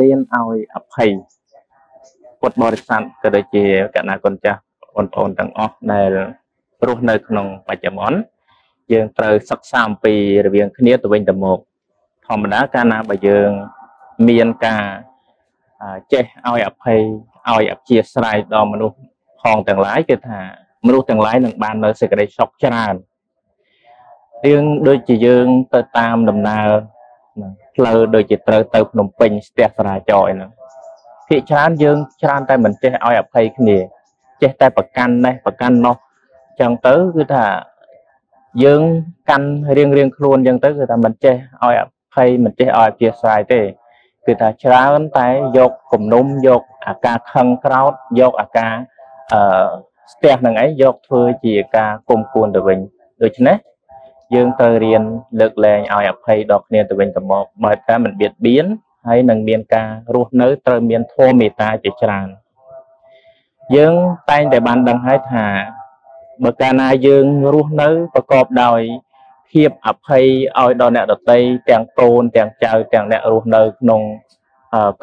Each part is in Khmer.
រៀនឲ្យអភ័យពុទ្ធបរិស័ទក៏ដូចជាកណាគុណចាស់បងប្អូនទាំងអស់ដែលរស់នៅ ក្នុងបច្ចុប្បន្នយើងត្រូវសិក្សាអំពីរវាងគ្នាទៅវិញទៅមកធម្មតាកាលណាបើយើងមានការចេះឲ្យអភ័យឲ្យអព្យាស្រ័យដល់មនុស្សផងទាំងឡាយគឺថាមនុស្សទាំងឡាយនឹងបាននៅសេចក្តីសុខច្រើនយើងដូចជាយើងទៅតាមដំណើរផ្លូវដូចជាត្រូវទៅភ្នំពេញស្ទះសារាចរអីហ្នឹងភាគច្រើនយើង ច្រើនតែមិនចេះឲ្យអភ័យគ្នាចេះតែប្រកាន់នេះប្រកាន់នោះអញ្ចឹងទៅគឺថាយើងកាន់រៀងរៀងខ្លួនអញ្ចឹងទៅគឺថាមិនចេះឲ្យអភ័យមិនចេះឲ្យអធិស្ឋានទេគឺថាច្រើនតែយកគំនុំយកអាការខឹងក្រោតយកអាការអឺស្ទះនឹងអីយកធ្វើជាការគុំគួនទៅវិញដូច្នេះយើងត្រូវរៀនលើកលែងឲ្យអភ័យដល់គ្នាទៅវិញទៅមកបើតែមិនបៀតបៀនហើយនឹងមានការរស់នៅត្រូវមានធម៌មេត្តាជាច្រើនយើងតែងតែបានដឹងហើយថាបើកាលណាយើងរស់នៅប្រកបដោយ ភាពអភ័យឲ្យដល់អ្នកដតីទាំងកូនទាំងចៅទាំងអ្នករស់នៅក្នុង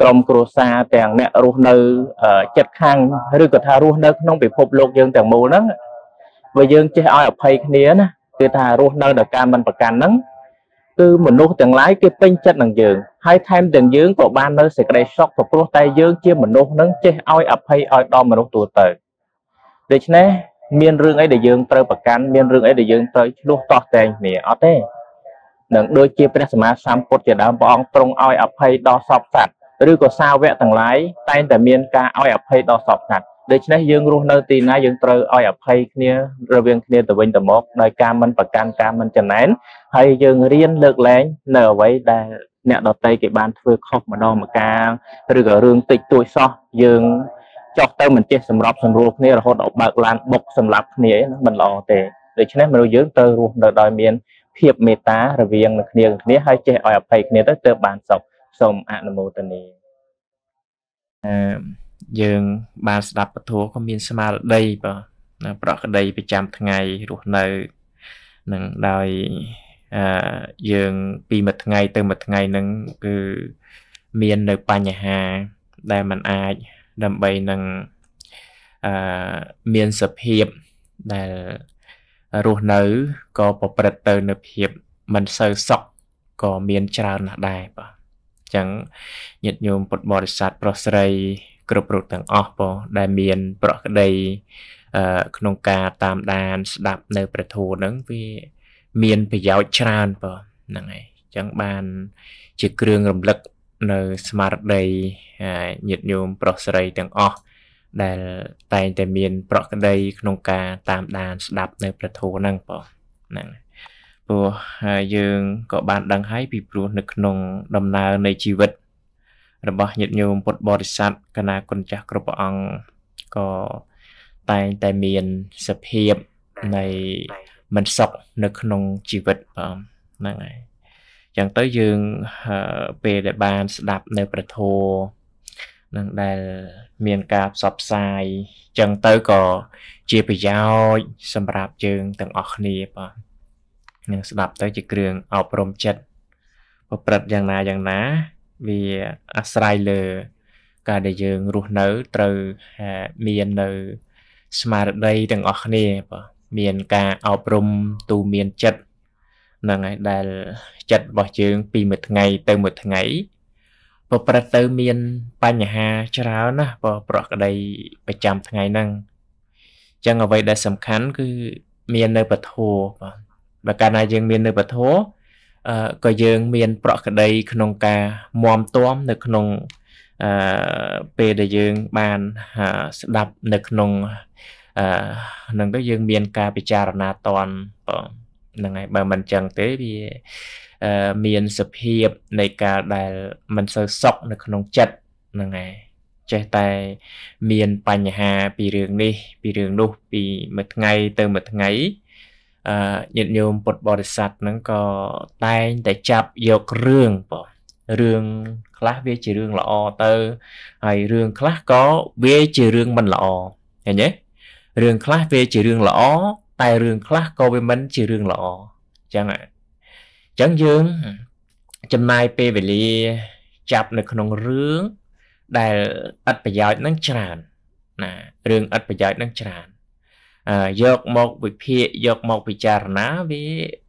ក្រមគ្រួសារទាំងអ្នករស់នៅចិត្តខាងឬក៏ថារស់នៅក្នុងពិភពលោកយើងទាំងមូលហ្នឹងបើយើងចេះឲ្យអភ័យគ្នាណាគេថារស់នៅដោយការមិនប្រកាន់ហ្នឹងគឺមនុស្សទាំងឡាយគេពេញចិត្តនឹងយើងហើយថែមទាំងយើងក៏បាននៅសេចក្តីសុខព្រោះតែយើង ជាមនុស្សនឹងចេះឲ្យអភ័យឲ្យដល់មនុស្សទូទៅដូច្នេះមានរឿងអីដែលយើងត្រូវប្រកាន់មានរឿងអីដែលយើងត្រូវឆ្លោះតោះតែងគ្នាអត់ទេនឹងដូចជាព្រះសម្មាសម្ពុទ្ធជាដើមព្រះអង្គទ្រង់ឲ្យអភ័យដល់សពសត្វឬក៏សាវកទាំងឡាយតែងតែមានការឲ្យអភ័យដល់សពសត្វដូច្នេះយើងរស់នៅទីណាយើងត្រូវឲ្យអភ័យគ្នារវាងគ្នាទៅវិញទៅមកដោយការមិនប្រកាន់ការមិនចំណែនហើយយើងរៀនលើកលែងនៅអ្វី ដែលអ្នកដតីគេបានធ្វើ ខុសម្ដងម្កាលឬក៏រឿងតិចតួចសោះយើងចោះទៅមិនចេះសម្របសម្រួលគ្នារហូតដល់បើកឡានបុកសម្លាប់គ្នាហ្នឹងមិនល្អទេដូច្នេះមនុស្សយើងត្រូវរស់នៅដោយមានភាពមេត្តារវាងនឹងគ្នានឹងគ្នាហើយចេះឲ្យអភ័យគ្នាទៅទើបបានសុខសូមអនុមោទនាអឺយើងបាន ស្ដាប់ពធក៏មានស្មារតីបាទនៅប្រក្តីប្រចាំ ថ្ងៃរស់នៅនឹងដោយអឺយើងពីមួយថ្ងៃទៅមួយថ្ងៃនឹងគឺមាននៅបញ្ហា ដែលมันអាចដើម្បីនឹងអឺមានសភាពដែលរស់នៅក៏ប្រព្រឹត្តទៅនៅភាពមិនសូវសុខក៏មានច្រើនណាស់ដែរបាទអញ្ចឹងញាតិញោមពុទ្ធបរិស័ទប្រុសស្រីគ្រប់រូបទាំងអស់បងដែលមានប្រក្តីក្នុងការតាមដានស្ដាប់នៅព្រះធម៌ហ្នឹងវាមានប្រយោជន៍ច្រើនបងហ្នឹងហើយអញ្ចឹងបានជាគ្រឿងរំលឹកនៅស្មារតីញាតិញោមប្រុសស្រីទាំងអស់ដែលតែងតែមានប្រក្តីក្នុងការតាមដានស្ដាប់នៅព្រះធម៌ហ្នឹងបងហ្នឹងព្រោះយើងក៏បានដឹងហើយពីព្រោះនៅក្នុងដំណើរនៃជីវិតរបស់ញាតិញោមពុទ្ធបរិស័ទកណាគុណចាស់គ្រប់ព្រះអង្គក៏តែងតែមានសភាពនៃមិនសុខនៅក្នុងជីវិតបាទហ្នឹងហើយចឹងទៅយើងពេលដែលបានស្ដាប់នៅព្រះធម៌នឹងដែលមានការផ្សព្វផ្សាយចឹងទៅក៏ជាប្រយោជន៍សម្រាប់យើងទាំងអស់គ្នាបាទនឹងស្ដាប់ទៅជាគ្រឿងអប់រំចិត្តប្រព្រឹត្តយ៉ាងណាយ៉ាងណាវាអាស្រ័យលើ ការដែលយើងរស់នៅត្រូវមាននៅ ស្មារតីទាំងអស់គ្នាបាទមានការអប់រំទូមានចិត្តហ្នឹងហើយដែលចិត្តរបស់យើង ពីមួយថ្ងៃទៅមួយថ្ងៃប្រព្រឹត្តទៅមានបញ្ហាច្រើនណាស់បើប្រក្តីប្រចាំថ្ងៃហ្នឹងអញ្ចឹងអ្វីដែលសំខាន់ គឺមាននៅពធបាទបើកាលណាយើងមាននៅពធក៏យើងមាន ប្រក្តី ក្នុង ការមមទាំនៅក្នុងអឺពេលដែលយើងបានស្ដាប់ នៅក្នុងអឺហ្នឹងទៅយើង មានការពិចារណាតនបងហ្នឹងហើយបើមិនចឹងទេវាអឺមានសភាពនៃការដែលមិនសូវសុខនៅក្នុងចិត្តហ្នឹងហើយចេះតែមានបញ្ហា ពីរឿងនេះពីរឿងនោះ ពីមួយថ្ងៃ ទៅមួយថ្ងៃញាតិញោមពុទ្ធបរិស័ទហ្នឹងក៏តែងតែចាប់យករឿងបងរឿងខ្លះវាជារឿងល្អទៅហើយរឿងខ្លះក៏វាជារឿងមិនល្អឃើញទេរឿងខ្លះវា ជារឿងល្អតែរឿងខ្លះក៏វាមិន ជារឿងល្អអញ្ចឹងអញ្ចឹងយើងចំណាយពេលវេលាចាប់នៅក្នុងរឿង ដែលឥតប្រយោជន៍នឹងច្រើន ណារឿងឥតប្រយោជន៍នឹងច្រើនយកមកវិភាគយកមកពិចារណាវា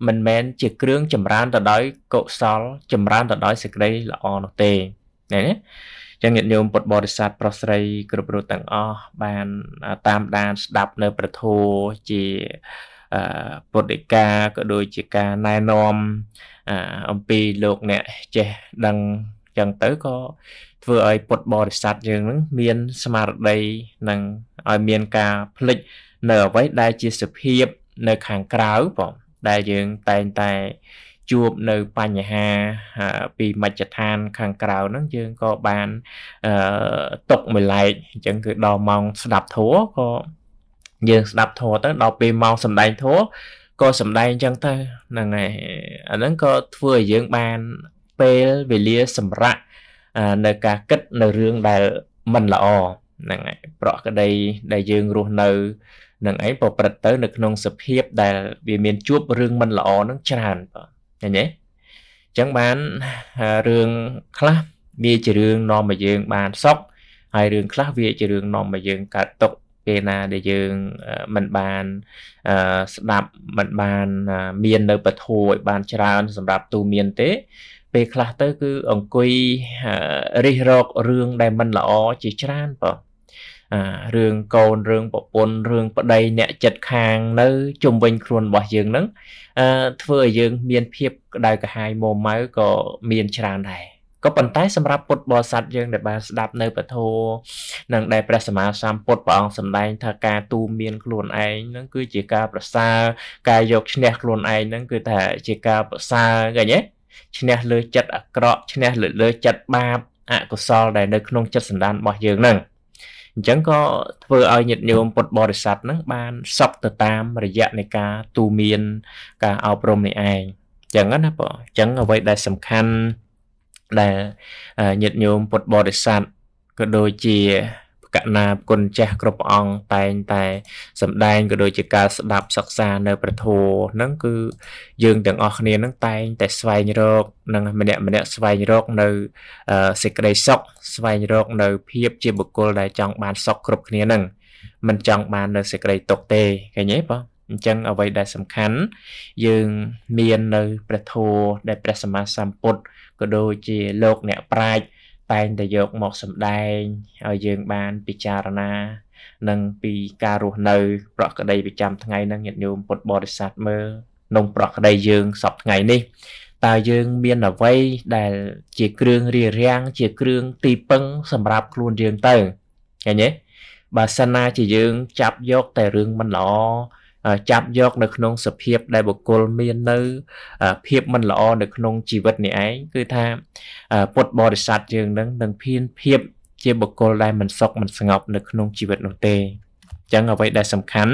មិនមែនជាគ្រឿងចម្រើនទៅដោយកុសល ចម្រើនទៅដោយសេចក្តីល្អនោះទេណាចឹងញាតិញោមពុទ្ធបរិស័ទប្រុសស្រី គ្រប់រូបទាំងអស់បានតាមដាន ស្ដាប់នៅប្រធោជាពុទ្ធិកាក៏ដូចជាការណែនាំអំពីលោកអ្នកចេះដឹងចឹងទៅក៏ធ្វើឲ្យពុទ្ធបរិស័ទយើងនឹងមានស្មារតីនិងឲ្យមានការផ្លិចនៅអ្វីដែលជាសភាព នៅខាងក្រៅបងដែលយើងតែងតែជួបនៅបញ្ហាពីមជ្ឈដ្ឋានខាងក្រៅហ្នឹងយើងក៏បានអឺຕົកមួយឡែកអញ្ចឹងគឺដល់ម៉ោងស្ដាប់ធัวក៏យើង ស្ដាប់ធัวទៅដល់ពេលម៉ោងសំដែងធัวក៏សំដែងអញ្ចឹងទៅហ្នឹងហើយអាហ្នឹងក៏ធ្វើឲ្យយើងបានពេលវេលាសម្រាប់នៅការគិតនៅរឿងដែលមិនល្អហ្នឹងហើយប្រក្តីដែលយើងរស់នៅនឹងឯងប្រព្រឹត្តទៅនៅក្នុងសភាពដែល វាមានជួបរឿងមិនល្អនឹងច្រើនបាទឃើញទេអញ្ចឹងបានរឿងខ្លះវាជារឿងនាំឲ្យយើងបានសុខហើយរឿងខ្លះវាជារឿងនាំឲ្យយើងកើតទុក្ខពេលណាដែលយើងមិនបានស្ដាប់មិនបានមាននៅពធឲ្យបានច្រើន សម្រាប់ទូមានទេ ពេលខ្លះទៅគឺអង្គុយរិះរករឿងដែលមិនល្អជាច្រើនបងរឿងកូនរឿងប្រពន្ធរឿងប្តីអ្នកចិត្តខាងនៅ ជំវិញខ្លួនរបស់យើងហ្នឹងធ្វើឲ្យយើង មានភាពក្តៅក្រហាយមម៉ៅក៏មានច្រើនដែរក៏ប៉ុន្តែសម្រាប់ពុទ្ធបរិស័ទយើងដែលបានស្ដាប់នៅពធនិងដែលព្រះសម្មាសម្ពុទ្ធព្រះអង្គសម្ដែង ថាការទូមានខ្លួនឯងនឹងគឺជាការប្រសើរការយកឈ្នះខ្លួនឯងនឹងគឺថាជាការប្រសើរឃើញទេឈ្នះលើចិត្តអាក្រក់ឈ្នះលើលើចិត្តបាបអកុសលដែលនៅក្នុងចិត្តសន្តានរបស់យើងហ្នឹងអញ្ចឹងក៏ធ្វើឲ្យញាតិញោមពុទ្ធបរិស័ទហ្នឹងបានសពទៅតាមរយៈនៃការទូមាន ការអប់រំនេះឯងចឹងណាបងអញ្ចឹងអ្វីដែលសំខាន់ដែលញាតិញោមពុទ្ធបរិស័ទក៏ដូចជាកណាបគុណចាស់គ្រប់ព្រះអង្គតែងតែសម្ដែងក៏ដូចជាការស្ដាប់សិក្សានៅព្រះធម៌ហ្នឹងគឺយើងទាំងអស់គ្នាហ្នឹងតែងតែស្វែងរកនឹងម្នាក់ម្នាក់ស្វែងរកនៅសេចក្តីសុខស្វែងរកនៅភាពជាបុគ្គលដែលចង់បានសុខគ្រប់គ្នាហ្នឹងមិនចង់បាននៅសេចក្តីទុកទេឃើញទេបងអញ្ចឹងអ្វីដែល សំខាន់យើងមាននៅព្រះធម៌ដែលព្រះសម្មាសម្ពុទ្ធក៏ដូចជាលោកអ្នកប្រាជ្ញតែងតែយកមកសម្ដែងឲ្យយើងបានពិចារណានឹងពីការរស់នៅប្រក្តីប្រចាំថ្ងៃនឹងញាតិញោមពុទ្ធបរិស័ទមើលក្នុងប្រក្តីយើងសប្ថ្ងៃនេះតើយើងមានអ្វីដែលជាគ្រឿងរារាំងជាគ្រឿងទីពឹង សម្រាប់ខ្លួនយើងទៅឃើញទេបើសិនណាជាយើងចាប់យក តែរឿងមិនល្អចាប់យកនៅក្នុងសភាពដែលបុគ្គលមាននៅ ភាពមិនល្អនៅក្នុងជីវិតនេះឯងគឺថាពុទ្ធបរិស័ទយើងនឹងនឹងភៀនភាពជាបុគ្គលដែលមិនសុខមិនស្ងប់នៅក្នុងជីវិតនោះទេអញ្ចឹងអ្វីដែលសំខាន់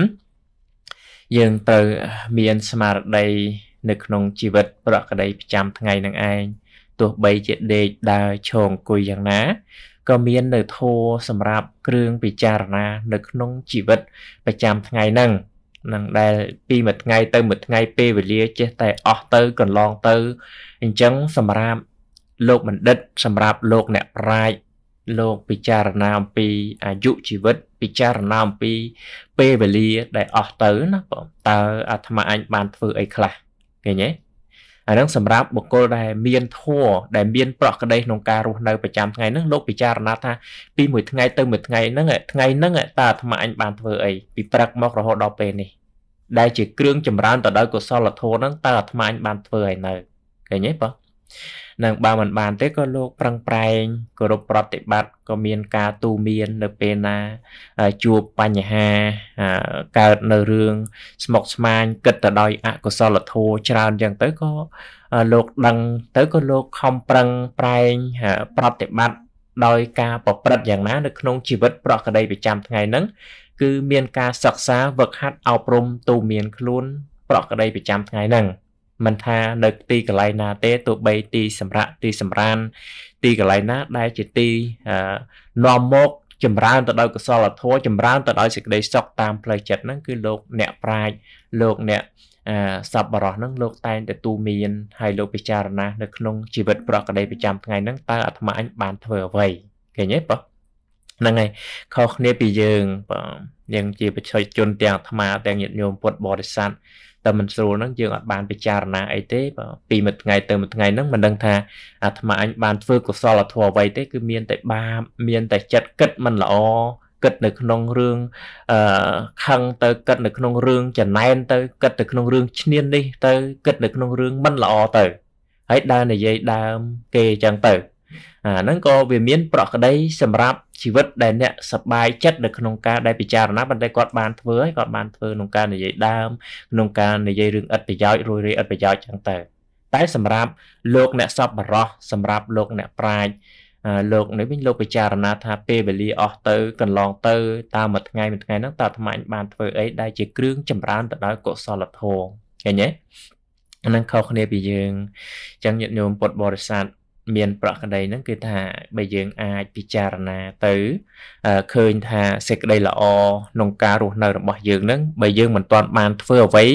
យើងត្រូវមានស្មារតីនៅក្នុងជីវិត ប្រក្តីប្រចាំថ្ងៃនឹងឯងទោះបីជាដេកដើរឈរអង្គុយយ៉ាងណាក៏មាននៅធัวសម្រាប់គ្រឿងពិចារណា នៅក្នុង ជីវិតប្រចាំថ្ងៃហ្នឹងនឹងដែល ពីមួយថ្ងៃទៅមួយថ្ងៃ ពេលវេលាចេះតែ អស់ទៅកន្លងទៅអញ្ចឹងសម្រាប់លោកបណ្ឌិត សម្រាប់លោកអ្នកប្រាជ្ញលោកពិចារណាអំពី អាយុជីវិតពិចារណាអំពី ពេលវេលា ដែល អស់ទៅ ណាបងតើអាត្មាអាចបានធ្វើអីខ្លះឃើញទេអាហ្នឹងសម្រាប់បុគ្គលដែលមានធัวដែលមានប្រក្តីក្នុងការរស់នៅប្រចាំថ្ងៃហ្នឹងលោកពិចារណាថាពីមួយថ្ងៃទៅមួយថ្ងៃហ្នឹងថ្ងៃហ្នឹងតើអាត្មាអញបានធ្វើអីពីព្រឹកមករហូតដល់ពេលនេះដែលជាគ្រឿងចម្រើនទៅដោយកុសលធម៌ហ្នឹងតើអាត្មាអញបានធ្វើឲ្យនៅឃើញទេបងនិងបើមិនបានទេក៏លោក ប្រឹងប្រែងគោរពប្រតិបត្តិក៏មាន ការទូមាន នៅពេលណាជួបបញ្ហាកើតនៅរឿងស្មុគស្មាញគិតទៅដោយអកុសលធម៌ច្រើនយ៉ាងទៅក៏លោកដឹងទៅក៏លោកខំប្រឹងប្រែងប្រតិបត្តិដោយការប្រព្រឹត្តយ៉ាងណានៅក្នុងជីវិត ប្រកដីប្រចាំថ្ងៃហ្នឹងគឺមាន ការសិក្សាវឹកហាត់អប់រំទូមានខ្លួនប្រកដីប្រចាំថ្ងៃហ្នឹងមិនថានៅទីកន្លែងណា ទេទោះបីទីសម្រាប់ទីសម្រានទីកន្លែងណាដែលជាទីនាំមកចម្រើនទៅដោយកុសលធម៌ចម្រើនទៅដោយសេចក្តីសុខតាមផ្លូវចិត្តហ្នឹងគឺលោកអ្នកប្រាជ្ញលោកអ្នកសប្បុរសហ្នឹងលោកតែងតែទូមានហើយលោកពិចារណានៅក្នុងជីវិតប្រកដីប្រចាំថ្ងៃហ្នឹងតើអាត្មាអញបានធ្វើអ្វីឃើញទេបងហ្នឹងហើយខុសគ្នាពីយើងបងយើងជាប្រជាជនទាំងអាត្មាទាំងញាតិញោមពុទ្ធបរិស័ទតែមិនស្រួលហ្នឹងយើងអត់បានពិចារណាអីទេបើពីមួយថ្ងៃទៅមួយថ្ងៃហ្នឹងមិនដឹងថាអាត្មាអញបានធ្វើកុសលធម៌អ្វីទេគឺមាន តែបាបមានតែចិត្តគិតមិនល្អគិតនៅ ក្នុងរឿងអឺខឹងទៅគិតនៅក្នុងរឿងចំណែនទៅគិតទៅក្នុងរឿងឈ្នាននេះទៅគិតនៅក្នុងរឿងមិនល្អទៅហើយដើរនិយាយដើមគេអញ្ចឹងទៅអាហ្នឹងក៏វាមានប្រក្តីសម្រាប់ជីវិតដែលអ្នកសប្បាយចិត្តនៅក្នុងការដែលពិចារណាប៉ុន្តែគាត់បានធ្វើហើយគាត់បានធ្វើក្នុងការនិយាយដើមក្នុងការនិយាយរឿងឥតប្រយោជន៍រួយរាយឥតប្រយោជន៍ចឹងទៅតែសម្រាប់លោកអ្នកសប្បុរសសម្រាប់លោកអ្នកប្រាជ្ញលោកនេះវិញលោកពិចារណាថាពេលវេលាអស់ទៅកន្លងទៅតាមមួយថ្ងៃមួយថ្ងៃហ្នឹងតើអាត្មាបានធ្វើអីដែលជាគ្រឿងចម្រើនទៅដល់កុសលធម៌ឃើញទេអានឹងខុសគ្នាពីយើងអញ្ចឹងញាតិញោមពុទ្ធបរិស័ទមានប្រក្តីហ្នឹងគឺថាបើយើងអាចពិចារណាទៅឃើញថាសេចក្តីល្អក្នុងការរស់នៅរបស់យើងហ្នឹងបើយើងមិនទាន់បានធ្វើអ្វី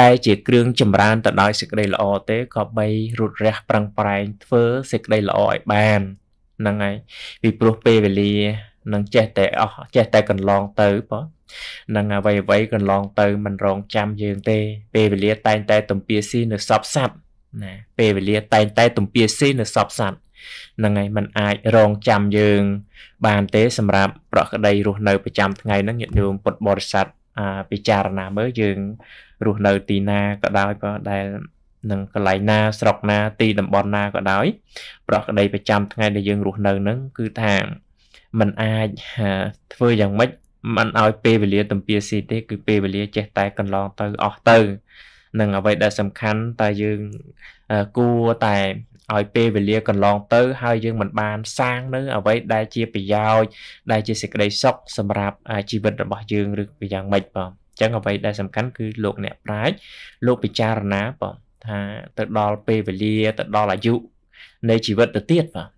ដែលជាគ្រឿងចម្រើនទៅដោយសេចក្តីល្អទេក៏បីរត់រះប្រឹងប្រែងធ្វើសេចក្តីល្អឲ្យបានហ្នឹងហើយពីព្រោះពេលវេលានឹងចេះតែអស់ចេះតែកន្លងទៅបើនឹងអ្វីអ្វីកន្លងទៅមិនរងចាំយើងទេ ពេលវេលាតែងតែទំពាស៊ីនៅសពសັບណាពេលវេលាតែងតែ ទំពាស៊ីនៅសពសัตว์ហ្នឹងហើយมันអាចរងចាំយើង បាន ទេសម្រាប់ប្រក្តីរស់នៅប្រចាំថ្ងៃហ្នឹងញាតិញោមពុទ្ធបរិស័ទអាពិចារណាមើលយើងរស់នៅទីណាក៏ដោយបើដែលនឹងកន្លែងណាស្រុកណាទីតំបន់ណាក៏ដោយ ប្រក្តីប្រចាំថ្ងៃដែលយើងរស់នៅហ្នឹងគឺថាมันអាចធ្វើយ៉ាងម៉េចมันឲ្យពេលវេលា ទំពាស៊ីទេ គឺពេលវេលាចេះតែកន្លង ទៅអស់ទៅនិងអ្វីដែលសំខាន់តើយើងគួរតែឲ្យពេលវេលាកន្លងទៅហើយយើងមិនបាន សាងនៅ អ្វីដែលជាប្រយោជន៍ដែលជាសេចក្តីសុខសម្រាប់ជីវិតរបស់យើងឬយ៉ាងម៉េចបងអញ្ចឹងអ្វីដែលសំខាន់គឺលោកអ្នកប្រាជ្ញលោកពិចារណាបងថាទៅដល់ពេលវេលាទៅដល់អាយុនៃជីវិតទៅទៀតបាទ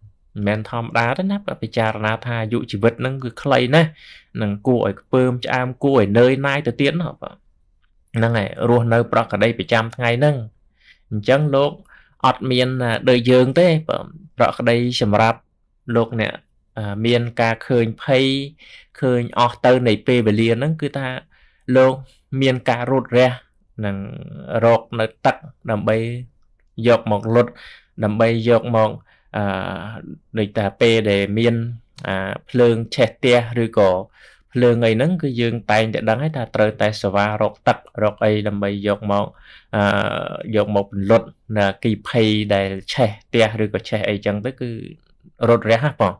មិនមែនធម្មតាទេណាពិចារណា ថាអាយុជីវិតហ្នឹងគឺខ្លីណាស់នឹងគួរឲ្យខ្ពើមឆ្អើមគួរឲ្យនឿយណាយទៅទៀតណាបាទហ្នឹងហើយរស់នៅប្រក្រតីប្រចាំថ្ងៃហ្នឹងអញ្ចឹងលោកអត់មានដូចយើងទេប្រក្រតីសម្រាប់លោកអ្នកមានការឃើញភ័យឃើញអស់ទៅ នៃពេលវេលាហ្នឹងគឺថាលោកមានការរត់រះនឹងរកនៅទឹកដើម្បីយកមកលុតដើម្បីយកមកអឺដូចតែពេលដែលមានអាភ្លើងឆេះទៀះឬក៏រឿងអីហ្នឹងគឺយើងតែងតែដឹងហើយថាត្រូវតែសេវារកទឹករកអីដើម្បីយកមកអឺយកមកពន្លត់ណាគីភ័យដែលឆេះផ្ទះឬក៏ឆេះអីចឹងទៅគឺរត់រះហ្នឹងបង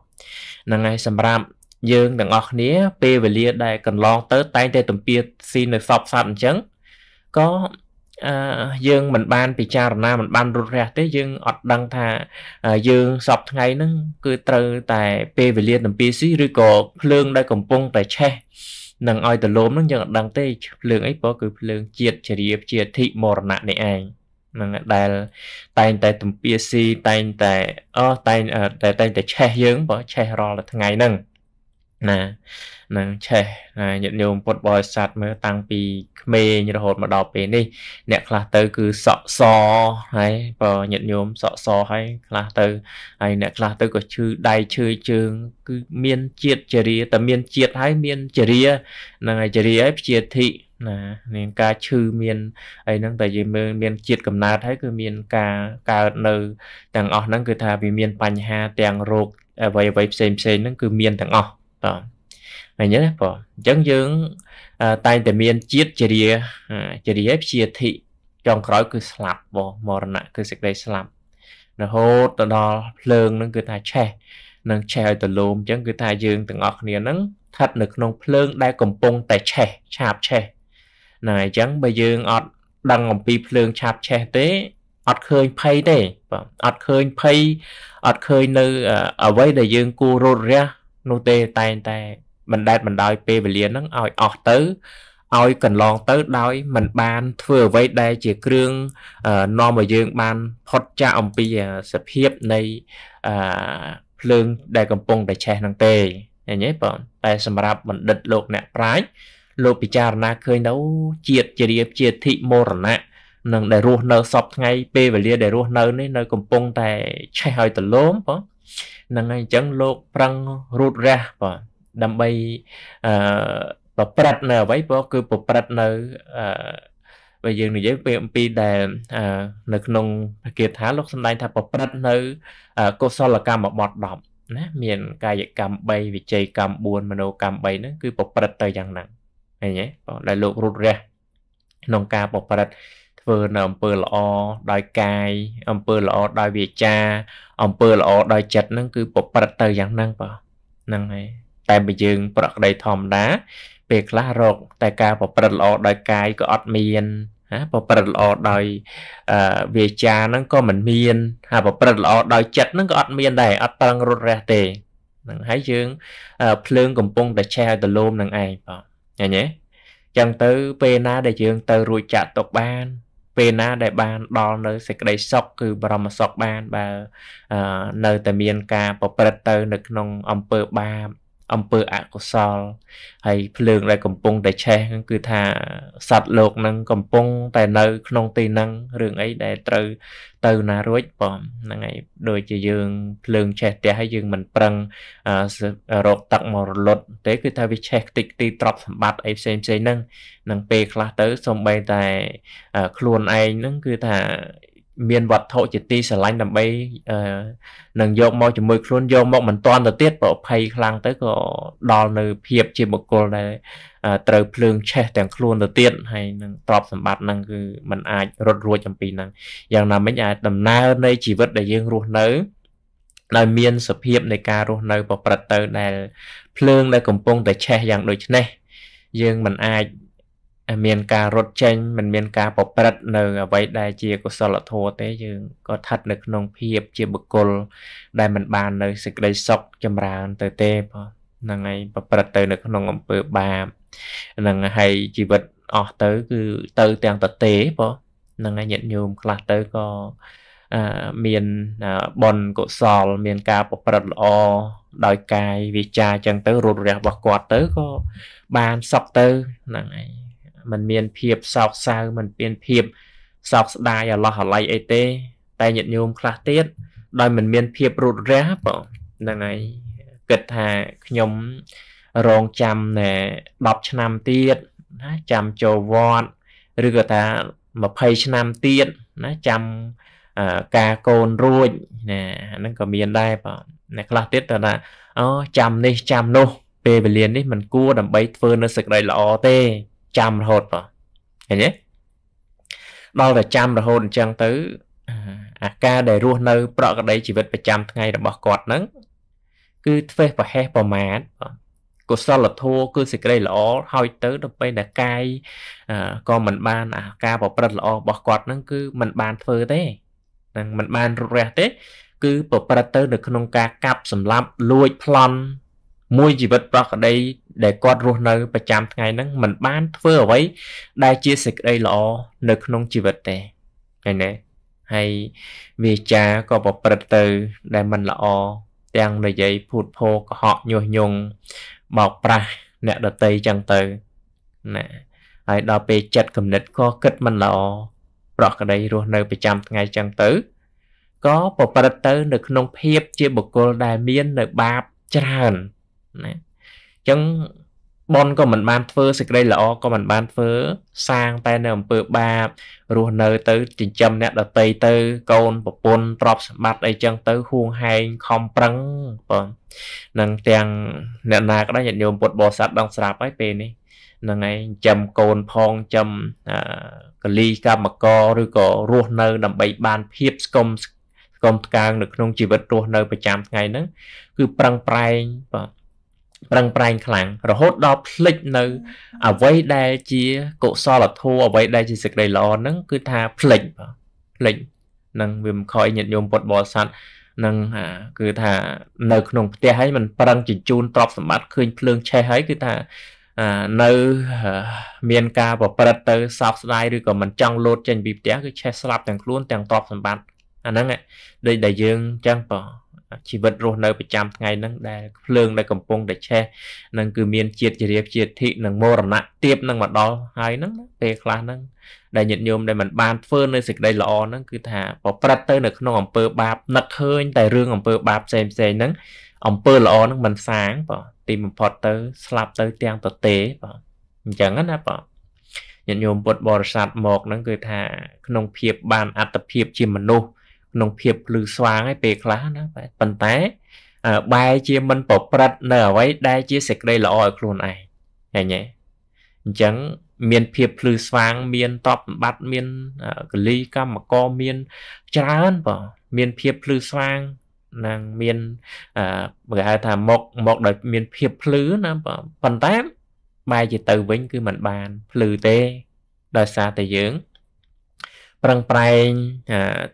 ហ្នឹងហើយសម្រាប់ យើងទាំងអស់គ្នា ពេលវេលាដែលកន្លងទៅតែងតែទំពាស៊ីនៅសពសัตว์អញ្ចឹងក៏អឺយើងមិនបានពិចារណាមិនបានរត់រះទេ យើងអត់ដឹងថាយើងសពថ្ងៃហ្នឹងគឺត្រូវតែ ពេលវេលាទំពាស៊ីឬក៏ភ្លើងដែលកំពុងតែឆេះនឹងឲ្យទៅលោមហ្នឹងយើងអត់ដឹងទេភ្លើងអីព្រោះគឺភ្លើងជាតិជរា ជាធិមរណៈនេះឯងនឹងដែលតែងតែទំពាស៊ីតែងតែអតែងតែតែងតែឆេះយើងបើឆេះរាល់ថ្ងៃហ្នឹងណានឹងឆេះណាញាតិញោមពុទ្ធបរិស័ទមើលតាំងពីក្មេងរហូតមកដល់ពេលនេះ អ្នកខ្លះទៅ គឺសក់សហើយបើញាតិញោមសក់សហើយខ្លះទៅហើយអ្នកខ្លះទៅក៏ឈឺដៃឈឺជើងគឺមានជាតិចរិយាតែមានជាតិហើយមានចរិយានឹងហើយចរិយាហើយព្យាធិណាមានការឈឺមានអីហ្នឹងតែយើងមើលមានជាតិកំណើតហើយគឺមាន ការកើតនៅទាំងអស់ហ្នឹងគឺថាវាមាន បញ្ហាទាំងរោគអ្វីអ្វីផ្សេងផ្សេងហ្នឹងគឺមានទាំងអស់បាទអញ្ចឹងណាបងអញ្ចឹងយើងតែងតែមានជាតិជារាជារាព្យាធិចុងក្រោយគឺស្លាប់បងមរណៈគឺសេចក្តីស្លាប់រហូតទៅដល់ភ្លើងនឹងគឺថាឆេះ នឹង ឆេះឲ្យទលោមអញ្ចឹងគឺថាយើងទាំងអស់គ្នានឹងស្ថិតនៅក្នុងភ្លើងដែលកំពុងតែឆេះឆាបឆេះណាអញ្ចឹងបើយើងអត់ដឹងអំពីភ្លើងឆាបឆេះទេអត់ឃើញភ័យទេបាទអត់ឃើញភ័យអត់ឃើញនៅអ្វីដែលយើងគួររត់រះនោះទេតែងតែមិនដែតមិនដោយពេលវេលាហ្នឹងឲ្យអស់ទៅឲ្យកន្លងទៅដោយ មិនបានធ្វើអ្វីដែលជាគ្រឿងនាំឲ្យយើងបានផុតចាកអំពីសភាពនៃភ្លើងដែលកំពុងតែឆេះហ្នឹង ទេឃើញទេបងតែសម្រាប់បណ្ឌិតលោកអ្នកប្រាជ្ញលោកពិចារណាឃើញទៅជាតិជារៀបជាធិមរណៈនឹងដែលរស់នៅសពថ្ងៃ ពេលវេលា ដែលរស់នៅនេះនៅ កំពុងតែឆេះឲ្យទលោមបងហ្នឹងហើយអញ្ចឹងលោកប្រឹងរូតរះបងដើម្បីអឺប្រព្រឹត្តនៅអ្វីព្រោះគឺប្រព្រឹត្តនៅអឺបើយើងនិយាយពីអំពីដែលនៅក្នុងភាគាថាលោកសំដែងថាប្រព្រឹត្តនៅកុសលកម្មបទ10ណា មានកាយកម្ម3វិច័យកម្ម4មโนកម្ម3ហ្នឹងគឺប្រព្រឹត្តទៅយ៉ាងហ្នឹងឃើញទេបងដែលលោករត់រះក្នុងការប្រព្រឹត្តធ្វើនៅអំពើល្អដោយកាយអំពើល្អដោយវាចាអំពើល្អដោយចិត្តហ្នឹងគឺប្រព្រឹត្តទៅយ៉ាងហ្នឹងបងហ្នឹងហើយតែបើយើងប្រក្តីធម្មតាពេលខ្លះរក តែការប្រព្រឹត្តល្អដោយកាយក៏អត់មានណាប្រព្រឹត្តល្អដោយវាចាហ្នឹងក៏មិនមានហើយប្រព្រឹត្តល្អដោយចិត្តហ្នឹងក៏អត់មានដែរអត់ប្រឹងរត់រះទេហ្នឹងហើយយើងភ្លើងកំពុងតែឆេះឲ្យទៅលោមនឹងឯងបងឃើញទេចឹងទៅ ពេលណា ដែលយើង ទៅរួចចាក់ទុកបានពេលណាដែលបាន ដល់នៅសេចក្តីសុខគឺបរមសុខបានបើនៅតែមាន ការប្រព្រឹត្តទៅ នៅក្នុងអំពើបាបអំពើអកុសលហើយភ្លើង ដែលកំពុងតែឆេះហ្នឹងគឺថាសត្វលោកហ្នឹងកំពុងតែនៅ ក្នុង ទីហ្នឹងរឿងអីដែលត្រូវទៅណារួចបងហ្នឹងហើយដូចជាយើងភ្លើងឆេះផ្ទះហើយយើងមិនប្រឹងរកទឹកមករលត់ទេ គឺថាវាឆេះខ្ទេចខ្ទីទ្រព្យសម្បត្តិអីផ្សេងផ្សេងហ្នឹងនឹងពេលខ្លះទៅសំបីតែខ្លួនឯងហ្នឹងគឺថាមានវត្ថុជាទីស្រឡាញ់ដើម្បីនឹងយកមកជាមួយខ្លួនយកមកមិនតាន់ទៅទៀតប្រភ័យខ្លាំងទៅក៏ដល់នៅភាពជាបុគ្គលដែលត្រូវភ្លើងឆេះទាំងខ្លួនទៅទៀតហើយនឹងទ្រព្យសម្បត្តិហ្នឹងគឺมันអាចរត់រួចអំពីហ្នឹងយ៉ាងណាមិញអាចដំណើរនៃជីវិតដែលយើងរស់នៅដែលមានសភាពនៃការរស់នៅប្រព្រឹត្តទៅដែលភ្លើងដែលកំពុងតែឆេះយ៉ាងដូចនេះយើងមិនអាចមានការរត់ចេញមិនមានការប្រព្រឹត្តនៅអ្វីដែលជាកុសលធម៌ទេយើងក៏ស្ថិតនៅក្នុងភាពជាបុគ្គលដែលមិនបាននៅសេចក្តីសុខចម្រើន ទៅ ទេបងហ្នឹងហើយប្រព្រឹត្តទៅនៅក្នុងអំពើបាបហ្នឹងហើយជីវិតអស់ទៅ គឺទៅទាំងតទេបងហ្នឹងហើយញាតិញោមខ្លះទៅក៏មានបនកុសលមានការប្រព្រឹត្តល្អដោយកាយវាចាអញ្ចឹងទៅរូបរះរបស់គាត់ទៅក៏បានសុខទៅហ្នឹងហើយมันមានភាពសោកសៅมันមានភាពសោកស្ដាយអាឡោះអាល័យអីទេ តែញាតិញោមខ្លះទៀតដោយមិនមានភាពរត់រះបងហ្នឹងហើយគិតថាខ្ញុំរងចាំណែ10ឆ្នាំទៀតណាចាំចូលវត្តឬក៏ថា20ឆ្នាំទៀតណាចាំការកូនរួចណាហ្នឹងក៏មានដែរបងអ្នកខ្លះទៀតថាអូចាំនេះចាំនោះ ពេលវេលានេះมันគួរដើម្បីធ្វើនៅសេចក្តីល្អទេចាំរហូតបងឃើញទេដល់តែចាំរហូតអញ្ចឹងទៅ អាការដែលរស់នៅ ប្រកដីជីវិតប្រចាំថ្ងៃរបស់គាត់ហ្នឹងគឺធ្វេសប្រហែសប្រមាថបងកុសលធម៌គឺសេចក្តីល្អហើយទៅដល់ពេលដែលកាយក៏មិនបានអាការប្រព្រឹត្តល្អរបស់គាត់ហ្នឹងគឺមិនបានធ្វើទេនឹងមិនបានរត់រះទេគឺ ប្រព្រឹត្តទៅនៅក្នុងការកាប់សម្លាប់លួចប្លន់មួយជីវិតប្រក្តីដែលគាត់រស់នៅប្រចាំថ្ងៃហ្នឹងมันបានធ្វើអ្វីដែលជាសេចក្តីល្អនៅក្នុងជីវិតទេឃើញទេហើយវាចាក៏ប្រព្រឹត្តទៅដែលมันល្អទាំងនិយាយភូតភរកុហកញុះញង់បោកប្រាស់អ្នកដតីចឹងទៅណាហើយដល់ពេលចិត្តគំនិតក៏គិតមិនល្អប្រក្តីរស់នៅប្រចាំ ថ្ងៃចឹងទៅក៏ប្រព្រឹត្តទៅ នៅក្នុង ភាពជាបុគ្គលដែលមាននៅ បាបច្រើនណាអញ្ចឹងបនក៏មិនបានធ្វើសេចក្តីល្អក៏មិនបានធ្វើសាងតែនៅអំពើបាបរស់នៅទៅចិញ្ចឹមអ្នកដតីទៅ កូនប្រពន្ធទ្រព្យសម្បត្តិអីចឹងទៅហួងហែងខំប្រឹងបងនឹងទាំងអ្នកណាក៏ដោយញាតិញោមពុទ្ធបរិស័ទដឹងស្រាប់ហើយពេលនេះហ្នឹងឯងចិញ្ចឹមកូនផងចិញ្ចឹមកលីកម្មករឬក៏រស់នៅ ដើម្បីបានភាពស្គមស្គមស្កាងនៅក្នុងជីវិតរស់នៅប្រចាំថ្ងៃហ្នឹងគឺប្រឹងប្រែងបាទប្រឹងប្រែងខ្លាំងរហូតដល់ភ្លេចនៅអ្វីដែលជាកុសលធម៌អ្វីដែលជាសេចក្តីល្អហ្នឹងគឺថាភ្លេចភ្លេចនឹងវាមិនខ້ອຍញាតញោមពុតបរិស័ទនឹងគឺថានៅក្នុងផ្ទះហើយមិនប្រឹងជញ្ជូនទ្រព្យសម្បត្តិឃើញភ្លើងឆេះហើយគឺថានៅមានការប្រព្រឹត្តទៅសោកស្ដាយឬក៏មិនចង់លោតចេញពីផ្ទះគឺឆេះស្លាប់ទាំងខ្លួនទាំងទ្រព្យសម្បត្តិអាហ្នឹងដូចដែលយើងអញ្ចឹងបងជីវិតរស់នៅប្រចាំថ្ងៃហ្នឹងដែលភ្លើងដែលកំពុងតែឆេះនឹងគឺមានជាតិជ្រាបជាតិធិនិងមរណៈទៀបនឹងមកដល់ហើយហ្នឹងពេលខ្លះហ្នឹងដែលញាតិញោមដែលមិនបានធ្វើនៅសេចក្តីល្អហ្នឹងគឺថាប្រព្រឹត្តទៅនៅក្នុងអំពើបាបនឹកឃើញតែរឿងអំពើបាបផ្សេងផ្សេងហ្នឹងអំពើល្អហ្នឹងមិនសាងបាទទីបំផុតទៅស្លាប់ទៅទាំងទៅទេបាទអញ្ចឹងណាបាទញាតិញោមពុទ្ធបរិស័ទមកហ្នឹងគឺថាក្នុងភាពបានអត្តភាពជាមនុស្សក្នុងភាពភ្លឺស្វាងឯពេលខ្លះណាបាទប៉ុន្តែបែរជាមិនប្រព្រឹត្តនៅអ្វីដែលជាសេចក្តីល្អឲ្យខ្លួនឯងឃើញទេអញ្ចឹងមានភាពភ្លឺស្វាងមានតបសម្បត្តិមានកលីកម្មកមានច្រើនបងមានភាពភ្លឺស្វាងនឹងមានអឺគេហៅថាមកមកដោយមានភាពភ្លឺណាប៉ុន្តែបែរជាទៅវិញគឺมันបានភ្លឺទេដោយសារតែយើងប្រឹងប្រែង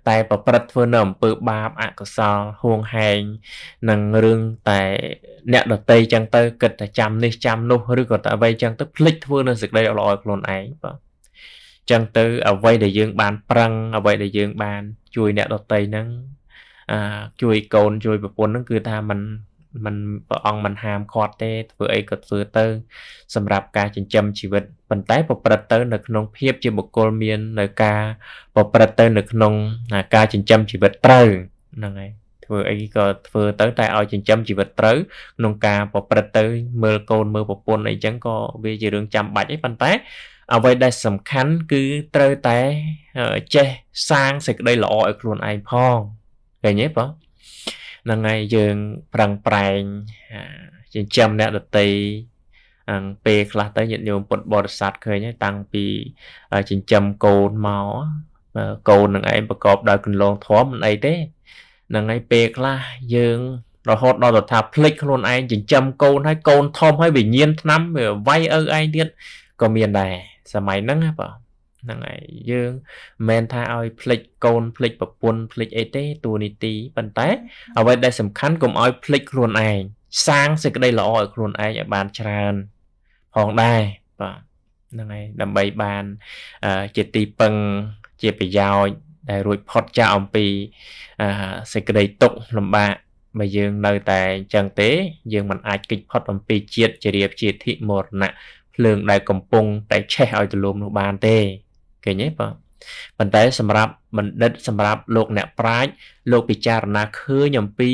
តែប្រព្រឹត្តធ្វើនៅអំពើបាបអកុសលហួងហែងនឹងរឿងតែអ្នកដតីចឹងទៅគិតតែចាំនេះចាំនោះឬក៏តែអ្វីចឹងទៅភ្លេចធ្វើនៅសេចក្តីល្អឲ្យខ្លួនឯងបាទចឹងទៅអ្វីដែលយើងបានប្រឹង អ្វីដែលយើងបានជួយអ្នកដតីហ្នឹងជួយកូនជួយប្រពន្ធហ្នឹងគឺថាมันមិនព្រះអង្គមិនហាមគាត់ទេ ធ្វើអីក៏ធ្វើទៅ សម្រាប់ការចិញ្ចឹមជីវិតប៉ុន្តែប្រព្រឹត្តទៅ នៅក្នុងភាពជាបុគ្គលមាន នៅការប្រព្រឹត្តទៅ នៅក្នុងការចិញ្ចឹមជីវិតត្រូវហ្នឹងហើយធ្វើអីក៏ធ្វើទៅតែឲ្យចិញ្ចឹមជីវិតត្រូវក្នុងការប្រព្រឹត្តទៅមើលកូនមើលប្រពន្ធអីចឹងក៏វាជារឿងចាំបាច់អីប៉ុន្តែអ្វីដែល សំខាន់គឺត្រូវតែចេះសាងសេចក្តីល្អឲ្យខ្លួនឯងផងឃើញទេបងហ្នឹងហើយយើងប្រឹងប្រែងចិញ្ចឹមអ្នកដតីអង្គពេលខ្លះទៅញាតិញោមពុទ្ធបរិស័ទឃើញហើយតាំងពីចិញ្ចឹមកូនមកកូននឹងឯងប្រកបដោយគន្លងធម៌មិនអីទេហ្នឹងហើយពេលខ្លះយើងរហូតដល់ទៅថាភ្លេចខ្លួនឯងចិញ្ចឹមកូនហើយកូនធំហើយវិញ្ញាណឆ្នាំវាវាយឪឯងទៀតក៏មានដែរសម័យហ្នឹងណាបងហ្នឹងហើយយើងមិនមែនថាឲ្យភ្លេចកូនភ្លេចប្រពន្ធភ្លេចអីទេតួនាទីប៉ុន្តែ អ្វីដែលសំខាន់កុំឲ្យភ្លេចខ្លួនឯងសាងសេចក្តី ល្អឲ្យខ្លួនឯងឲ្យបាន ច្រើនផងដែរបាទហ្នឹងហើយដើម្បីបានជាទីពឹងជាប្រយោជន៍ដែលរួចផុតចាកអំពីសេចក្តីទុក្ខលំបាកបើយើងនៅតែអញ្ចឹងទេ យើងមិនអាចគេចផុតអំពី ជាតិជារៀបជាធិមរណៈភ្លើង ដែលកំពុង តែឆេះឲ្យទលំនោះបានទេឃើញទេបាទប៉ុន្តែសម្រាប់បណ្ឌិតសម្រាប់លោកអ្នកប្រាជ្ញលោកពិចារណាឃើញអំពី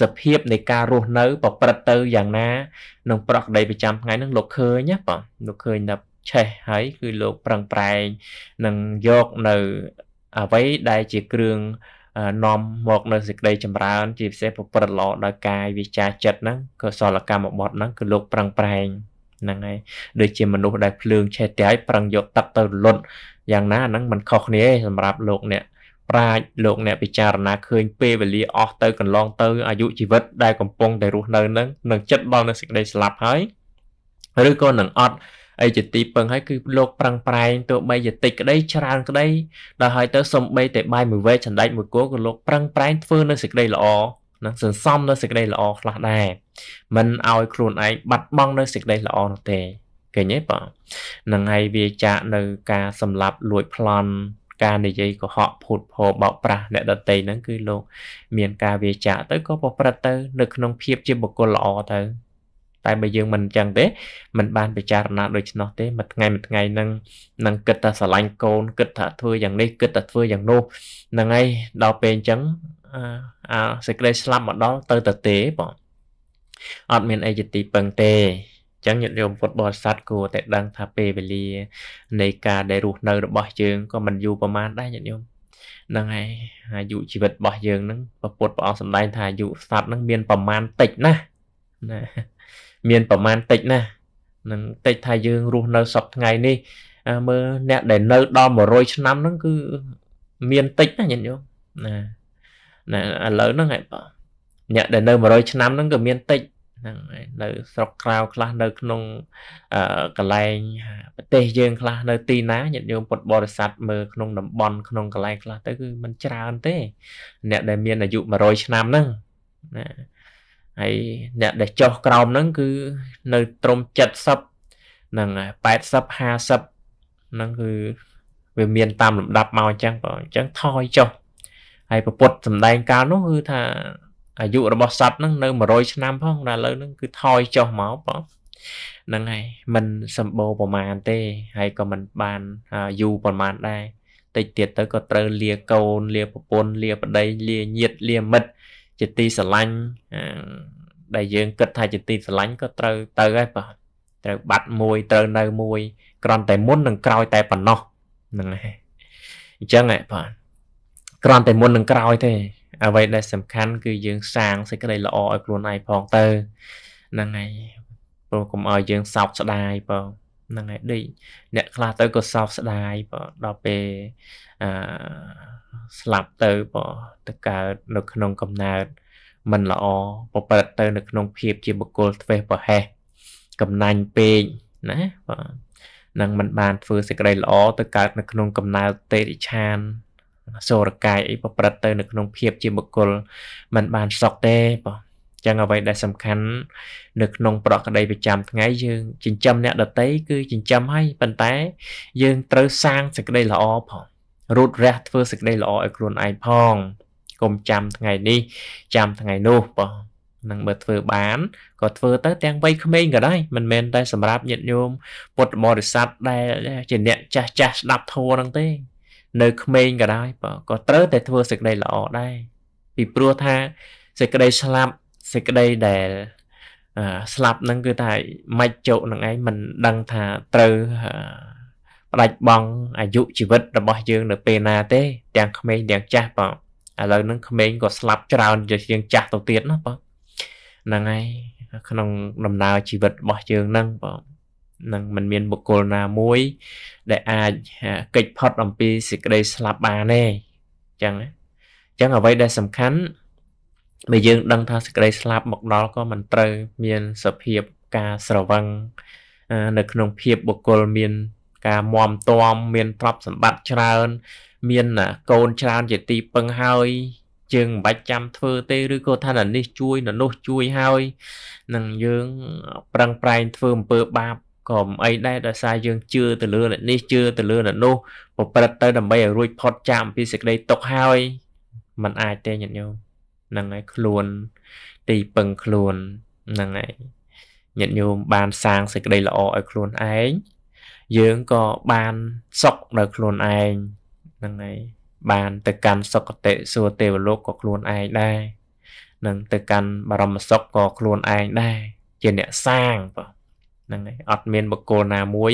សភាពនៃការរស់នៅប្រព្រឹត្តទៅយ៉ាងណាក្នុងប្រកដីប្រចាំថ្ងៃនឹងលោកឃើញណាបាទលោកឃើញថាឆេះហើយគឺលោកប្រឹងប្រែងនឹងយកនៅអ្វីដែលជាគ្រឿងនាំមកនៅសេចក្តីចម្រើនជាពិសេសប្រព្រឹត្តល្អដោយកាយវិចាចិត្តហ្នឹងក៏សលកម្មបត់ហ្នឹងគឺលោកប្រឹងប្រែងហ្នឹងហើយដូចជាមនុស្សដែលភ្លើងឆេះទាយប្រឹងយកទឹកទៅលុតយ៉ាងណាហ្នឹងมันខុសគ្នាទេសម្រាប់លោកអ្នកប្រាជ្ញលោកអ្នកពិចារណាឃើញពេលវេលាអស់ទៅកន្លងទៅអាយុជីវិតដែលកំពុងតែរស់នៅនឹងនឹងចិត្តដល់នឹងសេចក្តីស្លាប់ហើយឬក៏នឹងអត់អីជាទីពឹងហើយគឺលោកប្រឹងប្រែងទោះបីជាតិចក្តីច្រើនក្តីដល់ហើយទៅសំបីតែបាយមួយវែកចណ្ដែកមួយគោក៏លោកប្រឹងប្រែងធ្វើនៅសេចក្តីល្អណាសន្សំនៅសេចក្តីល្អខ្លះដែរមិនឲ្យខ្លួនឯងបាត់បង់នៅសេចក្តីល្អនោះទេឃើញទេបាទនឹងហើយវាចាក់នៅការសម្លាប់លួចប្លន់ការនិយាយកុហកភូតភរបោកប្រាស់អ្នកដតីហ្នឹងគឺលោកមានការវាចាក់ទៅក៏ប្រព្រឹត្តទៅ នៅក្នុងភាពជាបុគ្គលល្អទៅតែបើយើងមិនអញ្ចឹងទេมันបានពិចារណាដូច្នោះទេមួយថ្ងៃមួយថ្ងៃហ្នឹងនឹងគិតថាស្រឡាញ់កូនគិតថាធ្វើយ៉ាងនេះគិតថាធ្វើយ៉ាងនោះហ្នឹងហើយដល់ពេលអញ្ចឹងអាសេចក្តីស្លាប់មកដល់ទៅតែទេបងអត់មានអីជាទីពឹងទេចឹងញាតិញោមពុទ្ធបរិស័ទគួរតែដឹងថាពេលវេលានៃការដែលរស់នៅរបស់យើងក៏មិនយូរប្រហែលដែរញាតិញោមហ្នឹងហើយអាយុជីវិតរបស់យើងហ្នឹងពុទ្ធព្រះអង្គសម្ដែងថាអាយុស្ដាប់ហ្នឹងមានប្រមាណតិចណាស់ណាមានប្រមាណតិចណាស់នឹងតិចថាយើងរស់នៅសពថ្ងៃនេះ មើលអ្នកដែលនៅដល់100ឆ្នាំហ្នឹងគឺមានតិចណាស់ញាតិញោមណាណាឥឡូវហ្នឹងឯងបាទអ្នកដែលនៅ100ឆ្នាំហ្នឹងក៏មានតិចហ្នឹងហើយនៅស្រុកក្រៅខ្លះនៅ ក្នុងកន្លែងប្រទេសយើងខ្លះនៅ ទីណាញាតិញោមពុទ្ធបរិស័ទមើលក្នុង តំបន់ក្នុងកន្លែងខ្លះទៅគឺมันច្រើនទេ អ្នក ដែលមានអាយុ100ឆ្នាំហ្នឹងណាហើយអ្នកដែលចុះក្រោមហ្នឹងគឺនៅត្រឹម70ហ្នឹង80 50ហ្នឹងគឺវាមាន តាមលំដាប់មកអញ្ចឹងបើអញ្ចឹងថយចុះហើយប្រពុតសំដែងកាលនោះគឺថាអាយុរបស់សត្វហ្នឹងនៅ100ឆ្នាំផងដល់ឥឡូវហ្នឹងគឺថយចុះមកបងហ្នឹងហើយมันសម្បូរប្រមាណទេហើយក៏มันបានយូរប្រមាណដែរតិចទៀតទៅក៏ត្រូវលាកូនលាប្រពន្ធលាប្តីលាញាតិលាមិត្តជាទីស្រឡាញ់ដែលយើងគិតថាជាទីស្រឡាញ់ក៏ត្រូវទៅហើយបាទត្រូវបាត់មួយត្រូវនៅមួយគ្រាន់តែមុននិងក្រោយតែប៉ុណ្ណោះហ្នឹងហើយអញ្ចឹងហ៎បាទគ្រាន់តែមុននឹងក្រោយទេអ្វីដែលសំខាន់គឺយើងសាងសេចក្តីល្អឲ្យខ្លួនឯងផងទៅហ្នឹងហើយព្រោះកុំឲ្យយើងសោកស្ដាយបងហ្នឹងហើយដូចអ្នកខ្លះទៅក៏សោកស្ដាយបងដល់ពេលអឺស្លាប់ទៅបងទៅកើតនៅក្នុងកំណើតមិនល្អប្រព្រឹត្តទៅ នៅក្នុងភាពជាបុគ្គលធ្វេសប្រហែសកំណាញ់ពេកណាបាទនឹងមិនបានធ្វើសេចក្តីល្អទៅកើតនៅក្នុងកំណើតតេរិឆានសូរកាយអីប្រព្រឹត្តទៅ នៅក្នុងភាព ជាបុគ្គលมันបានសក់ទេបងចឹងអ្វីដែលសំខាន់នៅក្នុងប្រក្តីប្រចាំថ្ងៃយើងចិញ្ចឹមអ្នក ដតីគឺចិញ្ចឹមហើយប៉ុន្តែយើងត្រូវសាងសេចក្តីល្អផងរូតរះធ្វើសេចក្តីល្អឲ្យខ្លួនឯងផងកុំចាំថ្ងៃនេះចាំថ្ងៃនោះបងនឹងបើធ្វើ បានក៏ធ្វើទៅទាំងវ័យក្មេងក៏ដែរមិនមែនតែសម្រាប់ញាតិញោមពុទ្ធបរិស័ទដែល ជាអ្នកចាស់ចាស់ស្ដាប់ធម៌ហ្នឹងទេនៅក្មេងក៏ដោយបងក៏ត្រូវតែធ្វើសេចក្តីល្អដែរពីព្រោះថាសេចក្តីស្លាប់សេចក្តីដែលស្លាប់ហ្នឹងគឺថាម៉េចចុកនឹងឯងមិនដឹងថាត្រូវផ្ដាច់បង់អាយុជីវិតរបស់យើងនៅ ពេលណាទេ ទាំងក្មេងទាំងចាស់បងឥឡូវហ្នឹងក្មេងក៏ស្លាប់ច្រើនជាងចាស់ទៅទៀតណាបងហ្នឹងហើយក្នុង ដំណើរជីវិតរបស់យើងហ្នឹងបងនឹងមិនមានបុគ្គលណាមួយដែលអាចកិច្ចផុតអំពីសេចក្តីស្លាប់បានទេអញ្ចឹងអញ្ចឹងអ្វីដែលសំខាន់បើយើង ដឹងថាសេចក្តីស្លាប់មកដល់ក៏មិនត្រូវមានសភាពការស្រវឹងនៅក្នុងភាពបុគ្គលមាន ការមមតមមានទ្រព្យសម្បត្តិច្រើនមានកូនច្រើនជាទីពឹងហើយយើងមិនបាច់ចាំធ្វើទេឬក៏ថាណានេះជួយណានោះជួយហើយនឹងយើងប្រឹងប្រែងធ្វើអំពើបាបក៏មិនអីដែរដោយសារយើងជឿទៅលើនេះជឿទៅលើនោះប្រព្រឹត្តទៅដើម្បីឲ្យរួចផុតចាកអំពីសេចក្តីទុកហើយมันអាចទេញាតិញោមហ្នឹងហើយខ្លួនទីពឹងខ្លួនហ្នឹងហើយញាតិញោមបានសាងសេចក្តីល្អឲ្យខ្លួនឯងយើងក៏បានសុខដល់ខ្លួនឯងហ្នឹងហើយបានទៅកាន់សុគតិសួគ៌ទេវលោកក៏ខ្លួនឯងដែរនឹងទៅកាន់បរមសុខក៏ខ្លួនឯងដែរជាអ្នកសាងបងហ្នឹងហើយអត់មានបកគលណាមួយ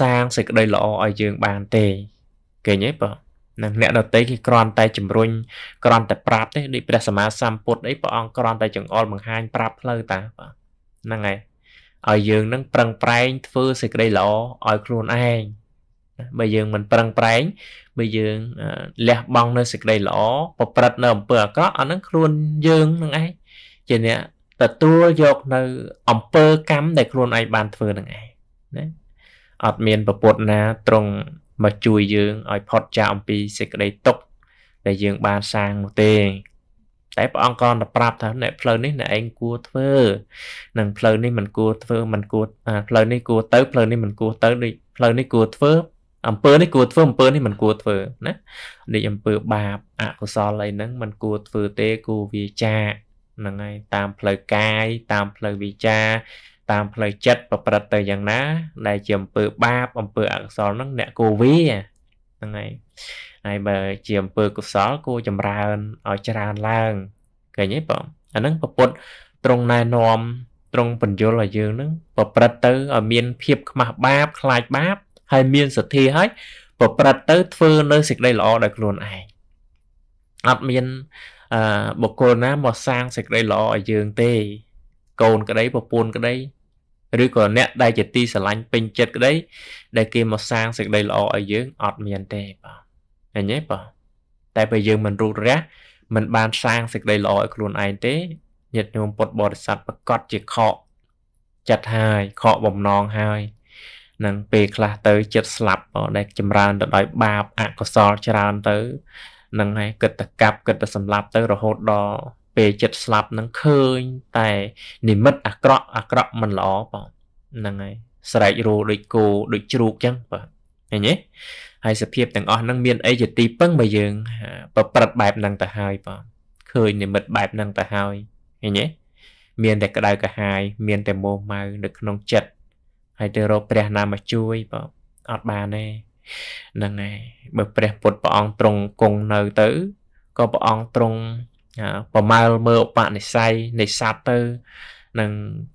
សាងសេចក្តីល្អឲ្យយើងបានទេគេញ៉េបើនឹងអ្នកដតីគេគ្រាន់តែជំរុញគ្រាន់តែប្រាប់ទេដូចព្រះសម្មាសម្ពុទ្ធអីព្រះអង្គគ្រាន់តែចង្អុលបង្ហាញប្រាប់ផ្លូវតាបាទហ្នឹងហើយឲ្យយើងនឹងប្រឹងប្រែងធ្វើសេចក្តីល្អឲ្យខ្លួនឯងបើយើងមិនប្រឹងប្រែងបើយើងលះបង់នៅសេចក្តីល្អប្រព្រឹត្តនៅអំពើអាក្រក់អានឹងខ្លួនយើងនឹងឯងជាអ្នកទទួលយកនៅអំពើកម្មដែលខ្លួនឯងបានធ្វើនឹងឯងណាអត់មានប្រពុតណា ត្រង់មកជួយយើងឲ្យផុតចាកអំពីសេចក្តីទុក្ខដែលយើងបានសាងនោះទេតែព្រះអង្គក៏ប្រាប់ថាអ្នកផ្លូវនេះអ្នកឯងគួរធ្វើនិងផ្លូវនេះមិនគួរធ្វើមិនគួរផ្លូវនេះគួរទៅផ្លូវនេះមិនគួរទៅដូចផ្លូវនេះគួរធ្វើអំពើនេះគួរធ្វើអំពើនេះមិនគួរធ្វើណាដូចអំពើបាបអកុសលអីហ្នឹងមិនគួរធ្វើទេគួរវាចាកហ្នឹងហើយតាមផ្លូវកាយតាមផ្លូវវិចារតាមផ្លូវចិត្តប្រព្រឹត្តទៅយ៉ាងណា ដែល ជាអំពើបាបអំពើអកុសលហ្នឹងអ្នកគូវាហ្នឹងហើយហើយបើជាអំពើកុសលគួរចម្រើនឲ្យច្រើនឡើងឃើញទេបងអាហ្នឹងប្រពុតត្រង់ណែនាំត្រង់បញ្យលឲ្យយើងហ្នឹងប្រព្រឹត្តទៅឲ្យមាន ភាព ខ្មាស់បាប ខ្លាចបាប ហើយមានសទ្ធាហើយប្រព្រឹត្តទៅធ្វើនៅសេចក្តីល្អដល់ខ្លួនឯងអត់មានអឺបុគ្គលណាមកសាងសេចក្តីល្អឲ្យយើងទេ កូនក្តីប្រពន្ធក្តីឬក៏អ្នកដែលជាទីស្រឡាញ់ពេញចិត្តក្តីដែលគេមកសាងសេចក្តីល្អឲ្យយើង អត់មានទេបាទឃើញទេបាទតែបើយើងមិនរូបរះមិនបានសាងសេចក្តីល្អឲ្យខ្លួនឯងទេញាតិញោមពុទ្ធបរិស័ទប្រកាសជាខកចិត្តហើយខកបំណងហើយនឹងពេលខ្លះទៅចិត្តស្លាប់ដែលចម្រើនទៅដោយ បាបអកុសលច្រើនទៅហ្នឹងហើយគិតតែកាប់គិតតែសម្លាប់ទៅរហូតដល់ពេលចិត្តស្លាប់ហ្នឹងឃើញតែនិមិត្តអាក្រក់អាក្រក់មិនល្អបងហ្នឹងហើយស្រែករោដូចគោដូចជ្រូកចឹងបាទឃើញទេហើយសភាពទាំងអស់ហ្នឹងមានអីជាទី ពឹងបើយើងប្រព្រឹត្តបែបហ្នឹងទៅហើយបងឃើញនិមិត្តបែបហ្នឹងទៅហើយឃើញទេមានតែក្តៅកាហាយមាន តែមោះម៉ៅនៅក្នុងចិត្តហើយទៅរកព្រះណាមកជួយបងអត់បានទេហ្នឹងហើយបើព្រះពុទ្ធព្រះអង្គទ្រង់គង់នៅទៅក៏ព្រះអង្គទ្រង់ប្រមើលមើលឧបនិស្ស័យនៃសត្វទៅនឹង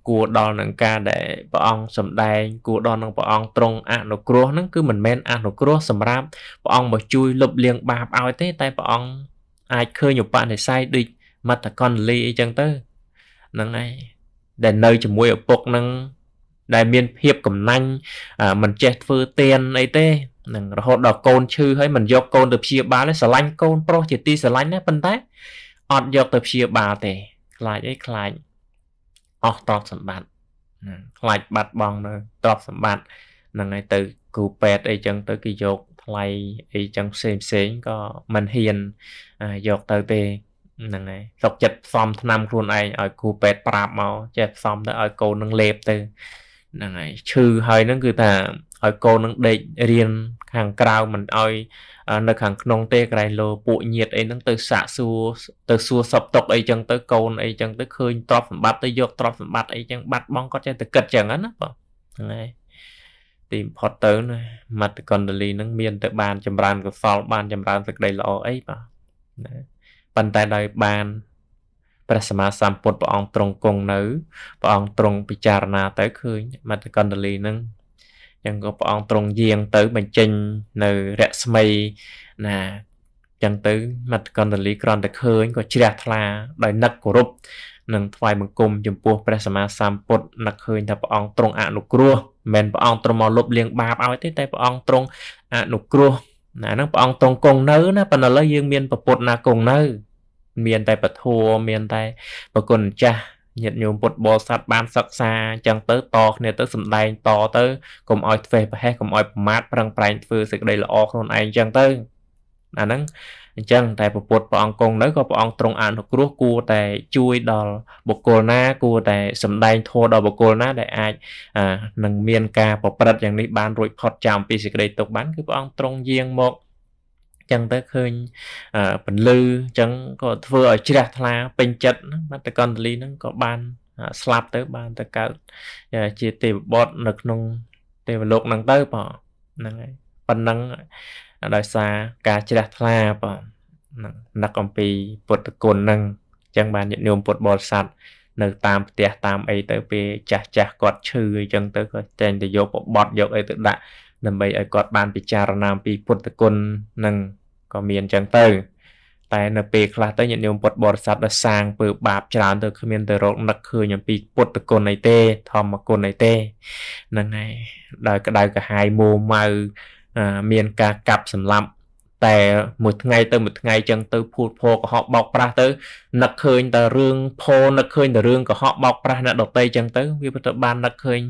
គួរដល់នឹងការដែលព្រះអង្គសំដែងគួរដល់នឹងព្រះអង្គទ្រង់អនុគ្រោះហ្នឹងគឺមិនមែនអនុគ្រោះសម្រាប់ព្រះអង្គមកជួយលុបលាងបាបឲ្យទេ តែព្រះអង្គអាចឃើញឧបនិស្ស័យដូចមត្តកណ្ដលីអីចឹងទៅហ្នឹងហើយដែលនៅជាមួយឪពុកហ្នឹងដែលមានភាពកំណាញ់មិនចេះធ្វើទៀនអីទេនឹងរហូតដល់កូនឈឺហើយមិនយកកូនទៅព្យាបាលទេស្រឡាញ់កូនប្រុសជាទីស្រឡាញ់ណាប៉ុន្តែអត់យកទៅព្យាបាលទេ ខ្លាចអីខ្លាចអស់ទ្រព្យសម្បត្តិខ្លាចបាត់បង់នៅទ្រព្យសម្បត្តិហ្នឹងហើយទៅគ្រូពេទ្យអីចឹងទៅគេយកថ្លៃអីចឹងផ្សេងផ្សេងក៏មិនហ៊ានយកទៅទេហ្នឹងហើយសុកចិត្តផ្សំថ្នាំខ្លួនឯងឲ្យគ្រូពេទ្យប្រាប់មកចេះផ្សំទៅឲ្យកូននឹងលេបទៅហ្នឹងហើយឈឺហើយហ្នឹងគឺថាឲ្យកូននឹងដេករៀនខាងក្រៅមិនឲ្យនៅខាងក្នុងទេក្រែងលោពួកញាតអីហ្នឹងទៅសាក់សួរទៅសួរសពຕົកអីចឹងទៅកូនអីចឹងទៅឃើញទ្រព្យសម្បត្តិទៅយកទ្រព្យសម្បត្តិអីចឹងបាត់បង់គាត់ចេះតែគិតចឹងណាបងហ្នឹងហើយទីបំផុតទៅណាមាត់កុនដលីហ្នឹងមានទៅបាន ចម្រើនកុសលបាន ចម្រើនសេចក្តីល្អអីបាទណាប៉ុន្តែដោយបានព្រះសម្មាសម្ពុទ្ធព្រះអង្គទ្រង់គង់នៅព្រះអង្គទ្រង់ពិចារណាទៅឃើញមត្តកណ្ដលីនឹងចឹងក៏ព្រះអង្គទ្រង់យាងទៅបញ្ចេញនៅរស្មីណាចឹងទៅមត្តកណ្ដលីគ្រាន់តែឃើញក៏ជ្រះថ្លាដោយនឹកគោរពនិងថ្វាយបង្គំចំពោះព្រះសម្មាសម្ពុទ្ធនឹកឃើញថាព្រះអង្គទ្រង់អនុគ្រោះមិនព្រះអង្គទ្រង់មកលុបលាង បាបឲ្យទេតែព្រះអង្គទ្រង់អនុគ្រោះណាហ្នឹងព្រះអង្គទ្រង់គង់នៅណាប៉ុន្តែឥឡូវយើងមានប្រពុតណាគង់នៅមានតែពធัวមានតែប្រគុណចាស់ញាតិញោមពុទ្ធបរិស័ទបានសិក្សាអញ្ចឹងទៅតគ្នាទៅសំដែងតទៅកុំឲ្យធ្វេសប្រហែសកុំឲ្យប្រមាថប្រឹងប្រែង ធ្វើសេចក្តីល្អខ្លួនឯងអញ្ចឹងទៅអាហ្នឹងអញ្ចឹងតែពពុទ្ធព្រះអង្គគង់នៅក៏ព្រះអង្គទ្រង់អនុគ្រោះគួរតែជួយដល់បុគ្គលណាគួរតែសំដែងធម៌ដល់បុគ្គលណា ដែលអាចនឹងមានការប្រព្រឹត្តយ៉ាងនេះបានរួចផុតចាំពីសេចក្តីទុកបានគឺព្រះអង្គទ្រង់យាងមកចឹងទៅឃើញពន្លឺចឹងក៏ធ្វើឲ្យជ្រះថ្លាពេញចិត្តបាត់តកន្ទលីហ្នឹងក៏បានស្លាប់ទៅបានទៅកើតជាទេវបុត្រនៅក្នុង ទេវលោកហ្នឹងទៅបងហ្នឹងហើយប៉ុណ្ណឹងដោយសារការជ្រះថ្លាបងហ្នឹងនឹកអំពីពុទ្ធគុណហ្នឹងចឹងបានញាតិញោមពុទ្ធបរិស័ទនៅតាមផ្ទះតាមអីទៅពេលចាស់ចាស់គាត់ឈឺអីចឹងទៅក៏តែងតែយកបបត់យកអីទៅដាក់ដើម្បីឲ្យគាត់បានពិចារណាអំពីពុទ្ធគុណនឹងក៏មានចឹងទៅ តែនៅពេលខ្លះទៅញាតិញោមពុទ្ធបរិស័ទដែលសាងពើបាបច្រើនទៅគ្មានទៅរកនឹកឃើញអំពីពុទ្ធគុណអីទេ ធម្មគុណអីទេហ្នឹងហើយដោយក្តៅក្រហាយមោម៉ៅមានការកាប់សម្លាប់តែមួយថ្ងៃទៅមួយថ្ងៃចឹងទៅភូតភរកុហកបោកប្រាស់ទៅនឹកឃើញតែរឿងភោនឹកឃើញតែរឿងកុហកបោកប្រាស់អ្នកដតីចឹងទៅវាពិតទៅបាននឹកឃើញ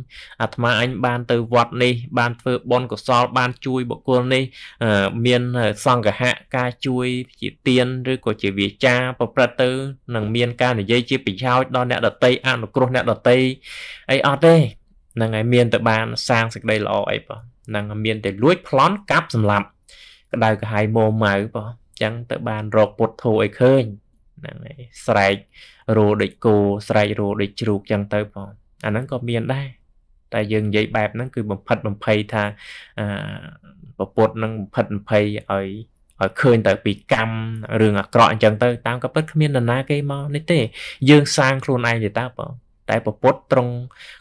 អាត្មាអញបានទៅវត្តនេះបានធ្វើបុណ្យកុសលបានជួយបុគ្គលនេះមានសង្ឃហៈការជួយជាទានឬក៏ជាវាចាប្រព្រឹត្តទៅនឹងមានការនិយាយជាប្រយោជន៍ដល់អ្នកដតីអនុគ្រោះអ្នកដតីអីអត់ទេហ្នឹងហើយមានតែបានសាងសេចក្តីល្អអីបងហ្នឹងមានតែលួចប្លន់កាប់សម្លាប់ក្តៅក្រហាយមោម៉ៅបោះអញ្ចឹងទៅបានរកពុតធូអីឃើញហ្នឹងហើយស្រែករោដូចគោស្រែករោដូចជ្រូកអញ្ចឹងទៅបងអាហ្នឹងក៏មានដែរតែយើងនិយាយបែបហ្នឹងគឺបំផិតបំភ័យថាអឺពុតហ្នឹងបំផិតបំភ័យឲ្យឲ្យឃើញទៅពីកម្មរឿងអាក្រក់អញ្ចឹងទៅតាមក៏ពិតគ្មាននរណាគេមកនេះទេ យើងសាងខ្លួនឯងទេតើបងតែពុទ្ធទ្រង់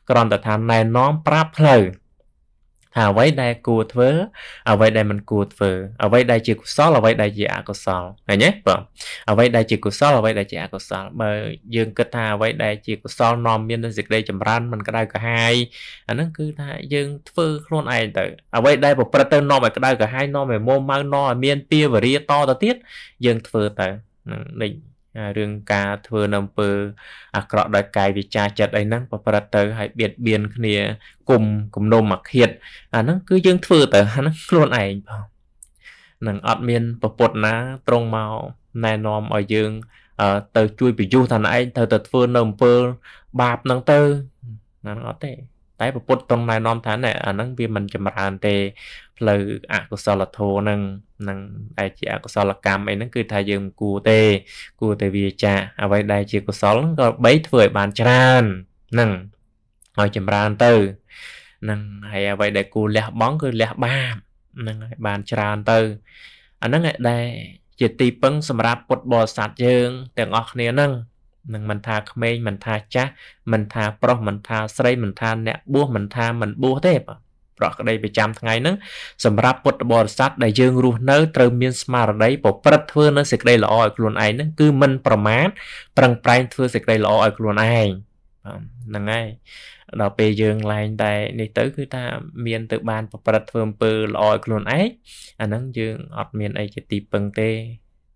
ក្រន្តថាណែនាំប្រាប់ផ្លូវថាអ្វីដែលគួរធ្វើ អ្វីដែលមិនគួរធ្វើ អ្វីដែលជាកុសលអ្វីដែលជាអកុសលឃើញទេបាទអ្វីដែលជាកុសលអ្វីដែលជាអកុសលបើយើងគិតថាអ្វីដែលជាកុសលនាំមាននូវសេចក្តីចម្រើនមិនក្តៅក្រហាយអាហ្នឹងគឺថាយើង ធ្វើខ្លួនឯងទៅ អ្វីដែលប្រព្រឹត្តទៅនាំឲ្យក្តៅក្រហាយនាំឲ្យមុំម៉ៅនាំឲ្យមានពៀវរាតទៅទៀតយើងធ្វើទៅនឹងនេះរឿងការធ្វើនៅអំពើអាក្រក់ដោយកាយវិចាចិត្តអីហ្នឹងប្រព្រឹត្តទៅឲ្យបៀតបៀនគ្នា គុំគំនុំអាឃាតអាហ្នឹងគឺយើងធ្វើទៅអាហ្នឹងខ្លួនឯងផងនឹងអត់មានប្រពុតណាត្រង់មកណែនាំឲ្យយើងទៅជួយប្រយុទ្ធថាឯងត្រូវទៅធ្វើនៅអំពើបាបហ្នឹងទៅហ្នឹងអត់ទេតែពុទ្ធត្រង់ណែនាំថាណែអាហ្នឹងវាមិនចម្រើន ទេផ្លូវអកុសលធម៌ហ្នឹងនឹងដែលជាអកុសលកម្មអីហ្នឹងគឺថាយើងមិនគួរទេ គួរតែវាចាអ្វីដែលជាកុសលហ្នឹងក៏បីធ្វើឲ្យបានច្រើនហ្នឹងឲ្យចម្រើនទៅហ្នឹងហើយអ្វីដែលគួរលះបង់គឺលះបាបហ្នឹងហើយបានច្រើនទៅអាហ្នឹងឯដែរជាទីពឹងសម្រាប់ពុទ្ធបរិស័ទយើងទាំងអស់គ្នាហ្នឹងនឹងមិនថាក្មេងមិនថាចាស់មិនថាប្រុសមិនថាស្រីមិនថាអ្នកបួសមិនថាមិនបួសទេបាទប្រក្តីប្រចាំថ្ងៃហ្នឹងសម្រាប់ពុទ្ធបរិស័ទដែលយើងរស់នៅត្រូវមានស្មារតីប្រព្រឹត្តធ្វើនៅសេចក្តីល្អឲ្យខ្លួនឯងហ្នឹងគឺមិនប្រមាថប្រឹងប្រែងធ្វើសេចក្តីល្អឲ្យខ្លួនឯងហ្នឹងហើយដល់ពេលយើងឡែងតែនេះទៅ គឺថាមានទៅបាន ប្រព្រឹត្តធ្វើអំពើល្អឲ្យខ្លួនឯងអាហ្នឹងយើងអត់មានអីជាទីពឹងទេ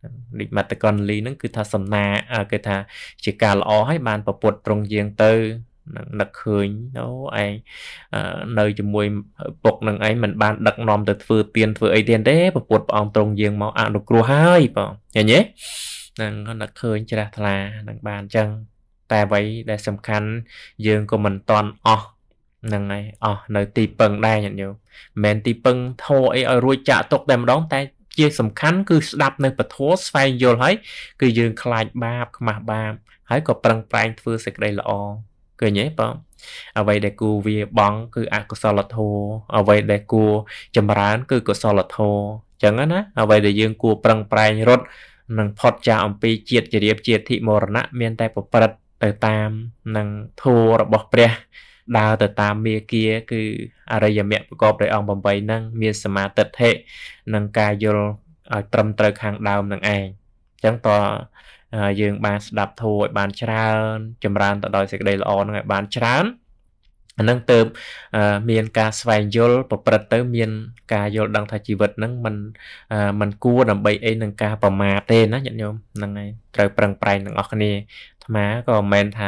និមត្តកុនលីហ្នឹងគឺ ថាសំណាគេថាជាការល្អហើយបានប្រពុតត្រង់ជាងទៅនឹងនឹកឃើញអូឯងនៅជាមួយពុកនឹងឯងមិនបានដឹកនាំទៅធ្វើទៀនធ្វើអីទៀតទេប្រពុតព្រះអង្គត្រង់យើងមកអនុគ្រោះហើយបងឃើញទេនឹងនឹកឃើញច្រាស់ថ្លានឹងបានអញ្ចឹងតែអ្វីដែលសំខាន់យើងក៏មិនតន់អស់ហ្នឹងហើយអស់នៅទីពឹងដែរញាតិញោមមិនមែនទីពឹងធោអីឲ្យរួចចាក់ទុកតែម្ដងតែជាសំខាន់គឺស្ដាប់នៅពធស្វែងយល់ហើយគឺយើងខ្លាចបាបខ្មាស់បាបហើយក៏ប្រឹងប្រែងធ្វើសេចក្តីល្អឃើញទេបងអ្វីដែលគួរវាបងគឺអកុសលធម៌អ្វីដែលគួរចម្រើន គឺកុសលធម៌អញ្ចឹងណាអ្វីដែលយើងគួរប្រឹងប្រែងរត់និងផុតចាកអំពីជាតិជ្រាបជាតិធិមរណៈមានតែ ប្រព្រឹត្តទៅតាមនឹងធម៌របស់ព្រះដើរទៅតាមមេគាគឺអរិយមគ្គប្រកបដោយអង្គ8ហ្នឹងមានសមាទិដ្ឋិនិងការយល់ឲ្យត្រឹមត្រូវខាងដើមនឹងឯងអញ្ចឹងតយើងបានស្ដាប់ធម៌ឲ្យបានច្រើន ចម្រើនទៅដោយសេចក្តីល្អនឹងឲ្យបានច្រើនអានឹងទៅមានការស្វែងយល់ប្រព្រឹត្តទៅមានការយល់ដឹងថាជីវិតហ្នឹងมันมันគួរដើម្បីអីនឹងការប្រមាទទេណាញាតិញោមហ្នឹងហើយត្រូវប្រឹងប្រែងទាំងអស់គ្នាអាត្មាក៏មិនមែនថា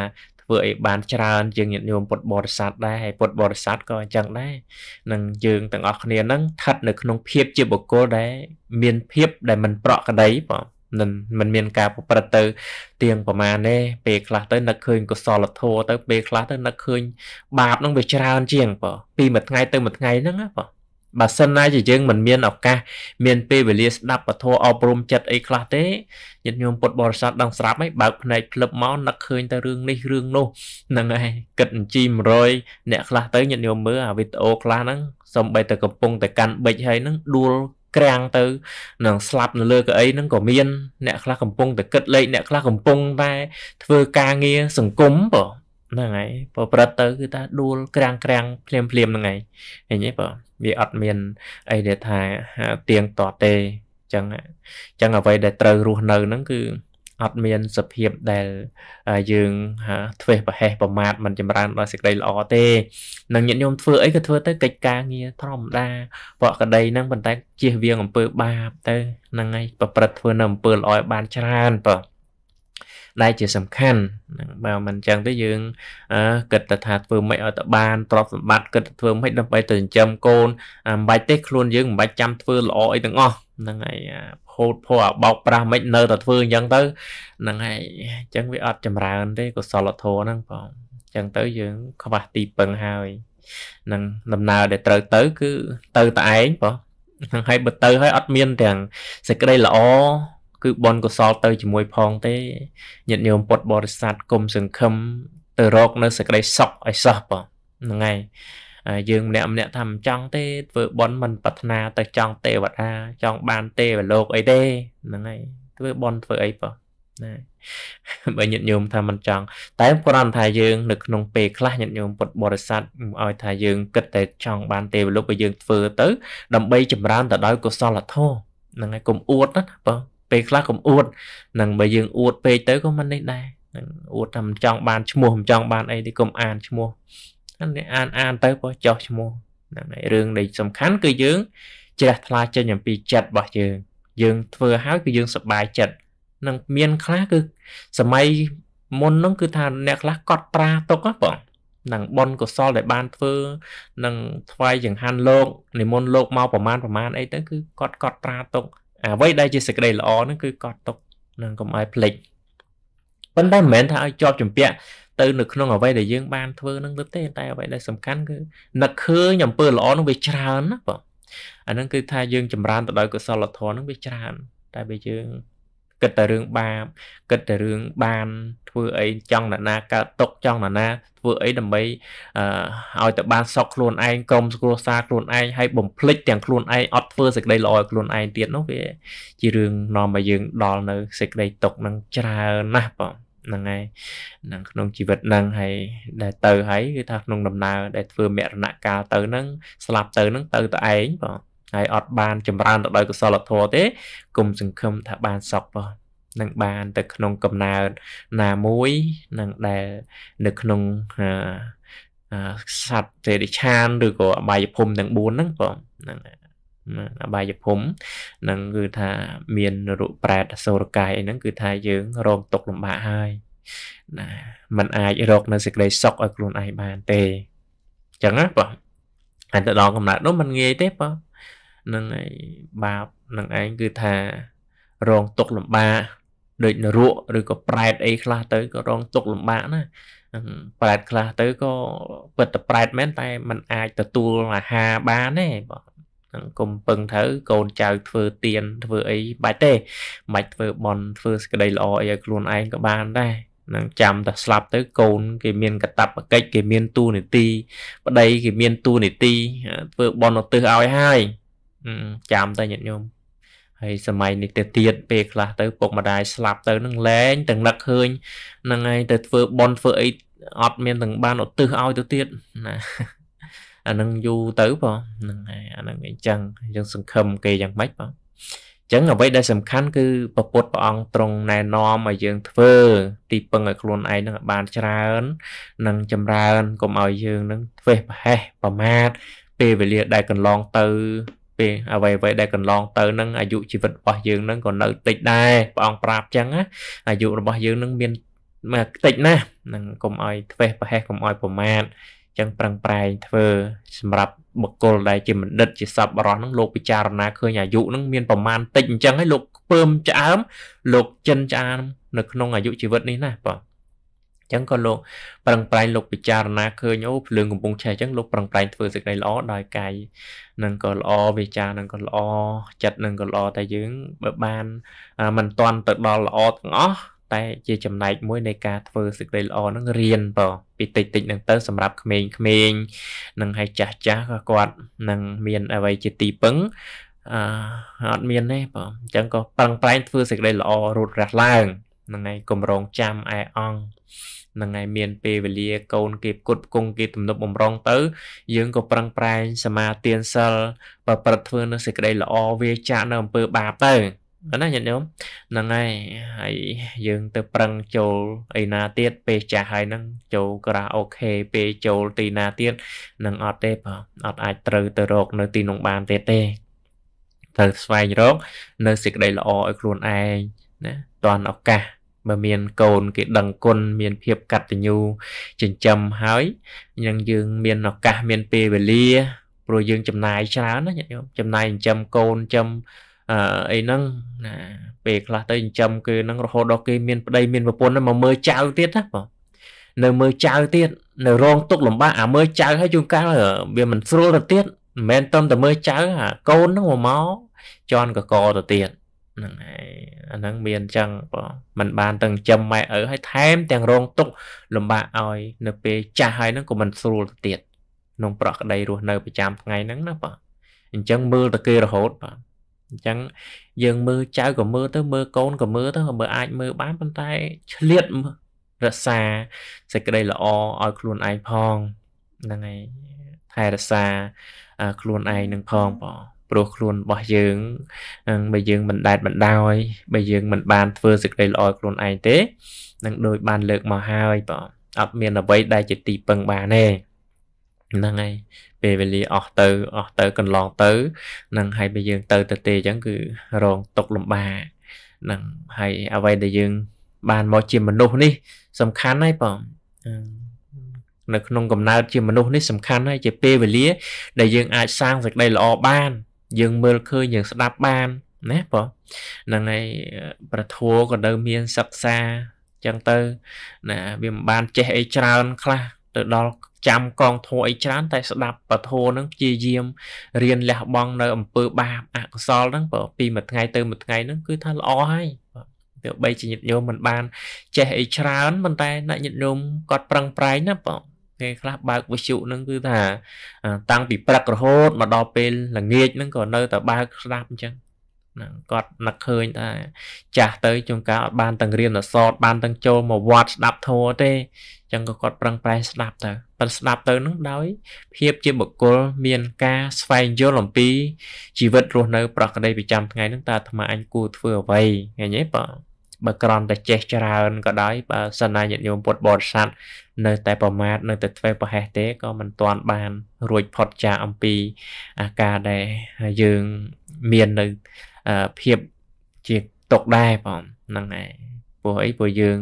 ធ្វើអីបានច្រើនជាងញាតិញោមពុទ្ធបរិស័ទដែរហើយពុទ្ធបរិស័ទក៏អញ្ចឹងដែរនឹងយើងទាំងអស់គ្នានឹងស្ថិតនៅក្នុងភាពជាបុគ្គលដែលមានភាពដែលមិនប្រក្រតីបងមិនមិនមានការប្រព្រឹត្តទៅទៀងប្រមាណទេពេលខ្លះទៅនឹកឃើញកុសលធម៌ទៅពេលខ្លះទៅនឹកឃើញបាបនឹងវាច្រើនជាងបងពីមួយថ្ងៃទៅមួយថ្ងៃហ្នឹងណាបងបើសិនណាជាយើងមិនមានឱកាសមានពេលវេលាស្ដាប់ពធអប់រំចិត្តអីខ្លះទេញាតិញោមពុទ្ធបរិស័ទដឹងស្រាប់ហើយបើកភ្នែកភ្លឹបមកនឹកឃើញតែរឿងនេះរឿងនោះហ្នឹងហើយគិតអញ្ជី100អ្នកខ្លះទៅញាតិញោមមើលអាវីដេអូខ្លះហ្នឹងសំបីតែកំពុងតែកាន់បិចហើយហ្នឹងដួលក្រាំងទៅ នឹងស្លាប់នៅលើកៅអីហ្នឹងក៏មានអ្នកខ្លះកំពុងតែគិតលេខអ្នកខ្លះកំពុងតែធ្វើការងារសង្គមបងហ្នឹងហើយបើប្រឹកទៅគឺថាដួលក្រាំងក្រាំងភ្លាមភ្លាមហ្នឹងហើយឃើញទេបើវាអត់មានអីដែលថាទៀងទាត់ទេចឹងចឹងអ្វីដែលត្រូវរស់នៅហ្នឹងគឺអត់មានសភាពដែលយើងធ្វេសប្រហែសប្រមាថមិនចម្រើនដល់សេចក្តីល្អទេនឹងញាតិញោមធ្វើអីក៏ធ្វើទៅកិច្ចការងារធម្មតាបកក្តីហ្នឹងប៉ុន្តែជៀសវាងអំពើបាប ទៅហ្នឹងហើយប្រព្រឹត្តធ្វើនៅអំពើល្អឲ្យបានច្រើនបើដែលជាសំខាន់ហ្នឹងបើមិនអញ្ចឹងទេយើងគិតតែថាធ្វើម៉េចឲ្យទៅបានទ្រព្យសម្បត្តិគិតធ្វើម៉េចដើម្បី ទៅចិញ្ចឹមកូនមិនបាច់ទេខ្លួនយើងមិនបាច់ចាំធ្វើល្អអីទាំងអស់ហ្នឹងហើយហូតភ័ពបោកប្រាស់មិននៅតែធ្វើអញ្ចឹងទៅហ្នឹងហើយអញ្ចឹងវាអត់ចម្រើនទេកុសលធម៌ហ្នឹងបងអញ្ចឹងទៅយើងខ្វះទីពឹងហើយនឹងដំណើរដែលត្រូវទៅគឺទៅតែឯងបងហើយបើទៅហើយអត់មានទាំងសេចក្តីល្អគឺបនកុសលទៅជាមួយផងទេញាតិញោមពុទ្ធបរិស័ទគុំសង្ឃឹមទៅរក នៅសេចក្តីសុខឲ្យសោះបងហ្នឹងហើយយើងម្នាក់ម្នាក់ថាមិនចង់ទេធ្វើបន់មិនប្រាថ្នាទៅចង់ទេវតាចង់បានទេវលោកអីទេហ្នឹងហើយធ្វើបន់ធ្វើអីបើណាបើញាតិញោមថាមិនចង់តែគ្រាន់ថាយើងនៅក្នុងពេលខ្លះញាតិញោមពុទ្ធបរិស័ទឲ្យថាយើងគិតតែចង់បានទេវលោកបើយើងធ្វើទៅដើម្បីចម្រើនទៅដោយកុសលធម៌ហ្នឹងហើយកុំអួតណាបងពេលខ្លះកុំអួតនឹងបើយើងអួតពេកទៅក៏មិននេះដែរនឹងអួតថាមិនចង់បានឈ្មោះមិនចង់បាន អីទេកុំអានឈ្មោះហ្នឹងអានអានទៅក៏ចោះឈ្មោះហ្នឹងហើយរឿងដែលសំខាន់គឺយើងជ្រះថ្លាចេញអំពីចិត្តរបស់យើងយើងធ្វើហើយគឺយើងសប្បាយចិត្តនឹងមានខ្លះគឺសម័យមុនហ្នឹងគឺថា អ្នកខ្លះកត់ប្រាទុកហ៎បងនឹងបនកុសលដែលបានធ្វើនឹងថ្វាយចង្ហាន់លោកនិមន្តលោកមកប្រមាណប្រមាណអីទៅគឺគាត់កត់ប្រាទុកអ្វីដែលជាសេចក្តីល្អហ្នឹងគឺកត់ទុកនឹងកុំឲ្យភ្លេចប៉ុន្តែមិនមែនថាឲ្យជាប់ជំពាក់ ទៅនៅក្នុងអ្វីដែលយើង បានធ្វើនឹងទៅទេតែអ្វីដែលសំខាន់គឺនឹកឃើញអំពើល្អនឹងវាច្រើនណាបងអាហ្នឹងគឺ ថាយើងចម្រើនទៅដោយកុសលធម៌នឹងវាច្រើន តែបើយើងគិតតែរឿងបាបគិតតែរឿងបានធ្វើអីចង់នរណាកើតຕົកចង់នរណាធ្វើអីដើម្បីឲ្យតែបានសក់ខ្លួនឯងក្រុមគ្រួសារខ្លួនឯងហើយបំភ្លេចទាំងខ្លួនឯងអត់ធ្វើសេចក្តីល្អឲ្យខ្លួនឯងទៀតនោះវាជារឿងនាំឲ្យយើងដល់នៅសេចក្តីຕົកនឹងច្រើនណាស់បងហ្នឹងហើយនឹងក្នុងជីវិតហ្នឹងហើយដែលទៅហើយគឺថាក្នុងដំណើរដែលធ្វើមរណកាលទៅហ្នឹងស្លាប់ទៅហ្នឹងទៅតែឯងបងហើយអត់បានចម្រើនទៅដោយកុសលធម៌ទេគុំសង្ឃឹមថាបានសក់ផងនឹងបានទៅក្នុងកំណើតណាមួយនឹងដែលនៅក្នុងសត្វទេរិឆានឬក៏អបាយភូមិទាំង4ហ្នឹងបងហ្នឹងអបាយភូមិហ្នឹងគឺថាមានរូបប្រែតអសូរកាយអីហ្នឹងគឺថាយើងរងទុកលំបាកហើយណាมันអាចរកនៅសេចក្តីសុខឲ្យខ្លួនឯងបានទេអញ្ចឹងណាបងហើយទៅដល់កំណត់នោះมันងាយទេបងនឹងឯងបាបនឹងឯងគឺថា រងទុកលំបាកដូចនរកឬក៏ប្រែតអីខ្លះទៅក៏រងទុកលំបាកណាប្រែតខ្លះទៅក៏ពិតតែប្រែតមែនតែมันអាចទទួលអាហារបានទេបងនឹងកុំពឹងទៅកូនចៅធ្វើទៀនធ្វើអីបាច់ទេមិនធ្វើបន់ធ្វើសក្តីល្អអីឲ្យខ្លួនឯងក៏បានដែរនឹងចាំតែស្លាប់ទៅកូនគេមានកតបកិច្ចគេមានទូនីតិប្តីគេមានទូនីតិធ្វើបន់ឧទ្ទិសឲ្យហើយចាំតែញាតិញោមហើយសម័យនេះទៅទៀតពេលខ្លះទៅពុកម្ដាយស្លាប់ទៅនឹងលែងទាំងនឹកឃើញនឹងឯងទៅធ្វើបន់ធ្វើអីអត់មានទាំងបានឧទ្ទិសឲ្យទៅទៀតណាអានឹងយូរទៅបងហ្នឹងហើយអានឹងអញ្ចឹងយើងសង្ឃឹមគេយ៉ាងម៉េចបងអញ្ចឹងអ្វីដែលសំខាន់គឺពពុតព្រះអង្គទ្រង់ណែនាំឲ្យយើងធ្វើ ទីពឹងឲ្យខ្លួនឯងនឹងបានច្រើន និងចម្រើនកុំឲ្យយើងនឹងធ្វេសប្រហែសប្រមាថពេលវេលាដែលកន្លងទៅទេអ្វីអ្វីដែលកន្លងទៅនឹងអាយុជីវិតរបស់យើងនឹងក៏នៅតិចដែរព្រះអង្គប្រាប់ចឹងណាអាយុរបស់យើងនឹងមានមកតិចណាស់នឹងកុំឲ្យធ្វេសប្រហែសកុំឲ្យប្រមាថចឹងប្រឹងប្រែងធ្វើ សម្រាប់បុគ្គលដែលជាបណ្ឌិតជាសពបរោះនឹងលោកពិចារណាឃើញអាយុនឹងមានប្រមាណតិចអញ្ចឹងហើយលោកខ្ពើមឆ្អើមលោកចិនឆ្អើមនៅក្នុងអាយុជីវិតនេះណាបាទចឹងក៏លោកប្រឹងប្រែងលោកពិចារណាឃើញអូភ្លើងកំពុងឆេះចឹងលោកប្រឹងប្រែងធ្វើសេចក្តីល្អដោយកាយនឹងក៏ល្អវាចានឹងក៏ល្អចិត្តនឹងក៏ល្អតែយើងបើបានមិនតន់ទៅដល់ល្អទាំងអស់តែជាចំណែកមួយនៃការធ្វើសេចក្តីល្អនឹងរៀនបងពីតិចតិចនឹងទៅសម្រាប់ក្មេងក្មេងនឹងឲ្យចាស់ចាស់ក៏គាត់នឹងមានអ្វីជាទីពឹងអឺអត់មានទេបងអញ្ចឹងក៏ប្រឹងប្រែងធ្វើសេចក្តីល្អរត់រះឡើងហ្នឹងហើយកម្រងចាំឯអង្គហ្នឹងហើយមានពេលវេលាកូនគេគុតគង់គេទំនប់បំរុងទៅ យើងក៏ប្រឹងប្រែងសមាទានសិលប្រព្រឹត្តធ្វើនៅសេចក្តីល្អវាចាក់នៅអំពើបាបទៅណាញាតិញោមហ្នឹងហើយហើយយើងទៅប្រឹងចូលអីណាទៀតពេលចាស់ហើយហ្នឹងចូលក្រាអូខេពេលចូលទីណាទៀតនឹងអត់ទេបើអត់អាចត្រូវទៅរកនៅទីនោះបានទៀតទេត្រូវស្វែងរកនៅសេចក្តីល្អឲ្យខ្លួនឯងណាតាន់ឱកាសបើមានកូនគេដឹងគុណមាន ភាពកតញ្ញូចិញ្ចឹមហើយនឹងយើង មានឱកាសមានពេលវេលា ព្រោះយើងចំណាយច្រើនណាញាតិញោមចំណាយចិញ្ចឹមកូនចិញ្ចឹមអឺអីហ្នឹងណាពេលខ្លះទៅចិញ្ចឹមគឺហ្នឹងរហូតដល់គេមានប្តីមានប្រពន្ធមកមើលចៅទៀតណាបងនៅមើលចៅទៀតនៅរងទុកលំបាកអាមើលចៅហើយជួនកាលវាមិនស្រួលទៅទៀតមិនមែនតំតែមើលចៅអាកូនហ្នឹងមកមកជន់កកទៅទៀតហ្នឹងហើយអាហ្នឹងមានអញ្ចឹងបងมันបានទាំងចិញ្ចឹមម៉ែឪហើយថែមទាំងរងទុកលំបាកឲ្យ នៅពេលចាស់ហើយហ្នឹងក៏មិនស្រួលទៅទៀតក្នុងប្រក្តីរស់នៅប្រចាំថ្ងៃហ្នឹងណាបងអញ្ចឹងមើលតែគេរហូតបងអញ្ចឹងយើងមើលចៅក៏មើលទៅមើលកូនក៏មើលទៅមើលអាចមើលបានប៉ុន្តែឆ្លៀតរក្សាសេចក្តីល្អឲ្យខ្លួនឯងផងហ្នឹងហើយថែរក្សាខ្លួនឯងនឹងផងបងព្រោះខ្លួនរបស់យើងបើយើងមិនដែតមិនដោយបើយើងមិនបានធ្វើសេចក្តីល្អខ្លួនឯងទេ នឹងដូចបានលើកមកហើយបងអត់មានអ្វីដែលជាទីពឹងបានទេហ្នឹងហើយពេលវេលាអស់ទៅអស់ទៅកន្លងទៅនឹងហើយបើយើងទៅទៅទេអញ្ចឹងគឺរងទុកលំបាកនឹងហើយអ្វីដែលយើងបានមកជាមនុស្សនេះសំខាន់ហើយបងនៅក្នុងកំណើតជាមនុស្សនេះសំខាន់ហើយជាពេលវេលាដែលយើងអាចសាងសេចក្តីល្អបានយើងមើលឃើញយើងស្ដាប់បានណាបងហ្នឹងហើយប្រធัวក៏នៅមានសិក្សាចឹងទៅណាវាមិនបានចេះអីច្រើនខ្លះទៅដល់ចាំកងធัวអីច្រើន តែ ស្ដាប់ពធัวហ្នឹងព្យាយាមរៀនលះបង់នៅអំពើបាបអកុសលហ្នឹងពីមួយថ្ងៃទៅមួយថ្ងៃហ្នឹងគឺថាល្អហើយទោះបីជាញាតិញោមមិនបាន ចេះអីច្រើនប៉ុន្តែអ្នកញាតិញោមគាត់ប្រឹងប្រែងណាបងគេខ្លះបើកវិទ្យុហ្នឹងគឺថាតាំងពីព្រឹករហូតមកដល់ពេលល្ងាចហ្នឹងក៏នៅតែបើកស្ដាប់អញ្ចឹងណាគាត់នឹកឃើញថាចាស់ទៅជុំកាអត់បានទាំងរៀនអសតបានទាំងចូលមកវត្តស្ដាប់ធម៌ទេអញ្ចឹងក៏គាត់ប្រឹងប្រែងស្ដាប់ទៅប៉ុន្តែស្ដាប់ទៅនឹងដោយ ភាពជាបុគ្គលមានការស្វែងយល់អំពីជីវិតរស់នៅ ប្រក្តីប្រចាំថ្ងៃនឹងតើអាត្មាអញគួរធ្វើអ្វីថ្ងៃនេះបើបើក្រំតែចេះច្រើនក៏ដោយបើសិនណាញាតិញោមពុទ្ធបរិស័ទនៅតែប្រមាថនៅតែធ្វើប្រហែសទេក៏មិនទាន់បានរួចផុតចាកអំពីអាការដែលយើងមាននៅភាពជាຕົកដែរបងហ្នឹងឯងព្រោះអីព្រោះយើង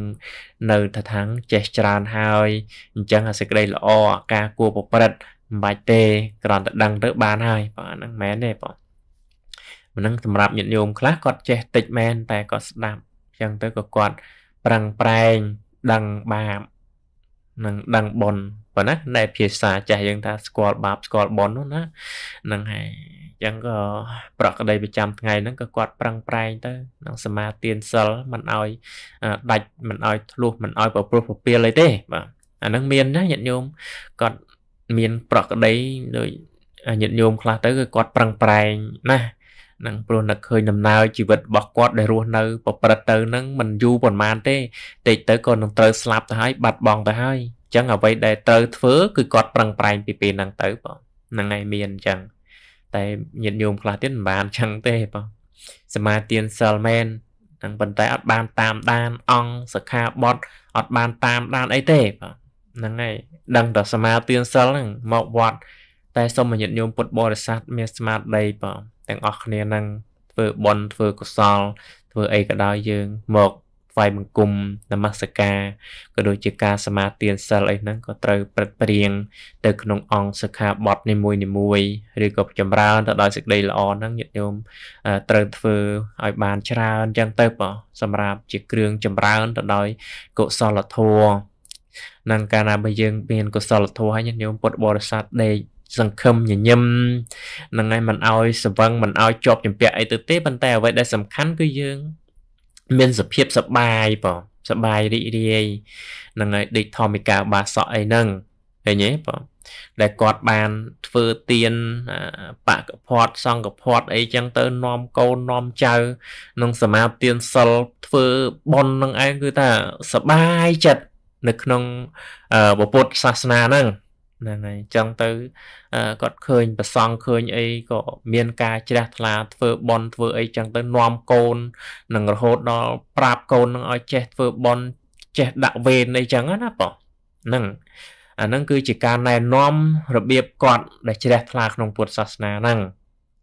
នៅថាថាំងចេះច្រើនហើយអញ្ចឹងអាសេចក្តីល្អអាការគួរប្រព្រឹត្តមិនបាច់ទេគ្រាន់តែដឹងទៅបានហើយបងហ្នឹងមែនទេបងមិនហ្នឹងសម្រាប់ញាតិញោមខ្លះគាត់ចេះតិចមែនតែគាត់ស្ដាប់អញ្ចឹងទៅក៏គាត់ប្រឹងប្រែងដឹងបាបនឹងដឹងបនប៉ុណ្ណាដែលភាសាចាស់យើងថាស្គាល់បាបស្គាល់បននោះណាហ្នឹងហើយអញ្ចឹងក៏ប្រកដីប្រចាំថ្ងៃហ្នឹងក៏គាត់ប្រឹងប្រែងទៅនឹងសមាទានសិលមិនឲ្យដាច់មិនឲ្យធ្លុះមិនឲ្យប្រព្រឹត្តប្រពៀលអីទេ បាទអាហ្នឹងមានណាញាតិញោមគាត់មានប្រកដីដូចញាតិញោមខ្លះទៅគឺគាត់ប្រឹងប្រែងណាស់នឹងព្រោះនឹកឃើញដំណើរជីវិតរបស់គាត់ដែលរស់នៅប្រព្រឹត្តទៅនឹងមិនយូរប៉ុន្មានទេតិចទៅក៏នឹងត្រូវស្លាប់ទៅហើយ បាត់បង់ទៅហើយអញ្ចឹងអ្វីដែលត្រូវធ្វើគឺគាត់ប្រឹងប្រែងពីពេលហ្នឹងទៅបងហ្នឹងហើយមានអញ្ចឹងតែញាតិញោមខ្លះទៀតមិនបានអញ្ចឹងទេបងសមាទានសិលមែនហ្នឹងប៉ុន្តែអត់បានតាមដានអង្គសិក្ខាបទអត់បានតាមដានអីទេបងហ្នឹងហើយដឹងតែសមាទានសិលហ្នឹងមកវត្តតែសូមញាតិញោមពុទ្ធបរិស័ទមានស្មារតីបងទាំងអស់គ្នានឹងធ្វើបន់ធ្វើកុសល ធ្វើអីក៏ដោយយើងមកថ្វាយបង្គំនមស្ការក៏ដូចជាការសមាទានសិលអីហ្នឹងក៏ត្រូវប្រឹកព្រៀងទៅក្នុងអង្គសិក្ខាបទនីមួយនីមួយឬក៏ចម្រើនទៅដោយសេចក្តីល្អហ្នឹងញាតិញោមត្រូវធ្វើឲ្យបានច្រើនអញ្ចឹងទៅបើសម្រាប់ជាគ្រឿងចម្រើនទៅដោយកុសលធម៌នឹងកាលណាបើយើងមានកុសលធម៌ហើយញាតិញោមពុទ្ធបរិស័ទដេកសង្ឃឹមញញឹមហ្នឹងហើយមិនឲ្យស្វឹងមិនឲ្យជាប់ជំពាក់អីទៅទេប៉ុន្តែអ្វីដែលសំខាន់គឺយើងមានសភាពសបាយបងសបាយរីករាយហ្នឹងហើយដេកធម្មកាបាសក់អីហ្នឹងឃើញទេបងដែលគាត់បានធ្វើទៀនបកភ័តសង្កភ័តអីចឹងទៅនាំកូននាំចៅនឹងសមាទានសិលធ្វើបន់នឹងឯងគឺថាសបាយចិត្តនៅក្នុងពុទ្ធសាសនាហ្នឹងហ្នឹងហើយអញ្ចឹងទៅគាត់ឃើញប្រសង់ឃើញអីក៏មានការជ្រះថ្លាធ្វើបន់ធ្វើអីអញ្ចឹងទៅនាំកូននឹងរហូតដល់ប្រាប់កូននឹងឲ្យចេះធ្វើបន់ចេះដាក់វេនអីអញ្ចឹងណាបងហ្នឹងអាហ្នឹងគឺជាការណែនាំរបៀបគាត់ដែលជ្រះថ្លាក្នុងពុទ្ធសាសនាហ្នឹង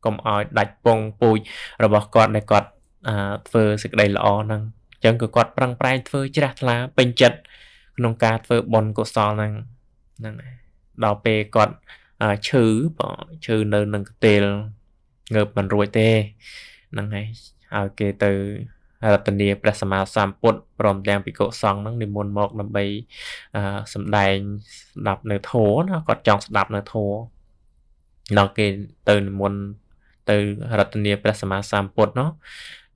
កុំឲ្យដាច់ពងពូជរបស់គាត់ដែលគាត់ធ្វើសេចក្តីល្អហ្នឹងអញ្ចឹងគឺគាត់ប្រឹងប្រែងធ្វើជ្រះថ្លាពេញចិត្តក្នុងការធ្វើបុណ្យកុសលហ្នឹងហ្នឹងហើយដល់ពេលគាត់ឈឺបងឈឺនៅនឹងកទេលងើបមិនរួចទេហ្នឹងហើយហើយគេទៅរតនីព្រះសម្មាសម្ពុទ្ធព្រមទាំងភិក្ខុសង្ឃនឹងនិមន្តមកដើម្បីសំដែងស្ដាប់នៅធម៌ណាគាត់ចង់ស្ដាប់នៅធម៌ដល់គេទៅនិមន្តទៅរតនីព្រះសម្មាសម្ពុទ្ធនោះ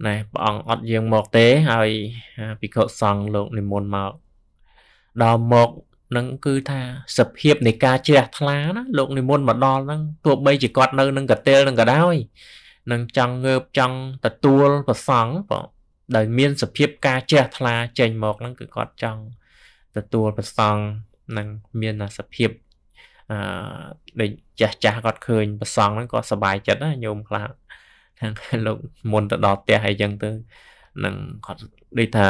ណែព្រះអង្គអត់យាងមកទេហើយភិក្ខុសង្ឃលោកនិមន្តមកដល់មកនឹងគឺ ថាសភាពនៃការជ្រះថ្លាណាលោកនិមន្តមកដល់ហ្នឹងទោះបីជាគាត់នៅនឹងកតេលនឹងក៏ដោយនឹងចង់ងើបចង់ទទួលប្រសង់បងដោយមានសភាពការជ្រះថ្លាចេញមកហ្នឹងគឺគាត់ចង់ទទួលប្រសង់នឹងមានសភាពអឺដូចចាស់ចាស់គាត់ឃើញប្រសង់ហ្នឹងគាត់សប្បាយចិត្តណាញោមខ្លះខាងលោកមុនទៅដល់ផ្ទះអីចឹងទៅនឹងគាត់ដូចថា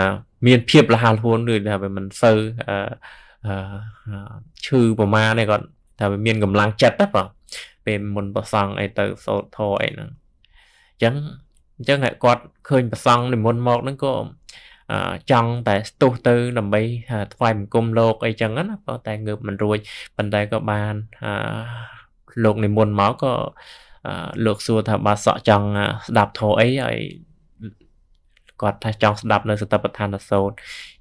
មានភាពលះហួនដូចថាវាមិនសូវអឺឈឺប្រមាណឯគាត់តែវាមានកម្លាំងចិត្តណាបងពេលមុនប្រសង់អីទៅសូត្រធរអីហ្នឹងអញ្ចឹងអញ្ចឹងគាត់ឃើញប្រសង់និមន្តមកហ្នឹងក៏ចង់តែស្ទុះទៅដើម្បីថ្វាយបង្គំលោកអីចឹងណាប៉ុន្តែងើបមិនរួចប៉ុន្តែក៏បានលោកនិមន្តមកក៏លោកសួរថាបាទសក់ចង់ស្ដាប់ធរអីហើយគាត់ថាចង់ស្ដាប់នៅសតបដ្ឋានសូត្រ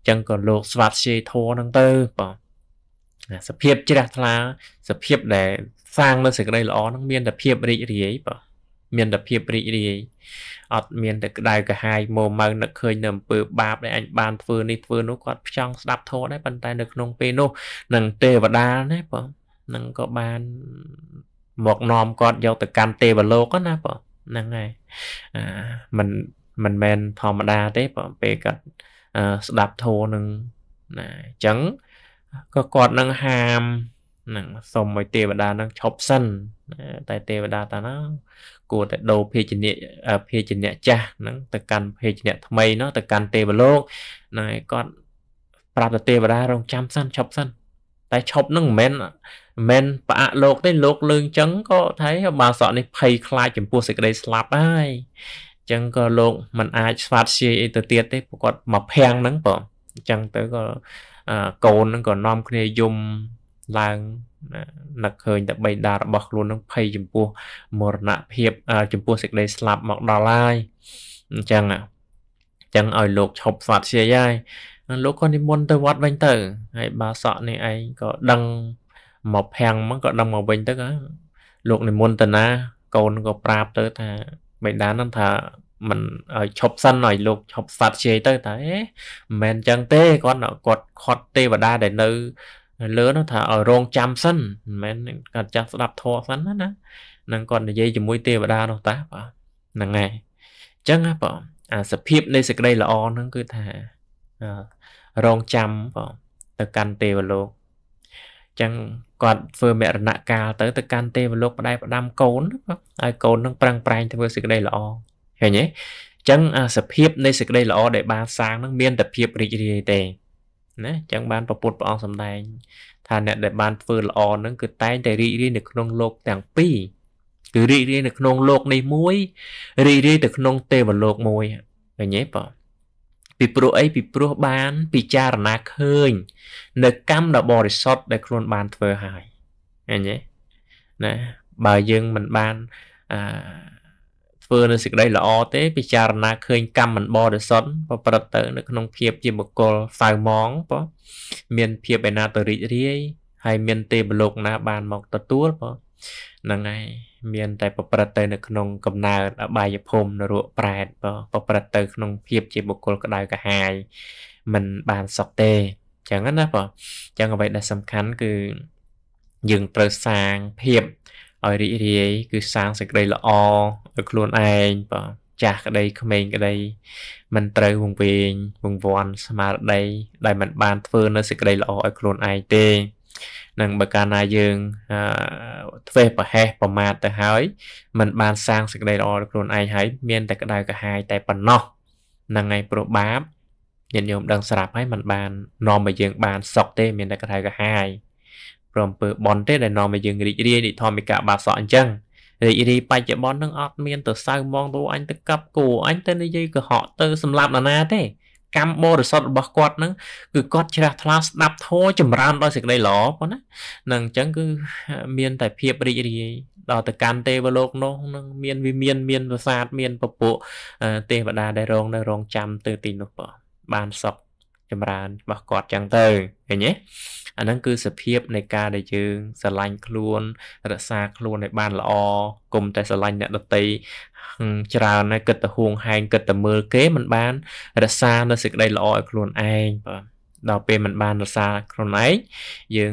ចឹងក៏លោកស្វាតជ័យធរហ្នឹងទៅបងសភាពជ្រះថ្លា សភាពដែល សាងនៅសេចក្តីល្អហ្នឹងមានតែភាពរីករាយបងមានតែភាពរីករាយអត់មានតែក្តៅក្រហាយមើលម៉ៅនឹកឃើញនៅអំពើបាប ដែលអញបានធ្វើនេះធ្វើនោះគាត់ផ្ចង់ស្ដាប់ធម៌ដែរប៉ុន្តែ នៅក្នុងពេលនោះនឹងទេវតាណាបងនឹងក៏បានមកនាំគាត់យកទៅកាន់ទេវលោកណាបងហ្នឹងហើយអាมันមិនមែនធម្មតាទេបងពេលគាត់ស្ដាប់ធម៌នឹងណាអញ្ចឹងក៏គាត់នឹងហាមនឹងសុំឲ្យទេវតានឹងឈប់សិន តែទេវតាតាណាគួរតែដូរភេជនៈភេជនៈចាស់ហ្នឹងទៅកាន់ភេជនៈថ្មីនោះទៅកាន់ទេវលោកហ្នឹងឯងគាត់ ប្រាប់ទៅទេវតារងចាំសិនឈប់សិន តែឈប់នឹងមិនមែនមិនផ្អាក់លោកទេលោកលើងចឹងក៏ថាបើសក់នេះភ័យខ្លាចចំពោះសេចក្តីស្លាប់ហើយចឹងក៏លោកមិនអាចស្វាតជាអីទៅទៀតទេពួកគាត់មកភាំងហ្នឹងបងអញ្ចឹងទៅក៏កូនហ្នឹងក៏នាំគ្នាយំឡើងនឹកឃើញតែបៃតារបស់ខ្លួននឹងភ័យចំពោះមរណភាពចំពោះសេចក្តីស្លាប់មកដល់ហើយអញ្ចឹងអញ្ចឹងឲ្យលោកឈប់ស្វាធ្យាយហើយលោកក៏និមន្តទៅវត្តវិញទៅហើយបាសក់នេះឯងក៏ដឹងមកភាំងមកក៏ដឹងមកវិញទៅលោកនិមន្តតាណាកូនក៏ប្រាប់ទៅថាមេដានហ្នឹងថាមិនឲ្យឈប់សិនឲ្យលោកឈប់សាត់ជ័យទៅតែមិនមែនចឹងទេគាត់គាត់ខត់ទេវតាដែល នៅលើនោះថាឲ្យរងចាំសិនមិនមែនគាត់ចាស់ស្ដាប់ធေါ်សិនណានឹងគាត់និយាយជាមួយទេវតានោះតាបាទហ្នឹងហើយអញ្ចឹងណាបងអាសភាពនៃសេចក្តីល្អហ្នឹងគឺថារងចាំបងទៅកាន់ទេវលោកអញ្ចឹងគាត់ធ្វើមរណកាលទៅទៅកាន់ទេវលោកផ្ដែ ផ្ដាំកូនហើយកូននឹងប្រឹងប្រែងធ្វើសេចក្តីល្អឃើញទេអញ្ចឹងអាសភាពនៃសេចក្តីល្អដែលបានសាងនឹងមានតែភាពរីករាយទេណាអញ្ចឹងបានប្រពុតព្រះអង្គសម្ដែងថាអ្នកដែលបានធ្វើល្អនឹងគឺតែងតែរីករាយនៅក្នុងលោកទាំងពីរគឺរីករាយនៅក្នុងលោកនេះមួយរីករាយទៅក្នុងទេវលោកមួយឃើញទេបងពីព្រោះអីពីព្រោះបានពិចារណាឃើញ នៅកម្មដ៏បរិសុទ្ធដែលខ្លួនបានធ្វើហើយឃើញទេណាបើយើងមិនបានអឺធ្វើនៅសេចក្តីល្អទេពិចារណាឃើញកម្មមិនបរិសុទ្ធប្រព្រឹត្តទៅ នៅក្នុងភាពជាបកលសៅម៉ងបើមានភាពឯណាទៅរីករាយហើយមានទេវលោកណាបានមកទទួលបើហ្នឹងហើយមានតែប្រព្រឹត្តទៅនៅក្នុងកំណើតអបាយភូមិនរកប្រែតប្រព្រឹត្តទៅក្នុងភាពជាបុគ្គលក្តៅកាហាយមិនបានសុខទេចឹងណាបងចឹងអ្វីដែលសំខាន់គឺយើងត្រូវសាងភាពឲ្យរីករាយគឺសាងសេចក្តីល្អឲ្យខ្លួនឯងបាទចាស់ក្តីក្មេងក្តីមិនត្រូវវង្វេងវង្វាន់ស្មារតីដែលមិនបានធ្វើនៅសេចក្តីល្អឲ្យខ្លួនឯងទេនឹងបើកាលណាយើងធ្វេសប្រហែសប្រមាថទៅហើយมันបាន សាងសេចក្តីល្អដល់ខ្លួនឯងហើយមានតែក្តៅក្រហាយតែប៉ុណ្ណោះហ្នឹងហើយព្រោះបាបញាតិញោមដឹងស្រាប់ហើយมันបាននាំឲ្យយើង បានសុខទេ មានតែក្តៅក្រហាយព្រមអំពើបន់ទេដែលនាំឲ្យយើងរីករាយដូចធម្មកាបាសក់អញ្ចឹងរីករាយបច្ចុប្បន្ននឹងអត់មានទៅសៅមងទៅអញទៅកាប់គូអញទៅនិយាយកុហកទៅសម្លាប់នរណាទេកម្មបរិសុទ្ធរបស់គាត់នឹងគឺគាត់ជ្រះថ្លាស្ដាប់ធម៌ចម្រើនដោយសេចក្តីល្អប៉ុណ្ណានឹងអញ្ចឹងគឺមានតែភាពរីករាយដល់ទៅកាន់ទេវលោកនោះនឹងមានវិមានមានប្រាសាទមានពពួកទេវតាដែលរងនៅរងចាំទៅទីនោះបងបានសុខចម្រើនរបស់គាត់ចឹងទៅឃើញទេអាហ្នឹងគឺសភាពនៃការដែលយើងស្រឡាញ់ខ្លួនរក្សាខ្លួនឲ្យបានល្អគុំតែស្រឡាញ់អ្នកដតីច្រើនណាស់គិតទៅហួងហែងគិតទៅមើលគេมันបានរក្សានៅសេចក្តីល្អឲ្យខ្លួនឯងបាទដល់ពេលมันបានរក្សាខ្លួនឯងយើង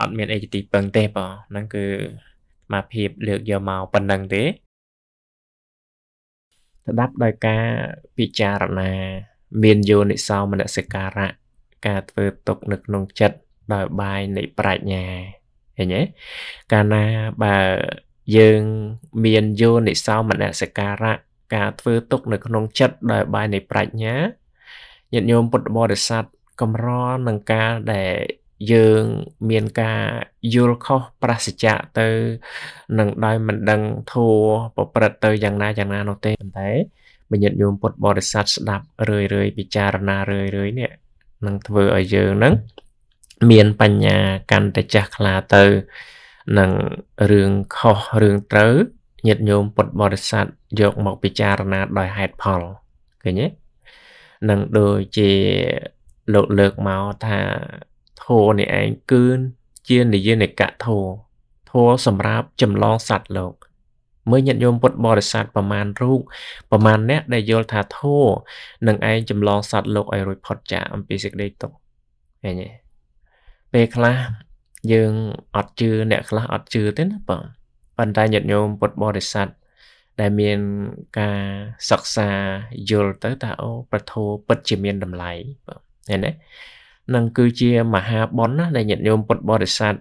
អត់មានអីទីពឹងទេបងហ្នឹងគឺមកភាពលើកយកមកប៉ុណ្ណឹងទេស្ដាប់ដោយការពិចារណា មានយោនិសោមនសិការៈការធ្វើទុកនៅក្នុងចិត្តដោយបាយនៃប្រាជ្ញាឃើញទេកាលណាបើយើងមានយោនិសោមនសិការៈការធ្វើទុក នៅក្នុងចិត្តដោយបាយនៃប្រាជ្ញាញាតិញោមពុទ្ធបរិស័ទកម្រនឹងការដែលយើងមានការយល់ខុសប្រសិជ្ជៈទៅនឹងដោយមិនដឹងធัวប្រព្រឹត្តទៅយ៉ាងណាយ៉ាងណានោះទេប៉ុន្តែបញ្ញត្តិញោមពុទ្ធបរិស័ទស្ដាប់រឿយរឿយពិចារណារឿយរឿយនេះនឹងធ្វើឲ្យយើងនឹងមានបញ្ញាកាន់តែចាស់ខ្លាទៅនិងរឿងខុសរឿងត្រូវញាតិញោមពុទ្ធបរិស័ទយកមកពិចារណាដោយហេតុផលឃើញទេនឹងដូចជាលោកលើកមកថាធោនេះឯងគឺជានិយានិកៈធោធោសម្រាប់ចម្លងសត្វលោក មើលញាតិញោមពុទ្ធបរិស័ទប្រមាណរូបប្រមាណអ្នកដែលយល់ថាធោនឹងឯងចម្លងសត្វលោកឲ្យរួចផុតចាកអំពីសេចក្តីទុក្ខឃើញទេពេលខ្លះយើងអត់ជឿអ្នកខ្លះអត់ជឿទេណាបងប៉ុន្តែញាតិញោមពុទ្ធបរិស័ទដែលមានការសិក្សាយល់ទៅថាអូប្រធោពិតជាមានតម្លៃបងឃើញទេនឹងគឺជាមហាបុណ្យណាដែលញាតិញោមពុទ្ធបរិស័ទ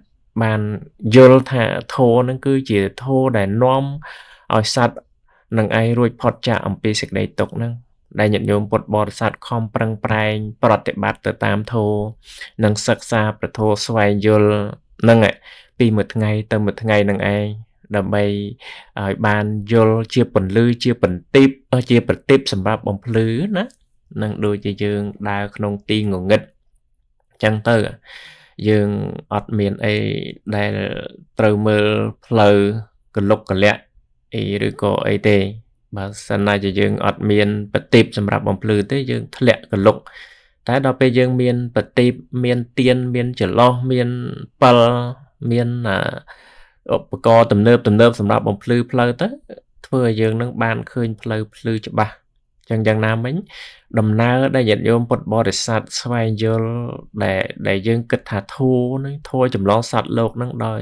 បានយល់ថាធោនឹងគឺជាធោដែលនាំឲ្យសัตว์នឹងឯងរួចផុតចាក អំពីសេចក្តីទុកហ្នឹងដែលញាតិញោមពុទ្ធបរិស័ទខំប្រឹងប្រែងប្រតិបត្តិទៅតាមធម៌និង សិក្សាប្រធោស្វែងយល់នឹងពីមួយថ្ងៃ ទៅមួយថ្ងៃនឹងឯងដើម្បីឲ្យបានយល់ជាពន្លឺជាបន្ទិបជា ប្រតិបសម្រាប់បំភ្លឺណានឹងដូចជាយើងដើរក្នុង ទីងងឹតអញ្ចឹងទៅយើងអត់មានអីដែលត្រូវមើលផ្លូវកលុកកលៈអីឬក៏អីទេបើសិនណាជាយើងអត់មានប្រទីបសម្រាប់បំភ្លឺទេយើងធ្លាក់កលុកតែដល់ពេលយើងមានប្រទីបមានទៀនមានចន្លោះមានពិលមានឧបករណ៍ទំនើបទំនើបសម្រាប់បំភ្លឺផ្លូវទៅ ធ្វើឲ្យយើងនឹងបានឃើញផ្លូវភ្លឺច្បាស់ចឹងយ៉ាងណាមិញ ដំណើរដែលញាតិញោមពុទ្ធបរិស័ទស្វែងយល់ដែលដែលយើងគិតថាធัวនឹងធัวចម្លងសត្វលោកនឹងដោយ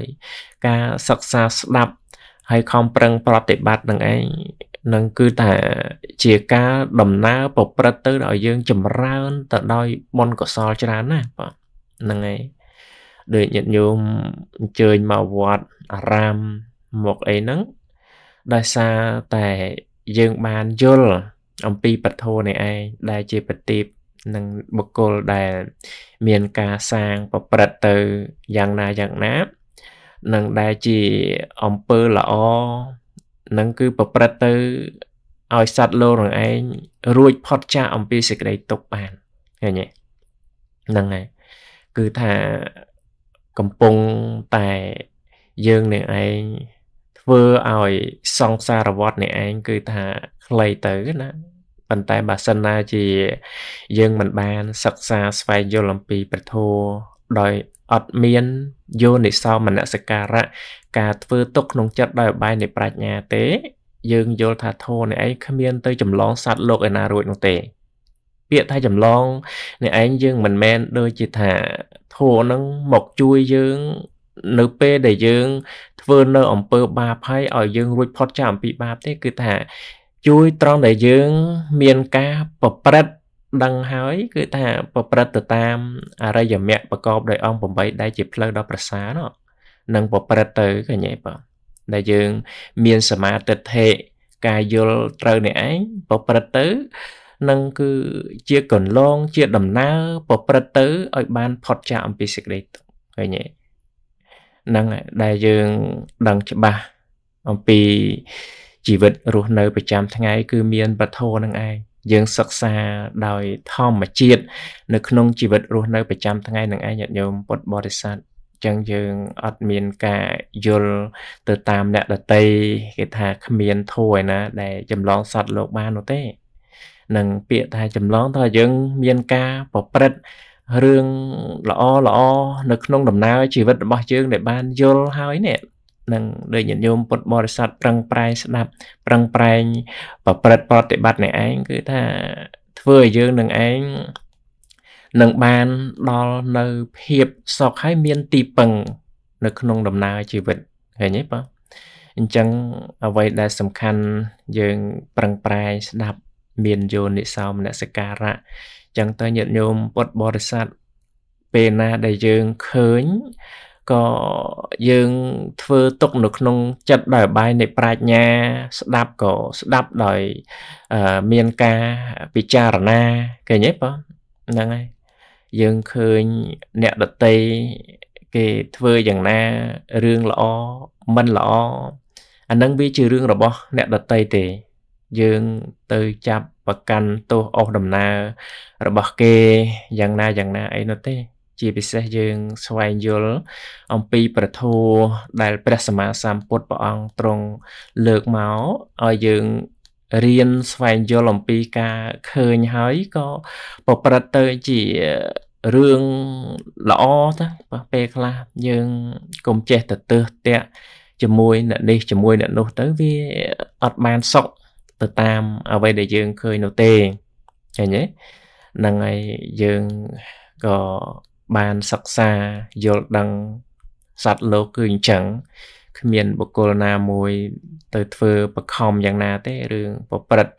ការសិក្សាស្ដាប់ហើយខំប្រឹងប្រតិបត្តិនឹងឯងនឹងគឺថាជាការដំណើរប្រព្រឹត្តទៅឲ្យយើងចម្រើនទៅដោយបុណ្យកុសលច្រើនណាស់បាទហ្នឹងហើយដូចញាតិញោមអញ្ជើញមកវត្តអារាមមកអីហ្នឹងដោយសារតែយើងបានយល់អំពីពធនេះឯងដែលជាប្រទីបនឹងបុគ្គលដែល មានការសាងប្រព្រឹត្តទៅយ៉ាងណាយ៉ាងណានឹងដែលជាអំពើល្អនឹងគឺប្រព្រឹត្តទៅឲ្យសត្វលោករងឯងរួចផុតចាកអំពីសេចក្តីទុកបានឃើញទេហ្នឹងហើយគឺថាកំពុងតែយើងនឹងឯងធ្វើឲ្យសង្សារវត្តនេះឯងគឺថាខ្លីទៅណាប៉ុន្តែបើសិនណាជាយើងមិនបានសិក្សាស្វែងយល់អំពីព្រះធម៌ដោយអត់មានយោនិសោមនសិការៈការធ្វើទុកក្នុងចិត្តដោយបាយនៃប្រាជ្ញាទេយើងយល់ថាធម៌នេះឯងគ្មានទៅចម្លងសត្វលោកឯណារួចនោះទេ ពាក្យថាចម្លងនេះឯងយើងមិនមែនដូចជាថាធម៌នឹងមកជួយយើង នៅពេលដែលយើង ធ្វើនៅ អំពើបាបហើយឲ្យយើងរួចផុតចាកអំពីបាបទេគឺថា ជួយត្រង់ដែលយើង មានការប្រព្រឹត្តដឹងហើយ គឺថាប្រព្រឹត្តទៅតាមអរិយមគ្គប្រកបដោយអង្គ8ដែលជាផ្លូវដ៏ប្រសើរនោះនឹងប្រព្រឹត្តទៅកញ្ញេបងដែលយើងមានសមាទិដ្ឋិការយល់ត្រូវនេះឯងប្រព្រឹត្តទៅនឹងគឺជាកន្លងជាដំណើរប្រព្រឹត្តទៅឲ្យបានផុតចាកអំពីសេចក្តីទុក្ខឃើញទេហ្នឹងដែលយើងដឹងច្បាស់អំពីជីវិតរស់នៅប្រចាំថ្ងៃគឺមានបទធរនឹងឯងយើងសិក្សាដោយធម្មជាតិនៅក្នុងជីវិតរស់នៅប្រចាំថ្ងៃនឹងឯងញាតិញោមពុទ្ធបរិស័ទចឹងយើងអត់មានការយល់ទៅតាមអ្នកដតីគេថាគ្មានធួឯណាដែលចម្លងសត្វលោកបាននោះទេនឹងពាក្យថាចម្លងតើយើងមានការប្រព្រឹត្តរឿងល្អល្អនៅក្នុងដំណើរជីវិតរបស់យើងដែលបានយល់ហើយនេះនឹងដោយញាតិញោមពុទ្ធបរិស័ទប្រឹងប្រែងស្ដាប់ប្រឹងប្រែងប្រព្រឹត្តប្រតិបត្តិអ្នកឯងគឺថា ធ្វើឲ្យយើងនឹងឯងនឹងបានដល់នៅភាពសុខហើយមានទីពឹង នៅក្នុងដំណើរជីវិតឃើញទេបងអញ្ចឹងអ្វីដែល សំខាន់យើងប្រឹងប្រែងស្ដាប់មានយោនិសោមនសិការៈអញ្ចឹងតើញាតិញោមពុទ្ធបរិស័ទពេលណាដែលយើងឃើញក៏យើងធ្វើទុកនៅក្នុងចិត្តដោយបាយនៃប្រាជ្ញា ស្ដាប់ក៏ស្ដាប់ដោយមានការពិចារណាឃើញទេបងហ្នឹងហើយយើងឃើញអ្នកដតីគេធ្វើយ៉ាងណារឿងល្អមិនល្អអានឹងវាជារឿងរបស់ អ្នកដតីទេយើងទៅចាប់ប្រកាន់ទោសអស់ដំណើររបស់គេយ៉ាងណាយ៉ាងណាអីនោះទេជាពិសេសយើងស្វែងយល់អំពីប្រធោដែលព្រះសម្មាសម្ពុទ្ធព្រះអង្គទ្រង់លើកមកឲ្យយើងរៀនស្វែងយល់អំពីការឃើញហើយក៏ប្រព្រឹត្តទៅជារឿងល្អតាពេលខ្លះយើងកុំចេះទៅទើសទាក់ជាមួយអ្នកនេះជាមួយអ្នកនោះទៅវាអត់បានសុខទៅតាមអ្វីដែលយើងឃើញនោះទេឃើញទេហ្នឹងហើយយើងក៏បានសិក្សាយល់ដឹងសត្វលោកគឺអញ្ចឹង គ្មានបុគ្គលណាមួយ ទៅធ្វើបខំយ៉ាងណា ទេរឿងប្រព្រឹត្ត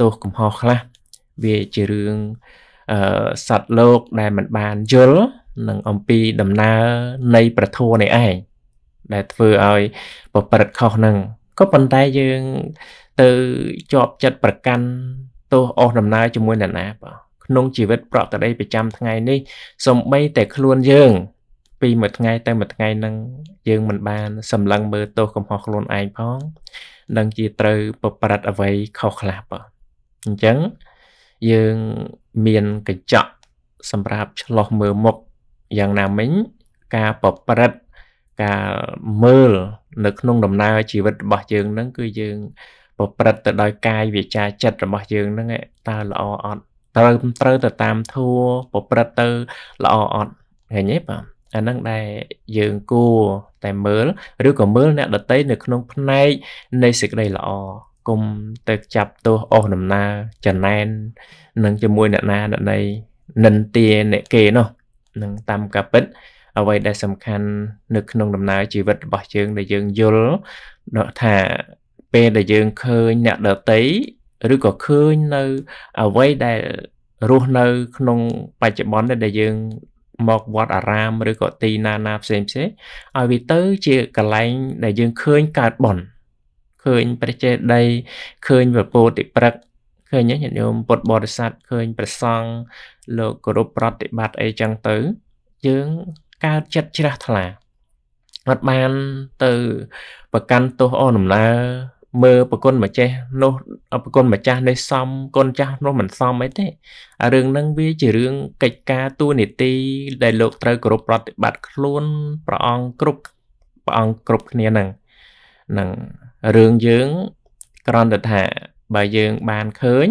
ទោសកំហុសខ្លះវាជារឿងអឺសត្វលោកដែលមិនបានយល់នឹងអំពីដំណើរនៃប្រធัวនេះឯងដែលធ្វើឲ្យប្រព្រឹត្តខុសនឹងក៏ប៉ុន្តែយើងទៅជាប់ចិត្តប្រកាន់ទោសអស់ដំណើរជាមួយអ្នកណាបាទក្នុងជីវិតប្រក្រតីប្រចាំថ្ងៃនេះសំបីតែខ្លួនយើង ពីមួយថ្ងៃទៅមួយថ្ងៃនឹងយើងមិនបាន សម្លឹងមើលទោសកំហុសខ្លួនឯងផងនឹងជាត្រូវប្រព្រឹត្តអ្វីខុសខ្លះបើអញ្ចឹងយើងមានកញ្ចក់សម្រាប់ឆ្លោះមើលមុខយ៉ាងណាមិញ ការប្រព្រឹត្តការមើលនៅក្នុងដំណើរជីវិតរបស់យើងនឹងគឺយើង ប្រព្រឹត្តទៅដោយកាយវាចាចិត្តរបស់យើងនឹងតើល្អអត់ត្រូវត្រូវទៅតាមធัวប្រព្រឹត្តទៅល្អអត់ឃើញទេបាទអានឹងដែលយើងគួរតែមើលឬក៏មើលអ្នកដតីនៅក្នុងផ្នែកនៃសេចក្តីល្អគុំទៅចាប់ទោសអស់ដំណើរចំណែននឹងជាមួយអ្នកណាដតីនិន្ទាអ្នកគេនោះនឹងតាមការពិត អ្វីដែលសំខាន់នៅក្នុងដំណើរជីវិតរបស់យើងដែលយើងយល់ថាពេលដែលយើងឃើញអ្នកដតីឬក៏ឃើញនៅអ្វីដែលរស់នៅ ក្នុង បច្ចុប្បន្នដែលយើងមកវត្តអារាមឬក៏ទីណាណាផ្សេងផ្សេងឲ្យវាទៅជាកន្លែងដែលយើងឃើញកើតបន់ឃើញព្រះចេតីឃើញវពោតិព្រឹកឃើញញាតិញោមពុទ្ធបរិស័ទឃើញព្រះសង្ឃលោកគោរពប្រតិបត្តិអីចឹងទៅ យើងកើតចិត្តជ្រះថ្លាអត់បានទៅប្រកាន់ទោសអនដំណើរមើលប្រគុណម្ចាស់នោះប្រគុណម្ចាស់នេះសមគុណចាស់នោះមិនសមអីទេអារឿងហ្នឹងវាជារឿងកិច្ចការទួលនីតិដែលលោកត្រូវគោរពប្រតិបត្តិខ្លួនព្រះអង្គគ្រប់ព្រះអង្គគ្រប់គ្នាហ្នឹងនឹងរឿងយើង ក្រំតថាបើយើងបានឃើញ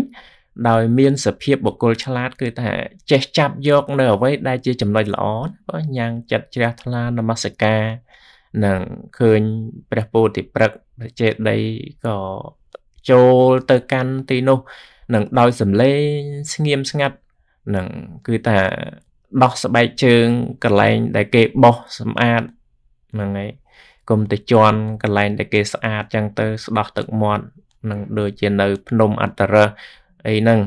ដោយ មានសភាពបុគ្គលឆ្លាត គឺថា ចេះចាប់យក នៅអ្វីដែលជាចំណុចល្អញ៉ាំងចិត្តជ្រះថ្លានមស្ការនឹងឃើញព្រះពោធិព្រឹកព្រះចេតីក៏ចូលទៅកាន់ទីនោះនឹងដោយសំឡេងស្ងៀមស្ងាត់នឹងគឺថាដោះស្បែកជើងកន្លែងដែលគេបោះសម្អាតហ្នឹងហើយកុំទៅជន់កន្លែងដែលគេស្អាតចឹងទៅស្ដោះទឹកមាត់នឹងដូចជានៅភ្នំអត្តរៈអីហ្នឹង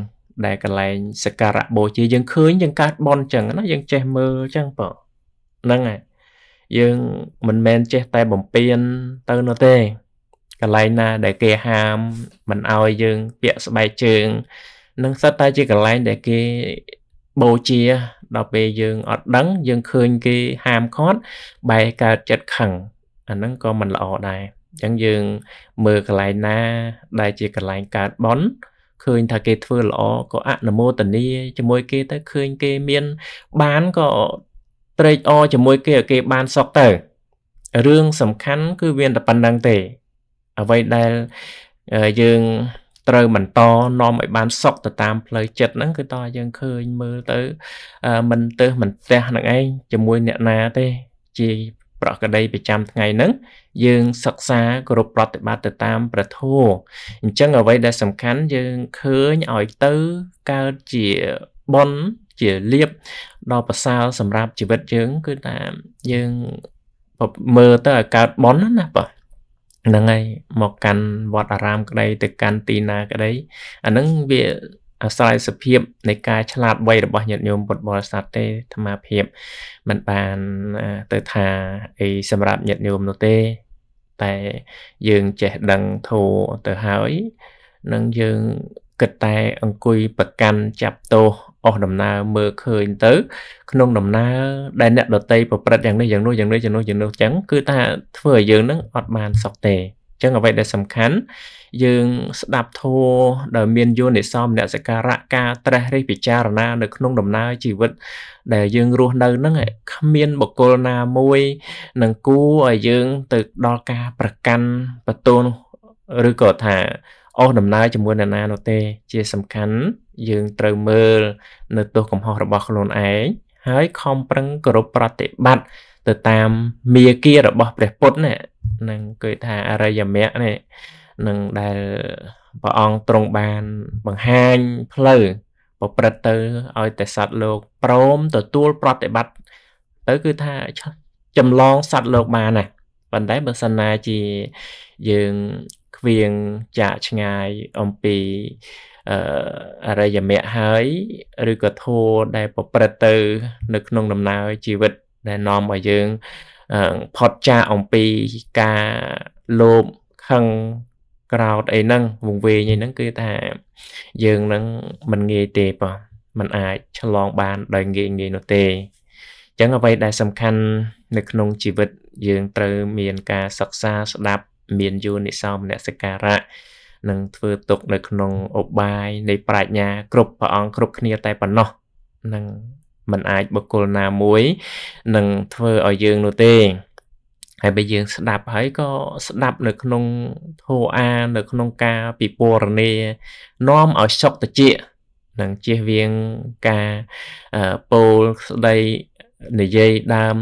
ដែលកន្លែង សក្ការៈបូជាយើងឃើញយើងកើតបន់ចឹងណាយើងចេះមើលចឹងបងហ្នឹងហើយយើងមិនមែនចេះតែបំពេញទៅនោះទេកន្លែងណាដែលគេហាមមិនអោយយើង ពាក់ស្បែកជើងនឹងសិតតែជាកន្លែងដែលគេបូជាដល់ពេលយើងអត់ដឹង យើងឃើញគេហាមឃាត់បែរកើតចិត្តខឹងអាហ្នឹងក៏មិនល្អដែរអញ្ចឹងយើងមើលកន្លែងណា ដែលជាកន្លែងកើតបន់ឃើញថាគេធ្វើល្អក៏អនុមោទនាជាមួយគេទៅឃើញគេមានបានក៏ត្រេកអរជាមួយគេឲ្យគេបានសុខទៅរឿងសំខាន់គឺវាតែប៉ុណ្្នឹងទេអ្វីដែលយើងត្រូវបន្តនាំឲ្យបានសុខទៅតាម ផ្លូវចិត្តហ្នឹងគឺតោះយើងឃើញមើលទៅ មិនទៅមិនផ្ទះនឹងឯងជាមួយអ្នកណាទេ ជាប្រកដីប្រចាំថ្ងៃហ្នឹងយើង សិក្សាគោរពប្រតិបត្តិទៅតាម ប្រធោអញ្ចឹងអ្វីដែលសំខាន់យើងឃើញឲ្យទៅកើតជាប៉ុនជាលៀបដល់ប្រសើរសម្រាប់ជីវិតយើង គឺថាយើងមើលទៅឲ្យកើតបនណាបាទហ្នឹងហើយមកកាន់វត្តអារាមក្តី ទៅកាន់ទីណាក្តី អាហ្នឹងវាអាស្រ័យសភាពនៃការឆ្លាតវៃរបស់ញាតិញោមពុទ្ធបរិស័ទទេធម្មភាពมันបានទៅថាអីសម្រាប់ញាតិញោមនោះទេតែយើងចេះដឹងធូរទៅហើយនឹងយើងគិតតែអង្គុយប្រកាន់ចាប់ទោសអស់ដំណើរមើលឃើញទៅ ក្នុងដំណើរដែលអ្នកដតីប្រព្រឹត្តយ៉ាងនេះយ៉ាងនោះយ៉ាងនេះយ៉ាងនោះយ៉ាងនោះចឹងគឺថាធ្វើឲ្យយើងនឹងអត់បានសុខទេចឹងអ្វីដែលសំខាន់យើងស្ដាប់ធម៌ដែលមានយោនិសោមនសិការៈការត្រេះរិះពិចារណានៅក្នុងដំណើរជីវិត ដែលយើងរស់នៅហ្នឹងគ្មានបុគ្គលណាមួយនឹងគួរឲ្យយើងទៅដល់ការប្រកាន់បតូនឬក៏ថាអស់ដំណើរជាមួយនរណានោះទេ ជាសំខាន់យើងត្រូវមើល នៅទោសកំហុសរបស់ខ្លួនឯងហើយខំប្រឹងគោរពប្រតិបត្តិទៅតាម មាគារបស់ព្រះពុទ្ធណានឹងគឺថាអរិយមគ្គនេះនឹងដែលព្រះអង្គទ្រង់បានបង្ហាញផ្លូវប្រព្រឹត្តទៅឲ្យតែសត្វលោកព្រមទទួលប្រតិបត្តិទៅគឺថាចម្លងសត្វលោកបានណាប៉ុន្តែបើសិនណាជាយើងឃ្វៀងចាកឆ្ងាយអំពីអរិយមគ្គហើយ ឬក៏ធัวដែលប្រព្រឹត្តទៅ នៅក្នុងដំណើរជីវិត ដែលនាំឲ្យយើងផុតចាកអំពីការលោភខឹងក្រោតអីហ្នឹងវង្វេងអីហ្នឹងគឺថា យើងនឹងមិនងាយទេបងมันអាចឆ្លងបានដោយងាយងាយនោះទេអញ្ចឹងអ្វីដែលសំខាន់ នៅក្នុងជីវិត យើងត្រូវមានការសិក្សាស្ដាប់មានយោនិសោមនសិការៈនឹងធ្វើទុកនៅក្នុងឧបាយនៃប្រាជ្ញាគ្រប់ព្រះអង្គគ្រប់គ្នាតែប៉ុណ្ណោះនឹងมันអាចបុគ្គលណាមួយនឹងធ្វើឲ្យយើងនោះទេហើយបើយើង ស្ដាប់ហើយក៏ស្ដាប់នៅក្នុងធោអានៅ ក្នុងការពិពណ៌នានាំឲ្យសុខតិចនឹងជៀសវាងការពោលស្ដីនិយាយដើម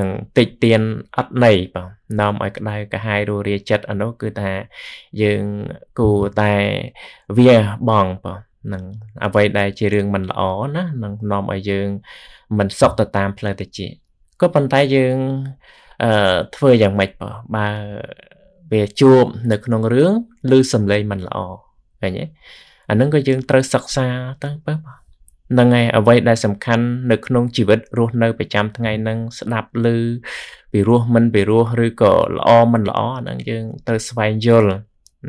នឹងតិចទៀនអត់ន័យបងនាំឲ្យក្តៅកាហាយរੂរាចិត្តអានោះគឺថាយើងគួរតែវាបងបងនឹងអ្វី ដែលជារឿងមិនល្អណានឹងនាំឲ្យយើង មិនសុខទៅតាម ផ្លូវតិចក៏ប៉ុន្តែយើងអឺធ្វើយ៉ាងម៉េចបងបើវាជួបនៅ ក្នុងរឿងឬសំឡេងមិនល្អឃើញទេអានឹងក៏យើងត្រូវសិក្សាតាំងពីបងនឹងឯអ្វីដែលសំខាន់នៅក្នុងជីវិតរស់នៅប្រចាំថ្ងៃនឹងស្ដាប់ឮពីរសមិន ពីរសឬក៏ល្អមិនល្អហ្នឹងយើងត្រូវស្វែងយល់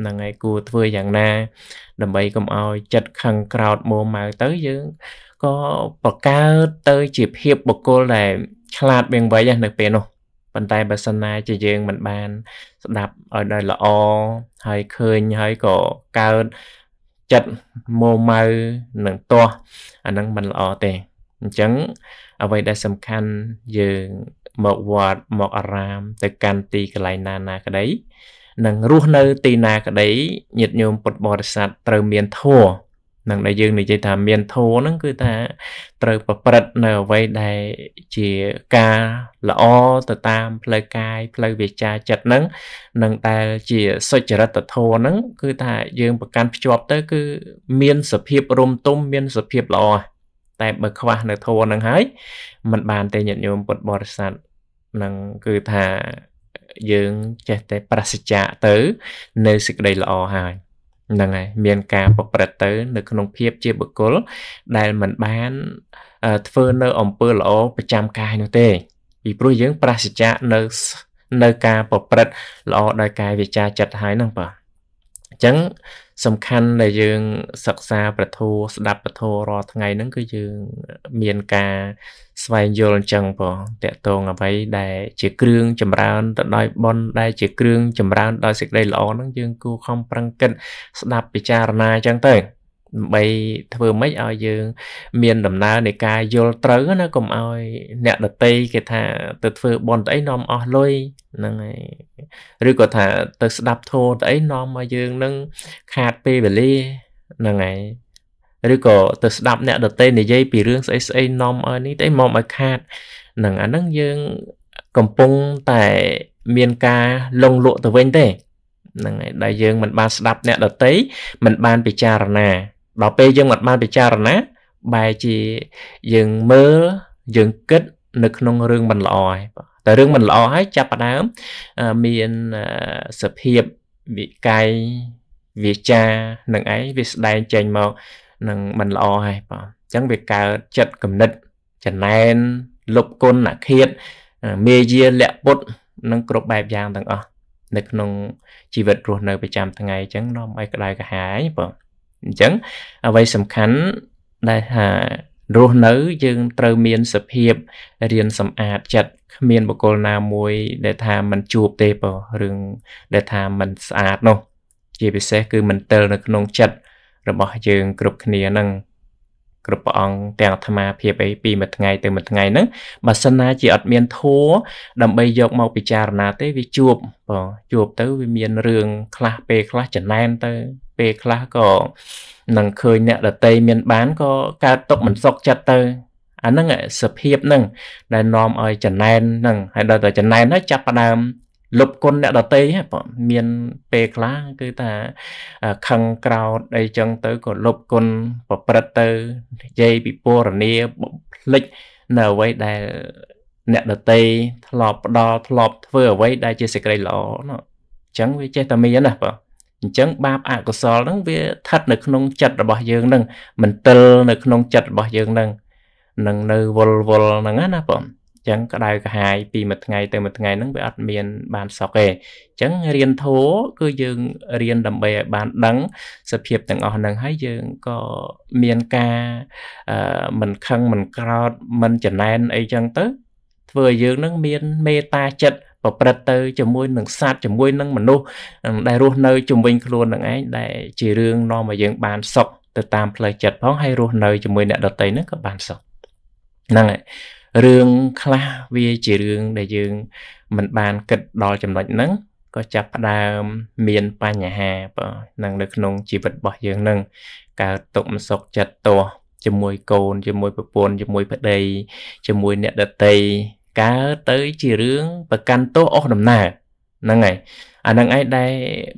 ហ្នឹងឯងគួរធ្វើយ៉ាងណា ដើម្បីកុំឲ្យចិត្តខឹងក្រោតមួម៉ៅទៅយើងក៏បកកើតទៅជាភាពបកគលដែលឆ្លាតបៀងវៃនៅពេលនោះប៉ុន្តែបើសិនណាជាយើងមិនបាន ស្ដាប់ឲ្យដល់ល្អហើយឃើញហើយក៏កើតចិត្តមោម៉ៅនិងទាស់អាហ្នឹងមិនល្អទេអញ្ចឹង អ្វីដែលសំខាន់យើងមកវត្តមកអារាម ទៅកាន់ទីកន្លែងណាណាក្តីនិងរស់នៅទីណាក្តីញាតិញោមពុទ្ធបរិស័ទត្រូវមានធម៌នឹងដែលយើងនិយាយថាមានធម៌ហ្នឹងគឺថាត្រូវប្រព្រឹត្តនៅអ្វីដែលជាការល្អទៅតាមផ្លូវកាយផ្លូវវាចាចិត្តហ្នឹងនឹងតែជាសុចរិតធម៌ហ្នឹង គឺថាយើងប្រកាន់ភ្ជាប់ទៅគឺមានសភាពរំទុំមានសភាពល្អតែ បើខ្វះនៅធម៌ហ្នឹងហើយมันបានទេញាតិញោមពុទ្ធបរិស័ទនឹងគឺថាយើងចេះតែប្រសិជ្ជៈទៅ នៅសេចក្តីល្អហើយហ្នឹងហើយមានការប្រព្រឹត្តទៅនៅក្នុងភាពជាបុគ្គល ដែលមិនបានធ្វើនៅអំពើល្អប្រចាំកាយនោះទេពីព្រោះយើង ប្រសិជ្ជៈនៅនៅការប្រព្រឹត្តល្អដោយកាយវាចាចិត្តហើយហ្នឹងបាទអញ្ចឹងសំខាន់ដែលយើងសិក្សាប្រធូស្ដាប់ ប្រធូរាល់ថ្ងៃហ្នឹងគឺយើងមានការស្វែងយល់អញ្ចឹងបងតកតងអ្វីដែល ជាគ្រឿងចម្រើនទៅដោយបុណ្យដែលជាគ្រឿងចម្រើនដោយសេចក្តីល្អហ្នឹងយើងគួរខំប្រឹងគិត ស្ដាប់ពិចារណាអញ្ចឹងទៅដើម្បីធ្វើម៉េចឲ្យយើង មានដំណើរនៃការយល់ត្រូវណាកុំឲ្យ អ្នកដតីគេថា ទៅធ្វើបន់ទៅអីនាំអស់លុយហ្នឹងហើយឬក៏ថាទៅស្ដាប់ធម៌ទៅអីនាំឲ្យយើងនឹងខាតពេលវេលាហ្នឹងហើយឬក៏ទៅស្ដាប់អ្នកដតីនិយាយពីរឿងស្អីស្អីនាំឲ្យនេះទៅមកឲ្យខាតហ្នឹងអាហ្នឹងយើងកំពុងតែមានការលងលក់ទៅវិញទេហ្នឹងហើយដែលយើងមិនបានស្ដាប់អ្នកដតីមិនបានពិចារណាដល់ពេលយើងមិនបានពិចារណាបែរជាយើងមើលយើងគិត នៅក្នុងរឿងមិនល្អហើយតែរឿងមិនល្អហើយចាប់ផ្ដើមមានសភាពវិកាយវាចានឹងឯងវាស្ដែងចេញមកនឹងមិនល្អហើយបាទអញ្ចឹងវាកើតចិត្តគំនិតចំណែនលុបគុណអឃាតមេយាលៈពុតនិងគ្រប់បែបយ៉ាងទាំងអស់នៅក្នុងជីវិតរស់នៅប្រចាំថ្ងៃអញ្ចឹងនាំឲ្យក្តៅក្រហាយបាទអញ្ចឹងអ្វីសំខាន់ដែលថារស់នៅយើងត្រូវមានសភាពរៀនសម្អាតចិត្តគ្មានបុគ្គលណាមួយ ដែលថាมันជួបទេបើរឿងដែលថាมันស្អាតនោះ ជាពិសេសគឺมันទិលនៅ ក្នុងចិត្តរបស់យើងគ្រប់គ្នានឹងគ្រប់ព្រះអង្គទាំងអាត្មាភាពអីពីមួយថ្ងៃទៅមួយថ្ងៃហ្នឹងបើសិនណាជាអត់មានធัวដើម្បីយកមកពិចារណាទេវាជួបបងជួបទៅវាមានរឿងខ្លះពេលខ្លះចំណែនទៅពេលខ្លះក៏នឹងឃើញអ្នកដតីមាន បានក៏កើតទុកមិនសុខចិត្តទៅ អាហ្នឹងសភាពហ្នឹងដែលនាំឲ្យចំណែនហ្នឹងហើយដល់តែចំណែនហ្នឹងចាប់ផ្ដើមលុបគុណអ្នកដតីមានពេលខ្លះគឺថាខឹងក្រោតអីចឹងទៅក៏លុបគុណប្រព្រឹត្តទៅនិយាយពីពរនីផ្លិចនៅអ្វីដែលអ្នកដតីធ្លាប់ផ្ដល់ធ្លាប់ធ្វើអ្វីដែលជាសេចក្តីល្អនោះអញ្ចឹងវាចេះតែមានណាបងអញ្ចឹងបាបអកុសលហ្នឹងវាស្ថិតនៅក្នុងចិត្តរបស់យើងហ្នឹងមិនតិលនៅក្នុងចិត្តរបស់យើងហ្នឹងនឹងនៅវល់វល់ហ្នឹងណាបងអញ្ចឹងក្តៅក្រហាយពីមួយថ្ងៃទៅមួយថ្ងៃហ្នឹងវាអត់មាន បានសក់ទេអញ្ចឹងរៀនធូរគឺយើងរៀនដើម្បីឲ្យបានដឹងសភាពទាំងអស់ហ្នឹងហើយយើងក៏មានការមិនខឹងមិនក្រោធមិនចំណែនអីចឹងទៅ ធ្វើឲ្យយើងនឹងមានមេត្តាចិត្តប្រព្រឹត្តទៅជាមួយនឹងសត្វជាមួយនឹងមនុស្សដែលរស់នៅជំនវិញខ្លួននឹងឯងដែលជារឿងនាំឲ្យយើងបានសុខទៅតាមផ្លូវចិត្តផងហើយរស់នៅជាមួយអ្នកដទៃហ្នឹងក៏បានសុខហ្នឹងហើយរឿងខ្លះវាជារឿងដែលយើងមិនបានគិតដល់ចំណុចហ្នឹងក៏ចាប់ផ្ដើមមានបញ្ហាបើនឹងនៅក្នុងជីវិតរបស់យើងនឹងកើតទុកមិនសុខចិត្តទាស់ជាមួយកូនជាមួយប្រពន្ធជាមួយប្តីជាមួយអ្នកដតីកើទៅជារឿងប្រកាន់ទោសអស់ដំណើរហ្នឹងហើយអាហ្នឹងឯងដែល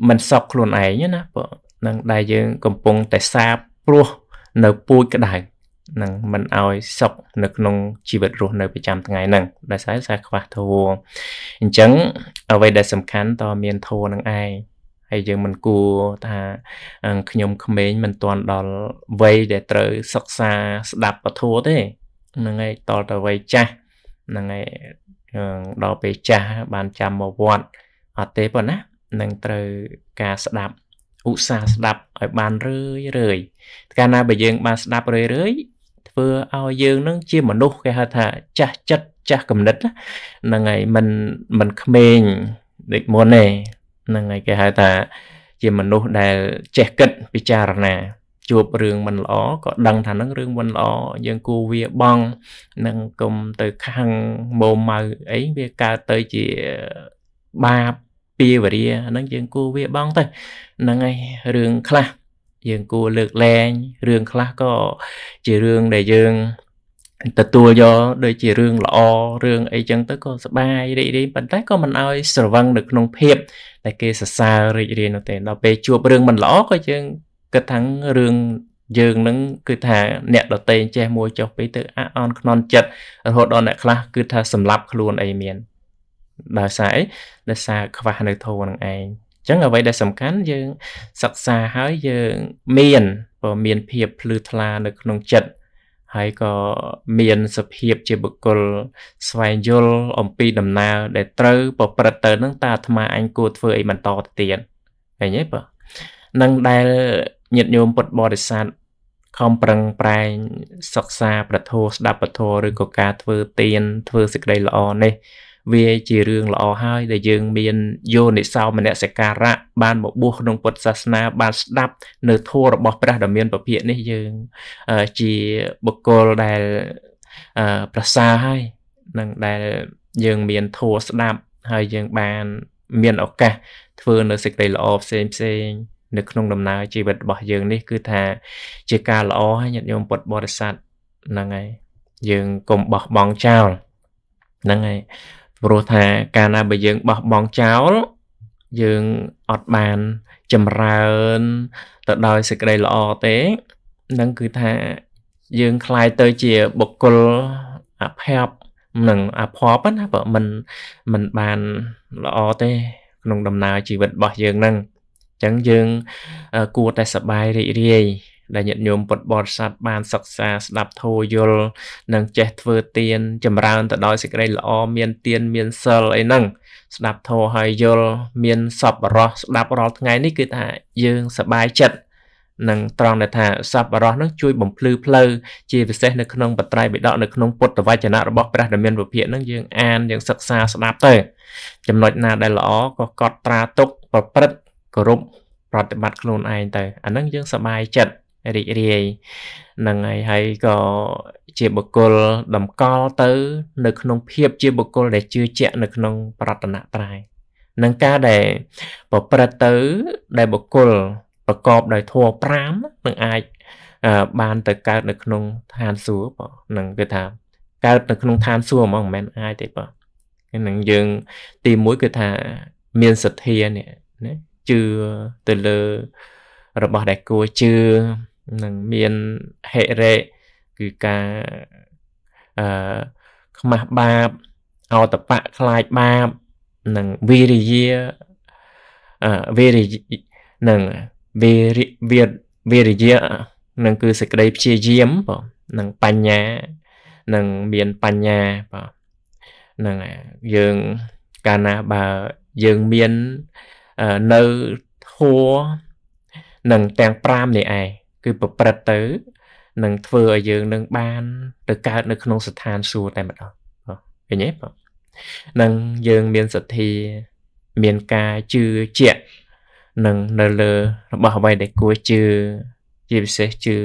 មិនសក់ខ្លួនឯងណាបងហ្នឹងដែលយើងកំពុងតែសាបព្រោះនៅពូជក្តៅនឹងមិនអោយសុខនៅក្នុងជីវិតរស់នៅប្រចាំថ្ងៃហ្នឹងដែលសារសារខ្វះធัวអញ្ចឹងអ្វីដែលសំខាន់តមានធัวនឹងឯងហើយយើងមិនគួរថាខ្ញុំក្មេងមិនទាន់ដល់វ័យដែលត្រូវសិក្សាស្ដាប់ពធัวទេហ្នឹងហើយតទៅវ័យចាស់ហ្នឹងឯងដល់ពេលចាស់បានចាំមកវត្តអត់ទេប៉ុណ្ណានឹងត្រូវការស្ដាប់ឧស្សាហ៍ស្ដាប់ឲ្យបានរឿយរឿយកាលណាបើយើងបានស្ដាប់រឿយរឿយធ្វើឲ្យយើងនឹងជាមនុស្សគេហៅថាចាស់ចិត្តចាស់គំនិតហ្នឹងហើយមិនមិនក្មេងដូចមុនទេហ្នឹងហើយគេហៅថាជាមនុស្សដែលចេះគិតពិចារណាជួបរឿងមិនល្អក៏ដឹងថានឹងរឿងមិនល្អយើងគួរវាបងនឹងកុំទៅខាំងម៉ោម៉ៅអីវាកើតទៅជាបាបពីវរាហ្នឹងយើងគួរវាបងទៅហ្នឹងហើយរឿងខ្លះយើងគួរលើកលែងរឿងខ្លះក៏ជារឿងដែលយើងទទួលយកដូចជារឿងល្អរឿងអីចឹងទៅក៏សបាយរីករាយប៉ុន្តែក៏មិនឲ្យស្រវឹងនៅក្នុងភាពដែលគេសរសើររីករាយនោះទេដល់ពេលជួបរឿងមិនល្អក៏យើងគិតថារឿងយើងនឹងគឺថា អ្នកដតេចេះមួយចុះពីទៅអអន់ខ្នន់ចិត្តរហូតដល់អ្នកខ្លះ គឺថាសម្លាប់ខ្លួនអីមានដោយសារអីដោយសារខ្វះនៅធម៌នឹងឯងចឹងអ្វីដែលសំខាន់យើង សិក្សាហើយយើងមានបើមានភាពភ្លឺថ្លា នៅ ក្នុងចិត្តហើយក៏មានសភាពជាបុគ្គលស្វែងយល់អំពីដំណើរ ដែលត្រូវប្រព្រឹត្តទៅ នឹង តាអាត្មាអញគួរធ្វើអីបន្តទៅទៀតឃើញទេបើនឹងដែលញាតិញោមពុទ្ធបរិស័ទខំប្រឹងប្រែងសិក្សា ប្រធោស្ដាប់ប្រធោឬក៏ការធ្វើទានធ្វើសេចក្តីល្អនេះ វាជារឿងល្អហើយដែលយើងមានយោនិសោមនសិការៈបានមកបួសក្នុងពុទ្ធសាសនា បានស្ដាប់ នៅធម៌របស់ព្រះដ៏មានពភាកនេះយើងជាបុគ្គលដែលប្រសើរហើយនឹងដែលយើងមានធម៌ស្ដាប់ ហើយយើងបាន មានឱកាសធ្វើនៅសេចក្តីល្អផ្សេងផ្សេងនៅក្នុងដំណើរជីវិតរបស់យើងនេះគឺថាជាការល្អហើយញាតិញោមពុទ្ធបរិស័ទហ្នឹងហើយយើងកុំបោះបង់ចោលហ្នឹងហើយព្រោះថាកាលណាបើយើងបោះបង់ចោលយើងអត់បានចម្រើនទៅដោយសេចក្តីល្អទេនឹងគឺថាយើងคล้ายទៅជាបុគ្គលអភ័ព្វនឹងអភ័ព្វណាបើមិនមិនបានល្អទេ ក្នុងដំណើរជីវិតរបស់យើងហ្នឹងចឹងយើងគួរតែសប្បាយរីករាយដែលញាតិញោមពុទ្ធបរិស័ទបានសិក្សាស្ដាប់ធម៌យល់និង ចេះធ្វើទានចម្រើនទៅដោយសេចក្តីល្អមានទានមានសិលអីហ្នឹងស្ដាប់ធម៌ហើយយល់មានសប្បុរសស្ដាប់រាល់ថ្ងៃនេះគឺថាយើងសប្បាយចិត្តនឹងត្រង់ដែលថាសប្បុរសនឹងជួយបំភ្លឺផ្លូវជាពិសេសនៅក្នុងបត្រៃបិដកនៅក្នុងពុទ្ធវចនៈរបស់ព្រះដ៏មានវិភាកនឹងយើងអានយើងសិក្សាស្ដាប់ទៅ ចំណុចណា ដែលល្អក៏កត់ត្រាទុកប្រព្រឹត្តគោរពប្រតិបត្តិខ្លួនឯងទៅអាហ្នឹងយើងសប្បាយចិត្តរីករាយនឹងហើយហើយក៏ជាបុគ្គលតម្កល់ទៅ នៅក្នុងភាពជាបុគ្គលដែលជឿជាក់នៅក្នុង ប្រតនត្រ័យនឹងការដែលប្រព្រឹត្តទៅដែលបុគ្គលប្រកបដោយធម៌5នឹងអាចបានទៅកើតនៅក្នុងឋានសួគ៌បងនឹងគឺថាកើតនៅក្នុងឋានសួគ៌ហ្មងមិនមែនអាចទេបងនឹងយើងទី1គឺថាមានសទ្ធានេះណាជឿទៅលើរបស់ដែលគួរជឿនឹងមានហេរេគឺការអឺខ្មាស់បាប អតបៈខ្លាចបាប និងវិរិយាអឺវិរិយនិងវិរិវិវិរិយានឹងគឺសេចក្តីព្យាយាមបងនិងបញ្ញានឹងមានបញ្ញាបងនឹងយើងកាលណាបើយើងមាននៅហួរនឹងទាំង5នេះឯងគឺប្រព្រឹត្តទៅនឹងធ្វើឲ្យយើងនឹងបានទៅកើតនៅក្នុងស្ថាន សួគ៌តែម្ដងឃើញទេបងនឹងយើងមានសទ្ធាមានការជឿជាក់នឹងនៅលើរបស់អ្វីដែលគួរជឿជាពិសេសជឿ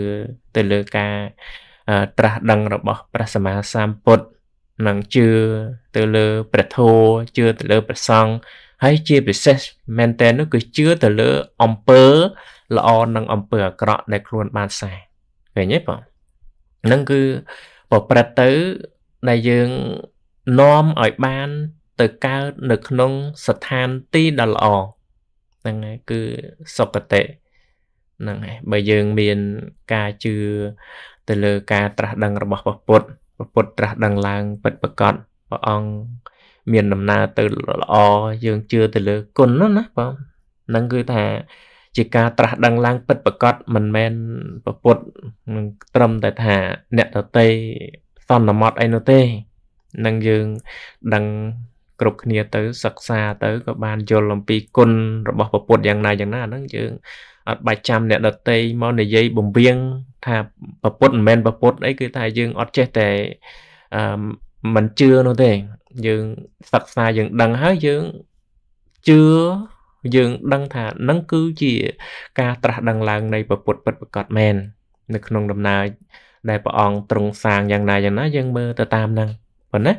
ទៅលើការ ត្រាស់ដឹងរបស់ព្រះសម្មាសម្ពុទ្ធនឹងជឿទៅលើព្រះធម៌ជឿទៅលើព្រះសង្ឃហើយជាពិសេសមែនតើនោះគឺជឿទៅលើអំពើល្អនិងអំពើអាក្រក់ដែលខ្លួនបានសែឃើញទេបងនឹងគឺប្រព្រឹត្តទៅដែលយើងនាំឲ្យបាន ទៅកើតនៅក្នុងស្ថានទីដ៏ល្អហ្នឹងហើយគឺសុគតិហ្នឹងហើយបើយើងមានការជឿទៅលើ ការត្រាស់ដឹងរបស់ព្រះពុទ្ធព្រះពុទ្ធត្រាស់ដឹងឡើងពិតប្រាកដព្រះអង្គមានដំណើរទៅល្អយើងជឿទៅលើគុណនោះណាបងហ្នឹងគឺថាជាការត្រាស់ដឹងឡើងពិតប្រកបមិនមែនប្រពុតនឹងត្រឹមតែថាអ្នកតន្ត្រីសន្មតអីនោះទេនឹងយើងដឹងគ្រប់គ្នាទៅ សិក្សាទៅក៏បានយល់អំពីគុណរបស់ប្រពុតយ៉ាងណាយ៉ាងណាហ្នឹងយើងអត់បាច់ចាំអ្នកដតីមកនិយាយបំវៀងថាប្រពុតមិនមែនប្រពុតអីគឺថាយើងអត់ចេះតែអឺមិនជឿនោះទេយើងសិក្សាយើងដឹងហើយយើងជឿយើងដឹងថានឹងគឺជាការត្រាស់ដឹងឡើងនៃពពុទ្ធពិតប្រកបមែននៅក្នុងដំណើរដែលព្រះអង្គទ្រង់សាងយ៉ាងណាយ៉ាងណា យើងមើលទៅតាមហ្នឹងប៉ុន្តែ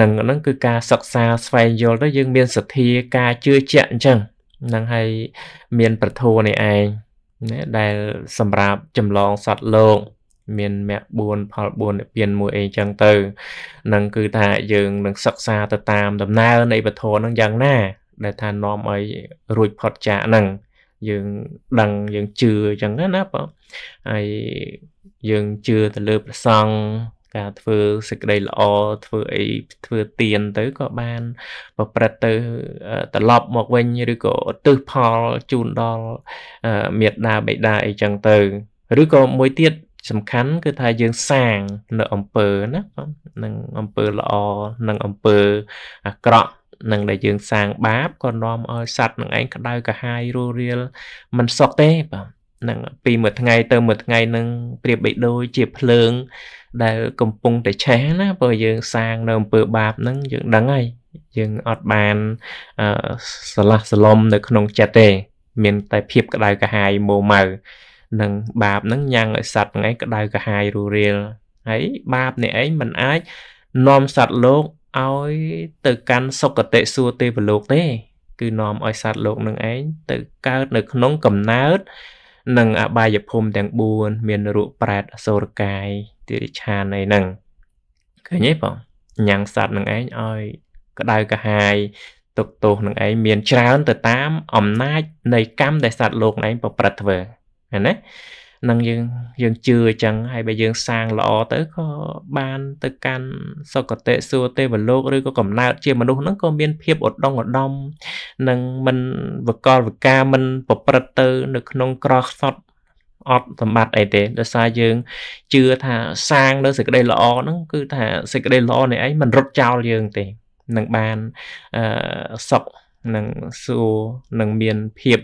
នឹងហ្នឹងគឺការសិក្សាស្វែងយល់ទៅយើងមានសទ្ធាការជឿជាក់អញ្ចឹងហ្នឹងហើយមានប្រធោនេះឯងដែល សម្រាប់ចម្លងសត្វលោកមានមគ្គ4ផល4និព្វានមួយអីចឹងទៅនឹងគឺថាយើងនឹងសិក្សាទៅតាមដំណើរនៃពធនឹងយ៉ាងណាដែលថានាំឲ្យរួចផុតចាកហ្នឹងយើងដឹងយើងជឿចឹងណាបងហើយយើងជឿទៅលើព្រះសង្ឃការធ្វើសេចក្តីល្អធ្វើអីធ្វើទៀនទៅក៏បានប្រព្រឹត្តទៅត្រឡប់មកវិញឬក៏ឧទ្ទិសផលជូនដល់មេត្តាបិតាអីចឹងទៅឬក៏មួយទៀតសំខាន់ គឺថាយើងសាងនៅអំពើណានឹងអំពើល្អនិងអំពើអាក្រក់ នឹងដែលយើង សាងបាបក៏នាំឲ្យសត្វនឹងឯងក្តៅកាហាយរੂរៀលមិនសុខទេបាទនឹងពីមួយថ្ងៃ ទៅមួយថ្ងៃនឹងប្រៀបបីដូចជាភ្លើង ដែល កំពុងតែឆេះណាព្រោះយើងសាងនៅអំពើបាបហ្នឹងយើងដឹងហើយយើងអត់បានស្រឡះស្រឡំនៅក្នុងចិត្តទេ មាន តែភាពក្តៅកាហាយមោម៉ៅនិងបាបហ្នឹងញ៉ាំងឲ្យសត្វហ្នឹងឯងក្តៅក្រហាយរូរាលហើយបាបនេះឯងមិនអាចនាំសត្វលោកឲ្យ ទៅកាន់សុគតិសួគ៌ទេវលោកទេគឺនាំឲ្យសត្វលោកនឹងឯងទៅកើតនៅក្នុងកំណើតនិងអបាយភូមិទាំង4មានរូបប្រែតអសូរកាយទិរិឆានអីហ្នឹងឃើញទេបងញ៉ាំងសត្វនឹងឯងឲ្យ ក្តៅកាហាយទុកទោសនឹងឯងមានច្រើន ទៅតាម អំណាច នៃកម្មដែលសត្វលោកឯងប្រព្រឹត្តធ្វើឃើញទេនឹងយើងយើងជឿអញ្ចឹងហើយបើយើងសាងល្អទៅក៏បាន ទៅកាន់សុគតិសួគ៌ទេវលោកឬក៏កំណើតជាមនុស្សហ្នឹងក៏មានភាពឧត្តមឧត្តមនិងមិនវកលវកាមិនប្រព្រឹត្តទៅ នៅក្នុង ក្រខ្សត់អត់សម្បត្តិអីទេដោយសារយើងជឿថាសាងនៅសេចក្តីល្អហ្នឹងគឺថាសេចក្តីល្អនេះឯងមិនរត់ចោលយើង ទេនឹងបានអឺសុខនឹងសួរនឹងមានភាព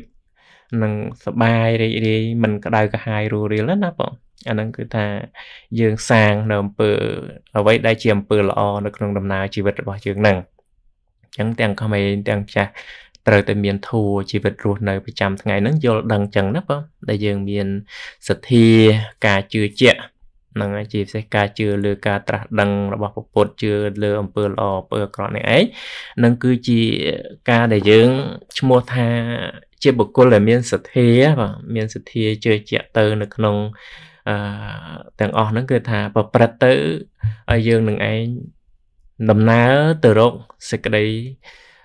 នឹងសបាយរីករាយមិនក្តៅក្រហាយរួរៀលណាបងអាហ្នឹងគឺថាយើងសាងនៅអំពើអ្វីដែលជាអំពើល្អនៅក្នុងដំណើរជីវិតរបស់យើងហ្នឹងអញ្ចឹងទាំងក្មេងទាំងចាស់ត្រូវតែមានធัวជីវិតរស់នៅប្រចាំថ្ងៃហ្នឹងយល់ដឹងចឹងណាបងដែលយើងមានសទ្ធាការជឿជាក់នឹងជាពិសេសការជឿលើការត្រាស់ដឹងរបស់ពពុទ្ធជឿលើអំពើល្អអំពើអាក្រក់នេះឯងនឹងគឺជាការដែលយើងឈ្មោះថាជាបុគ្គលដែលមានសទ្ធាបាទមានសទ្ធាជឿជាក់ទៅ នៅក្នុងអឺទាំងអស់ហ្នឹងគឺថាប្រព្រឹត្តទៅឲ្យយើងនឹងឯងដំណើរទៅរកសេចក្តី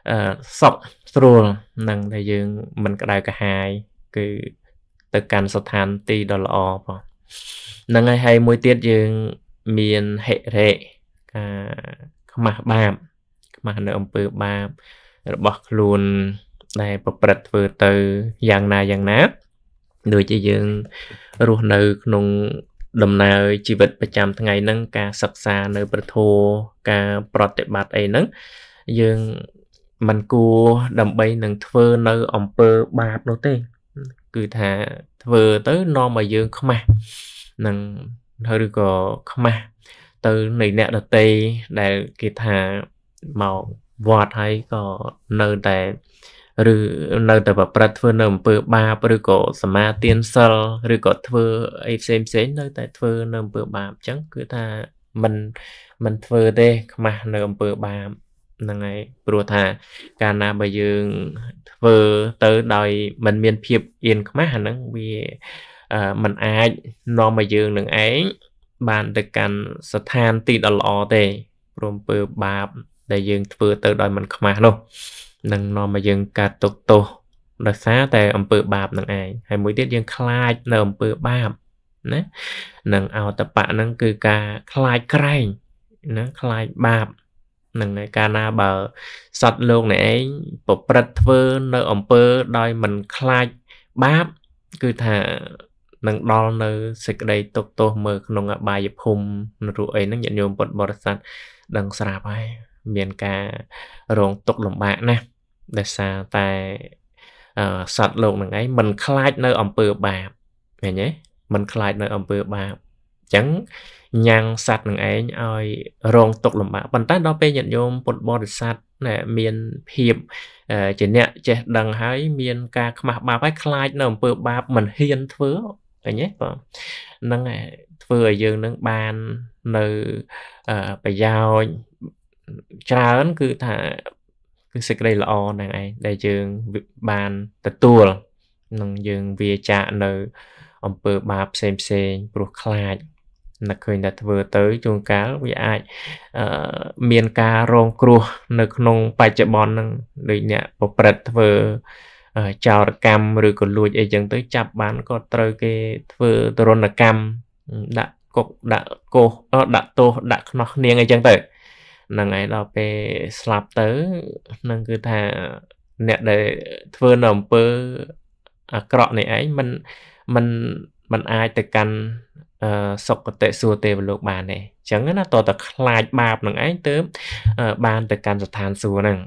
អឺសុខស្រួលនឹងដែលយើងមិនក្តៅកាហាយគឺទៅកាន់ស្ថានទីដ៏ល្អបងហ្នឹងហើយហើយមួយទៀតយើងមានហិរេការខ្មាស់បាបខ្មាស់នៅអំពើបាបរបស់ខ្លួនដែលប្រព្រឹត្តធ្វើទៅយ៉ាងណាយ៉ាងណាដូចជាយើងរស់នៅក្នុងដំណើរជីវិតប្រចាំថ្ងៃហ្នឹងការសិក្សានៅ ប្រធោការប្រតិបត្តិអីហ្នឹងយើងមិនគួរដើម្បីនឹងធ្វើនៅអំពើបាបនោះទេ គឺថាធ្វើទៅនាំឲ្យយើងខ្មាស់នឹងឬក៏ខ្មាស់ទៅនៃអ្នកដតីដែលគេថាមកវត្តហើយក៏នៅតែឬនៅតែប្រព្រឹត្តធ្វើនៅអំពើបាបឬក៏សមាទានសិលឬក៏ធ្វើអីផ្សេងផ្សេងនៅតែធ្វើនៅអំពើបាបអញ្ចឹងគឺថាมันมันធ្វើទេខ្មាស់នៅអំពើបាបហ្នឹងហើយព្រោះថាកាលណាបើយើងធ្វើទៅដោយมันមានភាពអៀនខ្មាស់អាហ្នឹងវាมันអាចនាំឲ្យយើងនឹងឯងបានទៅកាន់ស្ថានទីដ៏ល្អទេព្រមពើបាប ដែលយើងធ្វើទៅដោយมันខ្មាស់នោះនឹងនាំឲ្យយើងកើតទុកទោសដោយសារតែអំពើបាបនឹងឯងហើយមួយទៀតយើងខ្លាចនៅអំពើបាបណានឹងអតបៈហ្នឹងគឺការខ្លាចក្រែងណាខ្លាចបាបនឹងកាលណាបើសត្វលោកនេះឯងប្រព្រឹត្តធ្វើនៅអំពើដោយមិនខ្លាចបាបគឺថានឹងដល់នៅសេចក្តីទុកទោសមើលក្នុងអបាយភូមិនរੂអីហ្នឹងញាតិញោមពុទ្ធបរិស័ទដឹងស្រាប់ហើយមានការរងទុកលំបាកណាស់ដែលសារតែសត្វលោកនឹងឯងมันខ្លាចនៅអំពើបាបឃើញទេมันខ្លាចនៅអំពើបាបអញ្ចឹងញ៉ាំងសត្វនឹងឯងឲ្យរងទុកលំបាកប៉ុន្តែដល់ពេលញាតិញោមពុទ្ធបរិស័ទណែមានភាពជាអ្នកចេះដឹងហើយមានការខ្មាស់បាបហើយខ្លាចនៅអំពើបាបមិនហ៊ានធ្វើឃើញទេបាទហ្នឹងឯងធ្វើឲ្យយើងនឹងបាននៅប្រយោជន៍ច្រើនគឺថាគឺសេចក្តីល្អហ្នឹងឯងដែលយើងបានទទួលនឹងយើងវាចាកនៅ អំពើបាបផ្សេងផ្សេងព្រោះខ្លាចនឹកឃើញតែធ្វើទៅជួនកាលវាអាចមានការរងគ្រោះ នៅ ក្នុងបច្ចុប្បន្នហ្នឹងដូចអ្នកប្រព្រឹត្តធ្វើចោរកម្មឬក៏លួចអីចឹងទៅចាប់បានក៏ត្រូវគេធ្វើទរណកម្មដាក់គុកដាក់កោសដាក់ទោសដាក់ខ្នោះនាងអីចឹងទៅហ្នឹងហើយដល់ពេលស្លាប់ទៅហ្នឹងគឺថាអ្នកដែលធ្វើនៅអំពើអាក្រក់នេះឯងมันมันมันអាចទៅកាន់សុគតិសួគ៌ទេវលោកបានទេអញ្ចឹងណាតើតើខ្លាចបាបនឹងឯងទៅបានទៅកាន់ស្ថានសួគ៌ហ្នឹង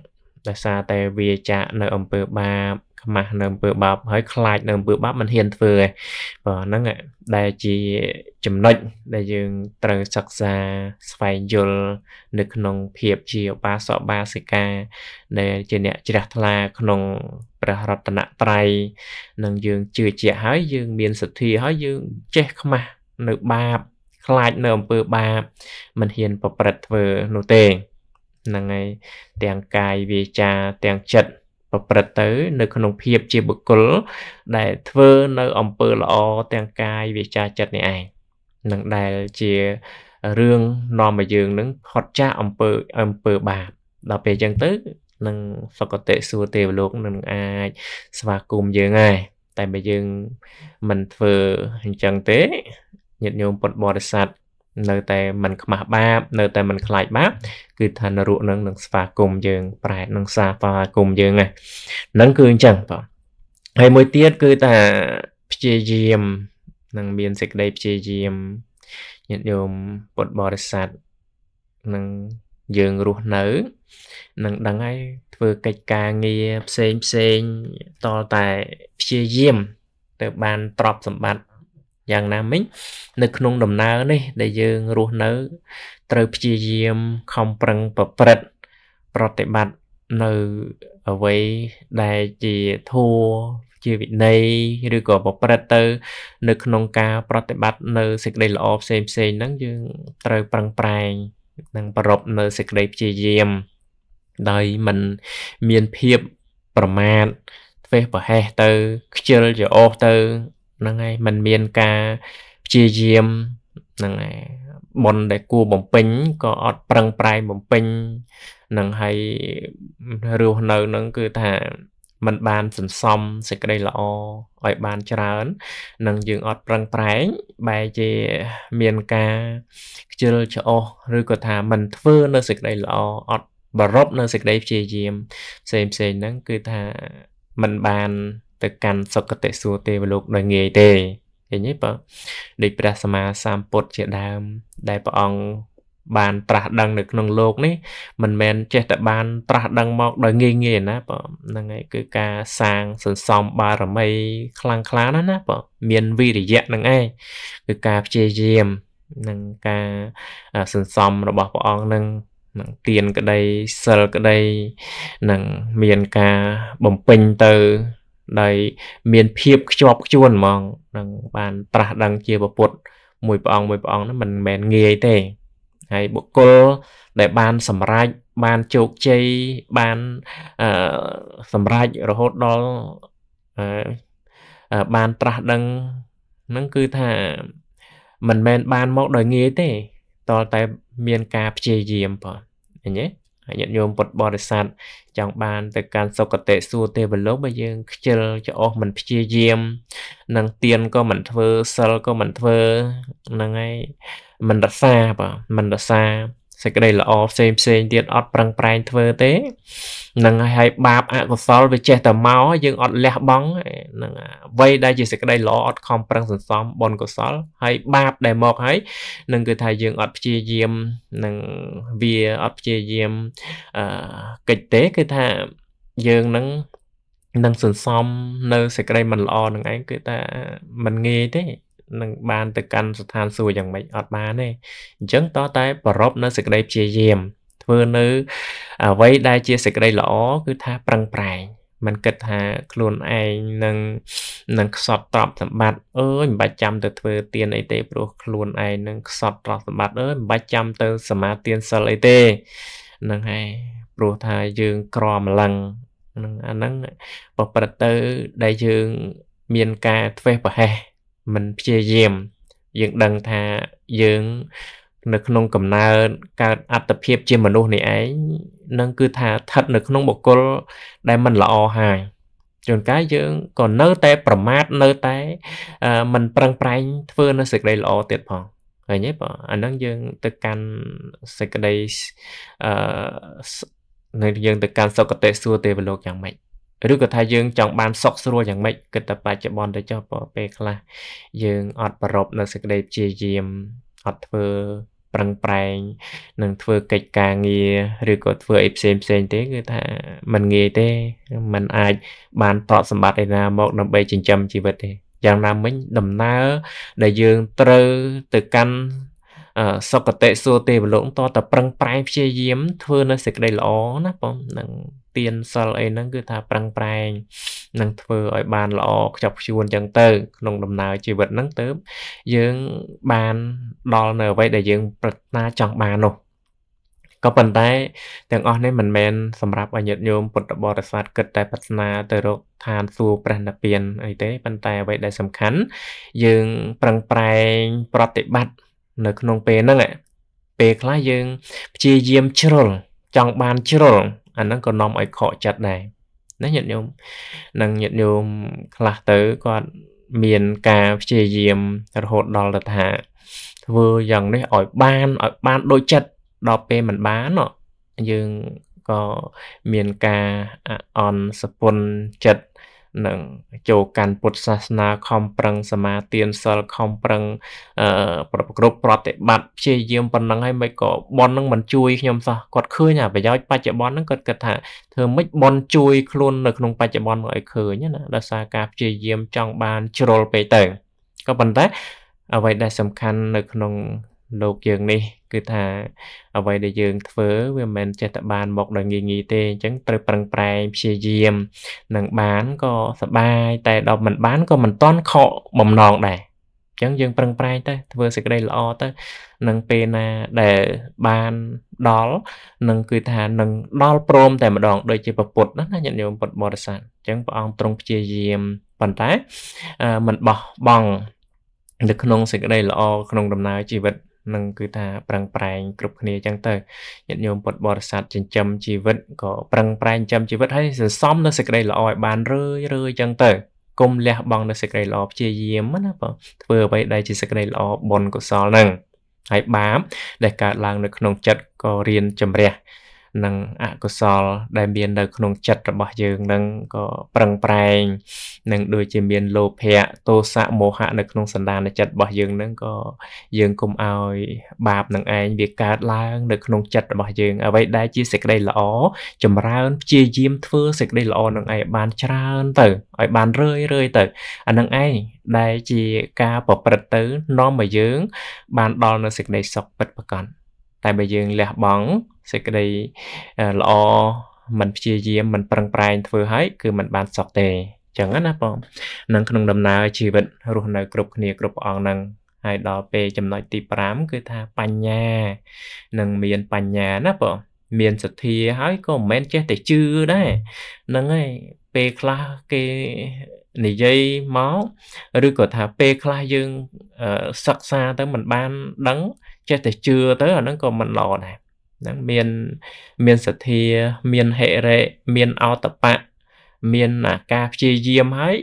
ដោយសារតែវាចាក់នៅអំពើបាបខ្មាស់នៅអំពើបាបហើយខ្លាចនៅអំពើបាបមិនហ៊ានធ្វើឯងបាទហ្នឹងដែលជាចំណុចដែលយើងត្រូវសិក្សាស្វែងយល់នៅក្នុងភាពជាឧបាសកបាសិកាដែលជាអ្នកជ្រះថ្លាក្នុងព្រះរតនត្រ័យនឹងយើងជឿជាក់ហើយយើងមានសទ្ធាហើយយើងចេះខ្មាស់នៅបាបខ្លាចនៅអំពើបាប មិនហ៊ានប្រព្រឹត្តធ្វើនោះទេហ្នឹងហើយទាំងកាយវាចាទាំងចិត្តប្រព្រឹត្តទៅនៅក្នុងភាពជាបុគ្គលដែលធ្វើនៅអំពើល្អទាំងកាយវាចាចិត្តនេះឯងនឹងដែលជារឿងនាំឲ្យយើងនឹងផុតចាកអំពើអំពើបាបដល់ពេលអញ្ចឹងទៅនឹងសុគតិសួរទេវលោកនឹងអាចស្វាគមន៍យើងហើយតែបើយើងមិនធ្វើអញ្ចឹងទេញាតិញោមពុទ្ធបរិស័ទនៅតែមិនខ្មាស់បាបនៅតែមិនខ្លាចបាប គឺថានរកនឹងនឹងស្វាគមន៍យើងប្រែតនឹងសាស្វាគមន៍យើងហ្នឹងគឺអញ្ចឹងបងហើយមួយទៀតគឺថាព្យាយាមនឹងមានសេចក្តីព្យាយាមញាតិញោមពុទ្ធបរិស័ទនឹងយើងរស់នៅនឹងដឹងហើយធ្វើកិច្ចការងារផ្សេងផ្សេងតតែព្យាយាមទៅបានទ្រព្យសម្បត្តិយ៉ាងណាមិញនៅក្នុងដំណើរនេះដែលយើងរស់នៅត្រូវព្យាយាមខំប្រឹងប្រព្រឹត្តប្រតិបត្តិនៅអ្វីដែលជាធัวជាវិន័យឬក៏ប្រព្រឹត្តទៅ នៅក្នុងការប្រតិបត្តិនៅសេចក្តីល្អផ្សេងផ្សេងហ្នឹងយើងត្រូវប្រឹងប្រែងនិងប្រົບនៅសេចក្តីព្យាយាមដោយមិនមានភាពប្រមាថធ្វេសប្រហែសទៅខ្ជិលច្រអូសទៅហ្នឹងហើយมันមានការព្យាយាមហ្នឹងហើយប៉ុនដែលគួរបំពេញក៏អត់ប្រឹងប្រែងបំពេញនឹងហើយរស់នៅនឹងគឺថាมันបានសន្សំសេចក្តីល្អឲ្យបានច្រើននឹងយើងអត់ប្រឹងប្រែងបែរជាមានការខ្ជិលច្អោះឬក៏ថាมันធ្វើនៅសេចក្តីល្អអត់បរប់នៅសេចក្តីព្យាយាមផ្សេងផ្សេងហ្នឹងគឺថាมันបានទៅកាន់សុគតិសួគ៌ទេវលោកដោយងាយទេឃើញទេបើដូចព្រះសម្មាសម្ពុទ្ធជាដើមដែលព្រះអង្គបានត្រាស់ដឹងនៅក្នុងโลกនេះមិនមែនចេះតែបានត្រាស់ដឹងមកដោយងាយងាយណាបងហ្នឹងហើយគឺការសាងសន្សំបារមី ខ្លាំងខ្លាណាស់ណាបងមានវិរិយៈនឹងឯងគឺការព្យាយាមនឹងការសន្សំរបស់ព្រះអង្គនឹងនឹងទានក្តីសិលក្តីនឹងមានការបំពេញទៅដោយមានភាព ខ្ជាប់ខ្ជួនហ្មងនឹង បានត្រាស់ដឹងជាពុទ្ធមួយព្រះអង្គមួយព្រះអង្គហ្នឹងមិនមែនងាយទេហើយបុគ្គលដែលបានសម្រេចបានជោគជ័យបានអឺសម្រេចរហូតដល់អឺបានត្រាស់ដឹងហ្នឹងគឺថា មិនមែនបានមកដោយងាយទេតតែមានការព្យាយាមបងឃើញទេញាតិញោមពុទ្ធបរិស័ទចង់បានទៅកាន់សុគតិសួគ៌ទេវលោកបើយើង ខ្ជិលច្អោះមិនព្យាយាមនឹងទៀនក៏មិនធ្វើសិលក៏មិនធ្វើហ្នឹងហើយមិនរសាបាទមិនរសាសេចក្តីល្អផ្សេងផ្សេងទៀតអត់ប្រឹងប្រែងធ្វើទេនឹងឲ្យបាបអកុសលវាចេះតែមកយើងអត់លះបង់នឹងអ្វីដែលជាសេចក្តីល្អអត់ខំប្រឹងសន្សំបុណ្យកុសល ហើយបាបដែលមកហើយនឹងគឺថាយើងអត់ព្យាយាមនឹងវាអត់ព្យាយាមអឺកិច្ចទេគឺថាយើងនឹងនឹងសន្សំនៅសេចក្តីមិនល្អនឹងឯងគឺថាมันងាយទេនឹងបានទៅកាន់ស្ថានសួគ៌យ៉ាងម៉េចអត់បានទេអញ្ចឹងតតែប្រົບនៅសេចក្តីព្យាយាមធ្វើនៅអ្វីដែលជាសេចក្តីល្អគឺថាប្រឹងប្រែងមិនគិតថាខ្លួនឯងនឹងនឹងខ្សត់ទ្រព្យសម្បត្តិអើយមិនបាច់ចាំទៅធ្វើ ទានអីទេព្រោះខ្លួនឯងនឹងខ្សត់ទ្រព្យសម្បត្តិអើយមិនបាច់ចាំទៅសមាទានសិលអីទេនឹងហើយព្រោះថាយើងក្រម្លឹងនឹងអាហ្នឹងប្រព្រឹត្តទៅដែលយើងមានការធ្វេសប្រហែសមិនព្យាយាមយើងដឹងថាយើងនៅក្នុងកំណើតកើតអត្តភាពជាមនុស្សនេះឯងនឹងគឺថាស្ថិតនៅ ក្នុងបុគ្គលដែលមិនល្អហើយជួនកាលយើងក៏នៅតែប្រមាថនៅតែមិនប្រឹងប្រែងធ្វើនៅសេចក្តីល្អទៀតផងឃើញទេបងអាហ្នឹងយើងទៅកាន់សេចក្តីអឺនៅយើងទៅកាន់សុគតិសួគ៌ទេវលោកយ៉ាងម៉េចឬក៏ថាយើងចង់បានសុខស្រួលយ៉ាងម៉េចគិតតែបច្ចុប្បន្នទៅចុះបើពេលខ្លះយើងអត់ប្រົບនៅសេចក្តីព្យាយាមអត់ធ្វើប្រឹងប្រែងនឹងធ្វើកិច្ចការងារឬក៏ធ្វើអីផ្សេងផ្សេងទេគឺថាมันងាយទេมันអាចបានតបសម្បត្តិឯណាមកដើម្បីចិញ្ចឹមជីវិតទេយ៉ាងណាមិញដំណើរដែលយើងត្រូវទៅកាន់សុគតិសួគ៌ទេវលោកតតប្រឹងប្រែងព្យាយាម ធ្វើនៅសេចក្តីល្អណាបងនឹងទានសិលអីហ្នឹងគឺថាប្រឹងប្រែង នឹងធ្វើឲ្យបានល្អខ្ជាប់ខ្ជួនចឹងទៅ ក្នុងដំណើរជីវិតហ្នឹងទៅយើងបានដល់នៅអ្វីដែលយើង ប្រាថ្នាចង់បាននោះក៏ប៉ុន្តែទាំងអស់នេះមិនមែនសម្រាប់ឲ្យញាតិញោមពុទ្ធបរិស័ទគិតតែប្រាថ្នាទៅរកឋានសួគ៌ព្រះនិព្វានអីទេប៉ុន្តែអ្វីដែលសំខាន់យើងប្រឹងប្រែងប្រតិបត្តិនៅក្នុងពេលហ្នឹងពេលខ្លះយើងព្យាយាមជ្រុលចង់បានជ្រុលអាហ្នឹងក៏នាំឲ្យខកចិត្តដែរណាញាតិញោមនឹងញាតិញោមខ្លះទៅគាត់មានការព្យាយាមរហូតដល់ទៅថាធ្វើយ៉ាងនេះឲ្យបានឲ្យបានដូចចិត្តដល់ពេលមិនបានយើងក៏មានការអន់សពុនចិត្តនឹងចូលកាន់ពុទ្ធសាសនាខំប្រឹងសមាទានសិលខំប្រឹងអឺប្រគ្រប់ប្រតិបត្តិព្យាយាមប៉ុណ្ណឹងហើយមិនក៏ប៉ុននឹងមិនជួយខ្ញុំសោះគាត់ឃើញអាប្រយោជន៍បច្ចុប្បន្នហ្នឹងគាត់គិតថាធ្វើម៉េចប៉ុនជួយខ្លួននៅក្នុង បច្ចុប្បន្នមកឲ្យឃើញណាដោយសារការព្យាយាមចង់បានជ្រុលពេកទៅក៏ប៉ុន្តែអ្វីដែលសំខាន់នៅក្នុងលោកយើងនេះ គឺថាអ្វីដែលយើង ធ្វើវាមិនមែនចេះតែបានមកដោយងាយងាយទេអញ្ចឹងត្រូវប្រឹងប្រែងព្យាយាមនឹងបានក៏សบายតែដល់មិនបានក៏មិនតន់ខកបំណងដែរអញ្ចឹងយើង ប្រឹងប្រែងទៅធ្វើសេចក្តីល្អទៅនឹងពេលណាដែលបានដល់នឹងគឺថានឹងដល់ព្រម តែម្ដងដូចជាប្រពុតណាញាតិញោមពុទ្ធបរិស័ទអញ្ចឹងព្រះអង្គទ្រង់ព្យាយាមប៉ុន្តែមិនបោះបង់នៅក្នុងសេចក្តីល្អក្នុងដំណើរជីវិតនឹងគឺថាប្រឹងប្រែងគ្រប់គ្នាអញ្ចឹងទៅញាតិញោមពុទ្ធបរិស័ទចិញ្ចឹមជីវិតក៏ប្រឹងប្រែងចិញ្ចឹមជីវិតឲ្យសន្សំនៅសេចក្តីល្អឲ្យបានរឿយរឿយអញ្ចឹងទៅកុំលះបង់នៅសេចក្តីល្អព្យាយាមណាបងធ្វើអ្វីដែលជាសេចក្តីល្អបុណ្យកុសលហ្នឹងហើយបាបដែលកើតឡើង នៅក្នុងចិត្តក៏រៀនជំរះនិងអកុសល ដែលមាននៅក្នុងចិត្តរបស់យើងនឹងក៏ប្រឹងប្រែងនឹងដូចជាមាន លោភៈទោសៈមោហៈនៅក្នុងសន្តានចិត្តរបស់យើងនឹងក៏យើងកុំឲ្យ បាប នឹងឯងវាកើតឡើងនៅក្នុងចិត្តរបស់ យើងអ្វីដែលជាសេចក្តីល្អចម្រើនព្យាយាមធ្វើសេចក្តីល្អនឹងឯងបានច្រើន ទៅឲ្យបានរឿយរឿយទៅអានឹងឯងដែលជាការប្រព្រឹត្តទៅនាំឲ្យយើង បានដល់នៅសេចក្តីសុខពិតប្រាកដតែបើយើងលះបង់សេចក្តីល្អមិនព្យាយាមមិនប្រឹងប្រែងធ្វើឲ្យគឺมันបានសក់ទេចឹងណាបងនឹងក្នុងដំណើរជីវិតរស់នៅគ្រប់គ្នាគ្រប់ព្រះអង្គហ្នឹងហើយដល់ពេលចំណុចទី5គឺថាបញ្ញានឹងមានបញ្ញាណាបងមានសទ្ធាហើយក៏មិនមែនចេះតែជឿដែរហ្នឹងហើយពេលខ្លះគេនិយាយមកឬក៏ថាពេលខ្លះយើងសិក្សាទៅមិនបានដឹងចេះតែជឿទៅអាហ្នឹងក៏មិនល្អដែរហ្នឹងមានមានសទ្ធាមានហិរៈមានអតបៈមានការព្យាយាមហើយ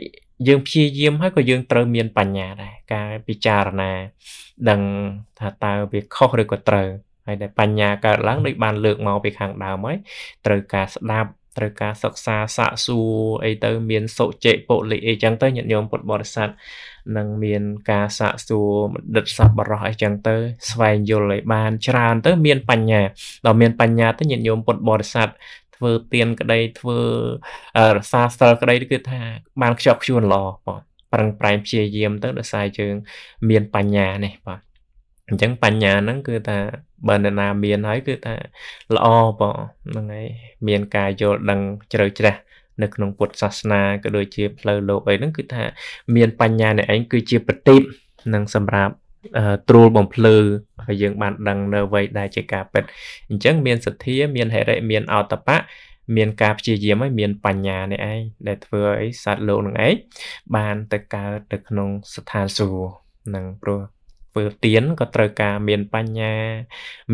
យើងព្យាយាមហើយក៏យើងត្រូវមាន បញ្ញាដែរការពិចារណាដឹងថាតើវាខុសឬក៏ត្រូវហើយដែលបញ្ញាកើតឡើងដូចបានលើកមកពីខាងដើមហើយត្រូវការស្ដាប់ត្រូវការសិក្សាសាកសួរអីទៅ មានសុចេពុលិអីចឹងទៅញាតិញោមពុទ្ធបរិស័ទនឹងមានការសាកសួរបណ្ឌិតសប្បុរសអីចឹងទៅ ស្វែងយល់ឲ្យបានច្រើនទៅមានបញ្ញាដល់មានបញ្ញាទៅញាតិញោមពុទ្ធបរិស័ទធ្វើទៀនក្តីធ្វើរសាស្ត្រក្តីគឺថាបានខ្ជាប់ខ្ជួនល្អបងប្រឹងប្រែងព្យាយាមទៅដោយសារយើងមានបញ្ញានេះបងអញ្ចឹងបញ្ញាហ្នឹងគឺថាបើនរណាមានហើយគឺថាល្អបងហ្នឹងហើយមានការយល់ដឹងជ្រៅជ្រះនៅក្នុងពុទ្ធសាសនាក៏ដូចជាផ្លូវលោកអីហ្នឹងគឺថាមានបញ្ញាអ្នកឯងគឺជាប្រទីបនឹងសម្រាប់ត្រួលបំភ្លឺហើយយើងបាន ដឹងនៅអ្វីដែលជាការពិតអញ្ចឹងមានសទ្ធាមានហិរិមានអតបៈមានការព្យាយាមហើយមាន បញ្ញានេះឯងដែលធ្វើឲ្យសត្វលោកនឹងឯងបានទៅកើតទៅក្នុងស្ថានសួគ៌នឹងព្រោះធ្វើទៀនក៏ត្រូវការមានបញ្ញា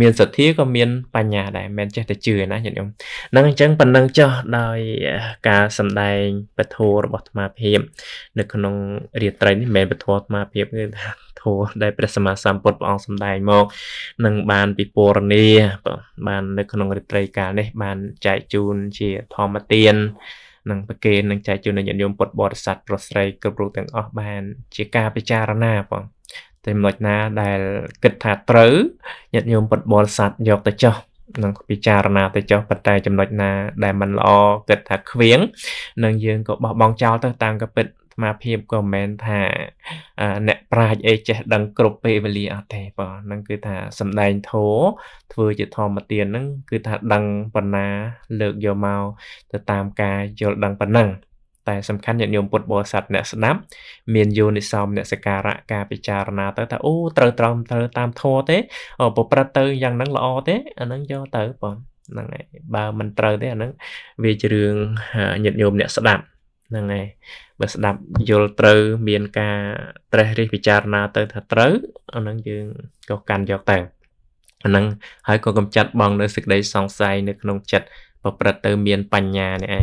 មានសទ្ធាក៏មានបញ្ញាដែរមិនចេះតែជឿណាញាតិញោមហ្នឹងអញ្ចឹងប៉ុណ្ណឹងចុះដោយការសម្ដែងពធរបស់អាត្មាភាពនៅក្នុងរាត្រីនេះមិនមែនពធអាត្មាភាពគឺថាធម៌ដែលព្រះសម្មាសម្ពុទ្ធព្រះអង្គសម្ដែងមកនឹងបានពិពណ៌នាបាននៅក្នុងរាត្រីកាលនេះ បានចែកជូនជាធម្មទាននឹងប្រគេននឹងចែកជូនដល់ញាតិញោមពុទ្ធបរិស័ទប្រុសស្រីគ្រប់រូបទាំងអស់បាន ជាការពិចារណាបងតែចំណុចណា ដែល គិតថាត្រូវញាតិញោមពុតបលស័តយកទៅចោះនឹងពិចារណាទៅចុះប៉ុន្តែចំណុចណា ដែលมันល្អ គិតថាខ្វៀងនឹងយើងក៏បោះបង់ចោលទៅតាមក៏ពិតអាមាភាពក៏មិនមែនថាអ្នកប្រាជ្ញអីចេះដឹង គ្រប់ពេលវេលាអត់ទេបងហ្នឹងគឺថាសំដែងធោធ្វើជាធម្មទានហ្នឹងគឺថាដឹងប៉ុណ្ណា លើកយកមកទៅតាមការយល់ដឹងប៉ុណ្ណឹងតែសំខាន់ញាតិញោមពុទ្ធបរិស័ទអ្នកស្ដាប់មានយោនិសោមអ្នកសការៈការពិចារណាទៅថាអូត្រូវត្រង់ត្រូវតាមធម៌ទេប្រព្រឹត្តទៅយ៉ាងហ្នឹងល្អទេអាហ្នឹងយកទៅបងហ្នឹងហើយបើមិនត្រូវទេអាហ្នឹងវាជារឿងញាតិញោមអ្នកស្ដាប់ហ្នឹងហើយបើស្ដាប់យល់ត្រូវមានការត្រេះរិះពិចារណាទៅថាត្រូវអាហ្នឹងយើងក៏កាន់យកទៅអាហ្នឹងហើយក៏កំចាត់បងនៅសេចក្តីសង្ស័យនៅក្នុងចិត្តប្រព្រឹត្តទៅមានបញ្ញានេះឯង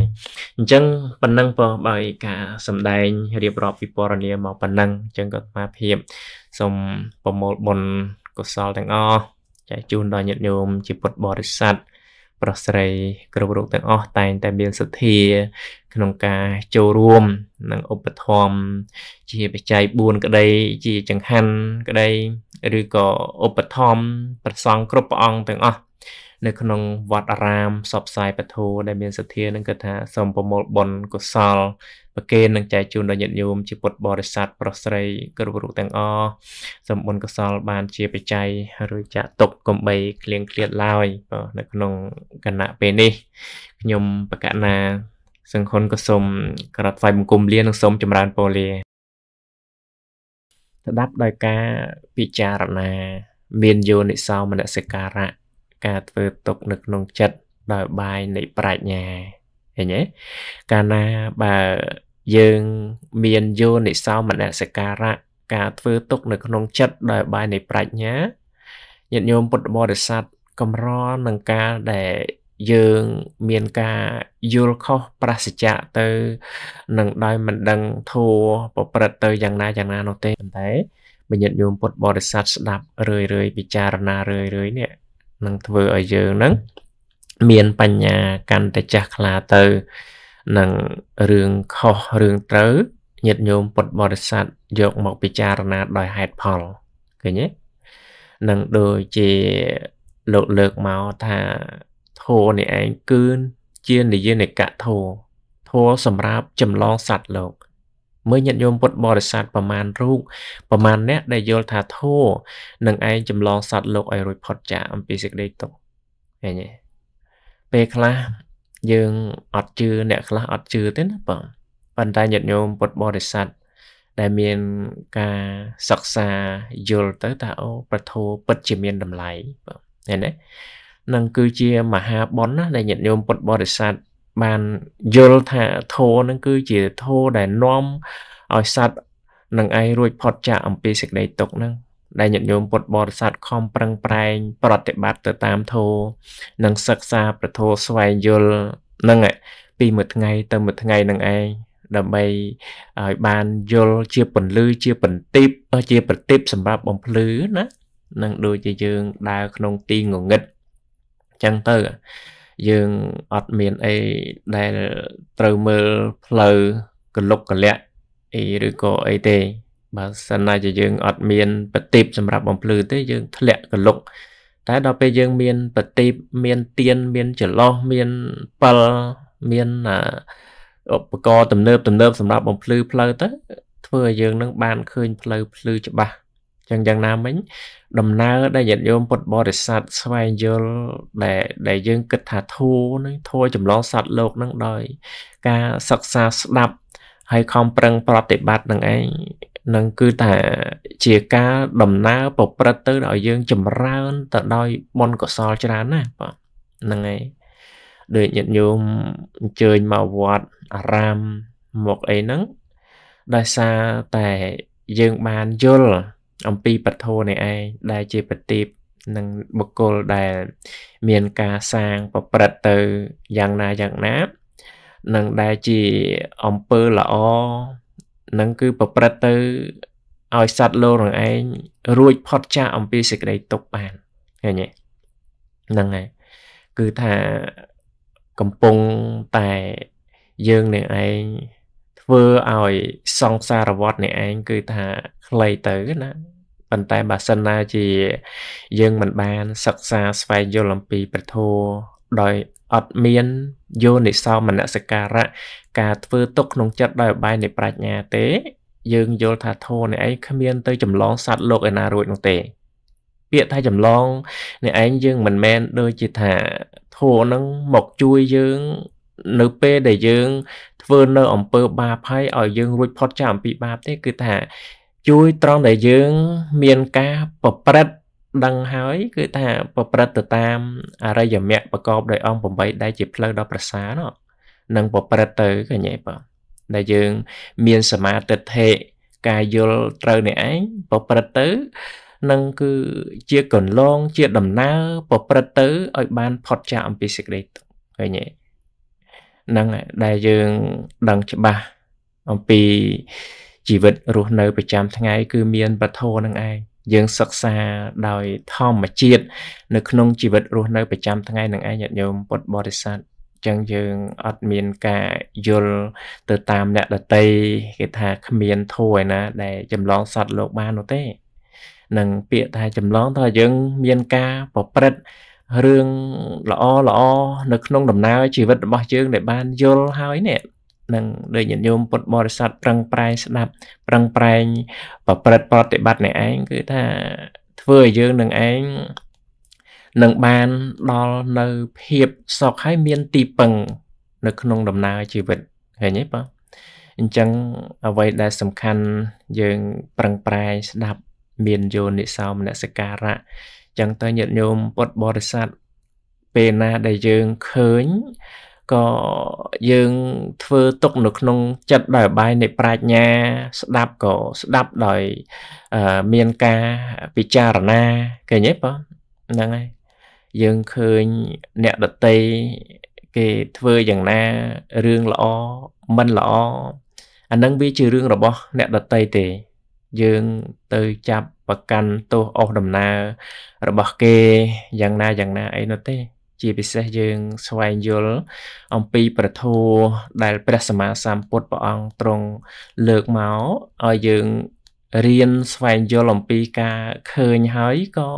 អញ្ចឹងប៉ុណ្ណឹងបងបើការសំដែងរៀបរាប់ពីពរនីមកប៉ុណ្ណឹងអញ្ចឹងក៏ស្មារភាពសូមប្រមូលបុណ្យកុសលទាំងអស់ចែកជូនដល់ញាតិញោមជាពុទ្ធបរិស័ទប្រុសស្រីគ្រប់រូបទាំងអស់តែងតែមានសទ្ធាក្នុងការចូលរួមនិងឧបត្ថម្ភជាបច្ច័យ4ក្តីជាចង្ហាន់ក្តីឬក៏ឧបត្ថម្ភព្រះសង្ឃគ្រប់ព្រះអង្គទាំងអស់នៅក្នុងវត្តអារាមសពផ្សាយពធដែលមានសទ្ធានឹងគឺថាសូមប្រមូលបុណ្យកុសលប្រគេននឹងចែកជូនដល់ញាតិញោមជាពុទ្ធបរិស័ទប្រុសស្រីគ្រប់រូបទាំងអស់សូមបុណ្យកុសល បាន ជាបច្ច័យរួចចាក់ទុកកំបីក្លៀងក្លៀតឡើយនៅក្នុងគណៈពេលនេះខ្ញុំបកណា សង្ឃុនក៏សូមក្រាបថ្វាយបង្គំលានិងសូមចម្រើនពរលាស្ដាប់ដោយការពិចារណា មានយោនិសោមនសិការៈការធ្វើទុក នៅក្នុងចិត្តដោយបាយនៃប្រាជ្ញាឃើញទេកាលណាបើយើងមានយោនិសោមនសិការៈការធ្វើទុកនៅក្នុងចិត្តដោយបាយនៃប្រាជ្ញាញាតិញោមពុទ្ធបរិស័ទកម្រនឹងការដែលយើងមានការយល់ខុសប្រសិជ្ជៈទៅនឹងដោយមិនដឹងធัวប្រព្រឹត្តទៅយ៉ាងណាយ៉ាងណានោះទេប៉ុន្តែបញ្ញត្តិញោមពុទ្ធបរិស័ទស្ដាប់រឿយរឿយពិចារណារឿយរឿយនេះនឹងធ្វើឲ្យយើងនឹងមានបញ្ញាកាន់តែចាស់ខ្លាទៅនឹងរឿងខុសរឿងត្រូវញាតិញោមពុទ្ធបរិស័ទយកមកពិចារណាដោយហេតុផលឃើញទេនឹងដូចជាលោកលើកមកថាធោនេះឯងគឺជានិយនិកៈធោធោសម្រាប់ចម្លងសัตว์លោកមើលញាតិញោមពុទ្ធបរិស័ទប្រមាណរូបប្រមាណអ្នកដែលយល់ថាធោនឹងឯងចម្លងសត្វលោកឲ្យរួចផុតចាកអំពីសេចក្តីទុក្ខឃើញទេពេលខ្លះយើងអត់ជឿអ្នកខ្លះអត់ជឿទេណាបងប៉ុន្តែញាតិញោមពុទ្ធបរិស័ទដែលមានការសិក្សាយល់ទៅថាអូប្រធោពិតជាមានតម្លៃបងឃើញទេនឹងគឺជាមហាបុណ្យណាដែលញាតិញោមពុទ្ធបរិស័ទបានយល់ថាធោនឹងគឺជាធោដែលនាំឲ្យសัตว์នឹងឯងរួចផុតចាកអំពីសេចក្តីទុកហ្នឹង ដែលញាតិញោមពុទ្ធបរិស័ទខំប្រឹងប្រែងប្រតិបត្តិទៅតាមធោនិងសិក្សាប្រធោស្វែងយល់ហ្នឹងពីមួយថ្ងៃ ទៅមួយថ្ងៃនឹងឯងដើម្បីឲ្យបានយល់ជាពន្លឺជាបន្ទិបជា ប្រតិបសម្រាប់បំភ្លឺណានឹងដូចជាយើងដើរក្នុងទីងងឹតអញ្ចឹងទៅយើងអត់មានអីដែលត្រូវមើលផ្លូវកលុកកលៈអីឬក៏អីទេបើសិនណាជាយើងអត់មានប្រទីបសម្រាប់បំភ្លឺទេយើងធ្លាក់កលុកតែដល់ពេលយើងមានប្រទីបមានទៀនមានចន្លោះមានពិលមានឧបករណ៍ទំនើបទំនើបសម្រាប់បំភ្លឺផ្លូវទៅ ធ្វើឲ្យយើងនឹងបានឃើញផ្លូវភ្លឺច្បាស់ចឹងយ៉ាងណាមិញដំណើរ ដែលញាតិញោមពុទ្ធបរិស័ទស្វែងយល់ដែលដែលយើងគិតថាធัวនឹងធัวចម្លងសត្វលោកនឹងដោយការសិក្សាស្ដាប់ ហើយខំប្រឹង ប្រតិបត្តិនឹងឯងនឹងគឺថាជាការដំណើរប្រព្រឹត្តទៅឲ្យយើងចម្រើនទៅដោយបុណ្យកុសលច្រើនណាបាទហ្នឹងហើយដូចញាតិញោមអញ្ជើញមកវត្តអារាមមកអីហ្នឹងដោយសារតែយើងបានយល់អំពីបទោនៃឯងដែលជាប្រទីបនិងបុគ្គលដែល មានការសាងប្រព្រឹត្តទៅយ៉ាងណាយ៉ាងណានឹងដែលជាអំពើល្អនឹងគឺប្រព្រឹត្តទៅឲ្យសัตว์លោកនឹងឯងរួចផុតចាកអំពីសេចក្តីទុកបានឃើញទេហ្នឹងហើយគឺថា កំពុងតែយើងនឹងឯងធ្វើឲ្យសង្សារវត្តនេះឯងគឺថាខ្លីទៅណាប៉ុន្តែបើសិនណាជា យើងមិនបានសិក្សាស្វែងយល់អំពីព្រះធម៌ដោយអត់មានយោនិសោមនសិការៈការធ្វើទុកក្នុងចិត្តដោយបាយនៃប្រាជ្ញាទេ យើងយល់ថាធម៌នេះឯងគ្មាន ទៅចម្លងសត្វលោកឯណារួចនោះទេពាក្យថាចម្លងនេះឯងយើងមិនមែនដូចជាថាធម៌នឹងមកជួយយើង នៅពេលដែលយើង ធ្វើនៅ អំពើបាបហើយឲ្យយើងរួចផុតចាកអំពីបាបទេគឺថាជួយត្រង់ដែលយើង មានការប្រព្រឹត្តដឹងហើយ គឺថា ប្រព្រឹត្តទៅតាមអរិយមគ្គប្រកបដោយអង្គ8ដែលជាផ្លូវដ៏ប្រសើរនោះនឹងប្រព្រឹត្តទៅកញ្ញាបងដែលយើងមានសមាទិដ្ឋិការយល់ត្រូវនេះឯងប្រព្រឹត្តទៅនឹងគឺជាកន្លង ជាដំណើរប្រព្រឹត្តទៅឲ្យបានផុតចាកអំពីសេចក្តីទុក្ខឃើញទេនឹងដែលយើងដឹងច្បាស់អំពីជីវិតរស់នៅប្រចាំថ្ងៃគឺមានវត្ថុនឹងឯងយើងសិក្សាដោយធម្មជាតិនៅក្នុងជីវិតរស់នៅប្រចាំថ្ងៃនឹងឯងញាតិញោមពុទ្ធបរិស័ទចឹងយើងអត់មានការយល់ទៅតាមអ្នកដតីគេថាគ្មានធួឯណា ដែលចម្លងសត្វលោកបាននោះទេនឹងពាក្យថាចម្លងថាយើងមានការប្រព្រឹត្តរឿងល្អល្អនៅក្នុងដំណើរជីវិតរបស់យើងដែលបានយល់ហើយនេះនឹងដោយញាតិញោមពុទ្ធបរិស័ទប្រឹងប្រែងស្ដាប់ប្រឹងប្រែងប្រព្រឹត្តប្រតិបត្តិអ្នកឯងគឺថា ធ្វើឲ្យយើងនឹងឯងនឹងបានដល់នៅភាពសុខហើយមានទីពឹង នៅក្នុងដំណើរជីវិតឃើញទេបងអញ្ចឹងអ្វីដែល សំខាន់យើងប្រឹងប្រែងស្ដាប់ មានយោនិសោមនសិការៈអញ្ចឹងទៅញាតិញោមពុទ្ធបរិស័ទពេលណាដែលយើងឃើញក៏យើងធ្វើទុកនៅក្នុង ចិត្តដោយបាយនៃប្រាជ្ញា ស្ដាប់ក៏ស្ដាប់ដោយមានការពិចារណាឃើញទេបងហ្នឹងហើយយើងឃើញអ្នកដតីគេធ្វើយ៉ាងណារឿងល្អមិនល្អអានឹងវាជារឿងរបស់អ្នកដតីទេយើងទៅចាប់ប្រកាន់ទោសអស់ដំណើររបស់គេយ៉ាងណាយ៉ាងណាអីនោះទេជាពិសេសយើងស្វែងយល់អំពីប្រធោដែលព្រះសម្មាសម្ពុទ្ធព្រះអង្គទ្រង់លើកមកឲ្យយើងរៀនស្វែងយល់អំពីការឃើញហើយក៏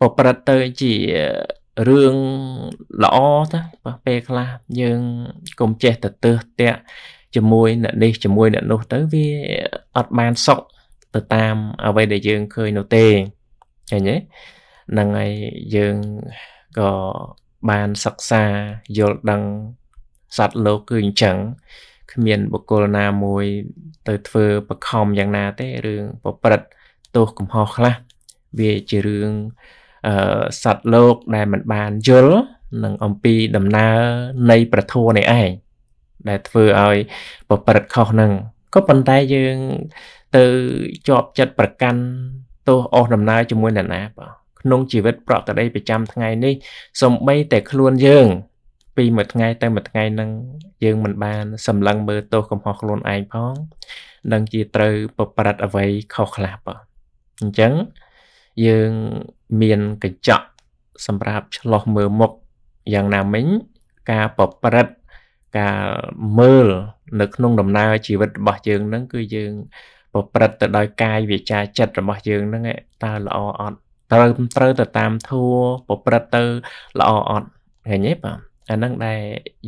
ប្រព្រឹត្តទៅជារឿងល្អតាពេលខ្លះយើងកុំចេះទៅទើសទាក់ជាមួយអ្នកនេះជាមួយអ្នកនោះទៅវាអត់បានសុខទៅតាម អ្វីដែលយើងឃើញនោះទេឃើញទេហ្នឹងហើយយើងក៏បានសិក្សាយល់ដឹងសត្វលោកគឺអញ្ចឹង គ្មានបុគ្គលណាមួយ ទៅធ្វើបខំយ៉ាងណាទេរឿងប្រព្រឹត្តទោសកំហុសខ្លះវាជារឿងអឺសត្វលោកដែលមិនបានយល់នឹងអំពីដំណើរនៃប្រធัวនេះឯងដែលធ្វើឲ្យប្រព្រឹត្តខុសនឹងក៏ប៉ុន្តែយើងទៅជាប់ចិត្តប្រកាន់ទោសអស់ដំណើរជាមួយអ្នកណាបាទក្នុងជីវិតប្រក្រតីប្រចាំថ្ងៃនេះសំបីតែខ្លួនយើង ពីមួយថ្ងៃទៅមួយថ្ងៃនឹងយើងមិនបានសម្លឹងមើលទោសកំហុសខ្លួនឯងផងនឹងជាត្រូវប្រព្រឹត្តអ្វីខុសខ្លះបងអញ្ចឹងយើងមានកញ្ចក់សម្រាប់ឆ្លោះមើលមុខយ៉ាងណាមិញ ការប្រព្រឹត្តការមើលនៅក្នុងដំណើរជីវិតរបស់យើងនឹងគឺយើងប្រព្រឹត្តទៅដោយកាយវាចាចិត្តរបស់យើងនឹងតើល្អអត់ត្រូវត្រូវទៅតាមធัวប្រព្រឹត្តទៅល្អអត់ឃើញទេបាទអានឹងដែល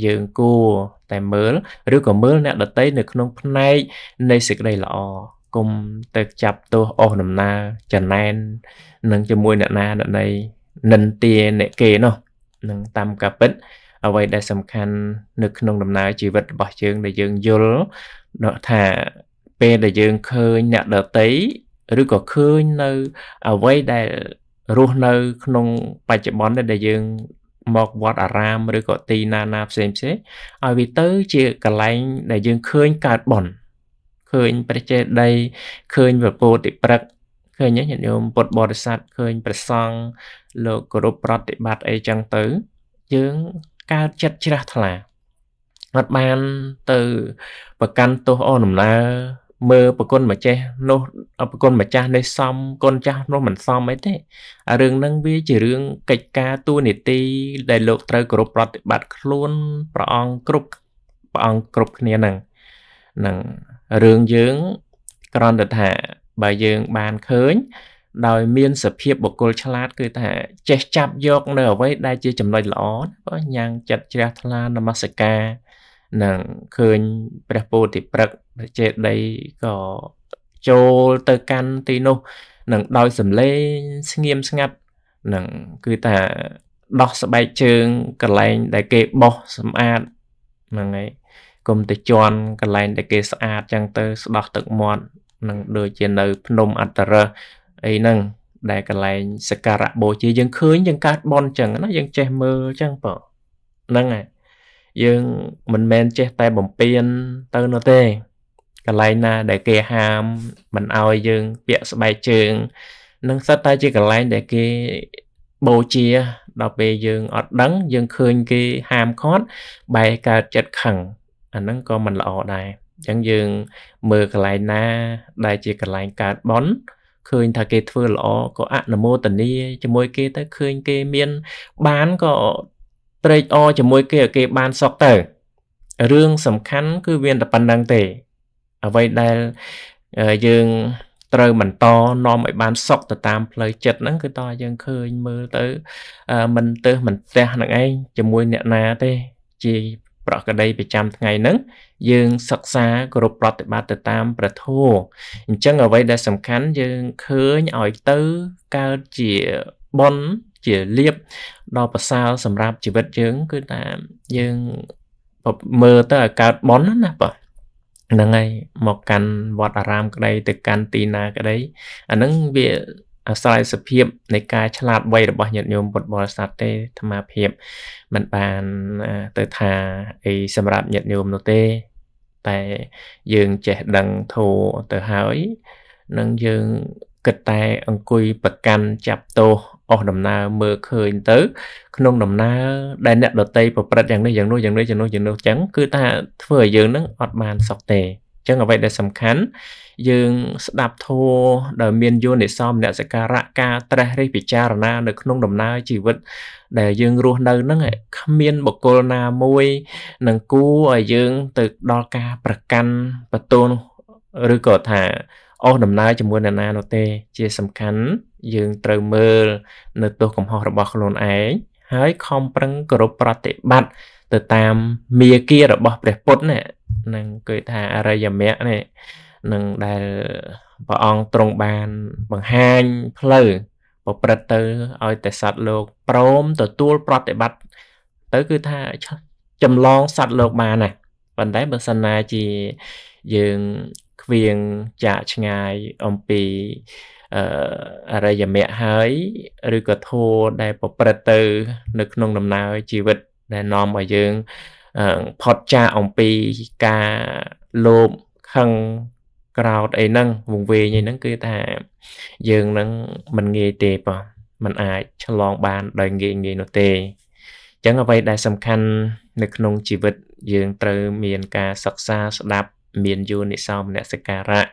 យើងគួរតែមើលឬក៏មើលអ្នកដតីនៅក្នុងផ្នែកនៃសេចក្តីល្អគុំទៅចាប់ទោសអស់ដំណើរចំណែននឹងជាមួយអ្នកណាអ្នកណីនិន្ទាអ្នកគេនោះនឹងតាមការពិត អ្វីដែលសំខាន់នៅក្នុងដំណើរជីវិតរបស់យើងដែលយើងយល់ថាពេលដែលយើងឃើញអ្នកដតីឬក៏ឃើញនៅអ្វីដែលរស់នៅ ក្នុង បច្ចុប្បន្នដែលយើងមកវត្តអារាមឬក៏ទីណាណាផ្សេងផ្សេងឲ្យវាទៅជាកន្លែងដែលយើងឃើញកើតបន់ឃើញព្រះចេតីឃើញប្រពោតិព្រឹកឃើញញាតិញោមពុទ្ធបរិស័ទឃើញព្រះសង្ឃលោកគោរពប្រតិបត្តិអីចឹងទៅយើងកើតចិត្តជ្រះថ្លាអត់បានទៅប្រកាន់ទោសអនុដំណើរមើលប្រគុណម្ចេះនោះប្រគុណម្ចាស់នេះសមគុណចាស់នោះមិនសមអីទេអារឿងហ្នឹងវាជារឿងកិច្ចការទួលនីតិដែលលោកត្រូវគោរពប្រតិបត្តិខ្លួនព្រះអង្គគ្រប់ព្រះអង្គគ្រប់គ្នាហ្នឹងនឹងរឿងយើង ក្រំតថាបើយើងបានឃើញ ដោយ មានសភាពបុគ្គលឆ្លាត គឺថា ចេះចាប់យក នៅអ្វីដែលជាចំណុចល្អញ៉ាំងចិត្តជ្រះថ្លានមស្ការនឹងឃើញព្រះពោធិព្រឹកព្រះចេតីក៏ចូលទៅកាន់ទីនោះនឹងដោយសំឡេងស្ងៀមស្ងាត់នឹងគឺថាដោះស្បែកជើងកន្លែងដែលគេបោះសម្អាតហ្នឹងហើយកុំទៅជន់កន្លែងដែលគេស្អាតចឹងទៅស្ដោះទឹកមាត់នឹងដូចជានៅ ភ្នំអត្តរៈអីហ្នឹងដែលកន្លែងសក្ការៈបូជាយើងឃើញយើងកាត់បនចឹងណាយើងចេះមើលចឹងបងហ្នឹងហើយយើងមិនមែនចេះតែបំពេញទៅនោះទេកន្លែងណាដែលគេហាមមិនអោយយើងពាក់ស្បែកជើងនឹងសិតតែជាកន្លែងដែលគេបូជាដល់ពេលយើងអត់ដឹងយើងឃើញគេហាមឃាត់បែរកើតចិត្តខឹងអាហ្នឹងក៏មិនល្អដែរអញ្ចឹងយើងមើលកន្លែងណា ដែលជាកន្លែងកើតបន់ឃើញថាគេធ្វើល្អក៏អនុមោទនីជាមួយគេទៅឃើញគេមានបានក៏ត្រេកអរជាមួយគេឲ្យគេបានសុខទៅរឿងសំខាន់ គឺវាតែប៉ុណ្្នឹងទេ អ្វីដែលយើងត្រូវបន្តនាំឲ្យបានសុខទៅតាមផ្លូវចិត្តហ្នឹងគឺតើយើងឃើញមើលទៅ មិនទៅ មិនផ្ទះនឹងឯងជាមួយអ្នកណាទេ ជាប្រកដីប្រចាំថ្ងៃហ្នឹងយើងសិក្សាគោរពប្រតិបត្តិទៅតាមព្រះធម៌អញ្ចឹងអ្វីដែលសំខាន់ យើងឃើញឲ្យទៅកើតជាបុណ្យជាលៀបដ៏ប្រសើរសម្រាប់ជីវិតយើងគឺថាយើងមើលទៅឲ្យកើតបនណាបាទហ្នឹងហើយមកកាន់វត្តអារាមក្តីទៅកាន់ទីណាក្តីអាហ្នឹងវាអាស្រ័យសភាព នៃការឆ្លាតវៃរបស់ញាតិញោមពុទ្ធបរិស័ទទេអាត្មាភាពมันបានទៅថាអីសម្រាប់ញាតិញោមនោះទេ តែយើងចេះដឹងធូរទៅហើយនឹងយើងគិតតែ អង្គុយប្រកាន់ចាប់ទោសអស់ដំណើរមើលឃើញទៅ ក្នុងដំណើរដែលអ្នកដតីប្រព្រឹត្តយ៉ាងនេះយ៉ាងនោះយ៉ាងនេះយ៉ាងនោះយ៉ាងនោះចឹងគឺថាធ្វើឲ្យយើងនឹងអត់បានសុខទេចឹងអ្វីដែលសំខាន់យើងស្ដាប់ធម៌ដែលមានយោនិសមអ្នកសការៈការត្រិះរិះពិចារណានៅក្នុងដំណើរជីវិត ដែលយើងរស់នៅហ្នឹងគ្មានបុគ្គលណាមួយនឹងគួរឲ្យយើងទៅដល់ការប្រកាន់បន្ទោសឬក៏ថាអស់ដំណើរជាមួយអ្នកណានោះទេ ជាសំខាន់យើងត្រូវមើល នៅទោសកំហុសរបស់ខ្លួនឯងហើយខំប្រឹងគោរពប្រតិបត្តិទៅតាម មាគ៌ារបស់ព្រះពុទ្ធណានឹងគឺថាអរិយមគ្គនេះនឹងដែលព្រះអង្គទ្រង់បានបង្ហាញផ្លូវប្រព្រឹត្តទៅឲ្យតែសត្វលោកព្រមទទួលប្រតិបត្តិទៅគឺថាចម្លងសត្វលោកបានណាប៉ុន្តែបើសិនណាជាយើងឃ្វៀងចាកឆ្ងាយអំពីអរិយមគ្គហើយឬក៏ធម៌ដែលប្រព្រឹត្តទៅ នៅក្នុងដំណើរជីវិត ដែលនាំឲ្យយើងផុតចាកអំពីការលោភខឹងក្រោតអីហ្នឹងវង្វេងអីហ្នឹងគឺថាយើងហ្នឹងមិនងាយទេបងมันអាចឆ្លងបានដោយងាយងាយនោះទេអញ្ចឹងអ្វីដែលសំខាន់ នៅក្នុងជីវិតយើងត្រូវមានការសិក្សាស្ដាប់ មានយោនិសោមនសិការៈ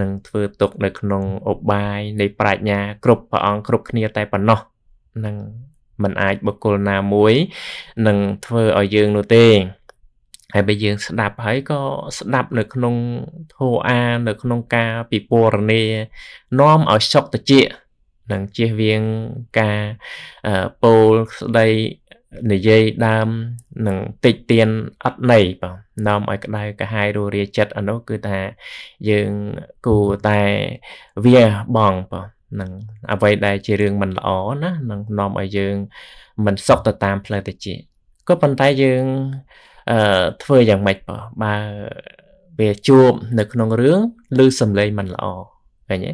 នឹងធ្វើទុកនៅក្នុងអបាយនៃប្រាជ្ញាគ្រប់ព្រះអង្គគ្រប់គ្នាតែប៉ុណ្ណោះនឹងมันអាចបុគ្គលណាមួយនឹងធ្វើឲ្យយើងនោះទេហើយបើយើង ស្ដាប់ហើយក៏ស្ដាប់នៅក្នុងធោអានៅ ក្នុងការពិពណ៌នានាំឲ្យសុខតិចនឹងជៀសវាងការពោលស្ដីនិយាយដើមនឹងតិចទៀនអត់ន័យបងនាំឲ្យក្តៅកាហាយរੂរាចិត្តអានោះគឺថាយើងគួរតែវាបងបងនឹងអ្វីដែលជារឿងមិនល្អណានឹងនាំឲ្យយើង មិនសុខទៅតាមផ្លូវតិចក៏ប៉ុន្តែយើងអឺធ្វើយ៉ាងម៉េចបងបើវាជួបនៅក្នុងរឿងឬសំឡេងមិនល្អឃើញទេ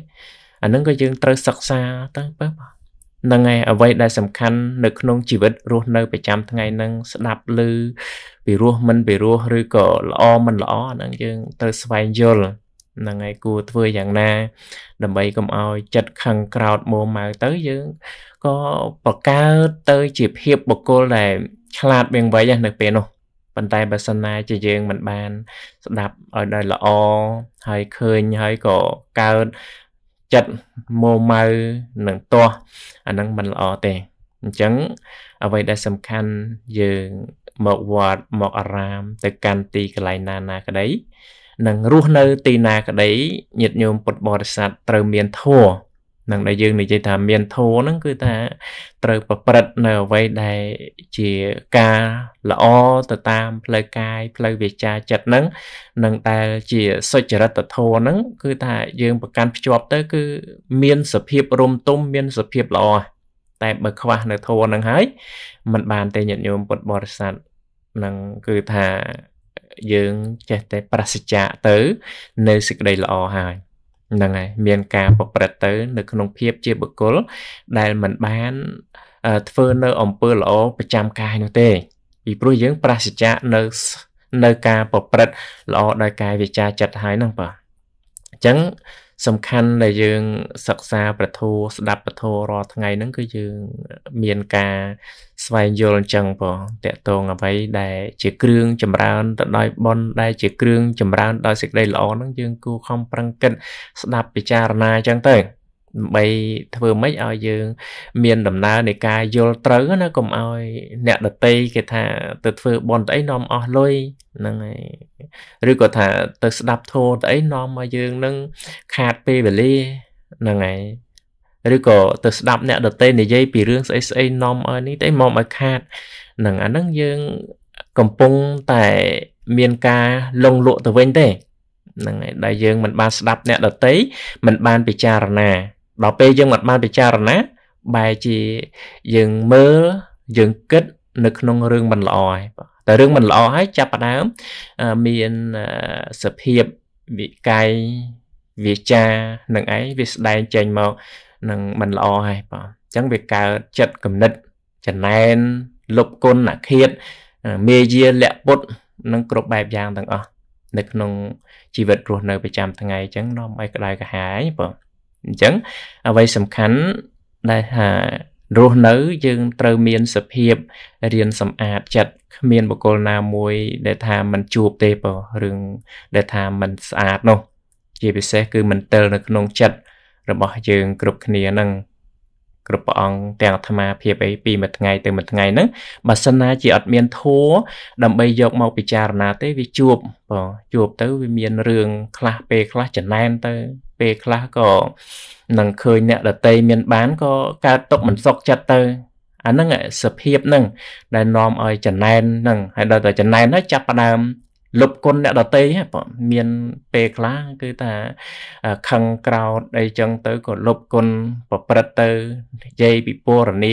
អានឹងក៏យើងត្រូវសិក្សាទៅបើនឹងឯអ្វីដែលសំខាន់នៅក្នុងជីវិតរស់នៅប្រចាំថ្ងៃនឹងស្ដាប់ឮពីរោះមិនពីរោះឬក៏ល្អមិនល្អហ្នឹងយើងត្រូវស្វែងយល់ហ្នឹងហើយគួរធ្វើយ៉ាងណាដើម្បីកុំឲ្យចិត្តខឹងក្រោតមួម៉ៅទៅយើងក៏បង្កើតទៅជាភាពបុគ្គលដែលឆ្លាតវែងវៃនៅពេលនោះប៉ុន្តែបើសិនណាជាយើងមិនបាន ស្ដាប់ឲ្យដល់ល្អហើយឃើញហើយក៏កើតចិត្តមោម៉ៅនិងទាស់អាហ្នឹងมันល្អទេអញ្ចឹង អ្វីដែលសំខាន់យើងមកវត្តមកអារាម ទៅកាន់ទីកន្លែងណាណាក្តីនិងរស់នៅទីណាក្តីញាតិញោមពុទ្ធបរិស័ទត្រូវមានធម៌នឹងដែលយើងនិយាយថាមានធម៌ហ្នឹងគឺថាត្រូវប្រព្រឹត្តនៅអ្វីដែលជាការល្អទៅតាម ផ្លូវកាយផ្លូវវាចាចិត្តហ្នឹងនឹងតែជាសុចរិតធម៌ហ្នឹងគឺ ថាយើងប្រកាន់ភ្ជាប់ទៅ គឺមានសភាពរំទុំមាន សភាពល្អតែបើខ្វះនៅធម៌ហ្នឹងហើយมันបានទេញាតិញោមពុទ្ធបរិស័ទនឹងគឺថាយើងចេះតែប្រសិជ្ជៈទៅ នៅសេចក្តីល្អហើយហ្នឹងហើយមានការប្រព្រឹត្តទៅ នៅក្នុងភាពជាបុគ្គលដែលមិនបានធ្វើនៅអំពើល្អប្រចាំកាយនោះទេពីព្រោះយើង ប្រាសច្ចៈនៅនៅការប្រព្រឹត្តល្អដោយកាយវាចាចិត្តហើយហ្នឹងបាទអញ្ចឹងសំខាន់ដែលយើង សិក្សា ប្រធូស្ដាប់ ប្រធូរាល់ថ្ងៃហ្នឹងគឺយើងមានការស្វែងយល់អញ្ចឹងបងតកតងអ្វីដែល ជាគ្រឿងចម្រើនទៅដោយបុណ្យដែលជាគ្រឿងចម្រើនដោយសេចក្តីល្អហ្នឹងយើងគួរខំប្រឹងគិត ស្ដាប់ពិចារណាអញ្ចឹងទៅដើម្បីធ្វើម៉េចឲ្យយើង មាន ដំណើរនៃការយល់ត្រូវណាកុំឲ្យអ្នកដតីគេថាទៅធ្វើបន់ទៅអីនាំអស់លុយហ្នឹងហើយឬក៏ថាទៅស្ដាប់ធម៌ទៅអីនាំឲ្យយើងនឹងខាតពេលវេលាហ្នឹងហើយឬក៏ទៅស្ដាប់អ្នកដតីនិយាយពីរឿងស្អីស្អីនាំឲ្យនេះទៅមកឲ្យខាតហ្នឹងអាហ្នឹងយើងកំពុងតែមានការលងលក់ទៅវិញទេហ្នឹងហើយដែលយើងមិនបានស្ដាប់អ្នកដតីមិនបានពិចារណាដល់ពេលយើងមិនបានពិចារណាបែរជាយើងមើលយើងគិត នៅក្នុងរឿងមិនល្អហើយតែរឿងមិនល្អហើយចាប់ផ្ដើមមានសភាពវិកាយវាចានឹងឯងវាស្ដែងចេញមកនឹងមិនល្អហើយបាទអញ្ចឹងវាកើតចិត្តគំនិតចំណែនលុបគុណអឃាតមេយាលៈពុតនិងគ្រប់បែបយ៉ាងទាំងអស់នៅក្នុងជីវិតរស់នៅប្រចាំថ្ងៃអញ្ចឹងនាំឲ្យក្តៅក្រហាយបាទអញ្ចឹងអ្វីសំខាន់ដែលថារស់នៅយើងត្រូវមានសភាពរៀនសម្អាតចិត្តគ្មានបុគ្គលណាមួយ ដែលថាมันជួបទេបើរឿងដែលថាมันស្អាតនោះ ជាពិសេសគឺมันទិលនៅក្នុងចិត្តរបស់យើងគ្រប់គ្នានឹងគ្រប់ព្រះអង្គទាំងអាត្មាភាពអីពីមួយថ្ងៃ ទៅមួយថ្ងៃហ្នឹងបើសិនណាជាអត់មានធัวដើម្បីយកមកពិចារណាទេវាជួបបើជួបទៅវាមានរឿងខ្លះពេលខ្លះចំណែនទៅពេលខ្លះក៏នឹងឃើញអ្នកដតីមានបានក៏កើតຕົកមិនសុខចិត្តទៅអាហ្នឹងសភាពហ្នឹងដែលនាំឲ្យចំណែនហ្នឹងហើយដល់តែចំណែនហើយចាប់ផ្ដើមលុបគុណអ្នកដតីហ្នឹងមានពេលខ្លះគឺថាខឹងក្រោតអីចឹងទៅក៏លុបគុណប្រព្រឹត្តទៅនិយាយពីពរនី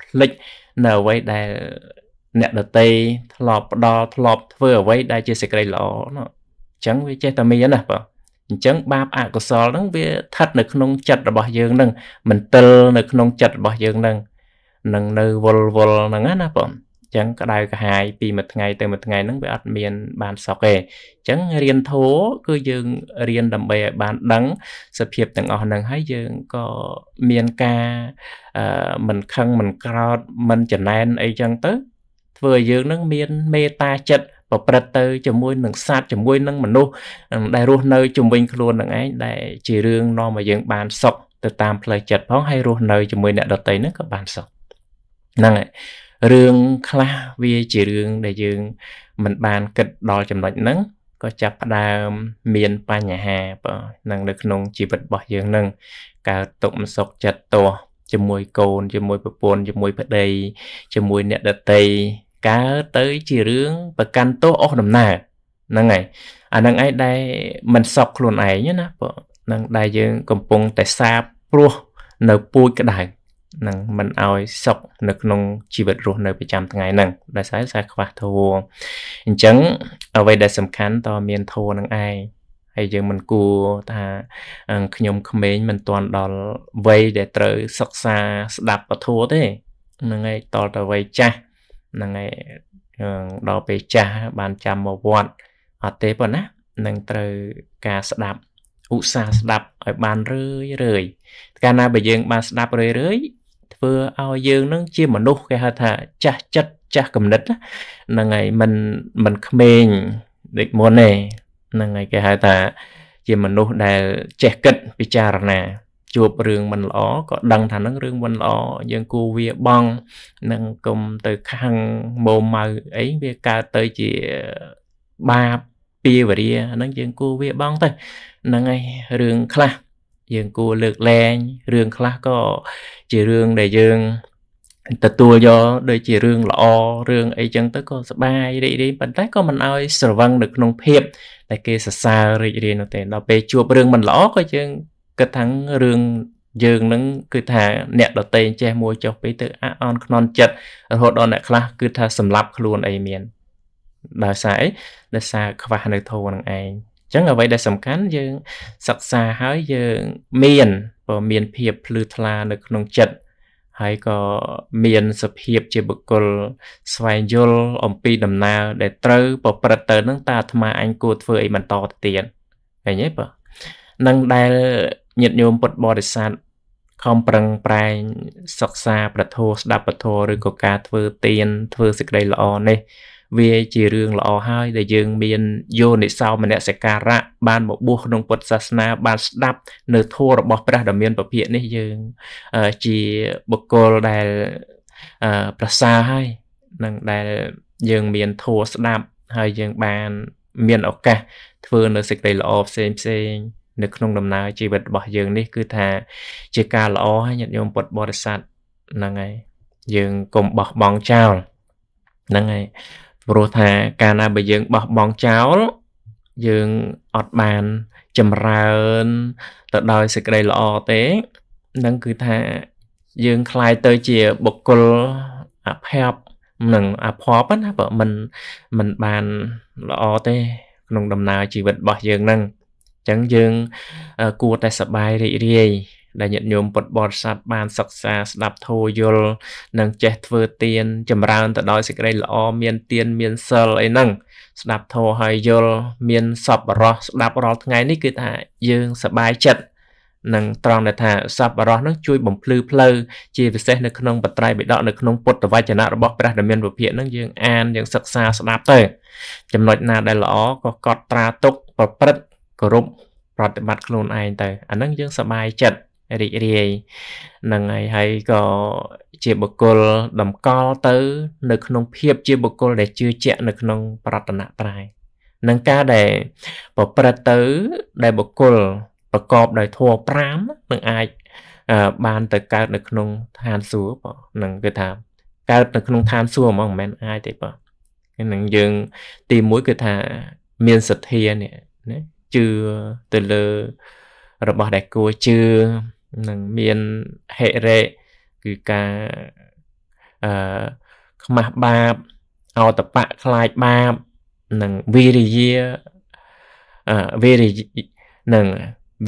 ផ្លិចនៅអ្វីដែលអ្នកដតីធ្លាប់ផ្ដល់ធ្លាប់ធ្វើអ្វីដែលជាសេចក្តីល្អណាអញ្ចឹងវាចេះតែមានណាបងអញ្ចឹងបាបអកុសលហ្នឹងវាស្ថិតនៅក្នុងចិត្តរបស់យើងហ្នឹងមិនទិលនៅក្នុងចិត្តរបស់យើងហ្នឹងនឹងនៅវល់វល់ហ្នឹងណាបងអញ្ចឹងក្តៅក្រហាយពីមួយថ្ងៃ ទៅមួយថ្ងៃហ្នឹងវាអត់មាន បានសុខទេអញ្ចឹងរៀនធូរគឺយើងរៀនដើម្បីឲ្យបានដឹងសភាពទាំងអស់ហ្នឹងហើយយើងក៏មានការមិនខឹងមិនក្រោធមិនចំណែនអីចឹងទៅធ្វើឲ្យយើងនឹងមានមេត្តាចិត្តប្រព្រឹត្តទៅជាមួយនឹងសត្វជាមួយនឹងមនុស្សដែលរស់នៅជំវិញខ្លួននឹងឯងដែលជារឿងនាំឲ្យយើងបានសុខទៅតាមផ្លូវចិត្តផងហើយរស់នៅជាមួយអ្នកដតីហ្នឹងក៏បានសុខហ្នឹងហើយរឿងខ្លះវាជារឿងដែលយើងមិនបានគិតដល់ចំណុចហ្នឹងក៏ចាប់ផ្ដើមមានបញ្ហាហ្នឹងនៅក្នុងជីវិតរបស់យើងហ្នឹងកើតទុកមិនសុខចិត្តទាស់ជាមួយកូនជាមួយប្រពន្ធជាមួយប្តីជាមួយអ្នកដតីកើទៅជារឿងប្រកាន់ទោសអស់ដំណើរហ្នឹងហើយអាហ្នឹងឯងដែលមិនសក់ខ្លួនឯងណាបងហ្នឹងដែលយើងកំពុងតែសាបព្រោះនៅពូជក្តៅនឹងមិនអោយសុខនៅក្នុងជីវិតរស់នៅប្រចាំថ្ងៃហ្នឹងដោយសារសារខ្វះធូរអញ្ចឹងអ្វីដែលសំខាន់តមានធូរនឹងឯងហើយយើងមិនគួរថាខ្ញុំក្មេងមិនទាន់ដល់វ័យដែលត្រូវសិក្សាស្ដាប់ពធទេហ្នឹងហើយតទៅវ័យចាស់ហ្នឹងឯងដល់ពេលចាស់បានចាំមកវត្តអត់ទេប៉ុណ្ណានឹងត្រូវការស្ដាប់ឧស្សាហ៍ស្ដាប់ឲ្យបានរឿយរឿយកាលណាបើយើង បានស្ដាប់រឿយរឿយធ្វើឲ្យយើងនឹងជាមនុស្សគេហៅថា ចាស់ចិត្តចាស់គំនិតហ្នឹងហើយមិនមិនក្មេងដូចមុនទេហ្នឹងហើយគេហៅថាជាមនុស្សដែលចេះគិតពិចារណាជួបរឿងមិនល្អក៏ដឹងថានឹងរឿងមិនល្អយើងគួរវាបងនឹងគុំទៅខាងម៉ោម៉ៅអីវាកើតទៅជាបាបពាវរាហ្នឹងយើងគួរវាបងទៅហ្នឹងហើយរឿងខ្លះយើងគួរលើកលែងរឿងខ្លះក៏ជារឿងដែលយើងទទួលយកដូចជារឿងល្អរឿងអីចឹងទៅក៏សបាយរីករាយប៉ុន្តែក៏មិនឲ្យស្រវឹងនៅក្នុងភាពតែគេសរសើររីករាយនោះទេដល់ពេលជួបរឿងមិនល្អក៏យើងគិតថារឿងយើងនឹង គឺថា អ្នកដតេចេះមួយចុះពីទៅអាអន់ខ្នន់ចិត្តរហូតដល់អ្នកខ្លះគឺថាសម្លាប់ខ្លួនអីមានដោយសារអីដោយសារខ្វះនៅធម៌នឹងឯងអញ្ចឹងអ្វីដែលសំខាន់យើងសិក្សាហើយយើងមានបើមានភាពភ្លឺថ្លានៅ ក្នុងចិត្តហើយក៏មានសភាពជាបុគ្គលស្វែងយល់អំពីដំណើរដែលត្រូវប្រព្រឹត្តទៅនឹង តាអាត្មាអញគួរធ្វើអីបន្តទៅទៀតឃើញទេបើនឹងដែលញាតិញោមពុទ្ធបរិស័ទខំប្រឹងប្រែងសិក្សាប្រធោស្ដាប់ប្រធោឬក៏ការធ្វើទានធ្វើសេចក្តីល្អនេះ វាជារឿងល្អហើយដែលយើង មានយោនិសោមនសិការៈបានមកបួសក្នុងពុទ្ធសាសនាបានស្ដាប់ នៅធម៌របស់ព្រះដ៏មានពភាកនេះយើងជាបុគ្គលដែលប្រសើរហើយនឹងដែលយើងមានធម៌ស្ដាប់ ហើយយើងបានមានឱកាសធ្វើនៅសេចក្តីល្អផ្សេងផ្សេងនៅក្នុងដំណើរជីវិតរបស់យើងនេះគឺថា ជាការល្អហើយញាតិញោមពុទ្ធបរិស័ទហ្នឹងហើយយើងកុំបោះបង់ចោលហ្នឹងហើយព្រោះថាកាលណាបើយើងបោះបង់ចោលយើងអត់បានចម្រើនទៅដោយសេចក្តីល្អទេនឹងគឺថាយើងคลายទៅជាបុគ្គលអភ័ព្វនឹងអភ័ព្វណាបើមិនមិនបានល្អទេ ក្នុងដំណើរជីវិតរបស់យើងហ្នឹងចឹងយើងគួរតែសប្បាយរីករាយដែលញាតិញោមពុទ្ធបរិស័ទបានសិក្សាស្ដាប់ធម៌យល់និង ចេះធ្វើទានចម្រើនទៅដោយសេចក្តីល្អមានទានមានសិលអីហ្នឹងស្ដាប់ធម៌ហើយយល់មានសប្បុរសស្ដាប់រាល់ថ្ងៃនេះគឺថា យើងសប្បាយចិត្តនឹងត្រង់ដែលថាសប្បុរសនឹងជួយបំភ្លឺផ្លូវជាពិសេសនៅក្នុងបត្រៃបិដកនៅក្នុងពុទ្ធវចនៈរបស់ព្រះដ៏មានពុភៈនឹងយើងអានយើងសិក្សាស្ដាប់ទៅ ចំណុចណាដែលល្អក៏កត់ត្រាទុកប្រព្រឹត្តគោរពប្រតិបត្តិខ្លួនឯងទៅអាហ្នឹងយើងសប្បាយចិត្តរីករាយនឹងហើយហើយក៏ជាបុគ្គលតម្កល់ទៅ នៅ ក្នុងភាពជាបុគ្គលដែលជឿជាក់នៅក្នុង ប្រតនត្រ័យនឹងការដែលប្រព្រឹត្តទៅដែលបុគ្គលប្រកបដោយធម៌5នឹងអាចបានទៅកើត នៅក្នុងឋានសួគ៌បងនឹងគឺថាកើតនៅក្នុងឋានសួគ៌ហ្មងមិនមែនអាចទេបងនឹងយើង ទី1គឺថាមានសទ្ធានេះណាជឿទៅលើរបស់ដែលគួរជឿនឹងមានហេរេគឺការអឺខ្មាស់បាបអតបៈខ្លាចបាបនិងវិរិយាអឺវិរិយនឹង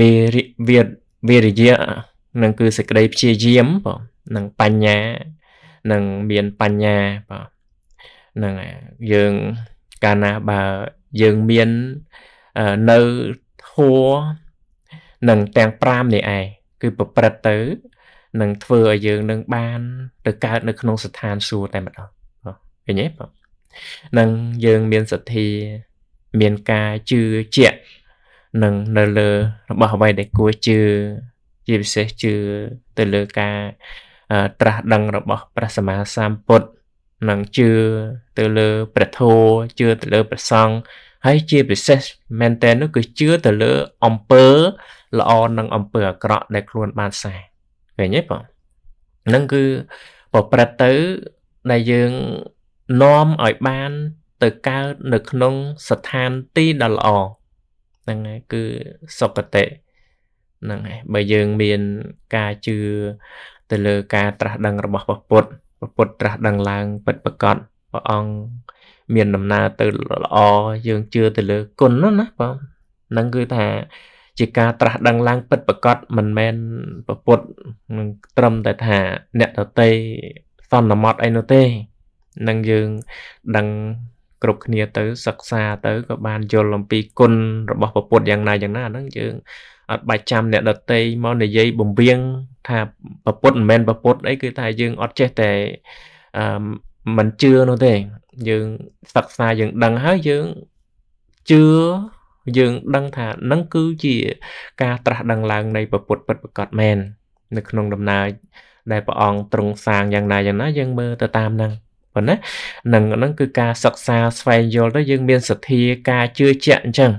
វិរិវិវិរិយានឹងគឺសេចក្តីព្យាយាមបងនឹងបញ្ញានឹងមានបញ្ញាបងនឹងយើងកាលណាបើយើងមាននៅធัวនឹងទាំង5នេះឯងគឺប្រព្រឹត្តទៅនឹងធ្វើឲ្យយើងនឹងបានទៅកើតនៅ ក្នុងស្ថានសួគ៌តែម្ដងឃើញទេបងនឹងយើងមានសទ្ធា មានការជឿជាក់នឹងនៅលើរបស់អ្វីដែលគួរជឿជាពិសេសជឿទៅលើការ ត្រាស់ដឹងរបស់ព្រះសម្មាសម្ពុទ្ធនឹងជឿទៅលើព្រះធម៌ជឿទៅលើព្រះសង្ឃហើយជាពិសេសមែនតើនោះ គឺជឿទៅលើអំពើល្អនិងអំពើអាក្រក់ដែលខ្លួនបានសាងឃើញទេបងនឹងគឺប្រព្រឹត្តទៅដែលយើងនាំឲ្យបាន ទៅកើតនៅក្នុងស្ថានទីដ៏ល្អហ្នឹងហើយគឺសុគតិហ្នឹងហើយបើយើងមានការជឿទៅលើ ការត្រាស់ដឹងរបស់ព្រះពុទ្ធព្រះពុទ្ធត្រាស់ដឹងឡើង ពិតប្រាកដព្រះអង្គមានដំណើរទៅល្អយើងជឿទៅលើគុណនោះណាបងហ្នឹងគឺថាជាការត្រាស់ដឹងឡើងពិតប្រកបមិនមែនប្រពុតនឹងត្រឹមតែថាអ្នកតន្ត្រីសន្មត់អីនោះទេនឹងយើងដឹងគ្រប់គ្នាទៅ សិក្សាទៅក៏បានយល់អំពីគុណរបស់ប្រពុតយ៉ាងណាយ៉ាងណាហ្នឹងយើងអត់បាច់ចាំអ្នកដតីមកនិយាយបំវៀងថាប្រពុតមិនមែនប្រពុតអីគឺថាយើងអត់ចេះតែអឺមិនជឿនោះទេយើងសិក្សាយើងដឹងហើយយើងជឿយើងដឹងថានឹងគឺជាការត្រាស់ដឹងឡើងនៃពុទ្ធពិតប្រកបមែននៅក្នុងដំណើរដែលព្រះអង្គទ្រង់សាងយ៉ាងណាយ៉ាងណា យើងមើលទៅតាមហ្នឹងប៉ុន្តែនឹងហ្នឹងគឺការសិក្សាស្វែងយល់ទៅយើងមានសទ្ធាការជឿជាក់អញ្ចឹង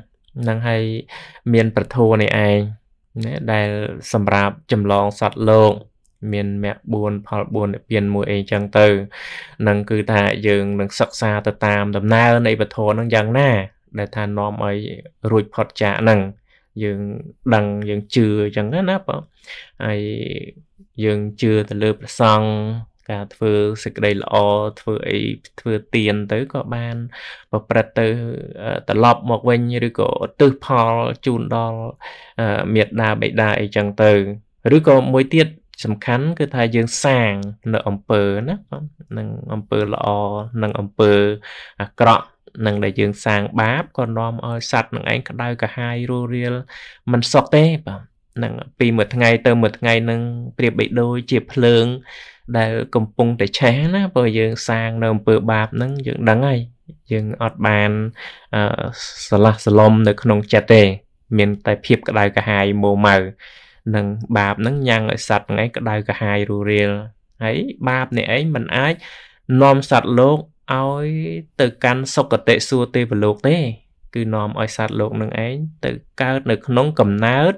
នឹងហើយមានប្រធោនេះឯងណាដែលសម្រាប់ចម្លងសត្វលោកមានមគ្គ4ផល4និព្វានមួយអីចឹងទៅនឹងគឺថាយើង នឹងសិក្សាទៅតាម ដំណើរនៃពធនឹងយ៉ាងណា ដែលថានាំឲ្យរួចផុតចាកនឹងយើងដឹងយើងជឿចឹងណាបងហើយយើងជឿទៅលើព្រះសង្ឃការធ្វើសេចក្តីល្អធ្វើអីធ្វើទៀនទៅក៏បានប្រព្រឹត្តទៅត្រឡប់មកវិញឬក៏ឧទ្ទិសផលជូនដល់មេត្តាបិតាអីចឹងទៅឬក៏មួយទៀតសំខាន់គឺថាយើងសាងនៅអំពើណានឹងអំពើល្អនិងអំពើអាក្រក់នឹងដែលយើងសាងបាបក៏នាំឲ្យសត្វនឹងឯងក្តៅកាហាយរੂរៀលមិនសុខទេបាទនឹងពីមួយថ្ងៃ ទៅមួយថ្ងៃនឹងប្រៀបបីដូចជាភ្លើង ដែល កំពុងតែឆេះណាព្រោះយើងសាងនៅអំពើបាបហ្នឹងយើងដឹងហើយយើងអត់បានស្រឡះស្រឡំនៅក្នុងចិត្តទេ មាន តែភាពក្តៅកាហាយមោម៉ៅនិងបាបហ្នឹងញ៉ាំងឲ្យសត្វហ្នឹងឯងក្តៅកាហាយរូរាលហើយបាបនេះឯងមិនអាចនាំសត្វលោកឲ្យទៅកាន់សុគតិសួគ៌ទេវលោកទេគឺនាំឲ្យសត្វលោកនឹងឯងទៅកើតនៅក្នុងកំណើត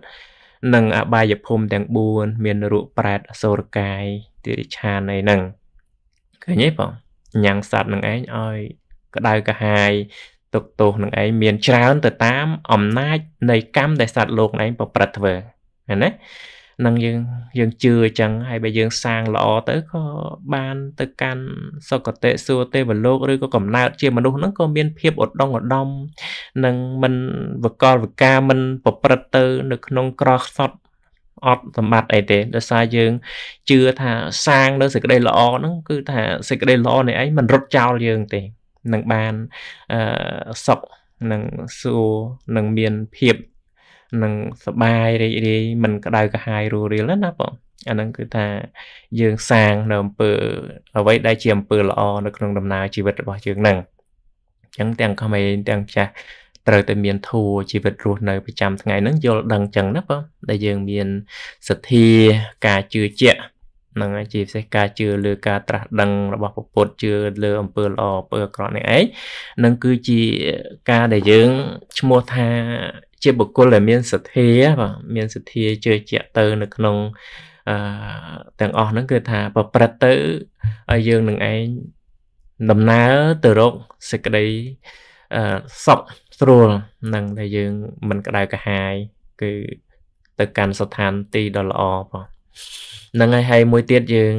និងអបាយភូមិទាំង4មានរូបប្រែតអសូរកាយទិរិឆានអីហ្នឹងឃើញទេបងញ៉ាំងសត្វនឹងឯងឲ្យ ក្តៅកាហាយទុកទោសនឹងឯងមានច្រើនទៅតាមអំណាចនៃកម្មដែលសត្វលោកនឹងឯងប្រព្រឹត្តធ្វើឃើញទេនឹងយើងយើងជឿអញ្ចឹងហើយបើយើងសាងល្អទៅក៏បាន ទៅកាន់សុគតិសួគ៌ទេវលោកឬក៏កំណើតជាមនុស្សហ្នឹងក៏មានភាពឧត្តមឧត្តមនិងមិនវកលវកាមិនប្រព្រឹត្តទៅ នៅក្នុង ក្រខ្សត់អត់សម្បត្តិអីទេដោយសារយើងជឿថាសាងនៅសេចក្តីល្អហ្នឹងគឺថាសេចក្តីល្អនេះឯងមិនរត់ចោលយើងទេនឹងបានអឺសុខនឹងសួរនឹងមានភាពនឹងសបាយរីករាយមិនក្តៅក្រហាយរੂរៀលណាបងអាហ្នឹងគឺថាយើងសាងនៅអំពើអ្វីដែលជាអំពើល្អនៅក្នុងដំណើរជីវិតរបស់យើងហ្នឹងអញ្ចឹងទាំងក្មេងទាំងចាស់ត្រូវតែមានធัวជីវិតរស់នៅប្រចាំថ្ងៃហ្នឹងយល់ដឹងចឹងណាបងដែលយើងមានសទ្ធាការជឿជាក់នឹងជាពិសេសការជឿលើការត្រាស់ដឹងរបស់ពុទ្ធជឿលើអំពើល្អអំពើអាក្រក់នេះឯងនឹងគឺជាការដែលយើងឈ្មោះថាជាបុគ្គលដែលមានសទ្ធាបាទមានសទ្ធាជឿជាក់ទៅនៅក្នុងអឺទាំងអស់ហ្នឹងគឺថាប្រព្រឹត្តទៅឲ្យយើងនឹងឯងដំណើរទៅរកសេចក្តីអឺសុខស្រួលនឹងដែលយើងមិនក្តៅក្រហាយគឺទៅកាន់ស្ថានទីដ៏ល្អបងហ្នឹងហើយហើយមួយទៀតយើង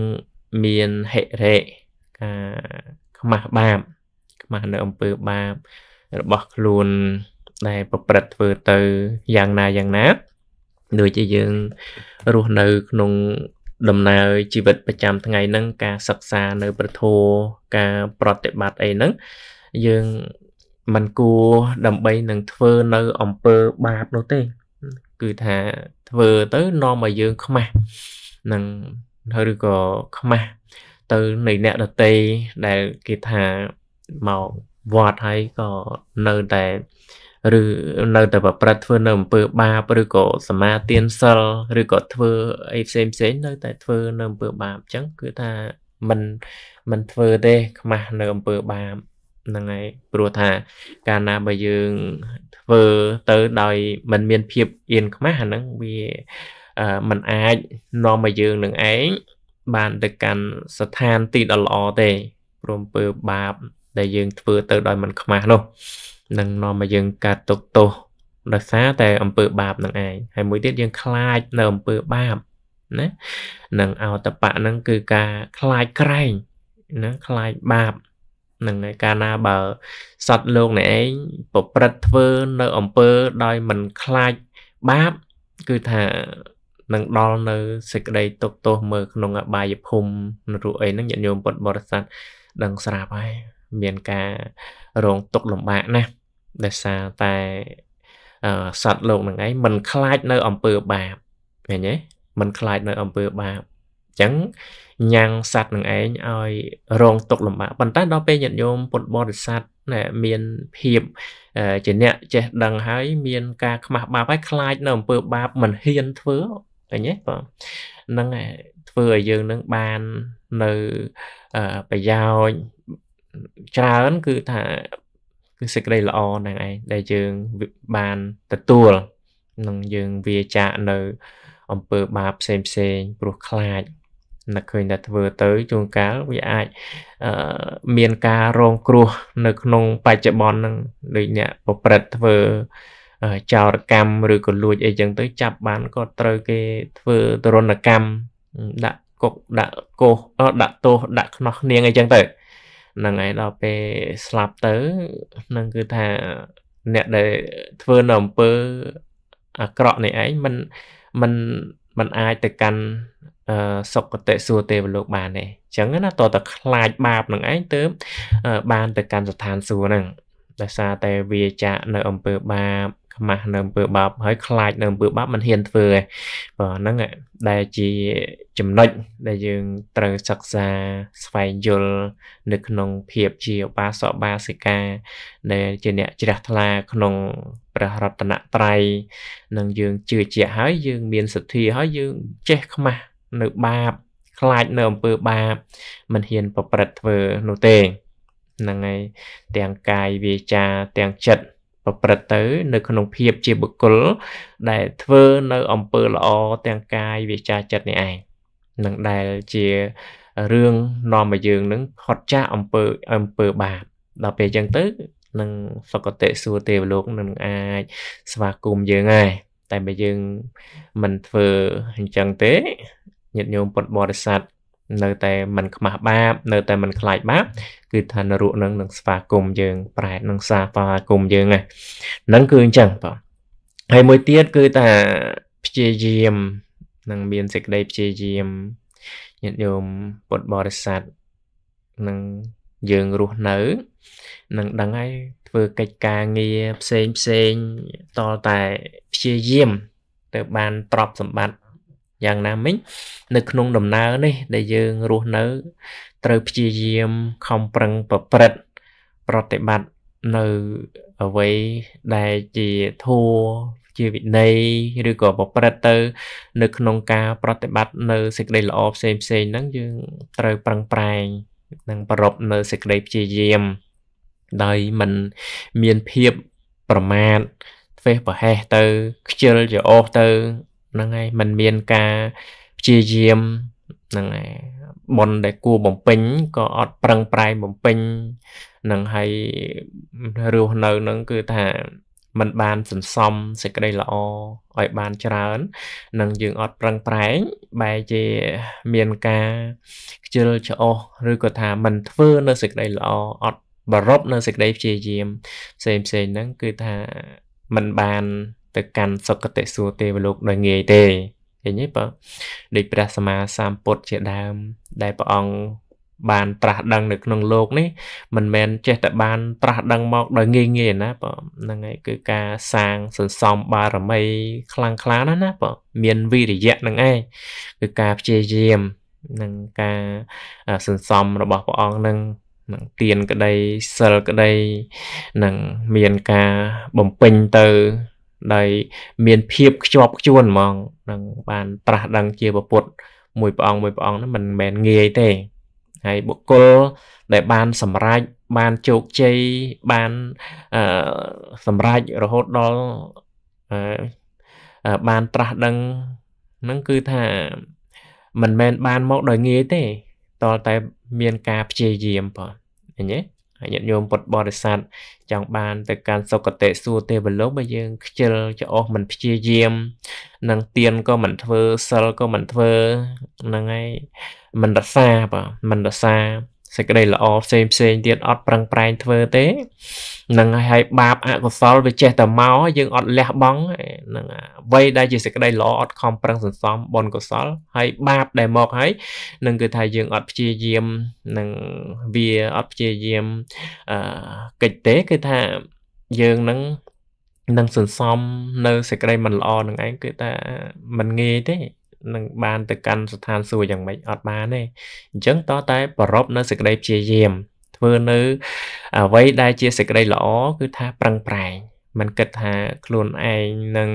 មានហិរេការខ្មាស់បាបខ្មាស់នៅអំពើបាបរបស់ខ្លួនដែលប្រព្រឹត្តធ្វើទៅយ៉ាងណាយ៉ាងណាដូចជាយើងរស់នៅក្នុងដំណើរជីវិតប្រចាំថ្ងៃហ្នឹងការសិក្សានៅប្រធោការប្រតិបត្តិអីហ្នឹងយើងមិនគួរដើម្បីនឹងធ្វើនៅអំពើបាបនោះទេ គឺថាធ្វើទៅនាំឲ្យយើងខ្មាស់នឹងឬក៏ខ្មាស់ទៅនៃអ្នកដតីដែលគេថាមកវត្តហើយក៏នៅតែឬនៅតែប្រព្រឹត្តធ្វើនៅអំពើបាបឬក៏សមាទានសិលឬក៏ធ្វើអីផ្សេងផ្សេងនៅតែធ្វើនៅអំពើបាបអញ្ចឹងគឺថាมันมันធ្វើទេខ្មាស់នៅអំពើបាបហ្នឹងហើយព្រោះថា កាលណាបើយើងធ្វើទៅដោយมันមានភាពអៀនខ្មាស់អាហ្នឹងវាมันអាចនាំឲ្យយើងនឹងឯងបានទៅកាន់ស្ថានទីដ៏ល្អទេព្រមពើបាប ដែលយើងធ្វើទៅដោយមិនខ្មាស់នោះនឹងនាំឲ្យយើងកើតទុកទោសដោយសារតែអំពើបាបនឹងឯងហើយមួយទៀតយើងខ្លាចនៅអំពើបាបណានឹងអតបៈនឹងគឺការខ្លាចក្រែងណាខ្លាចបាបនឹងកាលណាបើសត្វលោកនេះឯងប្រព្រឹត្តធ្វើនៅអំពើដោយមិនខ្លាចបាប គឺថានឹងដល់នៅសេចក្តីទុកទោសមើលក្នុងអបាយភូមិនរੂអីហ្នឹងញាតិញោមពុទ្ធបរិស័ទដឹងស្រាប់ហើយមានការរងទុកលំបាកណាស់ដោយសារតែសត្វលោកហ្នឹងឯងมันខ្លាចនៅ អំពើបាបឃើញទេมันខ្លាចនៅ អំពើបាបអញ្ចឹងញ៉ាំងសត្វនឹងឯងឲ្យរងទុកលំបាកប៉ុន្តែដល់ពេលញាតិញោមពុទ្ធបរិស័ទណែមានភាពជាអ្នកចេះដឹងហើយមានការខ្មាស់បាបហើយខ្លាចនៅអំពើបាប មិនហ៊ានធ្វើឃើញទេបងហ្នឹងឯងធ្វើឲ្យយើងនឹងបាននៅប្រយោជន៍ច្រើនគឺថាគឺសេចក្តីល្អហ្នឹងឯងដែលយើងបានទទួលនឹងយើងវាចាកនៅអំពើបាបផ្សេងផ្សេងព្រោះខ្លាចនឹកឃើញតែធ្វើទៅជួនកាលវាអាចមានការរងគ្រោះនៅ ក្នុងបច្ចុប្បន្នហ្នឹងដូចអ្នកប្រព្រឹត្តធ្វើចោរកម្មឬក៏លួចអីចឹងទៅចាប់បានក៏ត្រូវគេធ្វើទរណកម្មដាក់គុកដាក់កោសដាក់ទោសដាក់ខ្នោះនាងអីចឹងទៅហ្នឹងហើយដល់ពេលស្លាប់ទៅហ្នឹងគឺថាអ្នកដែលធ្វើនៅអំពើអាក្រក់នេះឯងมันมันมันអាចទៅកាន់សុគតិសួគ៌ទេវលោកបានទេអញ្ចឹងណាតើតើខ្លាចបាបនឹងឯងទើបបានទៅកាន់ស្ថានសួគ៌ហ្នឹងដោយសារតែវាចាក់នៅអំពើបាបខ្មាស់នៅអំពើបាបហើយខ្លាចនៅអំពើបាបមិនហ៊ានធ្វើឯងបាទហ្នឹងដែលជាចំណុចដែលយើងត្រូវសិក្សាស្វែងយល់នៅក្នុងភាពជាឧបាសកបាសិកាដែលជាអ្នកជ្រះថ្លាក្នុងព្រះរតនត្រ័យនឹងយើងជឿជាក់ហើយយើងមានសទ្ធាហើយយើងចេះខ្មាស់នៅបាបខ្លាចនៅអំពើបាប មិនហ៊ានប្រព្រឹត្តធ្វើនោះទេហ្នឹងហើយទាំងកាយវាចាទាំងចិត្តប្រព្រឹត្តទៅនៅក្នុងភាពជាបុគ្គលដែលធ្វើនៅអំពើល្អទាំងកាយវាចាចិត្តនេះឯងនឹងដែលជារឿងនាំឲ្យយើងនឹងហត់ចាកអំពើអំពើបាបដល់ពេលអញ្ចឹងទៅនឹងសុគតិសួគ៌ទេវលោកនឹងអាចស្វាគមន៍យើងហើយតែបើយើងមិនធ្វើអញ្ចឹងទេញាតិញោមពុទ្ធបរិស័ទនៅតែមិនខ្មាស់បាបនៅតែមិនខ្លាចបាបគឺថានរកនឹងនឹងស្វាគមន៍យើងប្រែតនឹងសាស្វាគមន៍យើងហ្នឹងគឺអញ្ចឹងបងហើយមួយទៀតគឺថាព្យាយាមនឹងមានសេចក្តីព្យាយាមញាតិញោមពុទ្ធបរិស័ទនឹងយើងរស់នៅនឹងដឹងហើយធ្វើកិច្ចការងារផ្សេងផ្សេងតតែព្យាយាមទៅបានទ្រព្យសម្បត្តិយ៉ាងណាមិញនៅក្នុងដំណើរនេះដែលយើងរស់នៅត្រូវព្យាយាមខំប្រឹងប្រព្រឹត្តប្រតិបត្តិនៅអ្វីដែលជាធัวជាវិន័យឬក៏ប្រព្រឹត្តទៅ នៅ ក្នុងការប្រតិបត្តិនៅសេចក្តីល្អផ្សេងផ្សេងហ្នឹងយើងត្រូវប្រឹងប្រែងនិងប្រពនៅសេចក្តីព្យាយាមដោយមិនមានភាពប្រមាថធ្វេសប្រហែសទៅខ្ជិលច្រអូសទៅហ្នឹងហើយมันមានការព្យាយាមហ្នឹងហើយប៉ុនដែល គួរបំពេញក៏អត់ប្រឹងប្រែងបំពេញនឹងហើយរស់នៅនឹងគឺថាมันបានសន្សំសេចក្តីល្អឲ្យបានច្រើននឹងយើងអត់ប្រឹងប្រែងបែរជាមានការខ្ជិលច្អោះឬក៏ថាมันធ្វើនៅសេចក្តីល្អអត់បរប់នៅសេចក្តីព្យាយាមផ្សេងផ្សេងហ្នឹងគឺថាมันបានទៅកាន់សុគតិសួគ៌ទេវលោកដោយងាយទេឃើញទេបើដូចព្រះសម្មាសម្ពុទ្ធជាដើម ដែលព្រះអង្គបានត្រាស់ដឹងនៅក្នុងโลกនេះមិនមែនចេះតែបានត្រាស់ដឹងមកដោយងាយងាយណាបើហ្នឹងហើយគឺការសាងសន្សំបារមីខ្លាំងខ្លាណាស់ណាបើមានវិរិយៈហ្នឹងឯងគឺការព្យាយាមនឹងការសន្សំរបស់ព្រះអង្គនឹងនឹងទានក្តីសិលក្តីនឹងមានការបំពេញទៅដោយមាន ភាព ខ្ជាប់ខ្ជួនហ្មងនឹងបាន ត្រាស់ដឹងជាពុទ្ធមួយព្រះអង្គមួយព្រះអង្គហ្នឹងមិនមែនងាយទេ ហើយបុគ្គលដែលបានសម្រេចបានជោគជ័យបានអឺសម្រេចរហូតដល់អឺបានត្រាស់ដឹងហ្នឹងគឺថាមិនមែន បានមកដោយងាយទេតតែមានការព្យាយាមបងឃើញទេញាតិញោមពុទ្ធបរិស័ទចង់បានទៅកាន់សុគតិសួគ៌ទេវលោកបើយើងខ្ជិលច្អោះមិនព្យាយាមនឹងទៀនក៏មិនធ្វើសិលក៏មិនធ្វើហ្នឹងហើយមិនរសាបាទមិនរសាសេចក្តីល្អផ្សេងផ្សេងទៀតអត់ប្រឹងប្រែងធ្វើទេនឹងហើយបាបអកុសលវាចេះតែមកយើងអត់លះបង់នឹងអ្វីដែលជាសេចក្តីល្អអត់ខំប្រឹងសន្សំបុណ្យកុសលហើយបាបដែលមក ហើយនឹងគឺថាយើងអត់ព្យាយាមនឹងវាអត់ព្យាយាមអឺកិច្ចទេគឺថាយើងនឹងនឹងសន្សំនៅសេចក្តីមិនល្អនឹងឯងគឺថាมันងាយទេនឹងបានទៅកាន់ស្ថានសួគ៌យ៉ាងម៉េចអត់បានទេអញ្ចឹងតតែប្រពនៅសេចក្តីព្យាយាមធ្វើនៅអ្វីដែលជាសេចក្តីល្អគឺថាប្រឹងប្រែងมันគិតថាខ្លួនឯងនឹង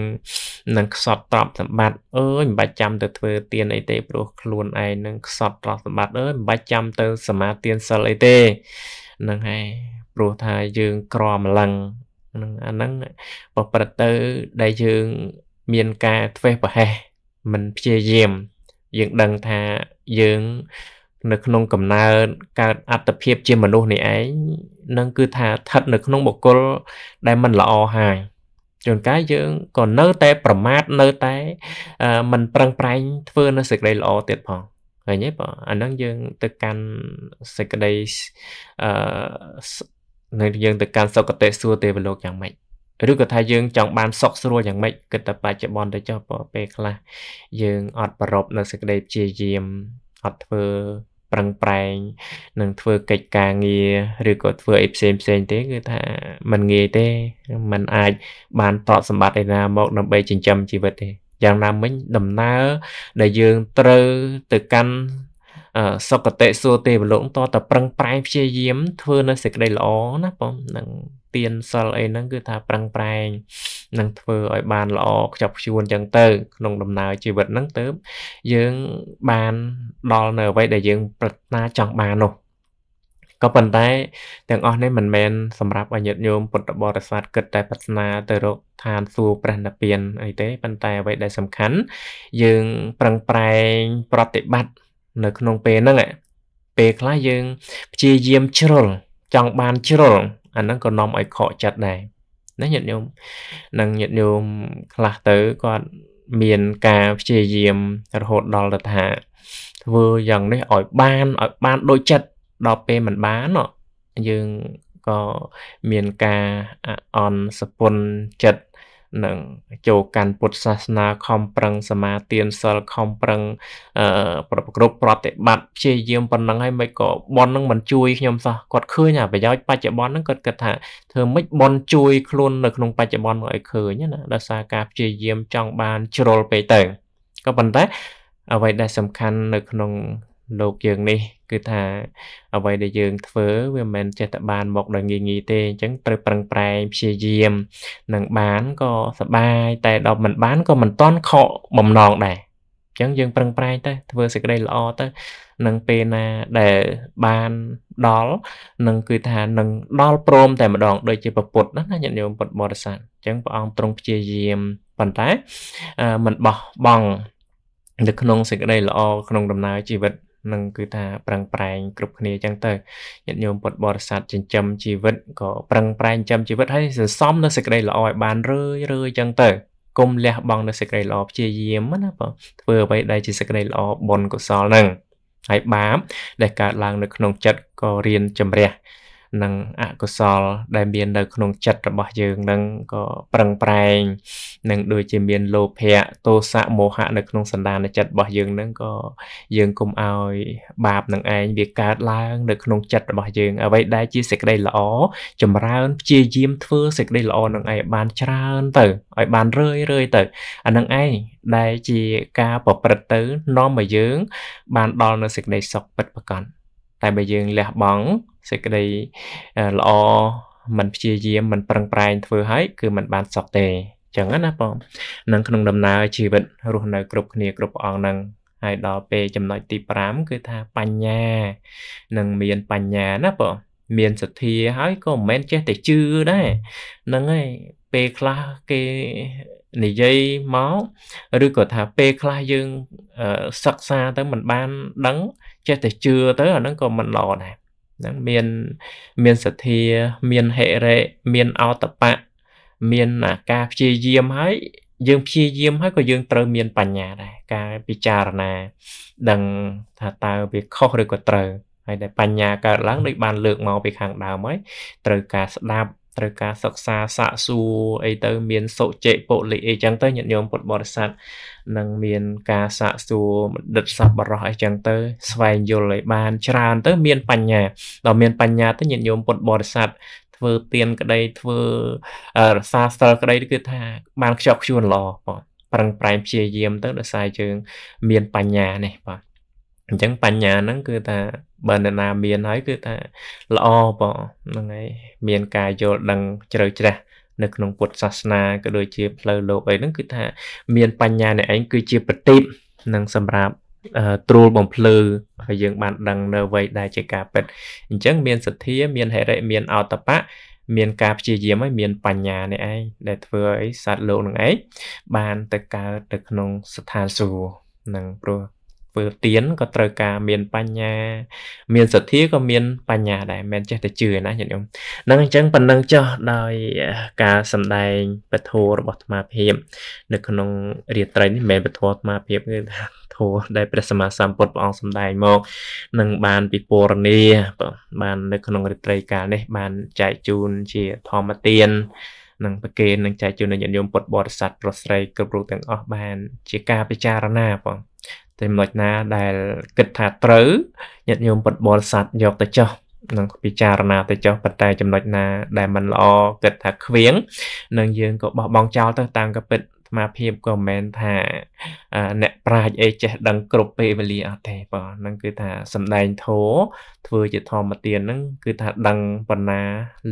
នឹងខ្សត់ទ្រព្យសម្បត្តិអើយមិនបាច់ចាំទៅធ្វើ ទានអីទេព្រោះខ្លួនឯងនឹងខ្សត់ទ្រព្យសម្បត្តិអើយមិនបាច់ចាំទៅសមាទានសិលអីទេនឹងហើយព្រោះថាយើងក្រម្លឹងនឹងអាហ្នឹងប្រព្រឹត្តទៅដែលយើងមានការធ្វេសប្រហែសមិនព្យាយាមយើងដឹងថាយើងនៅក្នុងកំណើកើតអត្តភាពជាមនុស្សនេះឯងនឹងគឺថាស្ថិតនៅក្នុងបុគ្គលដែលមិនល្អហើយជួនកាលយើងក៏នៅតែប្រមាថនៅតែមិនប្រឹងប្រែងធ្វើនៅសេចក្តីល្អទៀតផងឃើញទេបងអាហ្នឹងយើងទៅកាន់សេចក្តីអឺយើងទៅកាន់សុគតិសួគ៌ទេវលោកយ៉ាងម៉េចឬក៏ថាយើងចង់បានសុខស្រួលយ៉ាងម៉េចគិតតែបច្ចុប្បន្នទៅចុះពេលខ្លះយើងអត់ប្ររពនៅសេចក្តីព្យាយាមអត់ធ្វើប្រឹងប្រែងនឹងធ្វើកិច្ចការងារឬក៏ធ្វើអីផ្សេងផ្សេងទេគឺថាมันងាយទេมันអាចបានប្រត់សម្បត្តិឯណាមកដើម្បីចិញ្ចឹមជីវិតទេយ៉ាងណាមិញដំណើរដែលយើងត្រូវទៅកាន់សុគតិសួគ៌ទេវលោកតតប្រឹងប្រែងព្យាយាមធ្វើនៅសេចក្តីល្អណាបងនឹងទៀនសិលអីហ្នឹងគឺថាប្រឹងប្រែង នឹងធ្វើឲ្យបានល្អខ្ជាប់ខ្ជួនចឹងទៅក្នុងដំណើរជីវិតហ្នឹងទៅយើងបានដល់នៅអ្វីដែលយើងប្រាថ្នាចង់បាននោះក៏ប៉ុន្តែទាំងអស់នេះមិនមែនសម្រាប់ឲ្យញាតិញោមពុទ្ធបរិស័ទគិតតែប្រាថ្នាទៅរកឋានសួគ៌ព្រះនិព្វានអីទេប៉ុន្តែអ្វីដែលសំខាន់យើងប្រឹងប្រែងប្រតិបត្តិនៅក្នុងពេលហ្នឹងពេលខ្លះយើងព្យាយាមជ្រុលចង់បានជ្រុលអាហ្នឹងក៏នាំឲ្យខកចិត្តដែរណាញាតិញោមនឹងញាតិញោមខ្លះទៅគាត់មានការព្យាយាមរហូតដល់ទៅថាធ្វើយ៉ាងនេះឲ្យបានឲ្យបាន ដូចចិត្តដល់ពេលមិនបានយើងក៏មានការអន់សពុនចិត្តនឹងចូលកាន់ពុទ្ធសាសនាខំប្រឹងសមាទានសិលខំប្រឹងអឺប្រគ្រប់ប្រតិបត្តិព្យាយាមប៉ុណ្ណឹងហើយមិនក៏ប៉ុននឹងមិនជួយខ្ញុំសោះគាត់ឃើញអាប្រយោជន៍បច្ចុប្បន្នហ្នឹងគាត់គិតថាធ្វើមិនប៉ុនជួយខ្លួននៅក្នុង បច្ចុប្បន្នមកឲ្យឃើញណាដោយសារការព្យាយាមចង់បានជ្រុលពេកទៅក៏ប៉ុន្តែ អ្វីដែលសំខាន់ នៅក្នុងលោកយើងនេះ គឺថាអ្វីដែលយើងធ្វើវាមិនចេះតែបានមកដោយងាយងាយទេអញ្ចឹងត្រូវប្រឹងប្រែងព្យាយាមនឹងបានក៏សបាយតែដល់មិនបានក៏មិនតាន់ខកបំណងដែរអញ្ចឹងយើងប្រឹងប្រែងទៅធ្វើសេចក្តីល្អទៅនឹងពេលណាដែលបានដល់នឹងគឺថានឹងដល់ព្រម តែម្ដងដូចជាពុទ្ធណាញាតិញោមពុទ្ធបរិស័ទអញ្ចឹងព្រះអង្គទ្រង់ព្យាយាមប៉ុន្តែមិនបោះបង់នៅក្នុងសេចក្តីល្អក្នុងដំណើរជីវិតនឹងគឺថាប្រឹងប្រែងគ្រប់គ្នាអញ្ចឹងទៅញាតិញោមពុទ្ធបរិស័ទចិញ្ចឹមជីវិតក៏ប្រឹងប្រែងចិញ្ចឹមជីវិតហើយសន្សំនៅសេចក្តីល្អឲ្យបានរឿយរឿយអញ្ចឹងទៅគុំលះបង់នៅសេចក្តីល្អព្យាយាមណាបងធ្វើអ្វីដែលជាសេចក្តីល្អបុណ្យកុសលហ្នឹងហើយបាបដែលកើតឡើង នៅក្នុងចិត្តក៏រៀនជំរះនិងអកុសល ដែលមាននៅក្នុងចិត្តរបស់យើងនឹងក៏ប្រឹងប្រែងនឹងដូចជាមានលោភៈទោសៈមោហៈនៅក្នុងសន្តានចិត្តរបស់យើងនឹងក៏យើងគុំឲ្យបាបនឹងឯងវាកើតឡើង នៅក្នុងចិត្តរបស់យើងអ្វីដែលជាសេចក្តីល្អចម្រើនព្យាយាមធ្វើសេចក្តីល្អនឹងឯងបានច្រើនទៅឲ្យបានរឿយរឿយទៅអានឹងឯងដែលជាការប្រព្រឹត្តទៅនាំឲ្យយើង បានដល់នៅសេចក្តីសុខពិតប្រាកដតែបើយើងលះបង់សេចក្តីល្អមិនព្យាយាមមិនប្រឹងប្រែងធ្វើឲ្យគឺมันបានសក់ទេចឹងណាបងនឹងក្នុងដំណើរជីវិតរស់នៅគ្រប់គ្នាគ្រប់ព្រះអង្គនឹងហើយដល់ពេលចំណុចទី5គឺថាបញ្ញានឹងមានបញ្ញាណាបងមានសទ្ធាហើយក៏មិនមែនចេះតែជឿដែរហ្នឹងហើយពេលខ្លះគេនិយាយមកឬក៏ថាពេលខ្លះយើងសិក្សាទៅមិនបានដឹងចេះតែជឿទៅអាហ្នឹងក៏មិនល្អដែរហ្នឹងមានមានសទ្ធាមានហិរិមានអតបៈមានការព្យាយាមហើយ យើងព្យាយាមហើយក៏យើងត្រូវមាន បញ្ញាដែរការពិចារណា ដឹងថាតើវាខុសឬក៏ត្រូវហើយតែបញ្ញាកើតឡើងដោយបានលើកមកពីខាងដើមហើយត្រូវការស្ដាប់ត្រូវការសិក្សាសាកសួរអីទៅ មានសុចេពលិអីចឹងទៅញាតិញោមពុទ្ធបរិស័ទនឹងមានការសាកសួរបណ្ឌិតសប្បុរសអីចឹងទៅ ស្វែងយល់ឲ្យបានច្រើនទៅមានបញ្ញា ដល់មានបញ្ញាទៅញាតិញោមពុទ្ធបរិស័ទធ្វើទៀនក្តីធ្វើរសាស្ត្រក្តីគឺថាបានខ្ជាប់ខ្ជួនល្អបងប្រឹងប្រែងព្យាយាម ទៅដោយសារយើងមានបញ្ញានេះបាទអញ្ចឹងបញ្ញាហ្នឹងគឺថាបើអ្នកណាមានហើយគឺថាល្អបងហ្នឹងហើយមានការយល់ដឹងជ្រៅជ្រះនៅក្នុងពុទ្ធសាសនាក៏ដូចជាផ្លូវលោកអីហ្នឹងគឺថាមានបញ្ញាអ្នកឯងគឺជាប្រទីបនឹងសម្រាប់ត្រួលបំភ្លឺហើយយើង បាន ដឹងនៅអ្វីដែលជាការពិតអញ្ចឹងមានសទ្ធាមានហិរិមានអតបៈមានការព្យាយាមហើយមាន បញ្ញានេះឯងដែលធ្វើឲ្យសត្វលោកនឹងឯងបានទៅកើតទៅក្នុងស្ថានសួគ៌នឹងព្រោះធ្វើទៀនក៏ត្រូវការមានបញ្ញា មានសទ្ធាក៏មានបញ្ញាដែរមិនចេះតែជឿណាញាតិញោមហ្នឹងអញ្ចឹងប៉ុណ្ណឹងចោះដោយការសម្ដែងពធរបស់អាភិបនៅក្នុងរាត្រីនេះមិនមែនពធអាភិបទេថាធម៌ដែលព្រះសម្មាសម្ពុទ្ធព្រះអង្គសម្ដែងមកនឹងបានពិពណ៌នាបាននៅក្នុងរាត្រីកាលនេះ បានចែកជូនជាធម្មទាននិងប្រគេននឹងចែកជូនដល់ញាតិញោមពុទ្ធបរិស័ទប្រុសស្រីគ្រប់រូបទាំងអស់បានជាការពិចារណាបងតែចំណុចណាដែលគិតថាត្រូវញាតិញោមពុតបរិស័ទយកទៅចោះនឹងពិចារណាទៅចុះប៉ុន្តែចំណុចណាដែលมันល្អគិតថាខ្វៀងនឹងយើងក៏បោះបង់ចោលទៅតាមក៏ពិតអាមាភាពក៏មិនមែនថាអ្នកប្រាជ្ញអីចេះដឹងគ្រប់ពេលវេលាអត់ទេបងហ្នឹងគឺថាសំដែងធោធ្វើជាធម្មទានហ្នឹងគឺថាដឹងប៉ុណ្ណា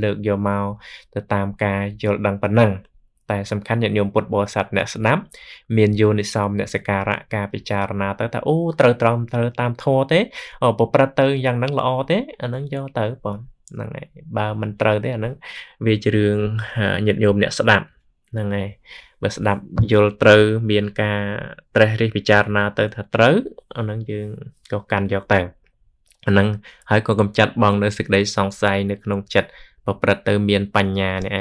លើកយកមកទៅតាមការយល់ដឹងប៉ុណ្ណឹងតែសំខាន់ញាតិញោមពុទ្ធបរិស័ទអ្នកស្ដាប់មានយោនិសោមអ្នកសការៈការពិចារណាទៅថាអូត្រូវត្រង់ត្រូវតាមធម៌ទេប្រព្រឹត្តទៅយ៉ាងហ្នឹងល្អទេអាហ្នឹងយកទៅបងហ្នឹងហើយបើមិនត្រូវទេអាហ្នឹងវាជារឿងញាតិញោមអ្នកស្ដាប់ហ្នឹងហើយបើស្ដាប់យល់ត្រូវមានការត្រេះរិះពិចារណាទៅថាត្រូវអាហ្នឹងយើងក៏កាន់យកទៅអាហ្នឹងហើយក៏កំចាត់បង នៅសេចក្តីសង្ស័យនៅក្នុងចិត្តប្រព្រឹត្តទៅមានបញ្ញានេះឯង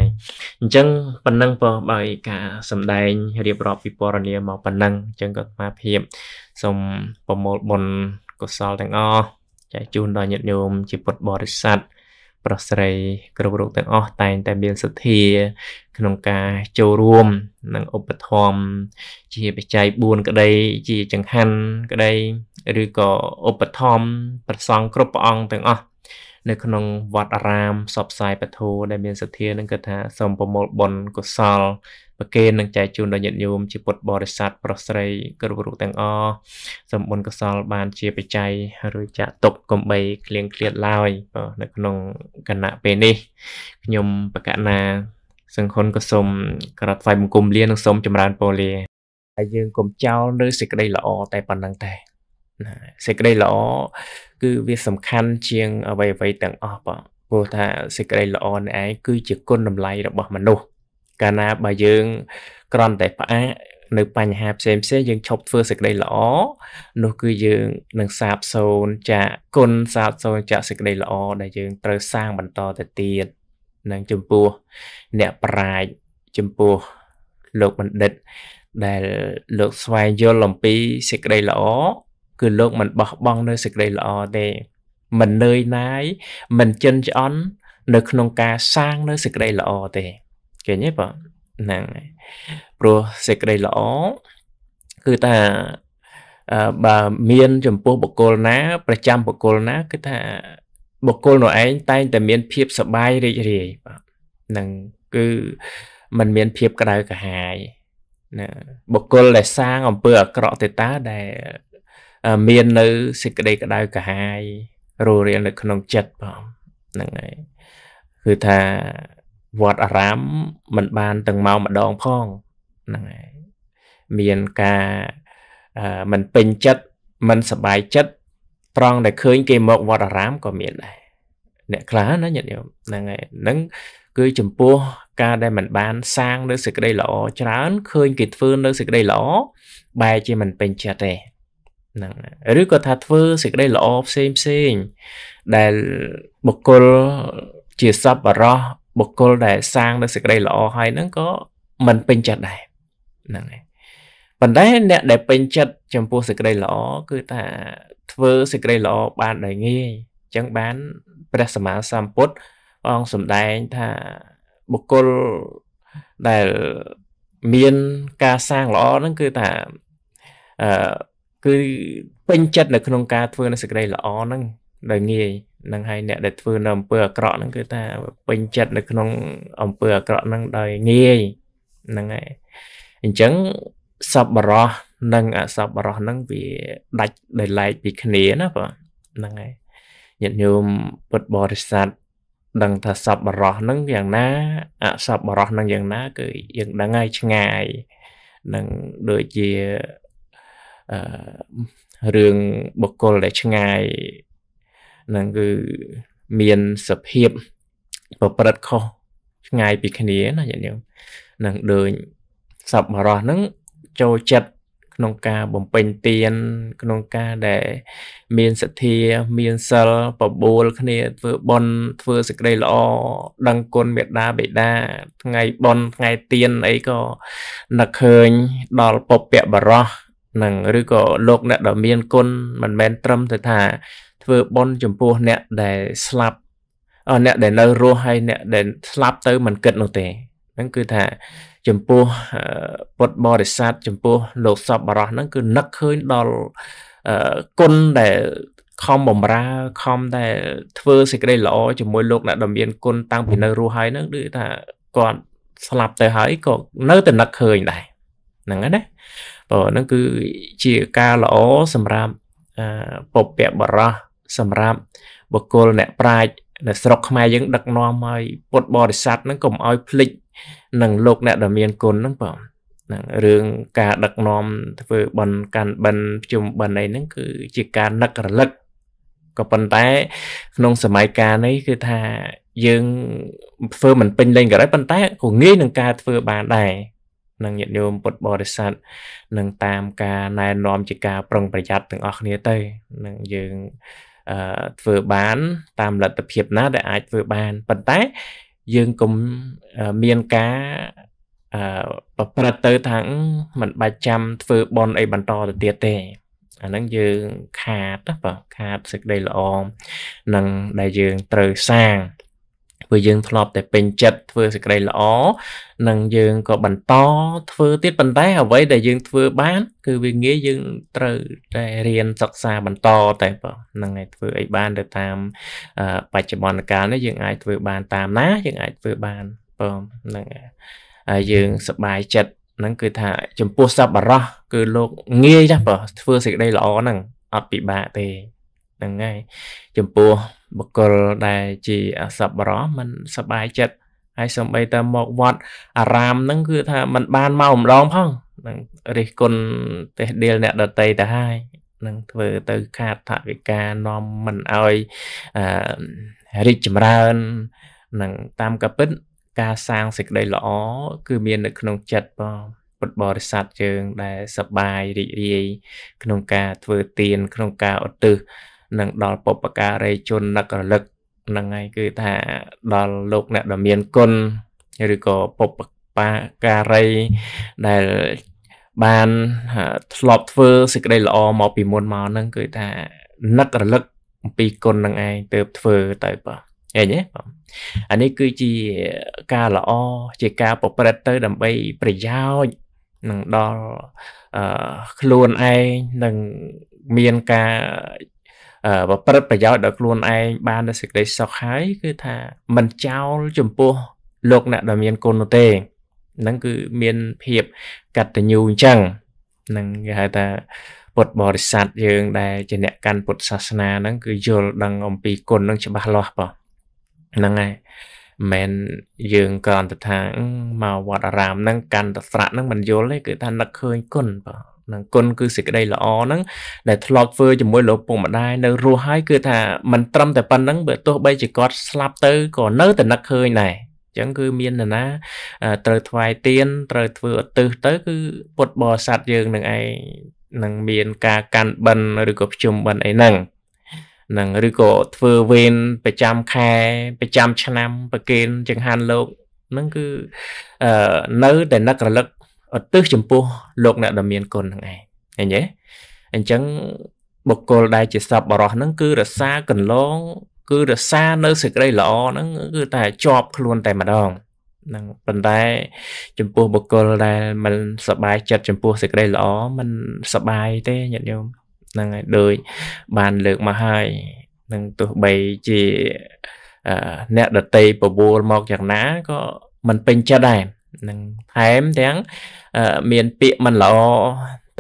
អញ្ចឹងប៉ុណ្ណឹងបើបើការសំដែងរៀបរាប់ពីពរនាមកប៉ុណ្ណឹងអញ្ចឹងក៏អាភាពសូមប្រមូលបុណ្យកុសលទាំងអស់ចែកជូនដល់ញាតិញោមជាពុទ្ធបរិស័ទប្រុសស្រីគ្រប់រូបទាំងអស់តែងតែមានសទ្ធា ក្នុងការចូលរួម និងឧបត្ថម្ភជាបច្ច័យ4ក្តីជាចង្ហាន់ក្តីឬក៏ឧបត្ថម្ភព្រះសង្ឃគ្រប់ព្រះអង្គទាំងអស់នៅក្នុង វត្តអារាមសពផ្សាយពធូដែលមានសទ្ធានឹងគាត់ថាសូមប្រមូលបុណ្យកុសលប្រគេននឹងចែកជូនដល់ញាតិញោមជាពុទ្ធបរិស័ទប្រុសស្រីគ្រប់រូបទាំងអស់សូមបុណ្យកុសល បាន ជាបច្ច័យរួចចាក់ទុកកំបីក្លៀងឃ្លាតឡើយនៅក្នុងគណៈពេលនេះខ្ញុំបកណា សង្ឃុនក៏សូមក្រាបថ្វាយបង្គំលានិងសូមចម្រើនពរលាហើយយើងកុំចោលលើសេចក្តីល្អតែប៉ុណ្្នឹងតែណាសេចក្តីល្អគឺវា សំខាន់ ជាង អ្វីអ្វីទាំងអស់បងព្រោះថាសេចក្តីល្អនេះឯងគឺជាគុណតម្លៃ របស់មនុស្សកាលណាបើយើង ក្រំតែផ្អាកនៅបញ្ហាផ្សេងផ្សេងយើងឈប់ធ្វើសេចក្តីល្អនោះ គឺយើងនឹងសាបសូន្យចាក់គុណសាបសូន្យចាក់សេចក្តីល្អដែលយើងត្រូវសាងបន្តទៅទៀតនឹងចំពោះអ្នកប្រាជ្ញចំពោះលោកបណ្ឌិត ដែលលោកស្វែងយល់អំពីសេចក្តីល្អគឺលោកមិនបោះបង់នៅសេចក្តីល្អទេមិននឿយណាយមិនចិនឆ្អន់នៅក្នុងការសាងនៅសេចក្តីល្អទេឃើញទេបងហ្នឹងហើយព្រោះសេចក្តីល្អគឺថាបើមាន ចំពោះបុគ្គលណា ប្រចាំបុគ្គលណាគឺថាបុគ្គលនោះឯងតែងតែមាន ភាពសបាយរីករាយបាទនឹងគឺมันមានភាពក្តៅក្រហាយណាបុគ្គលដែលសាងអំពើអាក្រក់ទេតាដែលមាននៅសេចក្តីក្តៅកាហាយរੂរៀលនៅ ក្នុងចិត្តបងហ្នឹងហើយគឺថាវត្តអារាមមិនបានទាំងមកម្ដងផងហ្នឹងហើយមានការមិនពេញចិត្តមិនសบายចិត្តត្រង់ដែលឃើញ គេមកវត្តអារាមក៏មានដែរអ្នកខ្លះណាញាតិញោមហ្នឹងហើយហ្នឹងគឺចំពោះការដែលมันបានសាង នៅសេចក្តីល្អច្រើនឃើញគេធ្វើនៅសេចក្តីល្អបែរជាមិនពេញចិត្តទេហ្នឹងឬក៏ថាធ្វើសេចក្តីល្អផ្សេងផ្សេងដែលបុគ្គលជាសពបរោះបុគ្គលដែលសាងនៅសេចក្តីល្អហើយហ្នឹងក៏មិនពេញចិត្តដែរហ្នឹងហើយប៉ុន្តែអ្នក ដែលពេញចិត្តចំពោះសេចក្តីល្អគឺថាធ្វើសេចក្តីល្អបានដោយងាយអញ្ចឹងបានព្រះសម្មាសម្ពុទ្ធអង្គសម្ដែងថាបុគ្គលដែលមានការសាងល្អហ្នឹងគឺថាអឺគឺពេញចិត្តនៅក្នុងការធ្វើនៅសេចក្តីល្អហ្នឹងដែលងាយនឹងហើយអ្នកដែលធ្វើនៅអំពើអាក្រក់ហ្នឹងគឺថាពេញចិត្តនៅក្នុងអំពើអាក្រក់ហ្នឹងដោយងាយហ្នឹងហើយអញ្ចឹងសប្បរោះនិងអសប្បរោះហ្នឹងវាដាច់ដោយឡែកពីគ្នាណាបងហ្នឹងហើយញាតិញោមពុទ្ធបរិស័ទដឹងថាសប្បរោះហ្នឹងយ៉ាងណាអសប្បរោះហ្នឹងយ៉ាងណា គឺយើងដឹងហើយឆ្ងាយនឹងដូចជារឿងបុគ្គលដែលឆ្ងាយនឹងគឺមានសភាពប្រព្រឹត្តខុសឆ្ងាយពីគ្នាណាញាតិញោមនឹងដូចសពបរោះហ្នឹងចូលចិត្តក្នុងការបំពេញទាន ក្នុងការដែល មានសទ្ធា មានសិលបបួលគ្នាធ្វើបុណ្យធ្វើសេចក្តីល្អដឹងគុណមេត្តាបិតាថ្ងៃបុណ្យថ្ងៃទានអីក៏នឹកឃើញ ដល់ពពៈបរោះនឹងឬក៏លោកអ្នកដ៏មានគុណមិនមែនត្រឹមតែថាធ្វើបន់ចំពោះអ្នកដែលស្លាប់អ្នកដែលនៅរស់ហើយអ្នកដែលស្លាប់ទៅ មិនគិតនោះទេហ្នឹងគឺថាចំពោះពុទ្ធបរិស័ទចំពោះ លោកសពបរោះហ្នឹងគឺនឹកឃើញដល់គុណដែលខំបំរើខំដែល ធ្វើសេចក្តីល្អជាមួយលោកអ្នកដ៏មានគុណតាំងពីនៅរស់ហើយហ្នឹងដូចថាគាត់ស្លាប់ទៅហើយក៏នៅតែនឹកឃើញដែរហ្នឹងហើយណាព្រោះហ្នឹងគឺជាការល្អសម្រាប់ពពៈបរោះសម្រាប់បុគ្គលអ្នកប្រាជ្ញនៅស្រុកខ្មែរយើង ដឹកនាំឲ្យពុទ្ធបរិស័ទហ្នឹងកុំឲ្យភ្លេចនឹងលោកអ្នកដែលមានគុណហ្នឹងបងហ្នឹងរឿងការដឹកនាំធ្វើបន់កាន់បិណ្ឌជុំបិណ្ឌអីហ្នឹងគឺជាការនឹករលឹកក៏ប៉ុន្តែ ក្នុងសម័យកាលនេះគឺថាយើងធ្វើមិនពេញលេញក៏ដោយប៉ុន្តែក៏ងាយនឹងការធ្វើបានដែរនិងញាតិញោមពុទ្ធបរិស័ទនឹងតាមការណែនាំជាការប្រុងប្រយ័ត្នទាំងអស់គ្នាទៅនឹងយើងអឺធ្វើបាន តាមលទ្ធភាពណាដែលអាចធ្វើបានប៉ុន្តែយើងកុំមានការអឺប្រព្រឹត្តទៅថាមិនបាច់ចាំធ្វើបន់អីបន្តទៅទៀតទេ អាហ្នឹងយើងខាតបាទខាតសេចក្តីល្អនឹងដែលយើងត្រូវសាងព្រោះយើងធ្លាប់តែពេញចិត្តធ្វើសេចក្តីល្អនិងយើងក៏បន្ត ធ្វើទៀតប៉ុន្តែអ្វី ដែលយើងធ្វើបានគឺវាងាយយើងត្រូវតែរៀនសិក្សាបន្តតែហ្នឹងហើយធ្វើអីបានទៅតាមបច្ចុប្បន្នកាលនេះយើងអាចធ្វើបានតាមណាយើងអាចធ្វើបានបើហ្នឹងហើយយើងសប្បាយចិត្តហ្នឹងគឺថា ចំពោះសប្បុរសគឺលោកងាយណាស់បើធ្វើសេចក្តីល្អហ្នឹងអត់ពិបាកទេហ្នឹងហើយចំពោះបកុលដែលជាអសប្បរោះมันសบายចិត្តហើយសំបីតែមកវត្តអារាមហ្នឹងគឺថាมันបានមកម្ដងផងនឹងរិះគន់ទេសដៀលអ្នកដតីទៅហើយនឹងធ្វើទៅ ខាតថវិកានាំមិនឲ្យរីកចម្រើននឹងតាមកពិតការសាងសេចក្តីល្អគឺមាននៅក្នុងចិត្តបងពុទ្ធបរិស័ទយើងដែលសប្បាយរីករាយក្នុងការធ្វើទានក្នុងការឧទ្ទិសនិងដល់ពុព្វការី ជននឹករលឹកហ្នឹងហើយគឺថាដល់លោកអ្នកដ៏មានគុណឬក៏ពុព្វបាការីដែលបានធ្លាប់ធ្វើសេចក្តីល្អមកពីមុនមកហ្នឹងគឺថានឹករលឹកអំពីគុណនឹងឯងទៅធ្វើទៅបាទឃើញទេបងអានេះគឺជាការល្អជាការប្រព្រឹត្តទៅ ដើម្បីប្រយោជន៍នឹងដល់ខ្លួនឯងនឹងមានការប្រព្រឹត្តប្រយោជន៍ដល់ខ្លួនឯងបានដល់សេចក្តីសុខហើយគឺថាមិនចោលចំពោះលោកអ្នកដែលមានគុណនោះទេហ្នឹងគឺមានភាពកតញ្ញូអញ្ចឹងហ្នឹងគេហៅថាពុទ្ធបរិស័ទយើង ដែលជាអ្នកកាន់ពុទ្ធសាសនាហ្នឹងគឺយល់ដឹងអំពីគុណហ្នឹងច្បាស់លាស់បងហ្នឹងហើយមិនយើងគ្រាន់តែថាមកវត្តអារាមហ្នឹងកាន់តែស្រាក់ហ្នឹងមិនយល់ទេគឺថានឹកឃើញគុណបងនឹងគុណគឺសេចក្តីល្អហ្នឹងដែលធ្លាប់ធ្វើជាមួយលោកពុកម្ដាយនៅរស់ហើយគឺថាมันត្រឹមតែប៉ុណ្្នឹងបើទោះបីជាគាត់ស្លាប់ទៅក៏នៅតែនឹកឃើញដែរចឹងគឺមាននរណាត្រូវថ្វាយទៀនត្រូវធ្វើឧទ្ទិសទៅ គឺពុទ្ធបរិស័ទយើងនឹងឯងនឹងមានការកាន់បិណ្ឌឬក៏ភ្ជុំបិណ្ឌអីហ្នឹងនឹងឬក៏ធ្វើវេនប្រចាំខែប្រចាំឆ្នាំប្រគេនចង្ហាន់លោកហ្នឹងគឺអឺនៅតែនឹករលឹកឧទ្ទិសចំពោះលោកអ្នកដែលមានគុណហ្នឹងឯងឃើញទេអញ្ចឹងបុគ្គលដែលជាសពបរោះហ្នឹងគឺរសាកន្លង គឺរសានៅសេចក្តីល្អហ្នឹងគឺតែជាប់ខ្លួនតែម្ដងនឹងប៉ុន្តែចំពោះបុគ្គលដែលមិនសบายចិត្តចំពោះសេចក្តីល្អมันសบายទេញាតិញោមហ្នឹងហើយដូចបានលើកមកហើយនឹងទោះបីជាអ្នកដតីពវល់មកយ៉ាងណាក៏មិនពេញចិត្តដែរនឹងថែមទាំងមានពាក្យមិនល្អ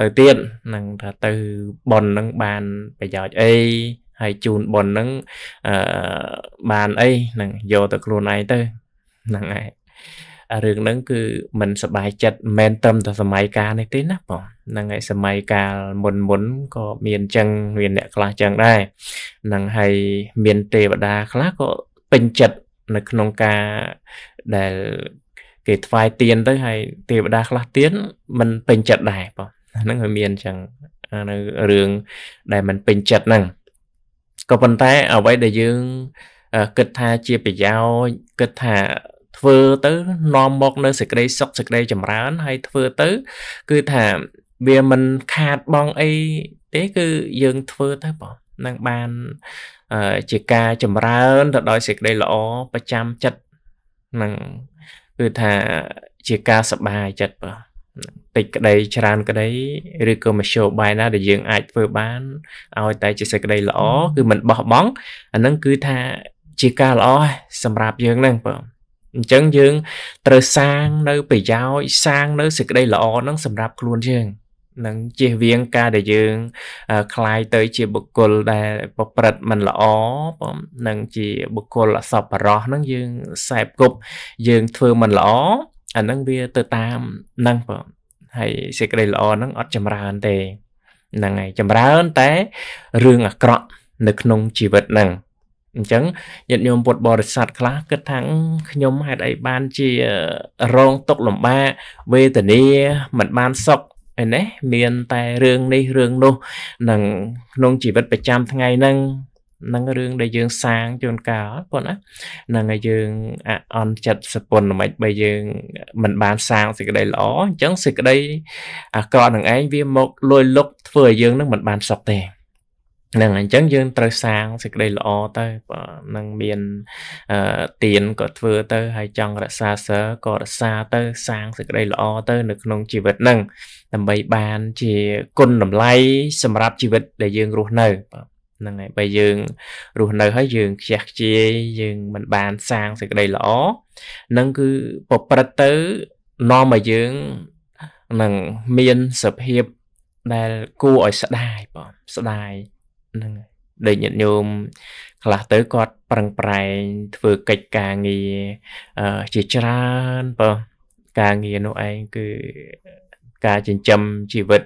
ទៅទៀតនឹងថាទៅប៉ុននឹងបានប្រយោជន៍អីហើយជូនប៉ុននឹងអឺបានអីនឹងយកទៅខ្លួនឯងទៅហ្នឹងឯងរឿងហ្នឹង គឺมันសบายចិត្តមែនត្រឹមតែសម័យកាលនេះទេណាបងហ្នឹងហើយសម័យកាលមុនមុនក៏មានចឹងមានអ្នកខ្លះចឹងដែរហ្នឹងហើយមានទេវតា ខ្លះក៏ពេញចិត្តនៅក្នុងការដែលគេថ្វាយទៀនទៅហើយទេវតាខ្លះទៀនមិនពេញចិត្តដែរបងហ្នឹងហើយមានអញ្ចឹងនៅរឿងដែលមិនពេញចិត្តហ្នឹងក៏ប៉ុន្តែអ្វីដែលយើងគិតថាជាប្រយោជន៍គិតថាធ្វើទៅ នាំមកនៅសេចក្តីសុខសេចក្តីចម្រើន ហើយធ្វើទៅ គឺថាវាមិនខាតបងអី ទេគឺយើងធ្វើទៅបងនឹងបានជាការចម្រើនទៅដោយសេចក្តីល្អប្រចាំចិត្តនឹងគឺថាជាការសบายចិត្តបាទតិចក្តី ច្រើនក្តីឬក៏មធ្យោបាយណាដែលយើងអាចធ្វើបានឲ្យតែជាសេចក្តីល្អគឺមិនបោះបង់អាហ្នឹងគឺថាជាការល្អសម្រាប់យើងហ្នឹងបងអញ្ចឹងយើងត្រូវសាងនៅប្រយោជន៍សាងនៅសេចក្តីល្អហ្នឹងសម្រាប់ខ្លួនយើងនឹងជៀសវាងការដែលយើងคล้ายទៅជាបុគ្គលដែល ប្រព្រឹត្តមិនល្អនឹងជាបុគ្គលអសប្បុរសហ្នឹងយើងសែបគប់យើងធ្វើមិនល្អអាហ្នឹងវាទៅតាមហ្នឹងបងហើយសេចក្តីល្អហ្នឹងអត់ចម្រើនទេហ្នឹងហើយចម្រើនតែរឿងអាក្រក់ នៅក្នុងជីវិតហ្នឹងអញ្ចឹងញាតិញោមពុទ្ធបរិស័ទខ្លះគិតថាខ្ញុំហេតុអីបានជារងទុកលំបាកវេទនាមិនបានសុខឯនេះមានតែរឿងនេះរឿងនោះនឹងក្នុងជីវិតប្រចាំថ្ងៃហ្នឹងនឹងរឿងដែលយើង សាងជួនកាលប៉ុណ្ណានឹងឲ្យយើងអន់ចិត្តសពុនមិនបើយើងមិនបានសាងសេចក្តីល្អអញ្ចឹងសេចក្តីអាក្រក់នឹងឯងវាមកលួយលុកធ្វើឲ្យយើងនឹងមិនបានសុខទេនឹង អញ្ចឹងយើងត្រូវសាងសេចក្តីល្អទៅនឹងមានទៀនក៏ធ្វើទៅហើយចង់រក្សាសើក៏រក្សាទៅសាងសេចក្តីល្អទៅ នៅក្នុងជីវិតនឹងដើម្បីបានជាគុណតម្លៃសម្រាប់ជីវិតដែលយើងរស់នៅបាទហ្នឹងហើយបើយើងរស់នៅ ហើយយើងខ្ជះខ្ជាយយើងមិនបានសាងសេចក្តីល្អនឹងគឺប្រព្រឹត្តទៅនាំឲ្យយើងនឹងមានសភាពដែល គួរឲ្យស្ដាយបងស្ដាយហ្នឹងហើយដូចញាតិញោមខ្លះទៅគាត់ប្រឹងប្រែងធ្វើកិច្ចការងារជាច្រើនបងការងារនោះឯងគឺការចិញ្ចឹមជីវិត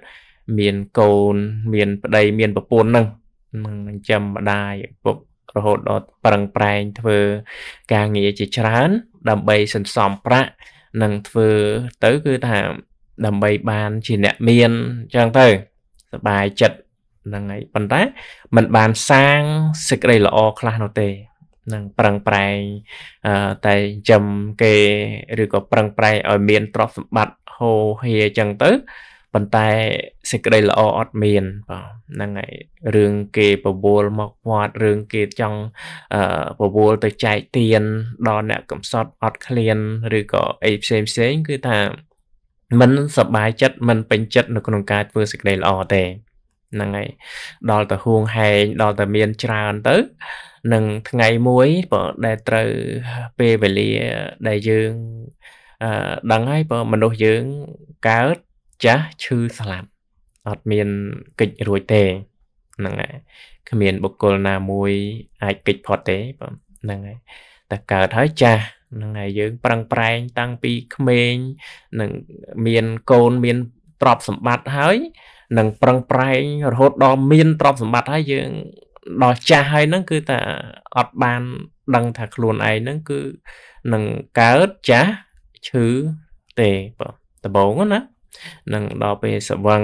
មានកូនមានប្តីមានប្រពន្ធនឹងនឹងចិញ្ចឹមម្ដាយឪពុករហូតដល់ប្រឹងប្រែងធ្វើ ការងារជាច្រើន ដើម្បីសន្សំប្រាក់នឹងធ្វើទៅគឺថាដើម្បីបានជាអ្នកមានអញ្ចឹងទៅសบายចិត្តហ្នឹងហើយប៉ុន្តែมันបានសាងសេចក្តីល្អខ្លះនោះទេនឹងប្រឹងប្រែងតែចិញ្ចឹមគេឬក៏ប្រឹងប្រែងឲ្យមានទ្រព្យសម្បត្តិហូហៀអញ្ចឹងទៅប៉ុន្តែសេចក្តីល្អអត់មានបាទហ្នឹងហើយរឿងគេប្រវល់មកវត្តរឿងគេចង់ប្រវល់ទៅចែកទានដល់អ្នកកំសត់អត់ឃ្លាន ឬក៏អីផ្សេងផ្សេង គឺថាมันសบายចិត្តมันពេញចិត្តនៅក្នុងការធ្វើសេចក្តីល្អទេហ្នឹងហើយដល់ទៅហួងហែងដល់ទៅមានច្រើនទៅនឹងថ្ងៃមួយបើដែលត្រូវពេលវេលាដែលយើងដឹងហើយបើមនុស្សយើងកើតចាស់ឈឺស្លាប់អត់មានកិច្ចរួចទេហ្នឹងហើយគ្មានបុគ្គលណាមួយអាចកិច្ចផុតទេបងហ្នឹងហើយតែកើតហើយចាស់ហ្នឹងហើយយើងប្រឹងប្រែងតាំងពីក្មេងនឹងមានកូនមានទ្រព្យសម្បត្តិហើយនឹងប្រឹងប្រែងរហូតដល់មានទ្រព្យសម្បត្តិហើយយើងដល់ចាស់ហើយហ្នឹងគឺតែអត់បានដឹងថាខ្លួនឯងហ្នឹងគឺនឹងកើតចាស់ឈឺទេបាទដំបូងណានឹងដល់ពេលស្វឹង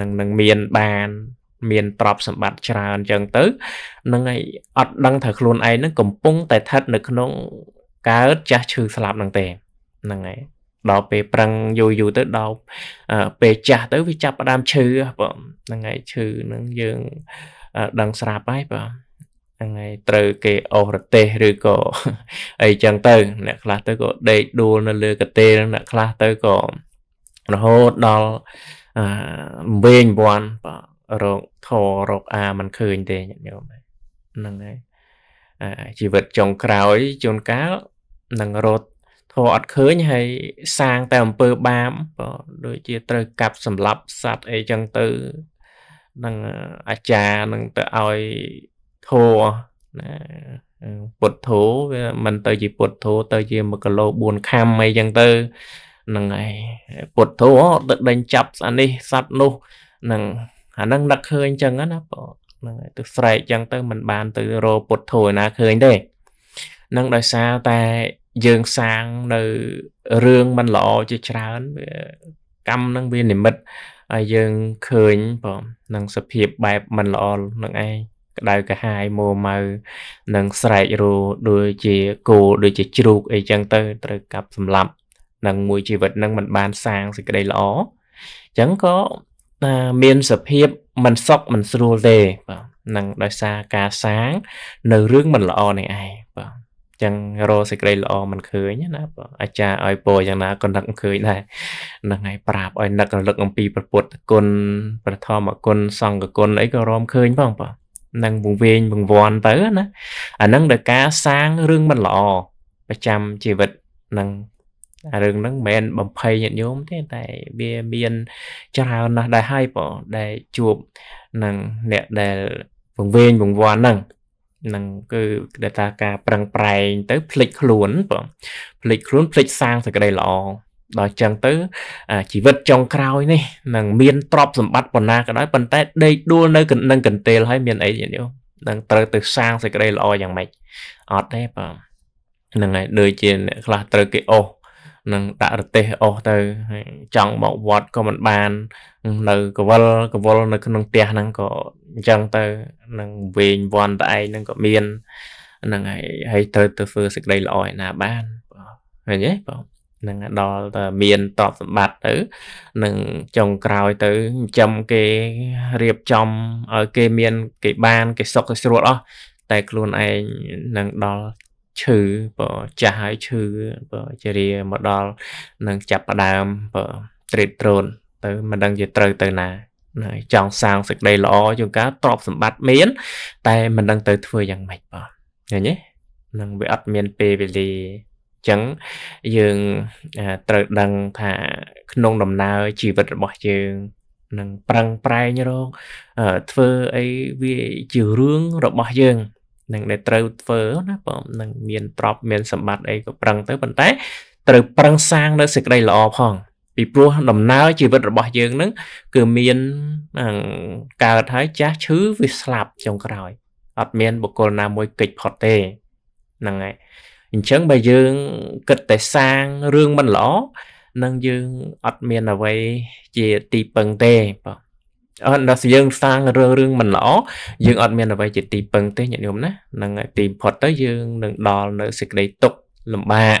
នឹងនឹងមានបាន មានទ្រព្យសម្បត្តិច្រើនអញ្ចឹងទៅនឹងឲ្យអត់ដឹងថាខ្លួនឯងនឹងកំពុងតែស្ថិតនៅក្នុង កើតចាស់ឈឺស្លាប់នឹងទេហ្នឹងហើយដល់ពេលប្រឹងយូរយូរទៅដល់ពេលចាស់ទៅវាចាប់ផ្ដើមឈឺបងហ្នឹងហើយឈឺហ្នឹងយើងដឹងស្រាប់ហើយបងហ្នឹងហើយត្រូវគេអស់រទេសឬក៏អីចឹងទៅអ្នកខ្លះទៅក៏ដេកដួលនៅលើកាទេលអ្នកខ្លះទៅក៏រហូតដល់អឺវែងវាន់បាទរោគធរោគអាមិនឃើញទេញាតិញោមហ្នឹងហើយជីវិតចុងក្រោយជួនកាលនឹងរត់ធរអត់ឃើញហើយសាងតែអំពើបាបក៏ដូចជាត្រូវកាប់សម្លាប់សត្វអីចឹងទៅនឹងអាចារ្យនឹងទៅឲ្យធោណាពុទ្ធធោវាមិនទៅជាពុទ្ធធោទៅជា1គីឡូ4ខាំអីចឹងទៅហ្នឹងហើយពុទ្ធធោទៅដេញចាប់ស្អានេះសัตว์នោះហ្នឹងអាហ្នឹងដឹកឃើញចឹងណាបងហ្នឹងហើយទៅស្រែកចឹងទៅ មិនបាន ទៅរពុទ្ធធោណាឃើញទេនឹងដោយសារតែយើងសាងនៅរឿងមិនល្អជាច្រើនវាកម្មនឹងវានិមិត្តហើយយើងឃើញបងនឹងសភាពបែបមិនល្អនឹងឯងក្តៅកាហាយមួម៉ៅនិងស្រែករូដូចជាគោដូចជាជ្រូក អីចឹងទៅត្រូវកាប់សម្លាប់នឹងមួយជីវិតនឹងមិនបាន សាងសេចក្តីល្អអញ្ចឹងក៏មានសភាពមិនសុខមិនស្រួលទេបាទនឹងដោយសារការសាង នៅរឿងមិនល្អនេះឯងបាទចឹងរកសេចក្តីល្អមិនឃើញណាអាចារ្យឲ្យពរយ៉ាងណាក៏នឹកឃើញដែរហ្នឹងហើយប្រាប់ឲ្យនឹករលឹកអំពីព្រះពុទ្ធគុណព្រះធម៌គុណសង្ឃគុណអីក៏រំឃើញផងបាទនិងវង្វេងវង្វាន់ទៅណាអានឹងដល់ការសាងរឿងមិនល្អប្រចាំជីវិតនឹងអារឿងហ្នឹងមិនមែនបំភ័យញាតិញោមទេតែវាមានច្រើនណាស់ដែរហើយបើដែលជួបនឹងអ្នកដែលវង្វេងវង្វាន់ហ្នឹងនឹងគឺដែលថាការប្រឹងប្រែងទៅភ្លេចខ្លួនបងភ្លេចខ្លួនភ្លេចសាងសេចក្តីល្អដល់ចឹងទៅជីវិតចុងក្រោយនេះនឹងមានទ្រព្យសម្បត្តិប៉ុណ្ណាក៏ដោយប៉ុន្តែដេកដួលនៅនឹងកន្ទេលហើយមានអីទៀតយោនឹងត្រូវទៅសាងសេចក្តីល្អយ៉ាងម៉េចអត់ទេបាទហ្នឹងហើយដូចជាអ្នកខ្លះត្រូវគេអស់នឹងដាក់រទេសអស់ទៅចង់មកវត្តក៏មិនបាននៅកវលកវលនៅ ក្នុងផ្ទះហ្នឹងក៏អញ្ចឹងទៅនឹងវែងវាន់តឯងហ្នឹងក៏មានហ្នឹងហើយហើយត្រូវទៅធ្វើសេចក្តីល្អឯណាបានបាទឃើញទេបងនឹងដល់តែមានតបសម្បត្តិទៅនឹងចុងក្រោយទៅចំគេរៀបចំឲ្យគេមានគេបាន គេសុខគេស្រួលអស់តែខ្លួនឯងនឹងដល់ឈឺបើចាស់ហើយឈឺបើជរាមកដល់នឹងចាប់ផ្ដើមបើត្រេតត្រូន ទៅមិនដឹងជាត្រូវទៅណាចង់សាងសេចក្តីល្អជួនកាលទ្រព្យសម្បត្តិមាន តែមិនដឹងទៅ ធ្វើយ៉ាងម៉េចបាទឃើញទេនឹងវាអត់មានពេលវេលាចឹងយើងត្រូវដឹងថាក្នុងដំណើរជីវិតរបស់យើងនឹងប្រឹងប្រែងរកធ្វើអីវាជារឿងរបស់យើងនឹងដែលត្រូវធ្វើណាបងនឹងមានទ្រព្យមានសម្បត្តិអីក៏ប្រឹងទៅប៉ុន្តែត្រូវប្រឹងសាងនៅសេចក្តីល្អផងពីព្រោះដំណើរជីវិតរបស់យើងនឹងគឺមានកើតហើយចាស់ឈឺវាស្លាប់ចុងក្រោយអត់មានបុគ្គលណាមួយកិច្ចផុតទេហ្នឹងហើយអញ្ចឹងបើយើងគិតតែសាងរឿងមិនល្អនឹងយើងអត់មានអ្វីជាទីពឹងទេបងអត់ដល់យើងសាងរឿងរឿងមិនល្អយើងអត់មានអ្វីជាទីពឹងទេញាតិញោមណានឹងទីផុតទៅយើងនឹងដល់នៅសេចក្តីទុក្ខលំបាក